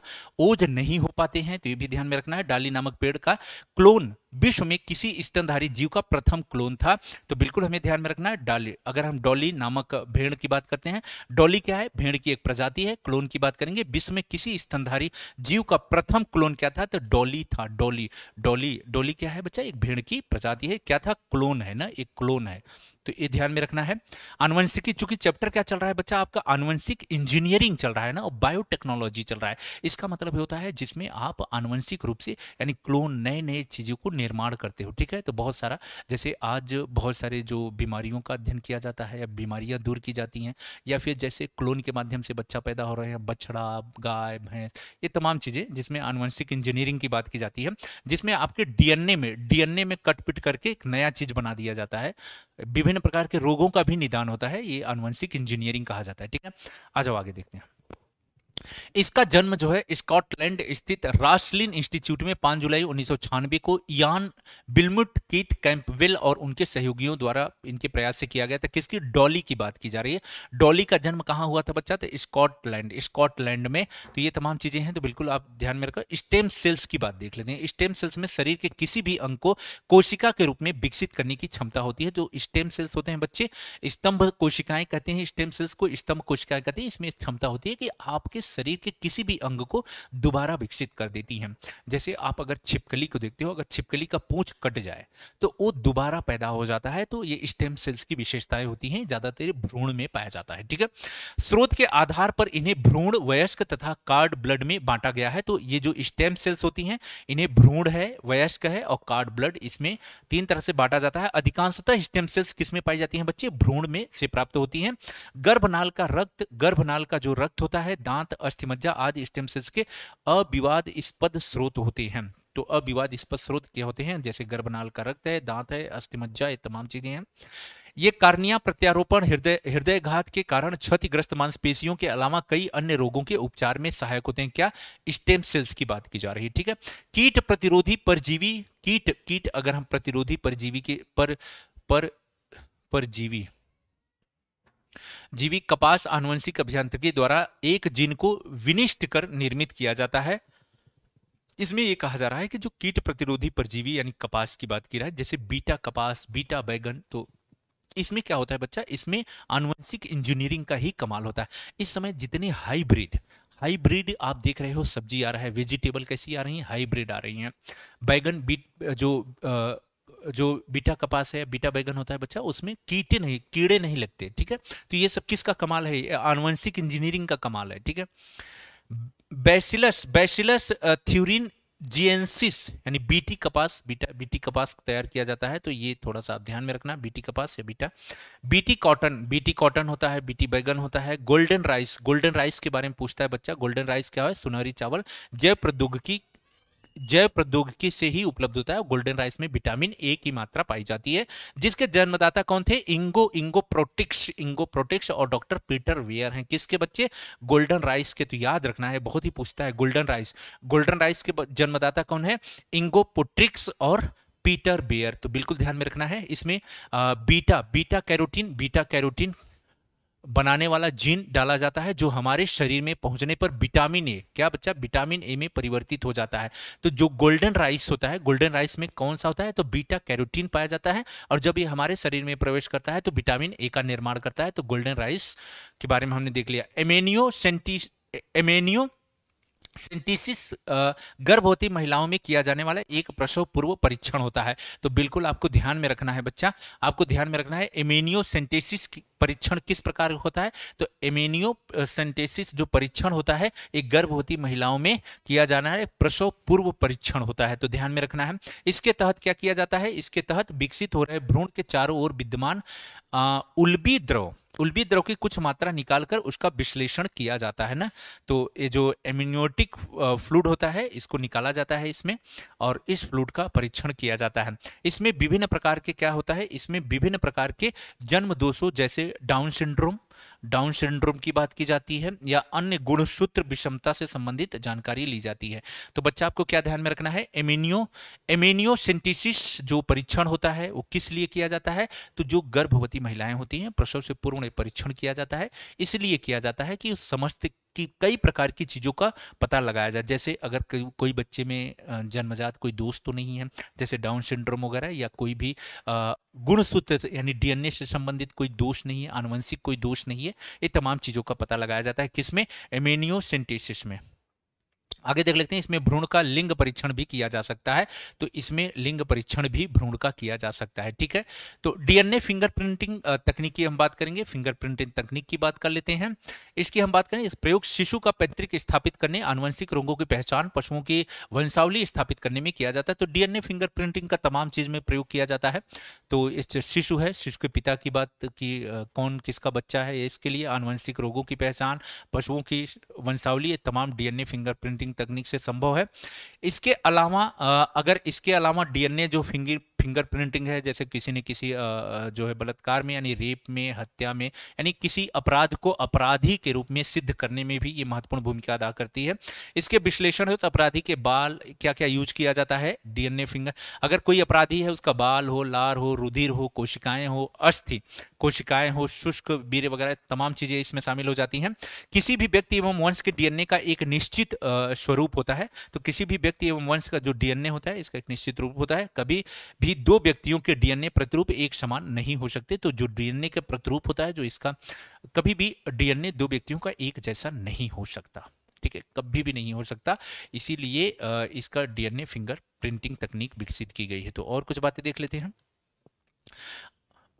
ओज नहीं हो पाते हैं तो ये भी ध्यान में रखना है डाली नामक पेड़ का क्लोन विश्व में किसी स्तनधारी जीव का प्रथम क्लोन था तो बिल्कुल हमें ध्यान में रखना है डॉली अगर हम डॉली नामक भेड़ की बात करते हैं डॉली क्या है भेड़ की एक प्रजाति है क्लोन की बात करेंगे विश्व में किसी स्तनधारी जीव का प्रथम क्लोन क्या था तो डॉली था डॉली डॉली डॉली क्या है बच्चा एक भेड़ की प्रजाति है क्या था क्लोन है ना एक क्लोन है तो ये ध्यान में रखना है अनुवंशिक चूंकि चैप्टर क्या चल रहा है बच्चा आपका आनुवंशिक इंजीनियरिंग चल रहा है ना और बायोटेक्नोलॉजी चल रहा है इसका मतलब होता है जिसमें आप आनुवंशिक रूप से यानी क्लोन नए नए चीज़ों को निर्माण करते हो ठीक है तो बहुत सारा जैसे आज बहुत सारे जो बीमारियों का अध्ययन किया जाता है या बीमारियाँ दूर की जाती हैं या फिर जैसे क्लोन के माध्यम से बच्चा पैदा हो रहे हैं बछड़ा गाय भैंस ये तमाम चीज़ें जिसमें आनुवंशिक इंजीनियरिंग की बात की जाती है जिसमें आपके डीएनए में डीएनए में कटपिट करके एक नया चीज़ बना दिया जाता है विभिन्न विभिन्न प्रकार के रोगों का भी निदान होता है ये अनुवंशिक इंजीनियरिंग कहा जाता है ठीक है आ जाओ आगे देखते हैं इसका जन्म जो है स्कॉटलैंड स्थित रासलिन इंस्टीट्यूट में 5 जुलाई उन्नीस को यान बिलमुट कीथ कैंपविल और उनके सहयोगियों द्वारा इनके प्रयास से किया गया था किसकी डॉली की बात की जा रही है डॉली का जन्म कहाँ हुआ था बच्चा तो स्कॉटलैंड स्कॉटलैंड में तो ये तमाम चीजें हैं तो बिल्कुल आप ध्यान में रखो स्टेम सेल्स की बात देख लेते हैं स्टेम सेल्स में शरीर के किसी भी अंग को कोशिका के रूप में विकसित करने की क्षमता होती है जो स्टेम सेल्स होते हैं बच्चे स्तंभ कोशिकाएं कहते हैं स्टेम सेल्स को स्तंभ कोशिकाएं कहते हैं इसमें क्षमता होती है कि आपके शरीर के किसी भी अंग को दोबारा विकसित कर देती हैं जैसे आप अगर छिपकली को देखते हो अगर छिपकली का पूंछ कट जाए तो वो दोबारा पैदा हो जाता है तो ये स्टेम सेल्स की विशेषताएं होती हैं ज्यादातर भ्रूण में पाया जाता है ठीक है स्रोत के आधार पर इन्हें भ्रूण वयस्क तथा कार्ड ब्लड में बांटा गया है तो ये जो स्टेम सेल्स होती हैं इन्हें भ्रूण है वयस्क है और कार्ड ब्लड इसमें तीन तरह से बांटा जाता है अधिकांशतः स्टेम सेल्स किसमें पाई जाती हैं बच्चे भ्रूण में से प्राप्त होती हैं गर्भनाल का रक्त गर्भनाल का जो रक्त होता है दांत अस्थिमज्जा आदि स्टेम सेल्स के अविवादास्पद स्रोत होते हैं तो अविवादास्पद स्रोत क्या होते हैं जैसे गर्भनाल का रक्त है दांत है अस्थिमज्जा ये तमाम चीजें हैं ये कार्निया प्रत्यारोपण हृदय हृदय घात के कारण क्षतिग्रस्त मांसपेशियों के अलावा कई अन्य रोगों के उपचार में सहायक होते हैं क्या स्टेम सेल्स की बात की जा रही है ठीक है कीट प्रतिरोधी परजीवी कीट कीट अगर हम प्रतिरोधी परजीवी के पर पर परजीवी जीविक कपास आनुवंशिक अभियांत्रिकी द्वारा एक जीन को विनिष्ट कर निर्मित किया जाता है इसमें यह कहा जा रहा है कि जो कीट प्रतिरोधी परजीवी यानी कपास की बात की रहा है जैसे बीटा कपास बीटा बैगन तो इसमें क्या होता है बच्चा इसमें आनुवंशिक इंजीनियरिंग का ही कमाल होता है इस समय जितने हाईब्रिड हाईब्रिड आप देख रहे हो सब्जी आ रहा है वेजिटेबल कैसी आ रही है हाईब्रिड आ रही है बैगन बीट जो आ, जो बीटा कपास है बीटा बैगन होता है बच्चा उसमें कीटे नहीं कीड़े नहीं लगते ठीक है तो ये सब किसका कमाल है आनुवंशिक इंजीनियरिंग का कमाल है ठीक है बैसिलस बैसिलस थ्यूरिन जीएनसिस यानी बीटी कपास बीटा बीटी कपास तैयार किया जाता है तो ये थोड़ा सा ध्यान में रखना बीटी कपास या beta BT cotton BT cotton होता है बीटी बैगन होता है गोल्डन राइस गोल्डन राइस के बारे में पूछता है बच्चा गोल्डन राइस क्या है सुनहरी चावल जैव प्रौद्योगिकी जैव प्रौद्योगिकी से ही उपलब्ध होता है गोल्डन राइस में विटामिन ए की मात्रा पाई जाती है जिसके जन्मदाता कौन थे इंगो इंगो प्रोटिक्स इंगो प्रोटिक्स और डॉक्टर पीटर वेयर हैं किसके बच्चे गोल्डन राइस के तो याद रखना है बहुत ही पूछता है गोल्डन राइस गोल्डन राइस के जन्मदाता कौन है इंगो पोट्रिक्स और पीटर बेयर तो बिल्कुल ध्यान में रखना है इसमें beta beta carotene beta carotene बनाने वाला जीन डाला जाता है जो हमारे शरीर में पहुंचने पर विटामिन ए क्या बच्चा विटामिन ए में परिवर्तित हो जाता है तो जो गोल्डन राइस होता है गोल्डन राइस में कौन सा होता है तो बीटा कैरोटीन पाया जाता है और जब ये हमारे शरीर में प्रवेश करता है तो विटामिन ए का निर्माण करता है तो गोल्डन राइस के बारे में हमने देख लिया एमेनियो सेंटी एमेनियो सिंटिसिस गर्भवती महिलाओं में किया जाने वाला एक प्रसव पूर्व परीक्षण होता है तो बिल्कुल आपको ध्यान में रखना है बच्चा आपको ध्यान में रखना है एमेनियोसेंटेसिस परीक्षण किस प्रकार होता है तो एमेनियोसेंटेसिस जो परीक्षण होता है एक गर्भवती महिलाओं में किया जाना है प्रसव पूर्व परीक्षण होता है तो ध्यान में रखना है इसके तहत क्या किया जाता है इसके तहत विकसित हो रहे भ्रूण के चारों ओर विद्यमान उल्बी द्रव उल्बी द्रव की कुछ मात्रा निकालकर उसका विश्लेषण किया जाता है ना तो ये जो एम्यूनियोटिक फ्लूड होता है इसको निकाला जाता है इसमें और इस फ्लूड का परीक्षण किया जाता है इसमें विभिन्न प्रकार के क्या होता है इसमें विभिन्न प्रकार के जन्म दोषों जैसे डाउन सिंड्रोम डाउन सिंड्रोम की बात की जाती है या अन्य गुणसूत्र विषमता से संबंधित जानकारी ली जाती है तो बच्चा आपको क्या ध्यान में रखना है एमिनियो एमिनियोसेंटिसिस जो परीक्षण होता है वो किस लिए किया जाता है तो जो गर्भवती महिलाएं होती हैं प्रसव से पूर्व परीक्षण किया जाता है इसलिए किया जाता है कि समस्त की कई प्रकार की चीज़ों का पता लगाया जाए जैसे अगर कोई बच्चे में जन्मजात कोई दोष तो नहीं है जैसे डाउन सिंड्रोम वगैरह या कोई भी गुणसूत्र यानी डीएनए से संबंधित कोई दोष नहीं है आनुवंशिक कोई दोष नहीं है ये तमाम चीज़ों का पता लगाया जाता है किसमें एमेनियोसेंटेसिस में आगे देख लेते हैं इसमें भ्रूण का लिंग परीक्षण भी किया जा सकता है तो इसमें लिंग परीक्षण भी भ्रूण का किया जा सकता है ठीक है तो डीएनए फिंगरप्रिंटिंग तकनीक की हम बात करेंगे फिंगरप्रिंटिंग तकनीक की बात कर लेते हैं इसकी हम बात करें इस प्रयोग शिशु का पैतृक स्थापित करने आनुवंशिक रोगों की पहचान पशुओं की वंशावली स्थापित करने में किया जाता है तो डीएनए फिंगरप्रिंटिंग का तमाम चीज में प्रयोग किया जाता है तो इस शिशु है शिशु के पिता की बात की कौन किसका बच्चा है इसके लिए आनुवंशिक रोगों की पहचान पशुओं की वंशावली तमाम डीएनए फिंगरप्रिंटिंग फिंगरप्रिंटिंग तकनीक से संभव है इसके अलावा अगर इसके अलावा डीएनए जो फिंगर फिंगर प्रिंटिंग है जैसे किसी ने किसी जो है बलात्कार में यानी रेप में हत्या में यानी किसी अपराध को अपराधी के रूप में सिद्ध करने में भी ये महत्वपूर्ण भूमिका अदा करती है इसके विश्लेषण हो तो अपराधी के बाल क्या क्या यूज किया जाता है डीएनए फिंगर अगर कोई अपराधी है उसका बाल हो लार हो रुधिर हो कोशिकाएं हो अस्थि कोशिकाएं हो शुष्क वीर वगैरह तमाम चीजें इसमें शामिल हो जाती हैं किसी भी व्यक्ति एवं वंश के डीएनए का एक निश्चित स्वरूप होता है तो किसी भी व्यक्ति एवं वंश का जो डीएनए होता है इसका एक निश्चित रूप होता है कभी भी भी दो व्यक्तियों के डीएनए प्रतिरूप एक समान नहीं हो सकते तो जो डीएनए का प्रतिरूप होता है जो इसका कभी भी डीएनए दो व्यक्तियों का एक जैसा नहीं हो सकता ठीक है कभी भी नहीं हो सकता इसीलिए इसका डीएनए फिंगर प्रिंटिंग तकनीक विकसित की गई है तो और कुछ बातें देख लेते हैं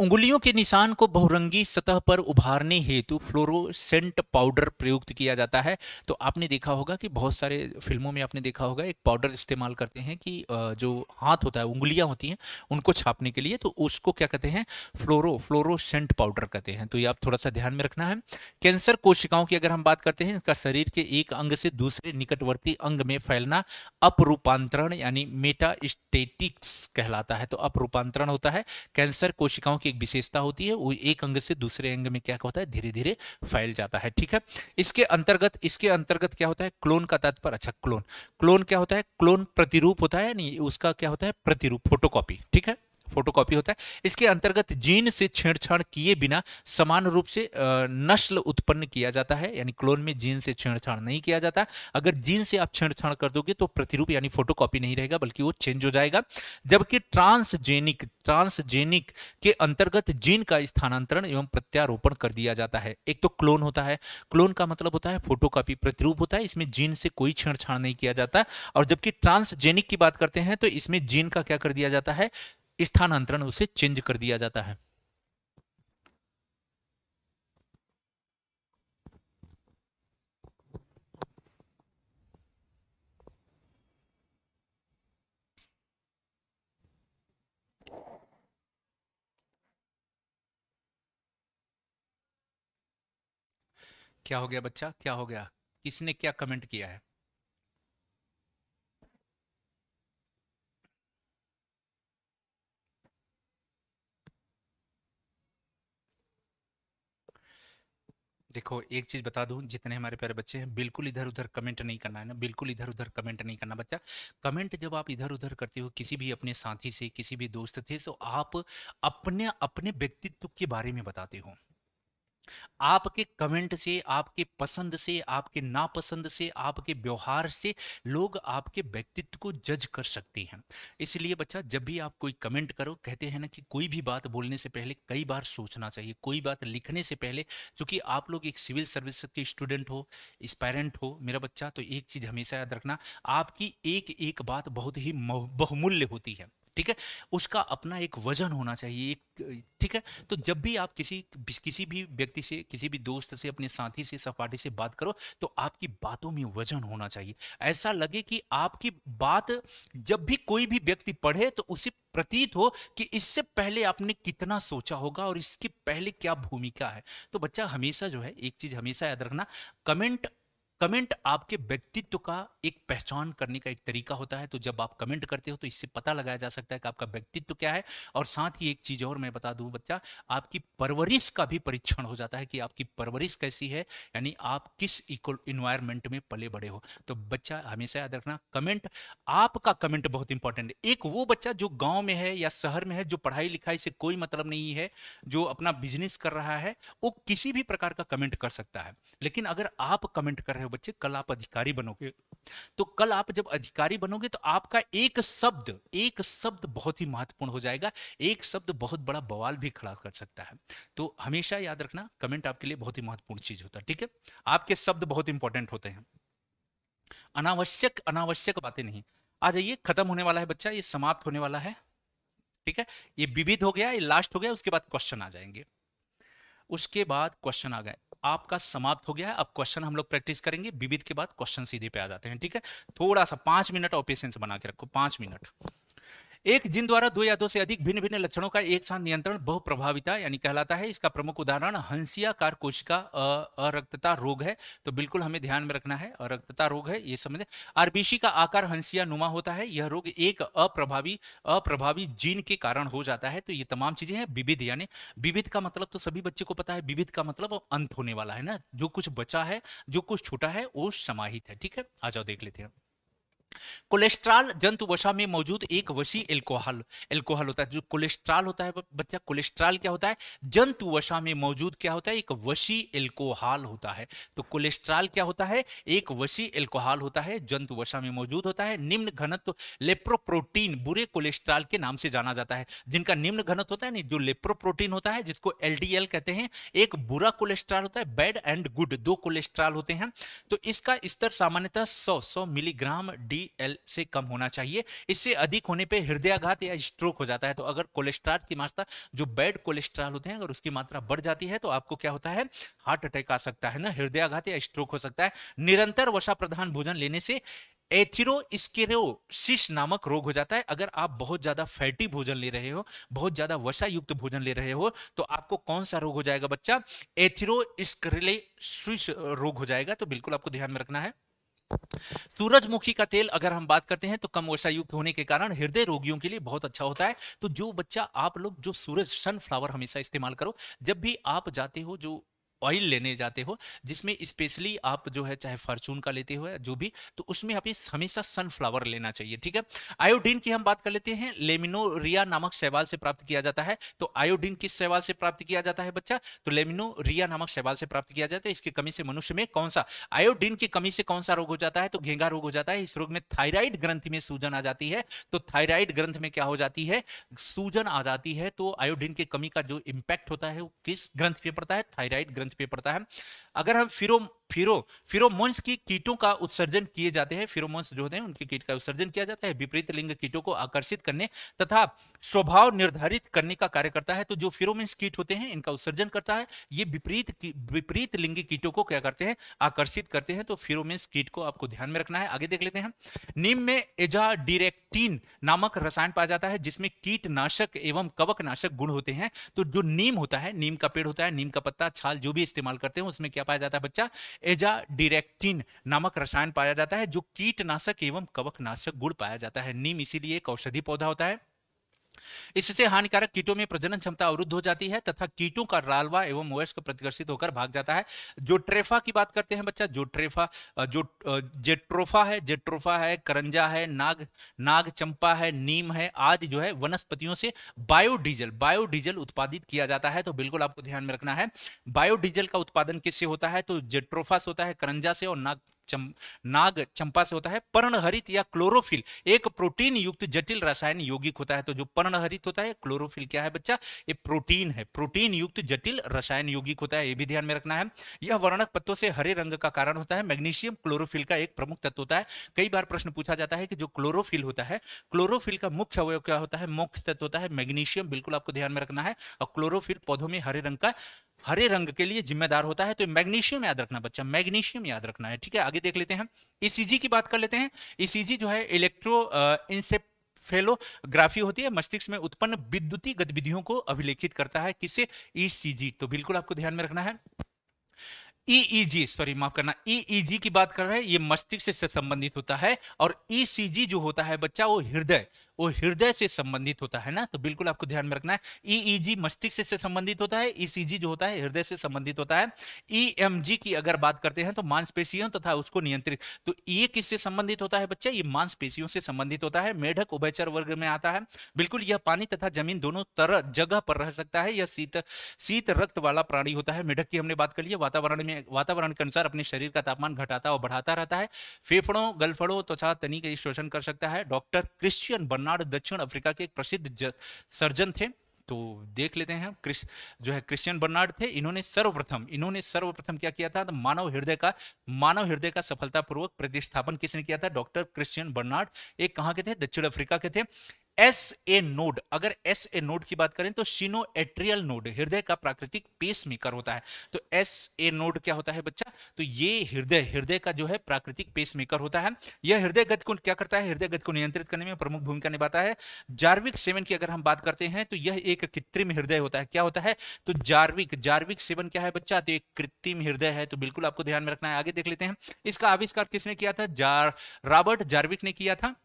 उंगलियों के निशान को बहुरंगी सतह पर उभारने हेतु फ्लोरोसेंट पाउडर प्रयुक्त किया जाता है तो आपने देखा होगा कि बहुत सारे फिल्मों में आपने देखा होगा एक पाउडर इस्तेमाल करते हैं कि जो हाथ होता है उंगलियां होती हैं उनको छापने के लिए तो उसको क्या कहते हैं फ्लोरो फ्लोरोसेंट पाउडर कहते हैं तो ये आप थोड़ा सा ध्यान में रखना है कैंसर कोशिकाओं की अगर हम बात करते हैं इसका शरीर के एक अंग से दूसरे निकटवर्ती अंग में फैलना अपरूपांतरण यानी मेटास्टेटिक्स कहलाता है तो अपरूपांतरण होता है कैंसर कोशिकाओं की एक विशेषता होती है वो एक अंग से दूसरे अंग में क्या होता है धीरे धीरे फैल जाता है ठीक है इसके अंतर्गत इसके अंतर्गत क्या होता है क्लोन का तात्पर्य अच्छा क्लोन क्लोन क्या होता है क्लोन प्रतिरूप होता है नहीं उसका क्या होता है प्रतिरूप फोटोकॉपी ठीक है फोटोकॉपी होता है इसके अंतर्गत जीन से छेड़छाड़ किए बिना समान रूप से नस्ल उत्पन्न किया जाता है यानी क्लोन में जीन से छेड़छाड़ नहीं किया जाता अगर जीन से आप छेड़छाड़ कर दोगे तो प्रतिरूप यानी फोटोकॉपी नहीं रहेगा बल्कि वो चेंज हो जाएगा जबकि ट्रांसजेनिक ट्रांसजेनिक के अंतर्गत जीन का स्थानांतरण एवं प्रत्यारोपण कर दिया जाता है एक तो क्लोन होता है क्लोन का मतलब होता है फोटो प्रतिरूप होता है इसमें जीन से कोई छेड़छाड़ नहीं किया जाता और जबकि ट्रांसजेनिक की बात करते हैं तो इसमें जीन का क्या कर दिया जाता है स्थानांतरण उसे चेंज कर दिया जाता है क्या हो गया बच्चा क्या हो गया किसने क्या कमेंट किया है देखो एक चीज़ बता दूं जितने हमारे प्यारे बच्चे हैं बिल्कुल इधर उधर कमेंट नहीं करना है ना बिल्कुल इधर उधर कमेंट नहीं करना बच्चा कमेंट जब आप इधर उधर करते हो किसी भी अपने साथी से किसी भी दोस्त से तो आप अपने अपने व्यक्तित्व के बारे में बताते हो आपके कमेंट से आपके पसंद से आपके नापसंद से आपके व्यवहार से लोग आपके व्यक्तित्व को जज कर सकते हैं इसलिए बच्चा जब भी आप कोई कमेंट करो कहते हैं ना कि कोई भी बात बोलने से पहले कई बार सोचना चाहिए कोई बात लिखने से पहले चूंकि आप लोग एक सिविल सर्विस के स्टूडेंट हो स्पैरेंट हो मेरा बच्चा तो एक चीज़ हमेशा याद रखना आपकी एक एक बात बहुत ही बहुमूल्य होती है ठीक है उसका अपना एक वजन होना चाहिए एक ठीक है तो जब भी आप किसी किसी भी व्यक्ति से किसी भी दोस्त से अपने साथी से सपाटी से बात करो तो आपकी बातों में वजन होना चाहिए ऐसा लगे कि आपकी बात जब भी कोई भी व्यक्ति पढ़े तो उसे प्रतीत हो कि इससे पहले आपने कितना सोचा होगा और इसके पहले क्या भूमिका है तो बच्चा हमेशा जो है एक चीज हमेशा याद रखना कमेंट कमेंट आपके व्यक्तित्व का एक पहचान करने का एक तरीका होता है तो जब आप कमेंट करते हो तो इससे पता लगाया जा सकता है कि आपका व्यक्तित्व क्या है और साथ ही एक चीज और मैं बता दूं बच्चा आपकी परवरिश का भी परीक्षण हो जाता है कि आपकी परवरिश कैसी है यानी आप किस इक्वल इन्वायरमेंट में पले बड़े हो तो बच्चा हमेशा याद रखना कमेंट आपका कमेंट बहुत इंपॉर्टेंट है एक वो बच्चा जो गाँव में है या शहर में है जो पढ़ाई लिखाई से कोई मतलब नहीं है जो अपना बिजनेस कर रहा है वो किसी भी प्रकार का कमेंट कर सकता है लेकिन अगर आप कमेंट कर रहे हो बच्चे कल आप अधिकारी बनोगे तो कल आप जब अधिकारी बनोगे तो आपका एक शब्द एक शब्द बहुत ही महत्वपूर्ण हो जाएगा एक शब्द बहुत बड़ा बवाल भी खड़ा कर सकता है तो हमेशा याद रखना कमेंट आपके लिए बहुत ही महत्वपूर्ण चीज होता है ठीक है आपके शब्द बहुत इंपॉर्टेंट होते हैं अनावश्यक अनावश्यक बातें नहीं आ जाइए खत्म होने वाला है बच्चा ये समाप्त होने वाला है ठीक है ये विविध हो गया ये लास्ट हो गया उसके बाद क्वेश्चन आ जाएंगे उसके बाद क्वेश्चन आ गए आपका समाप्त हो गया है अब क्वेश्चन हम लोग प्रैक्टिस करेंगे विविध के बाद क्वेश्चन सीधे पे आ जाते हैं ठीक है थोड़ा सा पांच मिनट और पेशेंस बना के रखो पांच मिनट एक जिन द्वारा दो या दो से अधिक भिन्न भिन्न लक्षणों का एक साथ नियंत्रण बहुप्रभाविता यानी कहलाता है इसका प्रमुख उदाहरण हंसिया कार कोशिका अरक्तता रोग है तो बिल्कुल हमें ध्यान में रखना है अरक्तता रोग है ये समझे आरबीसी का आकार हंसिया नुमा होता है यह रोग एक अप्रभावी अप्रभावी जीन के कारण हो जाता है तो ये तमाम चीजें हैं विविध यानी विविध का मतलब तो सभी बच्चे को पता है विविध का मतलब अंत होने वाला है ना जो कुछ बचा है जो कुछ छूटा है वो समाहित है ठीक है आ जाओ देख लेते हैं कोलेस्ट्रॉल जंतु वसा में मौजूद एक वशी एल्कोहल एल्कोहल होता है जो कोलेस्ट्रॉल होता है बच्चा कोलेस्ट्रॉल क्या होता है जंतु वसा में मौजूद क्या होता है एक वशी एल्कोहल होता है तो कोलेस्ट्रॉल क्या होता है एक वशी एल्कोहल होता है जंतु वसा में मौजूद होता है निम्न घनत्व लेप्रोप्रोटीन बुरे कोलेस्ट्रॉल के नाम से जाना जाता है जिनका निम्न घनत्व होता है नहीं जो लेप्रोप्रोटीन होता है जिसको एल कहते हैं एक बुरा कोलेस्ट्रॉल होता है बैड एंड गुड दो कोलेस्ट्रॉल होते हैं तो इसका स्तर सामान्यतः सौ सौ मिलीग्राम डी एचडीएल से कम होना चाहिए इससे अधिक होने पर हृदयाघात या स्ट्रोक हो जाता है तो अगर कोलेस्ट्रॉल की मात्रा जो बैड कोलेस्ट्रॉल होते हैं अगर उसकी मात्रा बढ़ जाती है तो आपको क्या होता है हार्ट अटैक आ सकता है ना हृदयाघात या स्ट्रोक हो सकता है निरंतर वसा प्रधान भोजन लेने से एथिरोस्केरोसिस नामक रोग हो जाता है अगर आप बहुत ज्यादा फैटी भोजन ले रहे हो बहुत ज्यादा वसा युक्त भोजन ले रहे हो तो आपको कौन सा रोग हो जाएगा बच्चा एथिरोस्करेले रोग हो जाएगा तो बिल्कुल आपको ध्यान में रखना है सूरजमुखी का तेल अगर हम बात करते हैं तो कम वर्षायुक्त होने के कारण हृदय रोगियों के लिए बहुत अच्छा होता है तो जो बच्चा आप लोग जो सूरज सनफ्लावर हमेशा इस्तेमाल करो जब भी आप जाते हो जो ऑयल लेने जाते हो जिसमें स्पेशली आप जो है चाहे फॉर्चून का लेते हो या जो भी तो उसमें आप हमेशा सनफ्लावर लेना चाहिए ठीक है आयोडीन की हम बात कर लेते हैं लेमिनोरिया नामक सेवाल से प्राप्त किया जाता है तो आयोडीन किस सेवाल से प्राप्त किया जाता है बच्चा तो लेमिनोरिया नामक सेवाल से प्राप्त किया जाता है इसकी कमी से मनुष्य में कौन सा आयोडीन की कमी से कौन सा रोग हो जाता है तो घेंगा रोग हो जाता है इस रोग में थायराइड ग्रंथ में सूजन आ जाती है तो थायराइड ग्रंथ में क्या हो जाती है सूजन आ जाती है तो आयोडीन की कमी का जो इंपैक्ट होता है वो किस ग्रंथ पे पड़ता है थायराइड ग्रंथ पे पड़ता है अगर हम फिरो फिरो फिरोमोन्स की कीटों का उत्सर्जन किए जाते हैं फिरोमोन्स जो होते हैं उनके कीट का उत्सर्जन किया जाता है विपरीत लिंग कीटों को आकर्षित करने तथा स्वभाव निर्धारित करने का कार्य करता है तो जो फिरोमोन्स कीट होते हैं इनका उत्सर्जन करता है ये विपरीत विपरीत लिंगी कीटों को क्या करते हैं आकर्षित करते हैं तो फिरोमोन्स कीट को आपको ध्यान में रखना है आगे देख लेते हैं नीम में एजा डिरेक्टीन नामक रसायन पाया जाता है जिसमें कीटनाशक एवं कवकनाशक गुण होते हैं तो जो नीम होता है नीम का पेड़ होता है नीम का पत्ता छाल जो भी इस्तेमाल करते हैं उसमें क्या पाया जाता है बच्चा एजा डिरेक्टिन नामक रसायन पाया जाता है जो कीटनाशक एवं कवकनाशक गुण पाया जाता है नीम इसीलिए एक औषधि पौधा होता है इससे हानिकारक कीटों में प्रजनन क्षमता अवरुद्ध हो जाती है तथा कीटों का रालवा एवं वयस्क प्रतिकर्षित होकर भाग जाता है जो ट्रेफा की बात करते हैं बच्चा जो ट्रेफा जो जेट्रोफा है जेट्रोफा है करंजा है नाग नाग चंपा है नीम है आदि जो है वनस्पतियों से बायोडीजल बायोडीजल उत्पादित किया जाता है तो बिल्कुल आपको ध्यान में रखना है बायोडीजल का उत्पादन किससे होता है तो जेट्रोफा से होता है करंजा से और नाग चम, नाग चंपा से होता है पर्णहरित या क्लोरोफिल एक प्रोटीन युक्त जटिल रासायन यौगिक होता है तो जो पर्णहरित होता है क्लोरोफिल क्या है बच्चा ये प्रोटीन है प्रोटीन युक्त जटिल रसायन यौगिक होता है ये भी ध्यान में रखना है यह वर्णक पत्तों से हरे रंग का कारण होता है मैग्नीशियम क्लोरोफिल का एक प्रमुख तत्व होता है कई बार प्रश्न पूछा जाता है कि जो क्लोरोफिल होता है क्लोरोफिल का मुख्य अवयव क्या होता है मुख्य तत्व होता है मैग्नीशियम बिल्कुल आपको ध्यान में रखना है और क्लोरोफिल पौधों में हरे रंग का हरे रंग के लिए जिम्मेदार होता है तो मैग्नीशियम याद रखना बच्चा मैग्नीशियम याद रखना है ठीक है आगे देख लेते हैं ईसीजी e की बात कर लेते हैं ईसीजी e जो है इलेक्ट्रो इंसेप फेलोग्राफी होती है मस्तिष्क में उत्पन्न विद्युतीय गतिविधियों को अभिलेखित करता है किसे ईसीजी e तो बिल्कुल आपको ध्यान में रखना है ईईजी e सॉरी e माफ करना ईईजी e की बात कर रहे हैं ये मस्तिष्क से संबंधित होता है और ईसीजी जो होता है बच्चा वो हृदय वो हृदय से संबंधित होता है ना तो बिल्कुल आपको ध्यान में रखना है ईईजी मस्तिष्क से संबंधित होता है ईसीजी जो होता है हृदय से संबंधित होता है ईएमजी की अगर बात करते हैं तो मांसपेशियों तथा तो उसको नियंत्रित तो ये किससे संबंधित होता है बच्चा ये मांसपेशियों से संबंधित होता है मेढक उभयचर वर्ग में आता है बिल्कुल यह पानी तथा जमीन दोनों तरह जगह पर रह सकता है यह शीत शीत रक्त वाला प्राणी होता है मेढक की हमने बात कर लिया वातावरण में अपने वातावरण के अनुसार अपने शरीर का तापमान घटाता और बढ़ाता रहता है फेफड़ों गलफड़ों त्वचा तो तनी का शोषण कर सकता है डॉक्टर क्रिश्चियन बर्नार्ड दक्षिण अफ्रीका के प्रसिद्ध सर्जन थे तो देख लेते हैं क्रिश जो है क्रिश्चियन बर्नार्ड थे इन्होंने सर्वप्रथम इन्होंने सर्वप्रथम क्या किया था तो मानव हृदय का मानव हृदय का सफलतापूर्वक प्रतिस्थापन किसने किया था डॉक्टर क्रिश्चियन बर्नार्ड एक कहाँ के थे दक्षिण अफ्रीका के थे एस ए नोड अगर एस ए नोड की बात करें तो शिनो एट्रियल नोड हृदय का प्राकृतिक पेस मेकर होता है तो एस ए नोड क्या होता है बच्चा तो ये हृदय हृदय का जो है प्राकृतिक पेस मेकर होता है यह हृदय गति को क्या करता है हृदय गति को नियंत्रित करने में प्रमुख भूमिका निभाता है जार्विक सेवन की अगर हम बात करते हैं तो यह एक कृत्रिम हृदय होता है क्या होता है तो जार्विक जार्विक सेवन क्या है बच्चा तो एक कृत्रिम हृदय है तो बिल्कुल आपको ध्यान में रखना है आगे देख लेते हैं इसका आविष्कार किसने किया था जार रॉबर्ट जार्विक ने किया था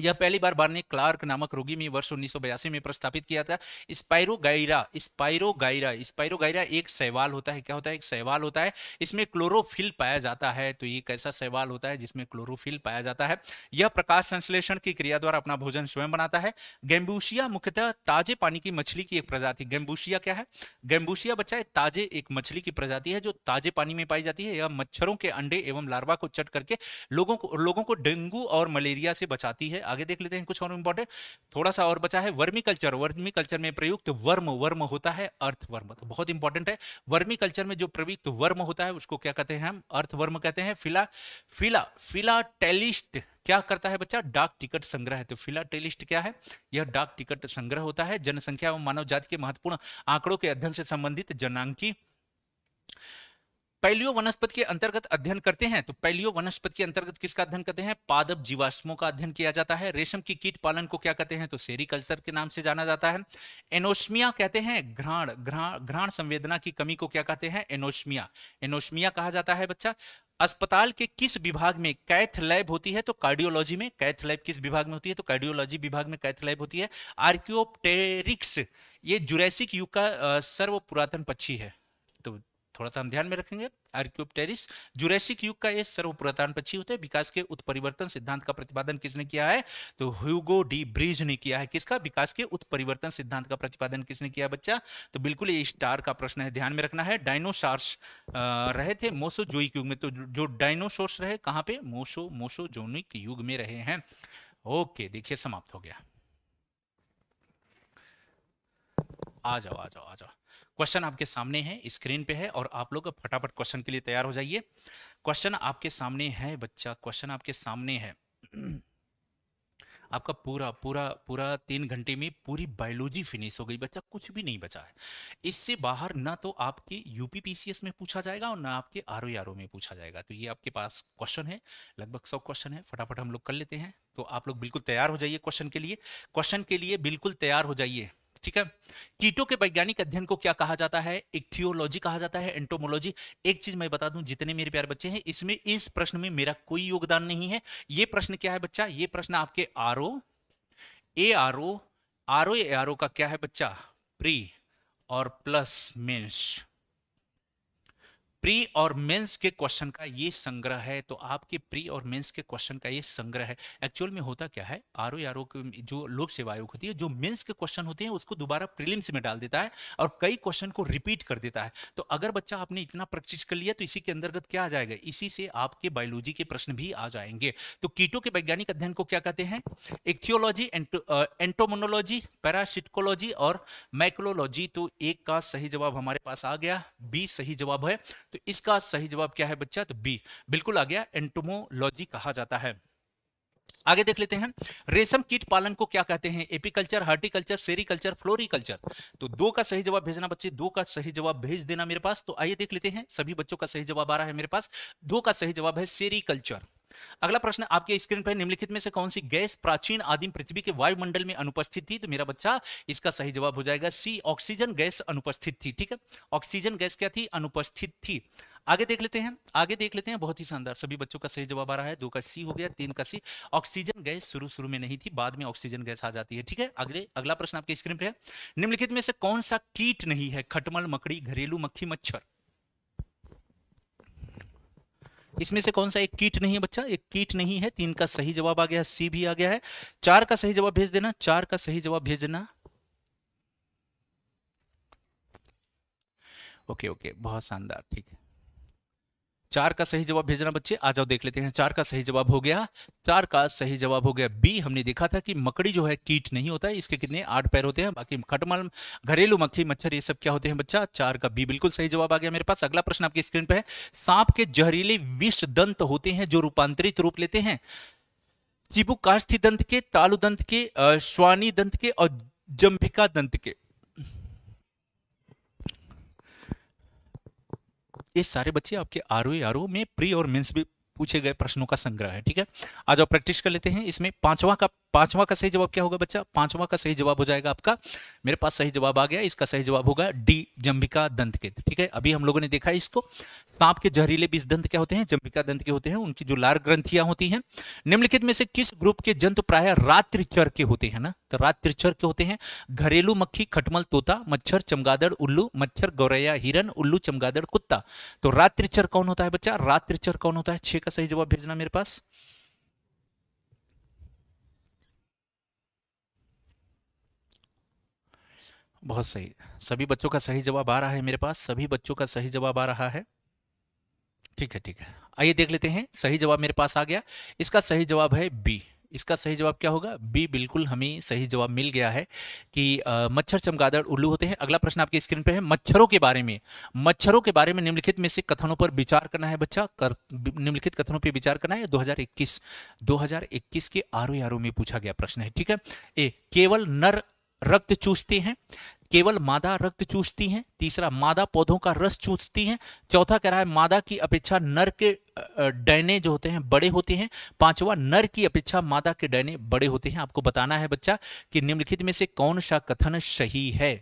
यह पहली बार बार्नी क्लार्क नामक रोगी में वर्ष उन्नीस में प्रस्तावित किया था स्पायरोगाइरा स्पायरोगाइरा स्पायरोगाइरा एक सहवाल होता है क्या होता है एक सहवाल होता है इसमें क्लोरोफिल पाया जाता है तो ये कैसा सहवाल होता है जिसमें क्लोरोफिल पाया जाता है यह प्रकाश संश्लेषण की क्रिया द्वारा अपना भोजन स्वयं बनाता है गेम्बूशिया मुख्यतः ताजे पानी की मछली की एक प्रजाति गेम्बूशिया क्या है गेम्बूशिया बच्चा है ताजे एक मछली की प्रजाति है जो ताजे पानी में पाई जाती है यह मच्छरों के अंडे एवं लार्वा को चट करके लोगों को लोगों को डेंगू और मलेरिया से बचाती है आगे देख लेते हैं कुछ और इंपॉर्टेंट थोड़ा सा और बचा है वर्मी कल्चर वर्मी कल्चर में प्रयुक्त वर्म वर्म होता है अर्थवर्म तो बहुत इंपॉर्टेंट है वर्मी कल्चर में जो प्रयुक्त वर्म होता है उसको क्या कहते हैं हम अर्थवर्म कहते हैं फिला फिला फिला टेलिस्ट क्या करता है बच्चा डाक टिकट संग्रह है तो फिलाटेलिस्ट क्या है यह डाक टिकट संग्रह होता है जनसंख्या एवं मानव जाति के महत्वपूर्ण आंकड़ों के अध्ययन से संबंधित जनांकी पैलियो वनस्पति के अंतर्गत अध्ययन करते हैं तो पैलियो वनस्पति के अंतर्गत किसका अध्ययन करते हैं पादप जीवाश्मों का अध्ययन किया जाता है रेशम की कीट पालन को क्या कहते हैं तो सेरिकल्चर के नाम से जाना जाता है एनोस्मिया कहते हैं घ्राण घ्राण संवेदना की कमी को क्या कहते हैं एनोस्मिया एनोस्मिया कहा जाता है बच्चा अस्पताल के किस विभाग में कैथ लैब होती है तो कार्डियोलॉजी में कैथ लैब किस विभाग में होती है तो कार्डियोलॉजी विभाग में कैथ लैब होती है आर्क्योप्टेरिक्स ये जुरैसिक युग का सर्व पुरातन पक्षी है थोड़ा सा हम ध्यान में रखेंगे आर्क्यूपटेरिस जुरैसिक युग का ये सर्वपुरातन पक्षी होते हैं विकास के उत्परिवर्तन सिद्धांत का प्रतिपादन किसने किया है तो ह्यूगो डी ब्रिज ने किया है किसका विकास के उत्परिवर्तन सिद्धांत का प्रतिपादन किसने किया बच्चा तो बिल्कुल ये स्टार का प्रश्न है ध्यान में रखना है डायनोसार्स रहे थे मोसोजोइक युग में तो जो डायनोसोर्स रहे कहाँ पे मोसो मोसोजोनिक युग में रहे हैं ओके देखिए समाप्त हो गया आ जाओ आ जाओ आ जाओ क्वेश्चन आपके सामने है स्क्रीन पे है और आप लोग फटाफट क्वेश्चन के लिए तैयार हो जाइए क्वेश्चन आपके सामने है बच्चा क्वेश्चन आपके सामने है आपका पूरा पूरा पूरा तीन घंटे में पूरी बायोलॉजी फिनिश हो गई बच्चा कुछ भी नहीं बचा है इससे बाहर ना तो आपके यूपीपीसीएस में पूछा जाएगा और ना आपके आर ओ में पूछा जाएगा तो ये आपके पास क्वेश्चन है लगभग सौ क्वेश्चन है फटाफट हम लोग कर लेते हैं तो आप लोग बिल्कुल तैयार हो जाइए क्वेश्चन के लिए क्वेश्चन के लिए बिल्कुल तैयार हो जाइए ठीक है कीटो के वैज्ञानिक अध्ययन को क्या कहा जाता है इक्थियोलॉजी कहा जाता है एंटोमोलॉजी एक चीज मैं बता दूं जितने मेरे प्यारे बच्चे हैं इसमें इस प्रश्न में मेरा कोई योगदान नहीं है ये प्रश्न क्या है बच्चा ये प्रश्न आपके R O A R O R O A R O का क्या है बच्चा प्री और प्लस मेंस प्री और मेंस के क्वेश्चन का ये संग्रह है तो आपके प्री और मेंस के क्वेश्चन का ये संग्रह है एक्चुअल में होता क्या है आर ओ आर ओ जो लोक सेवा आयोग होती है जो मेंस के क्वेश्चन होते हैं उसको दोबारा प्रीलिम्स में डाल देता है और कई क्वेश्चन को रिपीट कर देता है तो अगर बच्चा आपने इतना प्रैक्टिस कर लिया तो इसी के अंतर्गत क्या आ जाएगा इसी से आपके बायोलॉजी के प्रश्न भी आ जाएंगे तो कीटो के वैज्ञानिक अध्ययन को क्या कहते हैं एक्थियोलॉजी एंटोमोनोलॉजी पैरासिटकोलॉजी और माइक्रोलॉजी तो एक का सही जवाब हमारे पास आ गया बी सही जवाब है तो इसका सही जवाब क्या है बच्चा तो बी बिल्कुल आ गया एंटोमोलॉजी कहा जाता है आगे देख लेते हैं रेशम कीट पालन को क्या कहते हैं एपीकल्चर हार्टिकल्चर सेरिकल्चर फ्लोरिकल्चर तो दो का सही जवाब भेजना बच्चे दो का सही जवाब भेज देना मेरे पास तो आइए देख लेते हैं सभी बच्चों का सही जवाब आ रहा है मेरे पास दो का सही जवाब है सेरिकल्चर अगला प्रश्न आपके स्क्रीन पर निम्नलिखित में से कौन सी गैस प्राचीन आदिम पृथ्वी के वायुमंडल में अनुपस्थित थी तो मेरा बच्चा इसका सही जवाब हो जाएगा सी ऑक्सीजन गैस अनुपस्थित थी ठीक है ऑक्सीजन गैस क्या थी अनुपस्थित थी आगे देख लेते हैं आगे देख लेते हैं बहुत ही शानदार सभी बच्चों का सही जवाब आ रहा है दो का सी हो गया तीन का सी ऑक्सीजन गैस शुरू शुरू में नहीं थी बाद में ऑक्सीजन गैस आ जाती है ठीक है अगले अगला प्रश्न आपके स्क्रीन पे है निम्नलिखित में से कौन सा कीट नहीं है खटमल मकड़ी घरेलू मक्खी मच्छर इसमें से कौन सा एक कीट नहीं है बच्चा एक कीट नहीं है तीन का सही जवाब आ गया सी भी आ गया है चार का सही जवाब भेज देना चार का सही जवाब भेज देना ओके ओके बहुत शानदार ठीक है चार का सही जवाब भेजना बच्चे आ जाओ देख लेते हैं चार का सही जवाब हो गया चार का सही जवाब हो गया बी हमने देखा था कि मकड़ी जो है कीट नहीं होता है इसके कितने आठ पैर होते हैं बाकी खटमल घरेलू मक्खी मच्छर ये सब क्या होते हैं बच्चा चार का बी बिल्कुल सही जवाब आ गया मेरे पास अगला प्रश्न आपकी स्क्रीन पर है सांप के जहरीले विष दंत होते हैं जो रूपांतरित रूप लेते हैं चिबुकास्थी दंत के तालु दंत के श्वानी दंत के और जम्भिका दंत के ये सारे बच्चे आपके आर ओ आर ओ में प्री और मेंस भी पूछे गए प्रश्नों का संग्रह है ठीक है आज आप प्रैक्टिस कर लेते हैं इसमें पांचवा का पांचवा का सही जवाब क्या होगा बच्चा पांचवा का सही जवाब हो जाएगा आपका मेरे पास सही जवाब आ गया इसका सही जवाब होगा डी जंबिका दंत के ठीक है अभी हम लोगों ने देखा इसको सांप के जहरीले बीज दंत क्या होते हैं जंबिका दंत के होते हैं उनकी जो लार ग्रंथियां होती हैं निम्नलिखित में से किस ग्रुप के जंतु प्राय रात्रिचर के होते हैं ना तो रात्रिचर के होते हैं घरेलू मक्खी खटमल तोता मच्छर चमगादड़ उल्लू मच्छर गौरैया हिरन उल्लू चमगादड़ कुत्ता तो रात्रिचर कौन होता है बच्चा रात्रिचर कौन होता है छह का सही जवाब भेजना मेरे पास बहुत सही सभी बच्चों का सही जवाब आ रहा है मेरे पास सभी बच्चों का सही जवाब आ रहा है ठीक है ठीक है आइए देख लेते हैं सही जवाब मेरे पास आ गया इसका सही जवाब है बी इसका सही जवाब क्या होगा बी बिल्कुल हमें सही जवाब मिल गया है कि मच्छर चमगादड़ उल्लू होते हैं अगला प्रश्न आपकी स्क्रीन पे है मच्छरों के बारे में मच्छरों के बारे में निम्नलिखित में से कथनों पर विचार करना है बच्चा कर निम्नलिखित कथनों पर विचार करना है 2021 2021 के आरो आरो में पूछा गया प्रश्न है ठीक है ए केवल नर रक्त चूसते हैं केवल मादा रक्त चूसती हैं तीसरा मादा पौधों का रस चूसती हैं चौथा कह रहा है मादा की अपेक्षा नर के डैने जो होते हैं बड़े होते हैं पांचवा नर की अपेक्षा मादा के डैने बड़े होते हैं आपको बताना है बच्चा कि निम्नलिखित में से कौन सा कथन सही है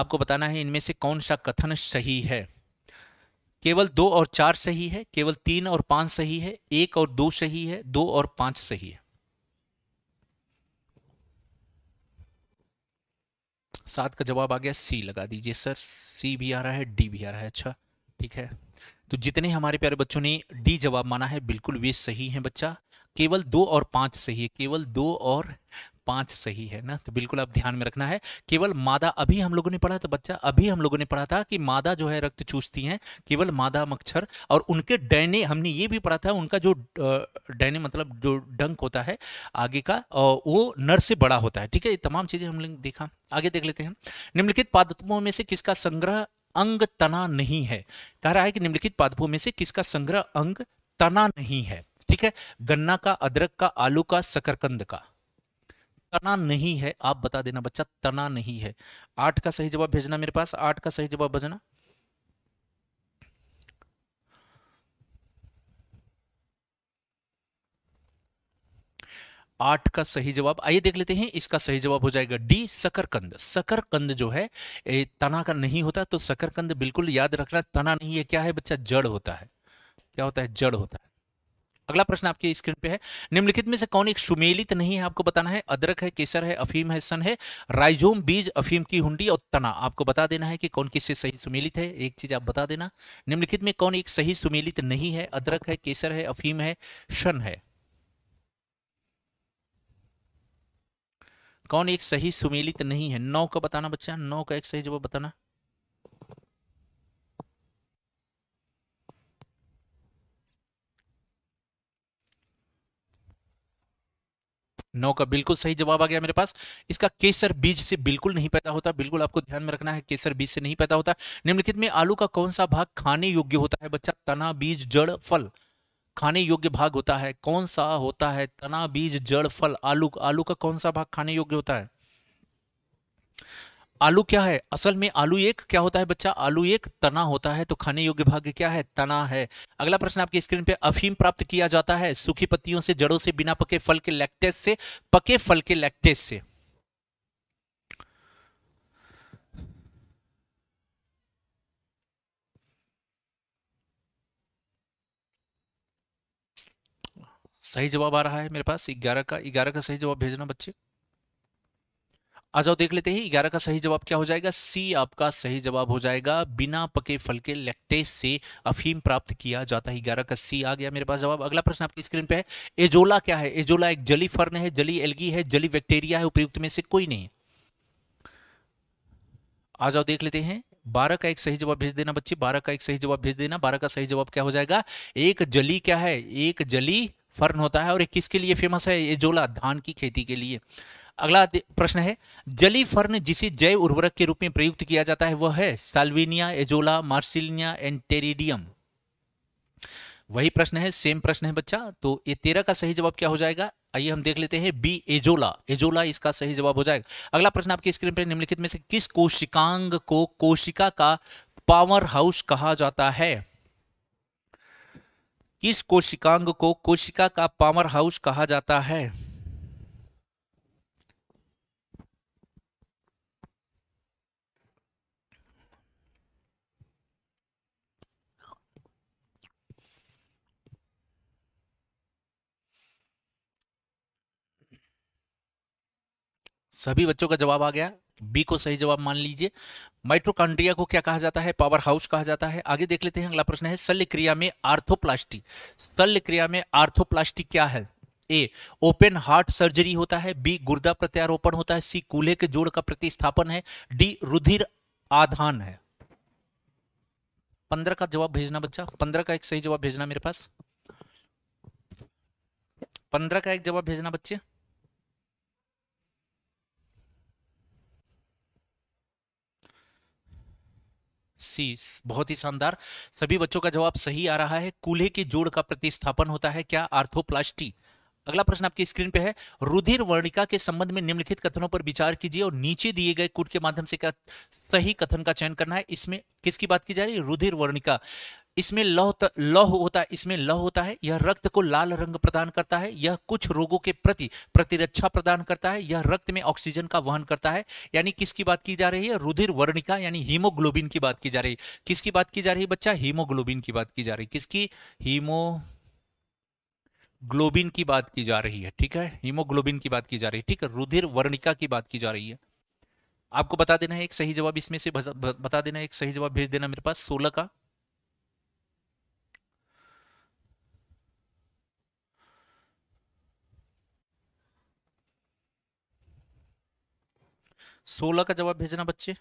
आपको बताना है इनमें से कौन सा कथन सही है केवल दो और चार सही है केवल तीन और पांच सही है एक और दो सही है दो और पांच सही है सात का जवाब आ गया सी लगा दीजिए सर सी भी आ रहा है डी भी आ रहा है अच्छा ठीक है तो जितने हमारे प्यारे बच्चों ने डी जवाब माना है बिल्कुल वे सही हैं बच्चा केवल दो और पांच सही है केवल दो और पांच सही है ना तो बिल्कुल आप ध्यान में रखना है केवल मादा अभी हम लोगों ने पढ़ा था बच्चा अभी हम लोगों ने पढ़ा था कि मादा जो है रक्त चूसती हैं केवल मादा मच्छर और उनके डैने हमने ये भी पढ़ा था उनका जो डैने मतलब जो डंक होता है आगे का वो नर से बड़ा होता है ठीक है ये तमाम चीजें हम लोग देखा आगे देख लेते हैं निम्नलिखित पादत्वों में से किसका संग्रह अंग तना नहीं है कह रहा है कि निम्नलिखित पादपों में से किसका संग्रह अंग तना नहीं है ठीक है गन्ना का अदरक का आलू का शकरकंद का तना नहीं है आप बता देना बच्चा तना नहीं है आठ का सही जवाब भेजना मेरे पास आठ का सही जवाब भेजना आठ का सही जवाब आइए देख लेते हैं इसका सही जवाब हो जाएगा डी सकरकंद सकरकंद जो है तना का नहीं होता तो सकरकंद बिल्कुल याद रखना तना नहीं है क्या है बच्चा जड़ होता है क्या होता है जड़ होता है अगला प्रश्न आपके स्क्रीन पे है निम्नलिखित में से कौन एक सुमेलित नहीं है आपको बताना है अदरक है केसर है अफीम है सन है राइजोम बीज अफीम की हुंडी और तना आपको बता देना है कि कौन किससे सही सुमेलित है एक चीज आप बता देना निम्नलिखित में कौन एक सही सुमेलित नहीं है अदरक है केसर है अफीम है सन है कौन एक सही सुमेलित नहीं है नौ का बताना बच्चा नौ का एक सही जवाब बताना नौ का बिल्कुल सही जवाब आ गया मेरे पास इसका केसर बीज से बिल्कुल नहीं पैदा होता बिल्कुल आपको ध्यान में रखना है केसर बीज से नहीं पैदा होता निम्नलिखित में आलू का कौन सा भाग खाने योग्य होता है बच्चा तना बीज जड़ फल खाने योग्य भाग होता है कौन सा होता है तना बीज जड़ फल आलू आलू का कौन सा भाग खाने योग्य होता है आलू क्या है असल में आलू एक क्या होता है बच्चा आलू एक तना होता है तो खाने योग्य भाग्य क्या है तना है अगला प्रश्न आपके स्क्रीन पे अफीम प्राप्त किया जाता है सूखी पत्तियों से जड़ों से बिना पके फल के लैक्टेस से पके फल के लैक्टेस से सही जवाब आ रहा है मेरे पास ग्यारह का ग्यारह का सही जवाब भेजना बच्चे आ जाओ देख लेते हैं ग्यारह का सही जवाब क्या हो जाएगा सी आपका सही जवाब हो जाएगा बिना पके फल के लैक्टेज से अफीम प्राप्त किया जाता है ग्यारह का सी आ गया मेरे पास जवाब अगला प्रश्न आपकी स्क्रीन पे है एजोला क्या है एजोला एक जली फर्न है जली एल्गी है जली बैक्टीरिया है उपयुक्त में से कोई नहीं आ जाओ देख लेते हैं बारह का एक सही जवाब भेज देना बच्चे बारह का एक सही जवाब भेज देना बारह का सही जवाब क्या हो जाएगा एक जली क्या है एक जली फर्न होता है और एक किसके लिए फेमस है एजोला धान की खेती के लिए अगला प्रश्न है जली फर्न जिसे जैव उर्वरक के रूप में प्रयुक्त किया जाता है वह है साल्विनिया एजोला मार्सिलिया एंटेरिडियम वही प्रश्न है सेम प्रश्न है बच्चा तो ये तेरह का सही जवाब क्या हो जाएगा आइए हम देख लेते हैं बी एजोला एजोला इसका सही जवाब हो जाएगा अगला प्रश्न आपकी स्क्रीन पर निम्नलिखित में से किस कोशिकांग को कोशिका का पावर हाउस कहा जाता है किस कोशिकांग को कोशिका का पावर हाउस कहा जाता है सभी बच्चों का जवाब आ गया बी को सही जवाब मान लीजिए माइट्रोकॉन्ड्रिया को क्या कहा जाता है पावर हाउस कहा जाता है आगे देख लेते हैं अगला प्रश्न है शल्य क्रिया में आर्थोप्लास्टी शल्य क्रिया में आर्थोप्लास्टी क्या है ए ओपन हार्ट सर्जरी होता है बी गुर्दा प्रत्यारोपण होता है सी कूल्हे के जोड़ का प्रतिस्थापन है डी रुधिर आधान है पंद्रह का जवाब भेजना बच्चा पंद्रह का एक सही जवाब भेजना मेरे पास पंद्रह का एक जवाब भेजना बच्चे सी बहुत ही शानदार सभी बच्चों का जवाब सही आ रहा है कूल्हे के जोड़ का प्रतिस्थापन होता है क्या आर्थोप्लास्टी अगला प्रश्न आपकी स्क्रीन पे है रुधिर वर्णिका के संबंध में निम्नलिखित कथनों पर विचार कीजिए और नीचे दिए गए कूट के माध्यम से क्या सही कथन का चयन करना है इसमें किसकी बात की जा रही है रुधिर वर्णिका इसमें लौह लौह होता है इसमें लौह होता है यह रक्त को लाल रंग प्रदान करता है यह कुछ रोगों के प्रति प्रतिरक्षा प्रदान करता है यह रक्त में ऑक्सीजन का वहन करता है यानी किसकी बात की जा रही है रुधिर वर्णिका यानी हीमोग्लोबिन की बात की जा रही है किसकी बात की जा रही है बच्चा हीमोग्लोबिन की बात की जा रही है किसकी हीमो ग्लोबिन की बात की जा रही है ठीक है हीमोग्लोबिन की बात की जा रही है ठीक है रुधिर वर्णिका की बात की जा रही है आपको बता देना है एक सही जवाब इसमें से बता देना है एक सही जवाब भेज देना मेरे पास सोलह का सोलह का जवाब भेजना बच्चे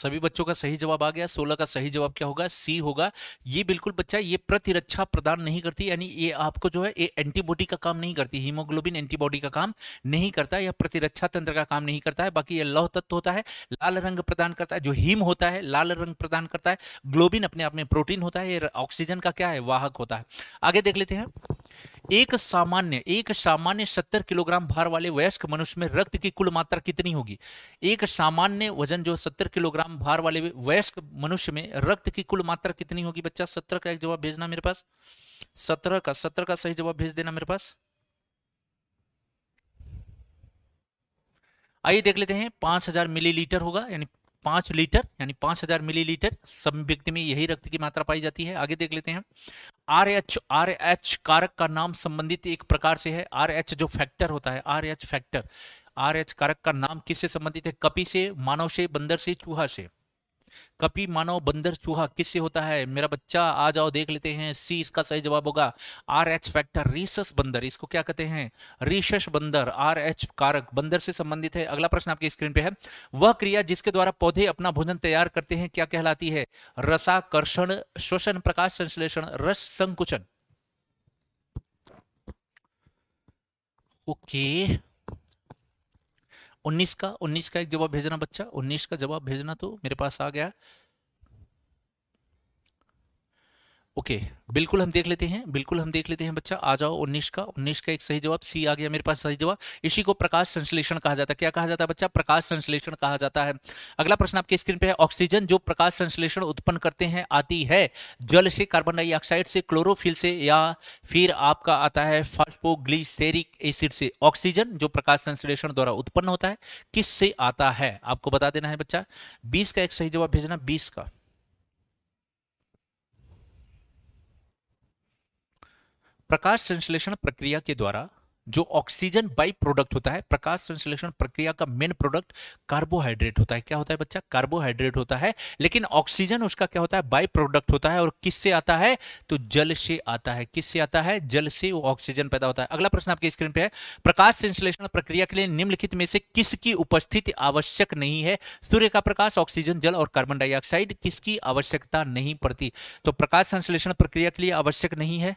सभी बच्चों का सही जवाब आ गया सोलह का सही जवाब क्या होगा सी होगा ये बिल्कुल बच्चा ये प्रतिरक्षा प्रदान नहीं करती यानी ये आपको जो है ये एंटीबॉडी का काम नहीं करती हीमोग्लोबिन एंटीबॉडी का काम नहीं करता यह प्रतिरक्षा तंत्र का काम नहीं करता है बाकी यह लौह तत्व होता है लाल रंग प्रदान करता है जो हीम होता है लाल रंग प्रदान करता है ग्लोबिन अपने आप में प्रोटीन होता है ऑक्सीजन का क्या है वाहक होता है आगे देख लेते हैं एक सामान्य एक सामान्य सत्तर किलोग्राम भार वाले वयस्क मनुष्य में रक्त की कुल मात्रा कितनी होगी एक सामान्य वजन जो सत्तर किलोग्राम भार वाले वयस्क मनुष्य में रक्त की कुल मात्रा कितनी होगी बच्चा सत्रह का एक जवाब भेजना मेरे पास सत्रह का सत्रह का सही जवाब भेज देना मेरे पास आइए देख लेते हैं पांच हजार मिलीलीटर होगा यानी पांच लीटर यानी पांच हजार मिलीलीटर सब व्यक्ति में यही रक्त की मात्रा पाई जाती है आगे देख लेते हैं आर एच आर एच कारक का नाम संबंधित एक प्रकार से है आर एच जो फैक्टर होता है R H factor R H कारक का नाम किससे संबंधित है कपी से मानव से बंदर से चूहा से कपी मानव बंदर चूहा किससे होता है मेरा बच्चा आ जाओ देख लेते हैं सी इसका सही जवाब होगा आर एच फैक्टर रिसस बंदर इसको क्या कहते हैं रिशस बंदर आर एच कारक बंदर से संबंधित है अगला प्रश्न आपके स्क्रीन पे है वह क्रिया जिसके द्वारा पौधे अपना भोजन तैयार करते हैं क्या कहलाती है रसाकर्षण श्वसन प्रकाश संश्लेषण रस संकुचन ओके okay. 19 का 19 का एक जवाब भेजना बच्चा 19 का जवाब भेजना तो मेरे पास आ गया ओके बिल्कुल हम देख लेते हैं बिल्कुल हम देख लेते हैं बच्चा आ जाओ उन्नीस का उन्नीस का एक सही जवाब सी आ गया मेरे पास सही जवाब इसी को प्रकाश संश्लेषण कहा जाता है क्या कहा जाता है बच्चा प्रकाश संश्लेषण कहा जाता है अगला प्रश्न आपके स्क्रीन पे है ऑक्सीजन जो प्रकाश संश्लेषण उत्पन्न करते हैं आती है जल से कार्बन डाइऑक्साइड से क्लोरोफिल से या फिर आपका आता है फास्पोग्लिसेरिक एसिड से ऑक्सीजन जो प्रकाश संश्लेषण द्वारा उत्पन्न होता है किस से आता है आपको बता देना है बच्चा बीस का एक सही जवाब भेजना बीस का प्रकाश संश्लेषण प्रक्रिया के द्वारा जो ऑक्सीजन बाई प्रोडक्ट होता है प्रकाश संश्लेषण प्रक्रिया का मेन प्रोडक्ट कार्बोहाइड्रेट होता है क्या होता है बच्चा कार्बोहाइड्रेट होता है लेकिन ऑक्सीजन उसका क्या होता है बाई प्रोडक्ट होता है और किससे आता है तो जल से आता है किससे आता है जल से वो ऑक्सीजन पैदा होता है अगला प्रश्न आपके स्क्रीन पे है प्रकाश संश्लेषण प्रक्रिया के लिए निम्नलिखित में से किसकी उपस्थिति आवश्यक नहीं है सूर्य का प्रकाश ऑक्सीजन जल और कार्बन डाइऑक्साइड किसकी आवश्यकता नहीं पड़ती तो प्रकाश संश्लेषण प्रक्रिया के लिए आवश्यक नहीं है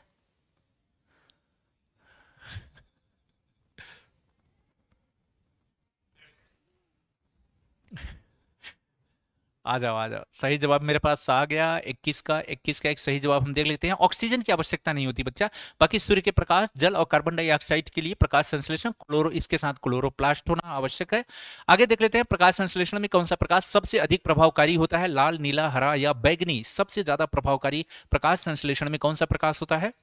आ जाओ आ जाओ सही जवाब मेरे पास आ गया 21 का 21 का एक सही जवाब हम देख लेते हैं ऑक्सीजन की आवश्यकता नहीं होती बच्चा बाकी सूर्य के प्रकाश जल और कार्बन डाइऑक्साइड के लिए प्रकाश संश्लेषण क्लोरो इसके साथ क्लोरोप्लास्ट होना आवश्यक है आगे देख लेते हैं प्रकाश संश्लेषण में कौन सा प्रकाश सबसे अधिक प्रभावकारी होता है लाल नीला हरा या बैगनी सबसे ज्यादा प्रभावकारी प्रकाश संश्लेषण में कौन सा प्रकाश होता है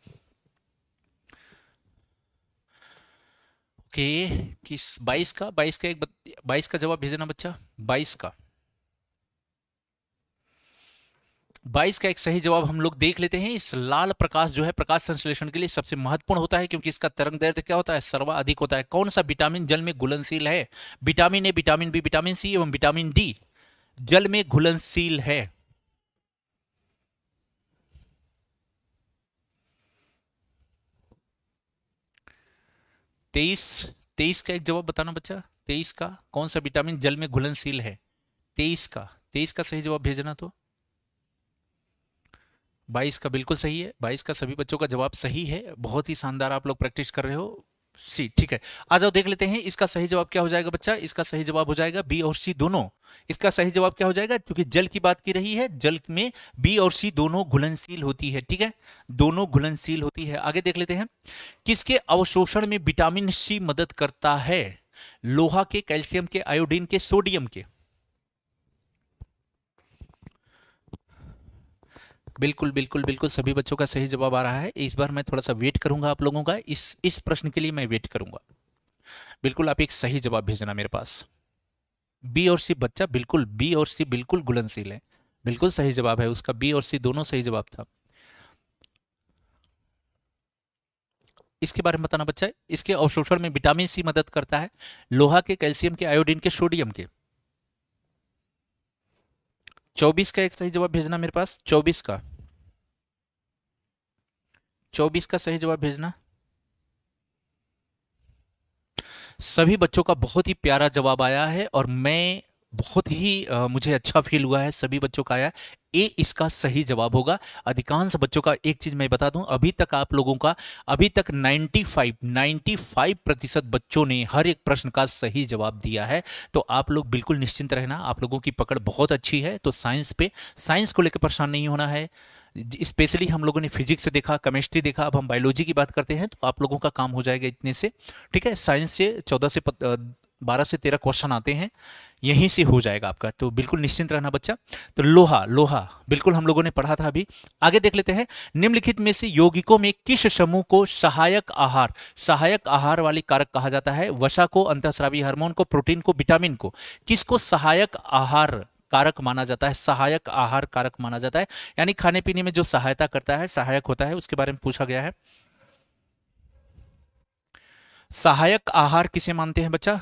ओके किस बाईस का बाईस का एक बाईस का जवाब भेजना बच्चा बाईस का 22 का एक सही जवाब हम लोग देख लेते हैं इस लाल प्रकाश जो है प्रकाश संश्लेषण के लिए सबसे महत्वपूर्ण होता है क्योंकि इसका तरंग दर्द क्या होता है सर्वाधिक होता है कौन सा विटामिन जल में घुलनशील है vitamin A vitamin B vitamin C एवं विटामिन डी जल में घुलनशील है तेईस तेईस का एक जवाब बताना बच्चा तेईस का कौन सा विटामिन जल में घुलनशील है तेईस का तेईस का सही जवाब भेजना तो बाईस का बिल्कुल सही है बाईस का सभी बच्चों का जवाब सही है बहुत ही शानदार आप लोग प्रैक्टिस कर रहे हो सी ठीक है आ जाओ देख लेते हैं इसका सही जवाब क्या हो जाएगा बच्चा इसका सही जवाब हो जाएगा बी और सी दोनों इसका सही जवाब क्या हो जाएगा क्योंकि जल की बात की रही है जल में बी और सी दोनों घुलनशील होती है ठीक है दोनों घुलनशील होती है आगे देख लेते हैं किसके अवशोषण में विटामिन सी मदद करता है लोहा के कैल्शियम के आयोडीन के सोडियम के बिल्कुल बिल्कुल बिल्कुल सभी बच्चों का सही जवाब आ रहा है इस बार मैं थोड़ा सा वेट करूंगा आप लोगों का इस इस प्रश्न के लिए मैं वेट करूंगा बिल्कुल आप एक सही जवाब भेजना मेरे पास बी और सी बच्चा बिल्कुल बी और सी बिल्कुल गुलनशील है बिल्कुल सही जवाब है उसका बी और सी दोनों सही जवाब था इसके बारे में बताना बच्चा इसके अवशोषण में विटामिन सी मदद करता है लोहा के कैल्शियम के आयोडीन के सोडियम के चौबीस का एक सही जवाब भेजना मेरे पास चौबीस का चौबीस का सही जवाब भेजना सभी बच्चों का बहुत ही प्यारा जवाब आया है और मैं बहुत ही आ, मुझे अच्छा फील हुआ है सभी बच्चों का आया ए इसका सही जवाब होगा अधिकांश बच्चों का एक चीज़ मैं बता दूं अभी तक आप लोगों का अभी तक 95 95 प्रतिशत बच्चों ने हर एक प्रश्न का सही जवाब दिया है तो आप लोग बिल्कुल निश्चिंत रहना आप लोगों की पकड़ बहुत अच्छी है तो साइंस पे साइंस को लेकर परेशान नहीं होना है स्पेशली हम लोगों ने फिजिक्स देखा केमिस्ट्री देखा अब हम बायोलॉजी की बात करते हैं तो आप लोगों का काम हो जाएगा इतने से ठीक है साइंस से चौदह से पत, बारह से तेरह क्वेश्चन आते हैं यहीं से हो जाएगा आपका तो बिल्कुल निश्चिंत रहना बच्चा तो लोहा लोहा बिल्कुल हम लोगों ने पढ़ा था अभी आगे देख लेते हैं निम्नलिखित में से यौगिकों में किस समूह को सहायक आहार सहायक आहार वाली कारक कहा जाता है वसा को अंतःस्रावी हार्मोन को प्रोटीन को विटामिन को किसको सहायक आहार कारक माना जाता है सहायक आहार कारक माना जाता है यानी खाने पीने में जो सहायता करता है सहायक होता है उसके बारे में पूछा गया है सहायक आहार किसे मानते हैं बच्चा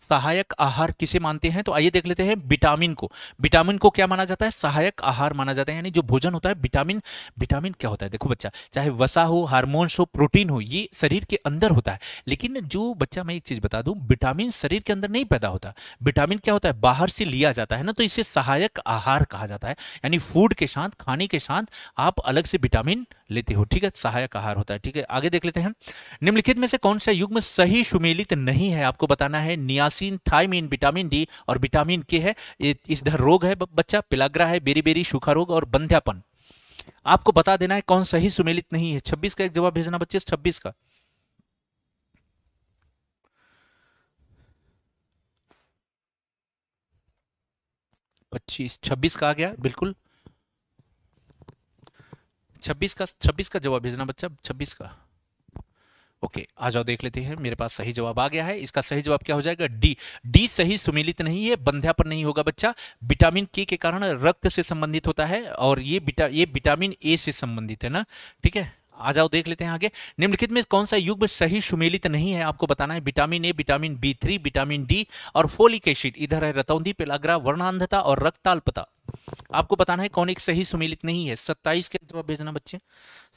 सहायक आहार किसे मानते हैं तो आइए देख लेते हैं विटामिन को विटामिन को क्या माना जाता है सहायक आहार माना जाता है यानी जो भोजन होता है विटामिन विटामिन क्या होता है देखो बच्चा चाहे वसा हो हार्मोन्स हो प्रोटीन हो ये शरीर के अंदर होता है लेकिन जो बच्चा मैं एक चीज़ बता दूं विटामिन शरीर के अंदर नहीं पैदा होता विटामिन क्या होता है बाहर से लिया जाता है ना तो इसे सहायक आहार कहा जाता है यानी फूड के साथ खाने के साथ आप अलग से विटामिन लेते हो ठीक है सहायक आहार होता है ठीक है आगे देख लेते हैं निम्नलिखित में से कौन सा युग्म सही सुमेलित नहीं है आपको बताना है nia niacin thiamine vitamin D और विटामिन के है इस रोग है बच्चा पिलाग्रा है बेरी बेरी सूखा रोग और बंध्यापन आपको बता देना है कौन सही सुमेलित नहीं है छब्बीस का एक जवाब भेजना बच्चे छब्बीस का पच्चीस छब्बीस का आ गया बिल्कुल छब्बीस का छब्बीस का जवाब भेजना बच्चा छब्बीस का ओके आ जाओ देख लेते हैं मेरे पास सही जवाब आ गया है इसका सही जवाब क्या हो जाएगा डी डी सही सुमेलित नहीं है बंध्या पर नहीं होगा बच्चा विटामिन के के कारण रक्त से संबंधित होता है और ये बिटा ये विटामिन ए से संबंधित है ना ठीक है आ जाओ देख लेते हैं आगे निम्नलिखित में कौन सा युग्म सही सुमेलित नहीं है आपको बताना है vitamin A vitamin B three vitamin D और फोलिक एसिड इधर है रतौंधी पेलाग्रा वर्णांधता और रक्ताल्पता आपको बताना है कौन एक सही सुमेलित नहीं है सत्ताईस का जवाब भेजना बच्चे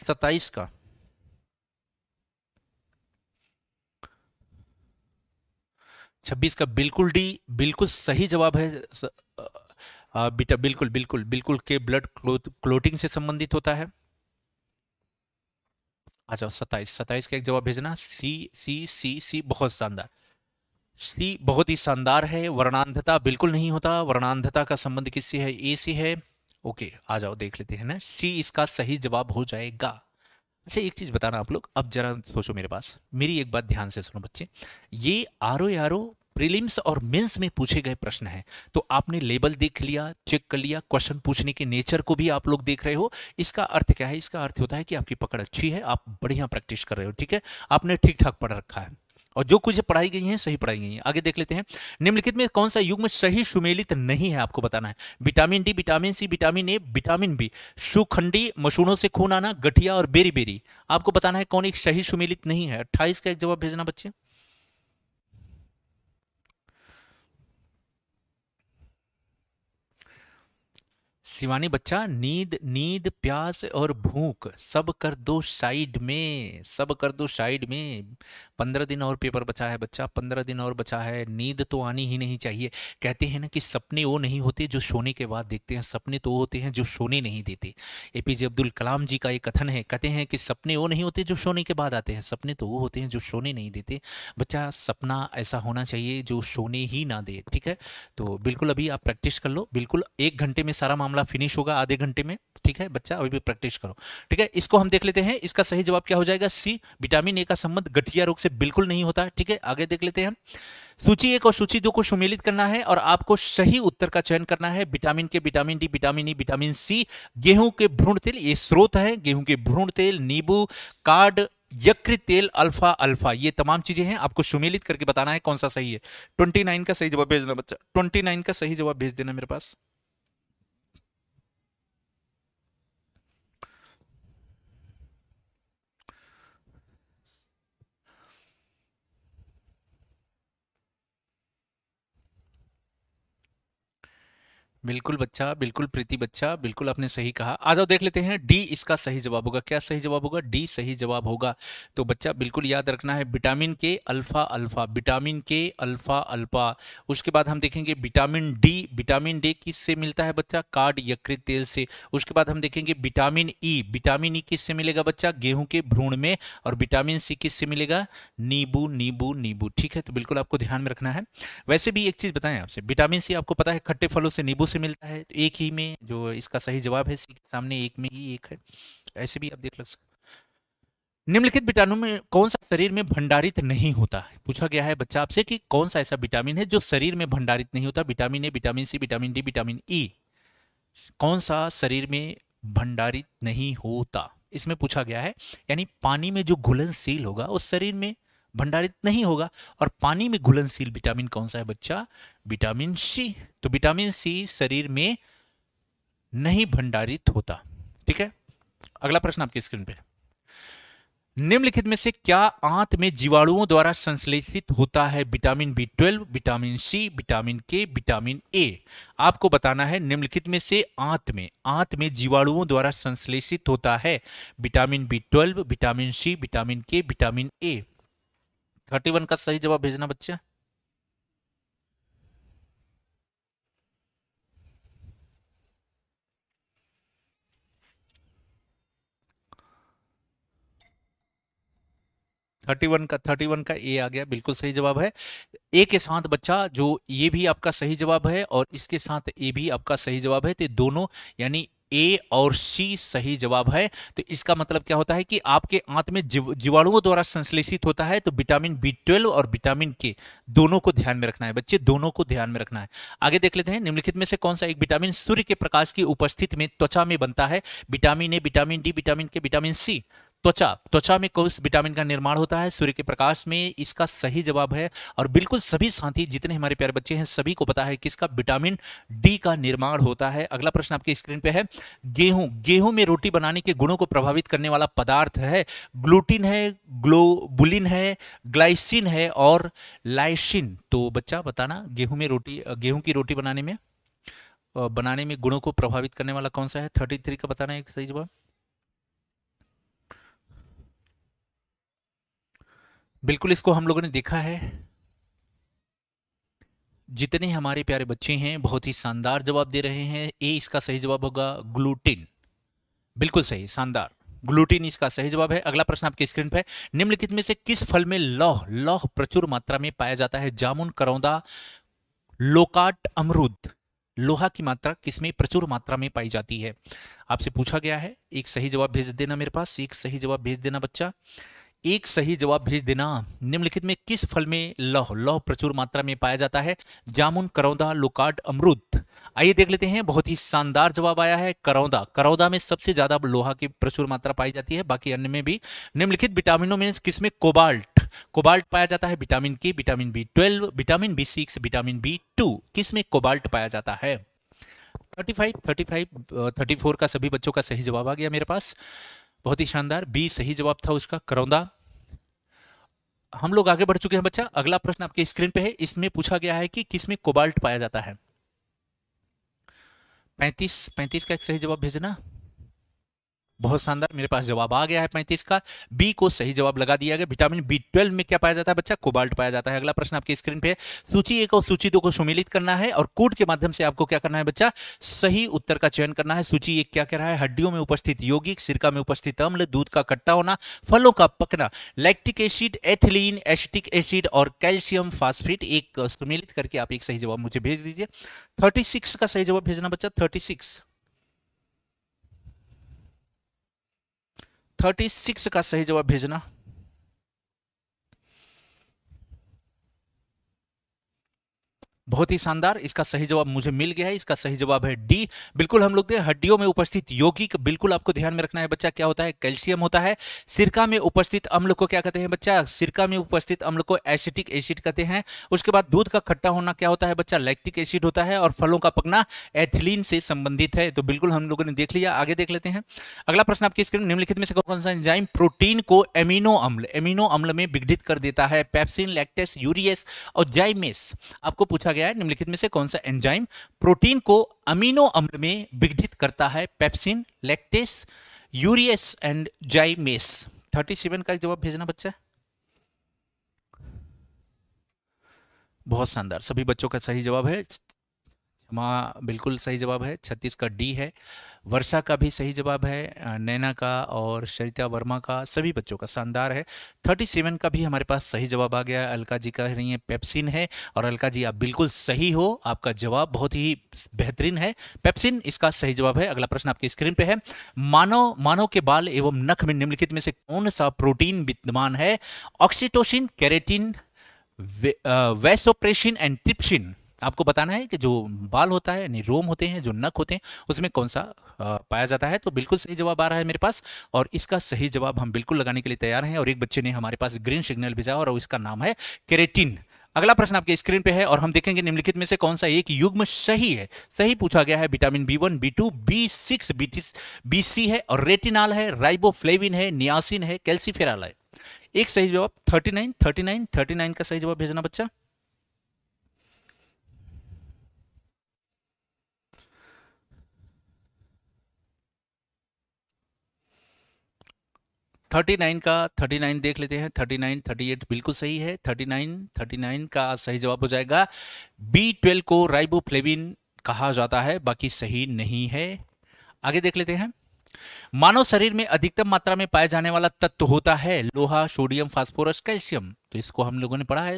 सत्ताईस का छब्बीस का बिल्कुल डी बिल्कुल सही जवाब है बेटा बिल्कुल बिल्कुल बिल्कुल के ब्लड क्लोटिंग से संबंधित होता है आ अच्छा, जाओ सत्ताईस सत्ताईस का एक जवाब भेजना सी सी सी सी बहुत शानदार सी बहुत ही शानदार है वर्णांधता बिल्कुल नहीं होता वर्णांधता का संबंध किससे है ए से है ओके आ जाओ देख लेते हैं ना सी इसका सही जवाब हो जाएगा अच्छा एक चीज़ बताना आप लोग अब जरा सोचो मेरे पास मेरी एक बात ध्यान से सुनो बच्चे ये R O R O prelims और मेंस में पूछे गए प्रश्न हैं तो आपने लेबल देख लिया चेक कर लिया क्वेश्चन पूछने के नेचर को भी आप लोग देख रहे हो इसका अर्थ क्या है इसका अर्थ होता है कि आपकी पकड़ अच्छी है आप बढ़िया प्रैक्टिस कर रहे हो ठीक है आपने ठीक ठाक पढ़ रखा है और जो कुछ पढ़ाई गई हैं सही पढ़ाई गई हैं आगे देख लेते हैं निम्नलिखित में कौन सा युग्म सही सुमेलित नहीं है आपको बताना है vitamin D vitamin C vitamin A vitamin B सुखंडी मशूनों से खून आना गठिया और बेरी बेरी आपको बताना है कौन एक सही सुमेलित नहीं है अट्ठाईस का एक जवाब भेजना बच्चे शिवानी बच्चा नींद नींद प्यास और भूख सब कर दो साइड में सब कर दो साइड में पंद्रह दिन और पेपर बचा है बच्चा पंद्रह दिन और बचा है नींद तो आनी ही नहीं चाहिए कहते हैं ना कि सपने वो नहीं होते जो सोने के बाद देखते हैं सपने तो होते हैं जो सोने नहीं देते ए पी जे अब्दुल कलाम जी का ये कथन है कहते हैं कि सपने वो नहीं होते जो सोने के बाद आते हैं सपने तो वो होते हैं जो सोने नहीं देते बच्चा सपना ऐसा होना चाहिए जो सोने ही ना दे ठीक है तो बिल्कुल अभी आप प्रैक्टिस कर लो बिल्कुल एक घंटे में सारा मामला अगला फिनिश होगा आधे घंटे में ठीक है बच्चा अभी भी प्रैक्टिस करो ठीक है इसको हम देख लेते हैं इसका सही जवाब क्या हो जाएगा सी विटामिन ए का संबंध गठिया रोग से बिल्कुल नहीं होता है ठीक है आगे देख लेते हैं सूची एक और सूची दो को सुमेलित करना है और आपको सही उत्तर का चयन करना है vitamin K vitamin D vitamin E vitamin C गेहूं के भ्रूण तेल ये स्रोत है गेहूं के भ्रूण तेल नींबू कार्ड यक्र तेल अल्फा अल्फा ये तमाम चीजें हैं आपको सुमेलित करके बताना है कौन सा सही है 29 का सही जवाब भेजना बच्चा 29 का सही जवाब भेज देना मेरे पास बिल्कुल बच्चा बिल्कुल प्रीति बच्चा बिल्कुल आपने सही कहा आ जाओ देख लेते हैं डी इसका सही जवाब होगा क्या सही जवाब होगा डी सही जवाब होगा तो बच्चा बिल्कुल याद रखना है vitamin K alpha alpha vitamin K alpha alpha उसके बाद हम देखेंगे विटामिन डी विटामिन डी किससे मिलता है बच्चा कार्ड यकृत तेल से उसके बाद हम देखेंगे विटामिन ई विटामिन ई किससे मिलेगा बच्चा गेहूं के भ्रूण में और विटामिन सी किससे मिलेगा नींबू नींबू नींबू ठीक है तो बिल्कुल आपको ध्यान में रखना है वैसे भी एक चीज बताएं आपसे विटामिन सी आपको पता है खट्टे फलों से नींबू से मिलता है तो एक ही में जो इसका सही जवाब है सी के सामने एक में ही एक है ऐसे भी आप देख लग सकते निम्नलिखित विटामिन में कौन सा शरीर में भंडारित नहीं होता है पूछा गया है बच्चा आपसे कि कौन सा ऐसा विटामिन है जो शरीर में भंडारित नहीं होता vitamin A vitamin C vitamin D vitamin E कौन सा शरीर में भंडारित नहीं होता इसमें पूछा गया है यानी पानी में जो घुलनशील होगा उस शरीर में भंडारित नहीं होगा और पानी में घुलनशील विटामिन कौन सा है बच्चा विटामिन सी तो विटामिन सी शरीर में नहीं भंडारित होता ठीक है अगला प्रश्न आपकी स्क्रीन पे निम्नलिखित में से क्या आंत में जीवाणुओं द्वारा संश्लेषित होता है vitamin B twelve vitamin C vitamin K vitamin A आपको बताना है निम्नलिखित में से आंत में आंत में जीवाणुओं द्वारा संश्लेषित होता है vitamin B twelve vitamin C vitamin K vitamin A thirty one का सही जवाब भेजना बच्चे थर्टी वन का थर्टी वन का ए आ गया बिल्कुल सही जवाब है ए के साथ बच्चा जो ये भी आपका सही जवाब है और इसके साथ ए भी आपका सही जवाब है तो दोनों यानी ए और सी सही जवाब है तो इसका मतलब क्या होता है कि आपके आंत में जीव, जीवाणुओं द्वारा संश्लेषित होता है तो विटामिन बी ट्वेल्व और विटामिन के दोनों को ध्यान में रखना है बच्चे दोनों को ध्यान में रखना है आगे देख लेते हैं निम्नलिखित में से कौन सा एक विटामिन सूर्य के प्रकाश की उपस्थिति में त्वचा में बनता है vitamin A vitamin D vitamin K vitamin C त्वचा त्वचा में कौन विटामिन का निर्माण होता है सूर्य के प्रकाश में इसका सही जवाब है और बिल्कुल सभी साथी जितने हमारे प्यारे बच्चे हैं सभी को पता है किसका विटामिन डी का निर्माण होता है अगला प्रश्न आपके स्क्रीन पे है गेहूं गेहूं में रोटी बनाने के गुणों को प्रभावित करने वाला पदार्थ है ग्लूटिन है ग्लोबुलिन है ग्लाइसिन है और लाइसिन तो बच्चा बताना गेहूं में रोटी गेहूं की रोटी बनाने में बनाने में गुणों को प्रभावित करने वाला कौन सा है थर्टी थ्री का बताना है सही जवाब बिल्कुल इसको हम लोगों ने देखा है जितने हमारे प्यारे बच्चे हैं बहुत ही शानदार जवाब दे रहे हैं ए इसका सही जवाब होगा ग्लूटिन बिल्कुल सही शानदार ग्लूटिन इसका सही जवाब है अगला प्रश्न आपकी स्क्रीन पर निम्नलिखित में से किस फल में लौह लौह प्रचुर मात्रा में पाया जाता है जामुन करौंदा लोकाट अमरुद लोहा की मात्रा किसमें प्रचुर मात्रा में पाई जाती है आपसे पूछा गया है एक सही जवाब भेज देना मेरे पास एक सही जवाब भेज देना बच्चा एक सही जवाब भेज देना निम्नलिखित में किस फल में लौह लौह प्रचुर मात्रा में पाया जाता है जामुन करौदा लुकाट अमरुद आइए देख लेते हैं बहुत ही शानदार जवाब आया है करौदा करौदा में सबसे ज्यादा लोहा की प्रचुर मात्रा पाई जाती है बाकी अन्य में भी निम्नलिखित विटामिनों में किसमें कोबाल्ट कोबाल्ट पाया जाता है vitamin K vitamin B twelve vitamin B six vitamin B two किसमें कोबाल्ट पाया जाता है thirty five thirty five thirty four का सभी बच्चों का सही जवाब आ गया मेरे पास बहुत ही शानदार बी सही जवाब था उसका करौंदा हम लोग आगे बढ़ चुके हैं बच्चा अगला प्रश्न आपके स्क्रीन पे है इसमें पूछा गया है कि किसमें कोबाल्ट पाया जाता है पैंतीस पैंतीस का एक सही जवाब भेजना बहुत शानदार मेरे पास जवाब आ गया है पैंतीस का बी को सही जवाब लगा दिया गया विटामिन बी ट्वेल्व में क्या पाया जाता है बच्चा कोबाल्ट पाया जाता है अगला प्रश्न आपकी स्क्रीन पे सूची एक और सूची दो को सुमिलित करना है और कोड के माध्यम से आपको क्या करना है बच्चा सही उत्तर का चयन करना है सूची एक क्या कह रहा है हड्डियों में उपस्थित यौगिक सिरका में उपस्थित अम्ल दूध का कट्टा होना फलों का पकना lactic acid ethylene acetic acid और कैल्शियम फास्फेट एक सुमिलित करके आप एक सही जवाब मुझे भेज दीजिए थर्टी सिक्स का सही जवाब भेजना बच्चा थर्टी सिक्स थर्टी सिक्स का सही जवाब भेजना बहुत ही शानदार इसका सही जवाब मुझे मिल गया है इसका सही जवाब है डी बिल्कुल हम लोग दे हड्डियों में उपस्थित यौगिक बिल्कुल आपको ध्यान में रखना है बच्चा क्या होता है कैल्शियम होता है सिरका में उपस्थित अम्ल को क्या कहते हैं बच्चा सिरका में उपस्थित अम्ल को एसिटिक एसिड कहते हैं उसके बाद दूध का खट्टा होना क्या होता है बच्चा लैक्टिक एसिड होता है और फलों का पकना एथिलीन से संबंधित है तो बिल्कुल हम लोगों ने देख लिया आगे देख लेते हैं अगला प्रश्न आपकी स्क्रीन निम्नलिखित में से कौन सा एंजाइम प्रोटीन को एमिनो अम्ल एमिनो अम्ल में विघटित कर देता है पेप्सिन लैक्टेस यूरियस और जाइमेस आपको पूछा गया गया है निम्नलिखित में से कौन सा एंजाइम प्रोटीन को अमीनो अम्ल में विघटित करता है pepsin lactase urease and zymase thirty seven का जवाब भेजना बच्चा बहुत शानदार सभी बच्चों का सही जवाब है माँ बिल्कुल सही जवाब है छत्तीस का डी है वर्षा का भी सही जवाब है नैना का और सरिता वर्मा का सभी बच्चों का शानदार है थर्टी सेवन का भी हमारे पास सही जवाब आ गया अलका जी कह रही है पेप्सिन है और अलका जी आप बिल्कुल सही हो आपका जवाब बहुत ही बेहतरीन है पेप्सिन इसका सही जवाब है अगला प्रश्न आपकी स्क्रीन पे है मानव मानव के बाल एवं नख में निम्नलिखित में से कौन सा प्रोटीन विद्यमान है ऑक्सीटोशिन कैरेटिन वे, एंड टिप्सिन आपको बताना है कि जो बाल होता है यानी रोम होते हैं जो नक होते हैं उसमें कौन सा पाया जाता है तो बिल्कुल सही जवाब आ रहा है मेरे पास और इसका सही जवाब हम बिल्कुल लगाने के लिए तैयार हैं और एक बच्चे ने हमारे पास ग्रीन सिग्नल भेजा और इसका नाम है केरेटिन अगला प्रश्न आपके स्क्रीन पे है और हम देखेंगे निम्नलिखित में से कौन सा एक युग्म सही है सही पूछा गया है vitamin B one B two B six B B C है और रेटिनाल है राइबोफ्लेविन है नियासिन है कैल्सीफेराल है एक सही जवाब thirty nine thirty nine thirty nine का सही जवाब भेजना बच्चा थर्टी नाइन का थर्टी नाइन देख लेते हैं थर्टी नाइन थर्टी एट बिल्कुल सही है थर्टी नाइन थर्टी नाइन का सही जवाब हो जाएगा बी ट्वेल्व को राइबोफ्लेविन कहा जाता है बाकी सही नहीं है आगे देख लेते हैं मानव शरीर में अधिकतम मात्रा में पाया जाने वाला तत्व होता है लोहा सोडियम फास्फोरस कैल्शियम तो इसको हम लोगों ने पढ़ा है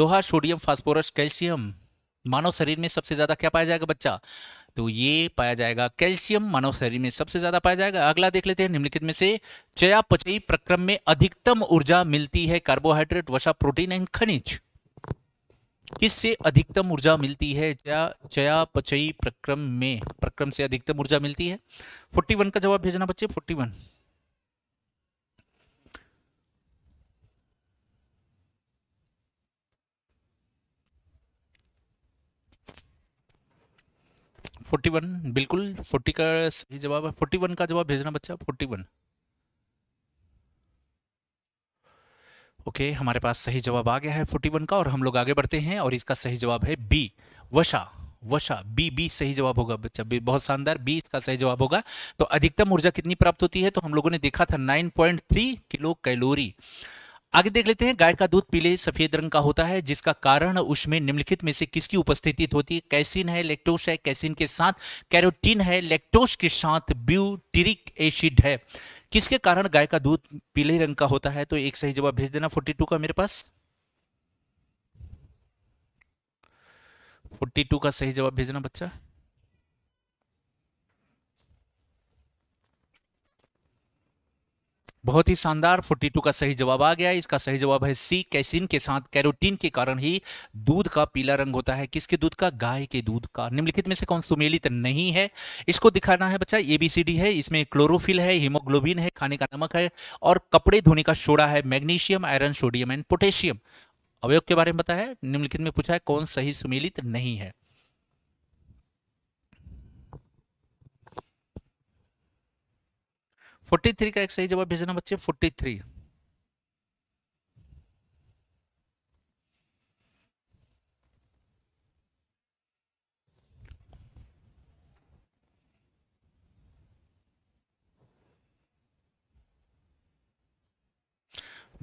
लोहा सोडियम फास्फोरस कैल्शियम मानव शरीर में सबसे ज्यादा क्या पाया जाएगा बच्चा तो ये पाया जाएगा कैल्शियम मानव शरीर में सबसे ज्यादा पाया जाएगा अगला देख लेते हैं निम्नलिखित में से चयापचयी प्रक्रम में अधिकतम ऊर्जा मिलती है कार्बोहाइड्रेट वसा प्रोटीन एंड खनिज किससे अधिकतम ऊर्जा मिलती है या चयापचयी प्रक्रम में प्रक्रम से अधिकतम ऊर्जा मिलती है 41 का जवाब भेजना बच्चे 41 फोर्टी वन बिल्कुल फोर्टी का सही जवाब है फोर्टी वन का जवाब भेजना बच्चा फोर्टी वन ओके हमारे पास सही जवाब आ गया है फोर्टी वन का और हम लोग आगे बढ़ते हैं और इसका सही जवाब है बी वशा वशा बी बी सही जवाब होगा बच्चा बी बहुत शानदार बी इसका सही जवाब होगा तो अधिकतम ऊर्जा कितनी प्राप्त होती है तो हम लोगों ने देखा था थ्री किलो कैलोरी आगे देख लेते हैं गाय का दूध पीले सफेद रंग का होता है जिसका कारण उसमें निम्नलिखित में से किसकी उपस्थिति होती है कैसिन है लेक्टोस है कैसिन के साथ कैरोटीन है लेक्टोस के साथ ब्यूटिरिक एसिड है किसके कारण गाय का दूध पीले रंग का होता है तो एक सही जवाब भेज देना 42 का मेरे पास 42 का सही जवाब भेजना बच्चा बहुत ही शानदार 42 का सही जवाब आ गया इसका सही जवाब है सी कैसिन के साथ कैरोटीन के कारण ही दूध का पीला रंग होता है किसके दूध का गाय के दूध का निम्नलिखित में से कौन सुमेलित नहीं है इसको दिखाना है बच्चा एबीसीडी है इसमें क्लोरोफिल है हीमोग्लोबिन है खाने का नमक है और कपड़े धोने का सोडा है magnesium iron sodium and potassium अवयोग के बारे में बताया निम्नलिखित में पूछा है कौन सही सुमेलित नहीं है फोर्टी थ्री का एक सही जवाब भेजना बच्चे फोर्टी थ्री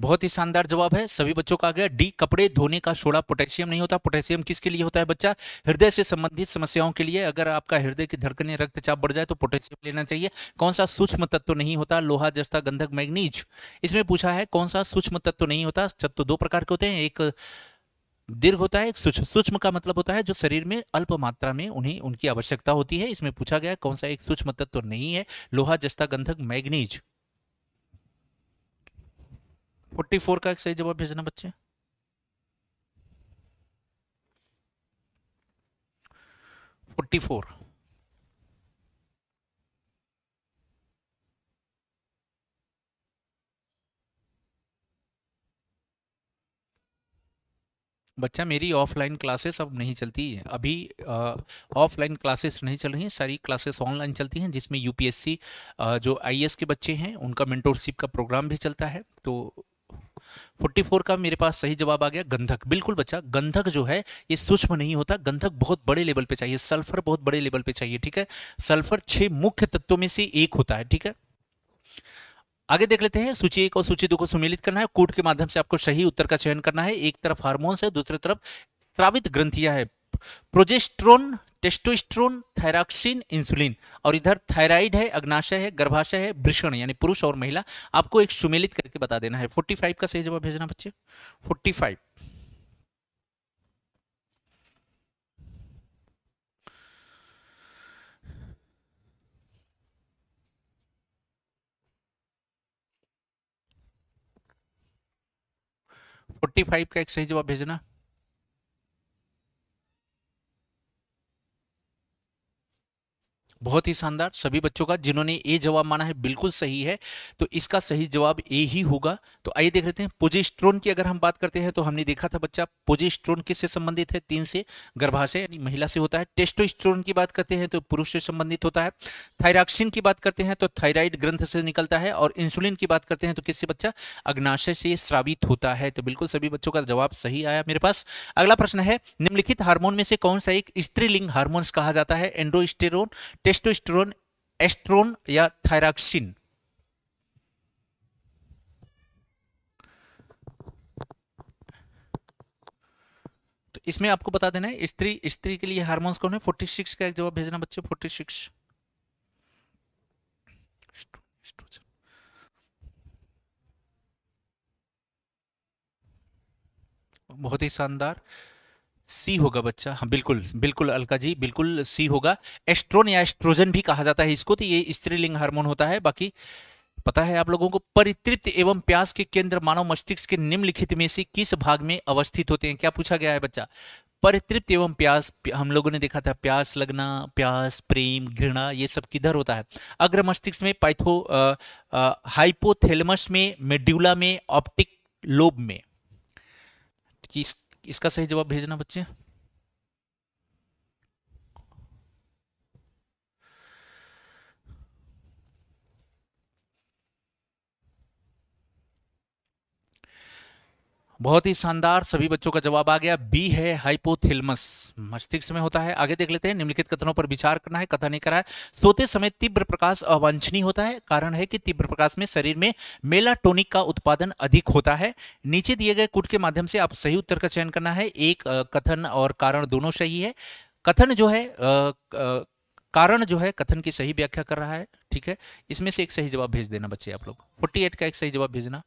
बहुत ही शानदार जवाब है सभी बच्चों का आ गया डी कपड़े धोने का सोडा पोटेशियम नहीं होता पोटेशियम किसके लिए होता है बच्चा हृदय से संबंधित समस्याओं के लिए अगर आपका हृदय की धड़कने रक्तचाप बढ़ जाए तो पोटेशियम लेना चाहिए कौन सा सूक्ष्म तत्व नहीं होता लोहा जस्ता गंधक मैग्नीज इसमें पूछा है कौन सा सूक्ष्म तत्व नहीं होता तत्व दो प्रकार के होते हैं एक दीर्घ होता है एक सूक्ष्म का मतलब होता है जो शरीर में अल्प मात्रा में उन्हें उनकी आवश्यकता होती है इसमें पूछा गया कौन सा एक सूक्ष्म तत्व नहीं है लोहा जस्ता गंधक मैग्नीज फोर्टी फोर का एक सही जवाब भेजना बच्चे फोर्टी फोर बच्चा मेरी ऑफलाइन क्लासेस अब नहीं चलती है अभी ऑफलाइन क्लासेस नहीं चल रही हैं सारी क्लासेस ऑनलाइन चलती हैं जिसमें यूपीएससी जो आईएएस e के बच्चे हैं उनका मेंटोरशिप का प्रोग्राम भी चलता है तो फोर्टी फोर का मेरे पास सही जवाब आ गया गंधक बिल्कुल बच्चा गंधक जो है ये सूक्ष्म नहीं होता गंधक बहुत बड़े लेवल पे चाहिए सल्फर बहुत बड़े लेवल पे चाहिए ठीक है सल्फर छह मुख्य तत्वों में से एक होता है ठीक है आगे देख लेते हैं सूची एक और सूची दो को सुमिलित करना है कूट के माध्यम से आपको सही उत्तर का चयन करना है एक तरफ हार्मोन्स है दूसरी तरफ स्रावित ग्रंथियां है प्रोजेस्ट्रोन टेस्टोस्ट्रोन थायराक्सिन इंसुलिन और इधर थायराइड है अग्नाशय है गर्भाशय है वृषण यानी पुरुष और महिला आपको एक सुमेलित करके बता देना है 45 का सही जवाब भेजना बच्चे 45 45 का एक सही जवाब भेजना बहुत ही शानदार सभी बच्चों का जिन्होंने ए जवाब माना है बिल्कुल सही है तो इसका सही जवाब ए ही होगा तो आइए देख लेते हैं पोजेस्ट्रोन की अगर हम बात करते हैं तो हमने देखा था बच्चा पोजेस्ट्रोन किससे संबंधित है तीन से गर्भाशय यानी महिला से होता है टेस्टोस्ट्रोन की बात करते हैं तो पुरुष से संबंधित होता है थायराक्सिन की बात करते हैं तो थायराइड ग्रंथ से निकलता है और इंसुलिन की बात करते हैं तो किससे बच्चा अग्नाशय से श्रावित होता है तो बिल्कुल सभी बच्चों का जवाब सही आया मेरे पास अगला प्रश्न है निम्नलिखित हार्मोन में से कौन सा एक स्त्रीलिंग हार्मोन्स कहा जाता है एंड्रोस्टेरोन टेस्टोस्टेरोन एस्ट्रोन या थायरॉक्सिन तो इसमें आपको बता देना है स्त्री स्त्री के लिए हार्मोन्स कौन है 46 का एक जवाब भेजना बच्चे 46 बहुत ही शानदार सी होगा बच्चा हाँ बिल्कुल बिल्कुल अलका जी बिल्कुल सी होगा एस्ट्रोन या एस्ट्रोजन भी कहा जाता है इसको तो ये स्त्रीलिंग हार्मोन होता है बाकी पता है आप लोगों को परितृप्त एवं प्यास के केंद्र मानव मस्तिष्क के निम्नलिखित में से किस भाग में अवस्थित होते हैं क्या पूछा गया है बच्चा परितृप्त एवं प्यास हम लोगों ने देखा था प्यास लगना प्यास प्रेम घृणा ये सब किधर होता है अग्र मस्तिष्क में पाइथो हाइपोथेलमस में मेड्यूला में ऑप्टिक लोब में किस इसका सही जवाब भेजना बच्चे बहुत ही शानदार सभी बच्चों का जवाब आ गया बी है हाइपोथिलमस मस्तिष्क में होता है आगे देख लेते हैं निम्नलिखित कथनों पर विचार करना है कथा नहीं करा है सोते समय तीव्र प्रकाश अवंछनीय होता है कारण है कि तीव्र प्रकाश में शरीर में मेलाटोनिक का उत्पादन अधिक होता है नीचे दिए गए कुट के माध्यम से आप सही उत्तर का चयन करना है एक कथन और कारण दोनों सही है कथन जो है कारण जो है कथन की सही व्याख्या कर रहा है ठीक है इसमें से एक सही जवाब भेज देना बच्चे आप लोग फोर्टी का एक सही जवाब भेजना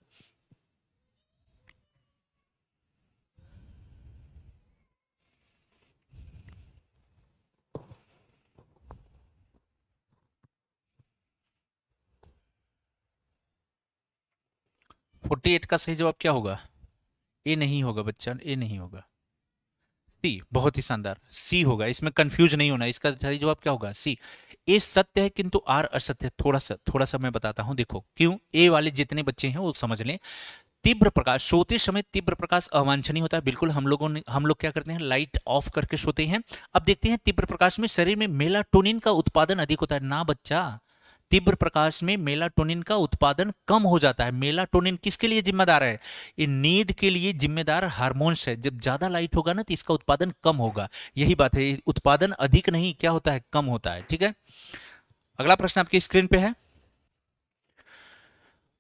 फोर्टी एट का सही जवाब क्या होगा ए नहीं होगा बच्चा ए नहीं होगा सी बहुत ही शानदार सी होगा इसमें कंफ्यूज नहीं होना इसका सही जवाब क्या होगा सी ए सत्य है किंतु आर असत्य थोड़ा सा थोड़ा सा मैं बताता हूं देखो क्यों ए वाले जितने बच्चे हैं वो समझ लें तीव्र प्रकाश सोते समय तीव्र प्रकाश अवांछनीय होता है बिल्कुल हम लोगों ने हम लोग क्या करते हैं लाइट ऑफ करके सोते हैं अब देखते हैं तीव्र प्रकाश में शरीर में मेलाटोनिन का उत्पादन अधिक होता है ना बच्चा तीव्र प्रकाश में मेलाटोनिन का उत्पादन कम हो जाता है मेलाटोनिन किसके लिए जिम्मेदार है ये नींद के लिए जिम्मेदार हार्मोन्स है जब ज़्यादा लाइट होगा ना तो इसका उत्पादन कम होगा यही बात है उत्पादन अधिक नहीं क्या होता है कम होता है ठीक है अगला प्रश्न आपकी स्क्रीन पे है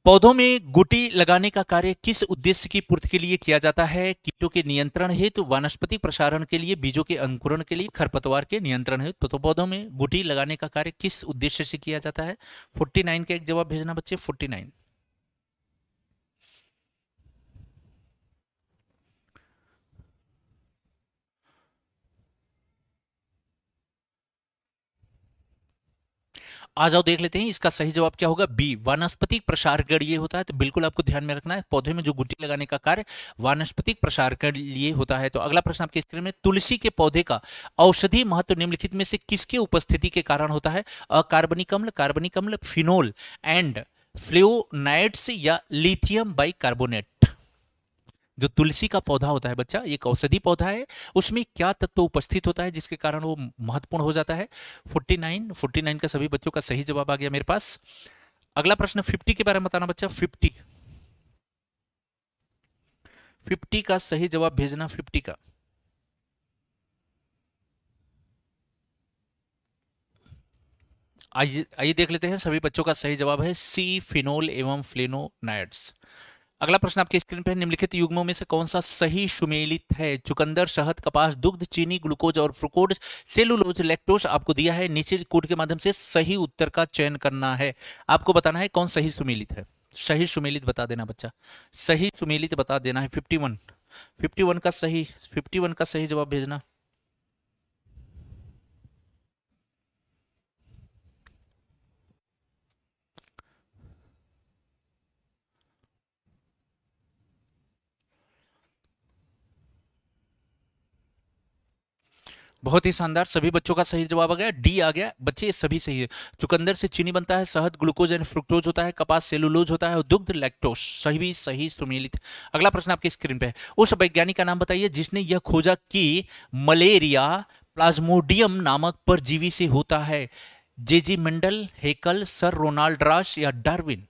पौधों में गुटी लगाने का कार्य किस उद्देश्य की पूर्ति के लिए किया जाता है कीटों के नियंत्रण हेतु तो वनस्पति प्रसारण के लिए बीजों के अंकुरण के लिए खरपतवार के नियंत्रण हेतु तो, तो पौधों में गुटी लगाने का कार्य किस उद्देश्य से किया जाता है 49 का एक जवाब भेजना बच्चे 49 आ जाओ देख लेते हैं इसका सही जवाब क्या होगा बी वानस्पतिक कर ये होता है तो बिल्कुल आपको ध्यान में रखना है पौधे में जो गुटी लगाने का कार्य वानस्पतिक कर लिए होता है तो अगला प्रश्न आपके स्क्रीन में तुलसी के पौधे का औषधि महत्व निम्नलिखित में से किसके उपस्थिति के कारण होता है अकार्बनिक अम्ल कार्बनिक अम्ल फिनोल एंड फ्लोनाइट्स या लिथियम कार्बोनेट जो तुलसी का पौधा होता है बच्चा एक औषधि पौधा है उसमें क्या तत्व उपस्थित होता है जिसके कारण वो महत्वपूर्ण हो जाता है 49 49 का सभी बच्चों का सही जवाब आ गया मेरे पास अगला प्रश्न 50 के बारे में बताना बच्चा 50 50 का सही जवाब भेजना 50 का आइए आइए देख लेते हैं सभी बच्चों का सही जवाब है सी फिनोल एवं फ्लेनोनाइड्स अगला प्रश्न आपके स्क्रीन पर निम्नलिखित युग्मों में से कौन सा सही सुमेलित है चुकंदर शहद कपास दुग्ध चीनी ग्लूकोज और फ्रुकोड सेलुलोज लेक्टोज आपको दिया है नीचे कोड के माध्यम से सही उत्तर का चयन करना है आपको बताना है कौन सही सुमेलित है सही सुमेलित बता देना बच्चा सही सुमेलित बता देना है फिफ्टी वन फिफ्टी वन का सही फिफ्टी वन का सही जवाब भेजना बहुत ही शानदार सभी बच्चों का सही जवाब आ गया डी आ गया बच्चे सभी सही है चुकंदर से चीनी बनता है शहद ग्लूकोज एंड फ्रुक्टोज होता है कपास सेलुलोज होता है और दुग्ध लैक्टोज सही सही सुमिलित अगला प्रश्न आपके स्क्रीन पे है उस वैज्ञानिक का नाम बताइए जिसने यह खोजा कि मलेरिया प्लाज्मोडियम नामक परजीवी से होता है J G Mendel Haeckel sir Ronald Ross या डार्विन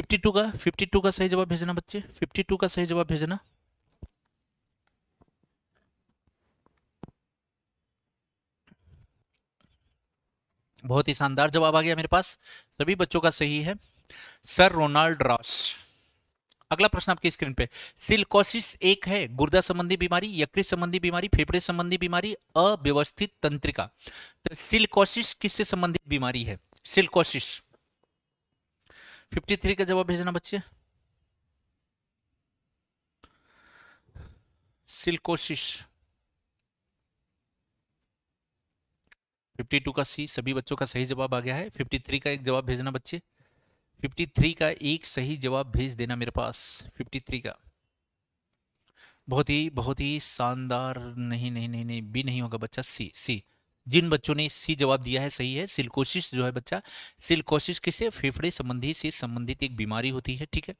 फिफ्टी टू का फिफ्टी टू का सही जवाब भेजना बच्चे फिफ्टी टू का सही जवाब भेजना बहुत ही शानदार जवाब आ गया मेरे पास सभी बच्चों का सही है सर रोनाल्ड रॉस अगला प्रश्न आपकी स्क्रीन पे सिल्कोसिस एक है गुर्दा संबंधी बीमारी यकृत संबंधी बीमारी फेफड़े संबंधी बीमारी अव्यवस्थित तंत्रिका तो सिल्कोसिस किससे संबंधित बीमारी है सिल्कोसिस फिफ्टी थ्री का जवाब भेजना बच्चे सिल्कोसिस फिफ्टी टू का सी सभी बच्चों का सही जवाब आ गया है फिफ्टी थ्री का एक जवाब भेजना बच्चे फिफ्टी थ्री का एक सही जवाब भेज देना मेरे पास फिफ्टी थ्री का बहुत ही बहुत ही शानदार नहीं नहीं नहीं नहीं बी नहीं होगा बच्चा सी सी जिन बच्चों ने सी जवाब दिया है सही है सिल्कोसिस जो है बच्चा सिल्कोसिस किसे फेफड़े संबंधी से संबंधित एक बीमारी होती है ठीक है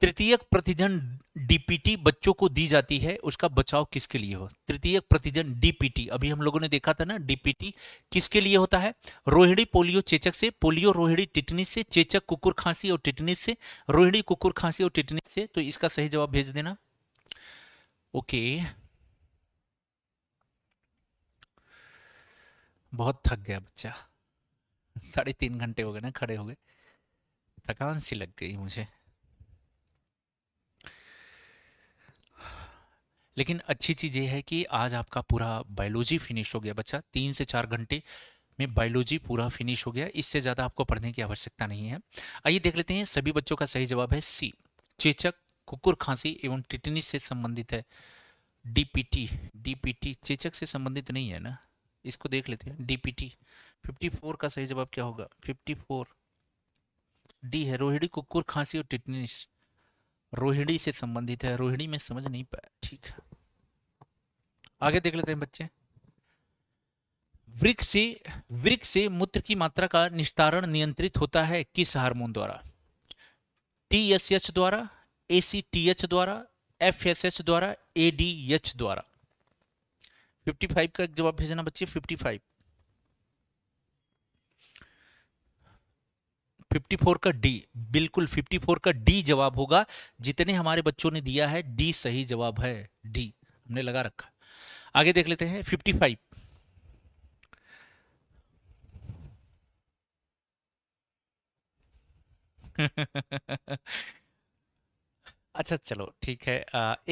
तृतीयक प्रतिजन डीपीटी बच्चों को दी जाती है उसका बचाव किसके लिए हो तृतीयक प्रतिजन डीपीटी अभी हम लोगों ने देखा था ना डीपीटी किसके लिए होता है रोहिणी पोलियो चेचक से पोलियो रोहिणी टिटनी से चेचक कुकुर खांसी और टिटनी से रोहिणी कुकुर खांसी और टिटनी से तो इसका सही जवाब भेज देना ओके बहुत थक गया बच्चा साढ़े तीन घंटे हो गए ना खड़े हो गए थकान सी लग गई मुझे लेकिन अच्छी चीज़ ये है कि आज आपका पूरा बायोलॉजी फिनिश हो गया बच्चा तीन से चार घंटे में बायोलॉजी पूरा फिनिश हो गया इससे ज़्यादा आपको पढ़ने की आवश्यकता नहीं है आइए देख लेते हैं सभी बच्चों का सही जवाब है सी चेचक कुकुर खांसी एवं टिटनी से संबंधित है डीपीटी डीपीटी चेचक से संबंधित नहीं है ना इसको देख लेते हैं फिफ्टी फोर का सही जवाब क्या होगा फिफ्टी फोर डी है रोहिणी कुकुर खांसी और टिटनिस रोहिणी से संबंधित है रोहिणी में समझ नहीं पाया ठीक है आगे देख लेते हैं बच्चे वृक्ष से वृक्ष से मूत्र की मात्रा का निस्तारण नियंत्रित होता है किस हार्मोन द्वारा टी एस एच द्वारा ए सी टी एच द्वारा एफ एस एच द्वारा ए डी एच द्वारा फिफ्टी फाइव का जवाब भेजना बच्चे फिफ्टी फाइव फिफ्टी फोर का डी बिल्कुल फिफ्टी फोर का डी जवाब होगा जितने हमारे बच्चों ने दिया है डी सही जवाब है डी हमने लगा रखा आगे देख लेते हैं फिफ्टी फाइव [LAUGHS] अच्छा चलो ठीक है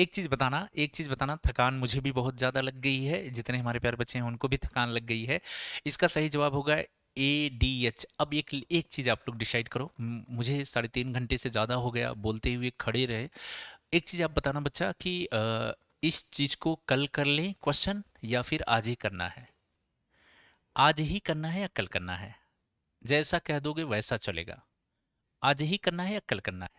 एक चीज़ बताना एक चीज़ बताना थकान मुझे भी बहुत ज़्यादा लग गई है जितने हमारे प्यार बच्चे हैं उनको भी थकान लग गई है इसका सही जवाब होगा ए डी एच अब एक एक चीज़ आप लोग डिसाइड करो मुझे साढ़े तीन घंटे से ज़्यादा हो गया बोलते हुए खड़े रहे एक चीज़ आप बताना बच्चा कि इस चीज़ को कल कर लें क्वेश्चन या फिर आज ही करना है आज ही करना है या कल करना है जैसा कह दोगे वैसा चलेगा आज ही करना है या कल करना है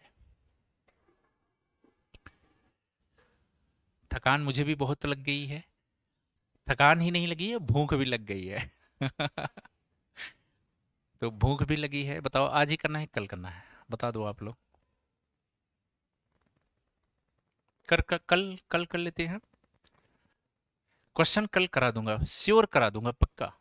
थकान मुझे भी बहुत लग गई है थकान ही नहीं लगी है भूख भी लग गई है [LAUGHS] तो भूख भी लगी है बताओ आज ही करना है कल करना है बता दो आप लोग कर, कर कल कल कर लेते हैं क्वेश्चन कल करा दूंगा श्योर करा दूंगा पक्का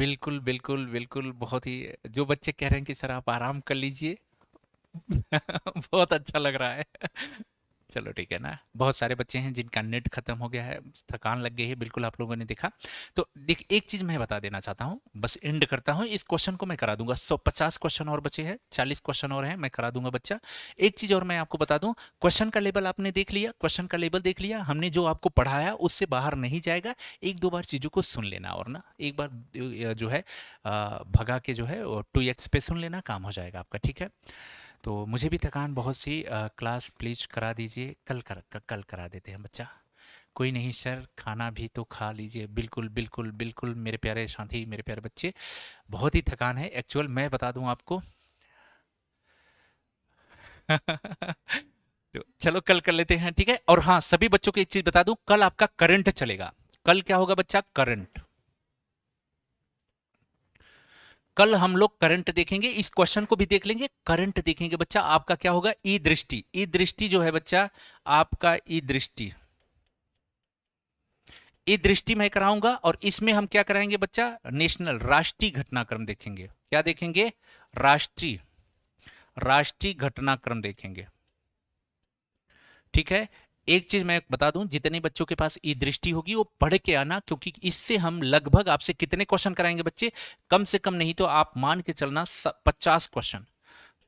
बिल्कुल बिल्कुल बिल्कुल बहुत ही जो बच्चे कह रहे हैं कि सर आप आराम कर लीजिए [LAUGHS] बहुत अच्छा लग रहा है चलो ठीक है ना बहुत सारे बच्चे हैं जिनका नेट खत्म हो गया है थकान लग गई है बिल्कुल आप लोगों ने देखा तो देख एक चीज मैं बता देना चाहता हूँ बस एंड करता हूँ इस क्वेश्चन को मैं करा दूंगा सौ पचास क्वेश्चन और बचे हैं चालीस क्वेश्चन और हैं मैं करा दूंगा बच्चा एक चीज और मैं आपको बता दूं क्वेश्चन का लेवल आपने देख लिया क्वेश्चन का लेवल देख लिया हमने जो आपको पढ़ाया उससे बाहर नहीं जाएगा एक दो बार चीजों को सुन लेना और ना एक बार जो है भगा के जो है टू एक्स पे सुन लेना काम हो जाएगा आपका ठीक है तो मुझे भी थकान बहुत सी क्लास प्लीज करा दीजिए कल कर कल करा देते हैं बच्चा कोई नहीं सर खाना भी तो खा लीजिए बिल्कुल बिल्कुल बिल्कुल मेरे प्यारे साथी मेरे प्यारे बच्चे बहुत ही थकान है एक्चुअल मैं बता दूं आपको [LAUGHS] तो चलो कल कर लेते हैं ठीक है और हाँ सभी बच्चों को एक चीज बता दूं कल आपका करंट चलेगा कल क्या होगा बच्चा करंट कल हम लोग करंट देखेंगे इस क्वेश्चन को भी देख लेंगे करंट देखेंगे बच्चा आपका क्या होगा ई दृष्टि ई दृष्टि जो है बच्चा आपका ई दृष्टि ई दृष्टि मैं कराऊंगा और इसमें हम क्या कराएंगे बच्चा नेशनल राष्ट्रीय घटनाक्रम देखेंगे क्या देखेंगे राष्ट्रीय राष्ट्रीय घटनाक्रम देखेंगे ठीक है एक चीज मैं बता दूं जितने बच्चों के पास ई दृष्टि होगी वो पढ़ के आना क्योंकि इससे हम लगभग आपसे कितने क्वेश्चन कराएंगे बच्चे कम से कम नहीं तो आप मान के चलना पचास क्वेश्चन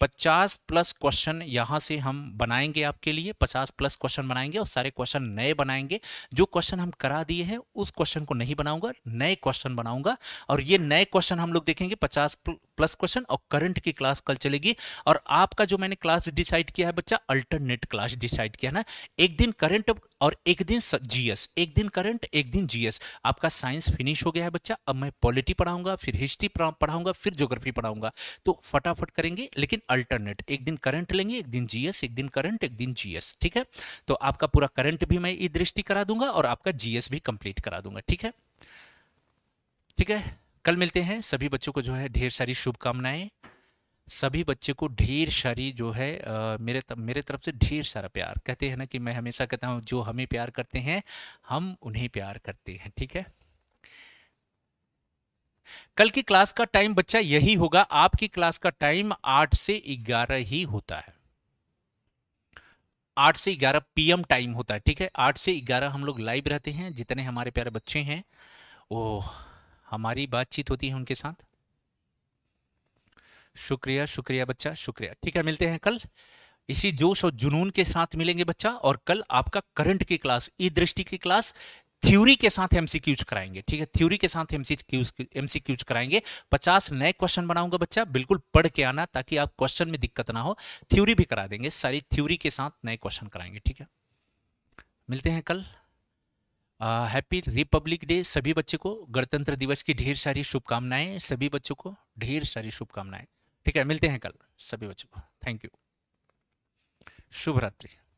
पचास प्लस क्वेश्चन यहाँ से हम बनाएंगे आपके लिए पचास प्लस क्वेश्चन बनाएंगे और सारे क्वेश्चन नए बनाएंगे जो क्वेश्चन हम करा दिए हैं उस क्वेश्चन को नहीं बनाऊंगा नए क्वेश्चन बनाऊंगा और ये नए क्वेश्चन हम लोग देखेंगे पचास प्लस क्वेश्चन और करंट की क्लास कल चलेगी और आपका जो मैंने क्लास डिसाइड किया है बच्चा अल्टरनेट क्लास डिसाइड किया ना एक दिन करंट और एक दिन जीएस एक दिन करंट एक दिन जीएस आपका साइंस फिनिश हो गया है बच्चा अब मैं पॉलिटी पढ़ाऊंगा फिर हिस्ट्री पढ़ाऊंगा फिर ज्योग्राफी पढ़ाऊंगा तो फटाफट करेंगे लेकिन अल्टरनेट एक दिन करंट लेंगे एक दिन जीएस एक दिन करंट एक दिन जीएस ठीक है तो आपका पूरा करंट भी मैं ई दृष्टि करा दूंगा और आपका जीएस भी कंप्लीट करा दूंगा ठीक है ठीक है कल मिलते हैं सभी बच्चों को जो है ढेर सारी शुभकामनाएं सभी बच्चे को ढेर सारी जो है आ, मेरे तर, मेरे तरफ से ढेर सारा प्यार कहते हैं ना कि मैं हमेशा कहता हूँ जो हमें प्यार करते हैं हम उन्हें प्यार करते हैं ठीक है कल की क्लास का टाइम बच्चा यही होगा आपकी क्लास का टाइम आठ से ग्यारह ही होता है आठ से ग्यारह पीएम टाइम होता है ठीक है आठ से ग्यारह हम लोग लाइव रहते हैं जितने हमारे प्यारे बच्चे हैं वो हमारी बातचीत होती है उनके साथ शुक्रिया शुक्रिया बच्चा शुक्रिया ठीक है मिलते हैं कल इसी जोश और जुनून के साथ मिलेंगे बच्चा और कल आपका करंट की क्लास ई दृष्टि की क्लास थ्योरी के साथ एमसीक्यूज कराएंगे ठीक है थ्योरी के साथ एमसीक्यूज एमसीक्यूज कराएंगे पचास नए क्वेश्चन बनाऊंगा बच्चा बिल्कुल पढ़ के आना ताकि आप क्वेश्चन में दिक्कत ना हो थ्योरी भी करा देंगे सारी थ्योरी के साथ नए क्वेश्चन कराएंगे ठीक है मिलते हैं कल हैप्पी रिपब्लिक डे सभी बच्चे को गणतंत्र दिवस की ढेर सारी शुभकामनाएं सभी बच्चों को ढेर सारी शुभकामनाएं ठीक है मिलते हैं कल सभी बच्चों को थैंक यू शुभ रात्रि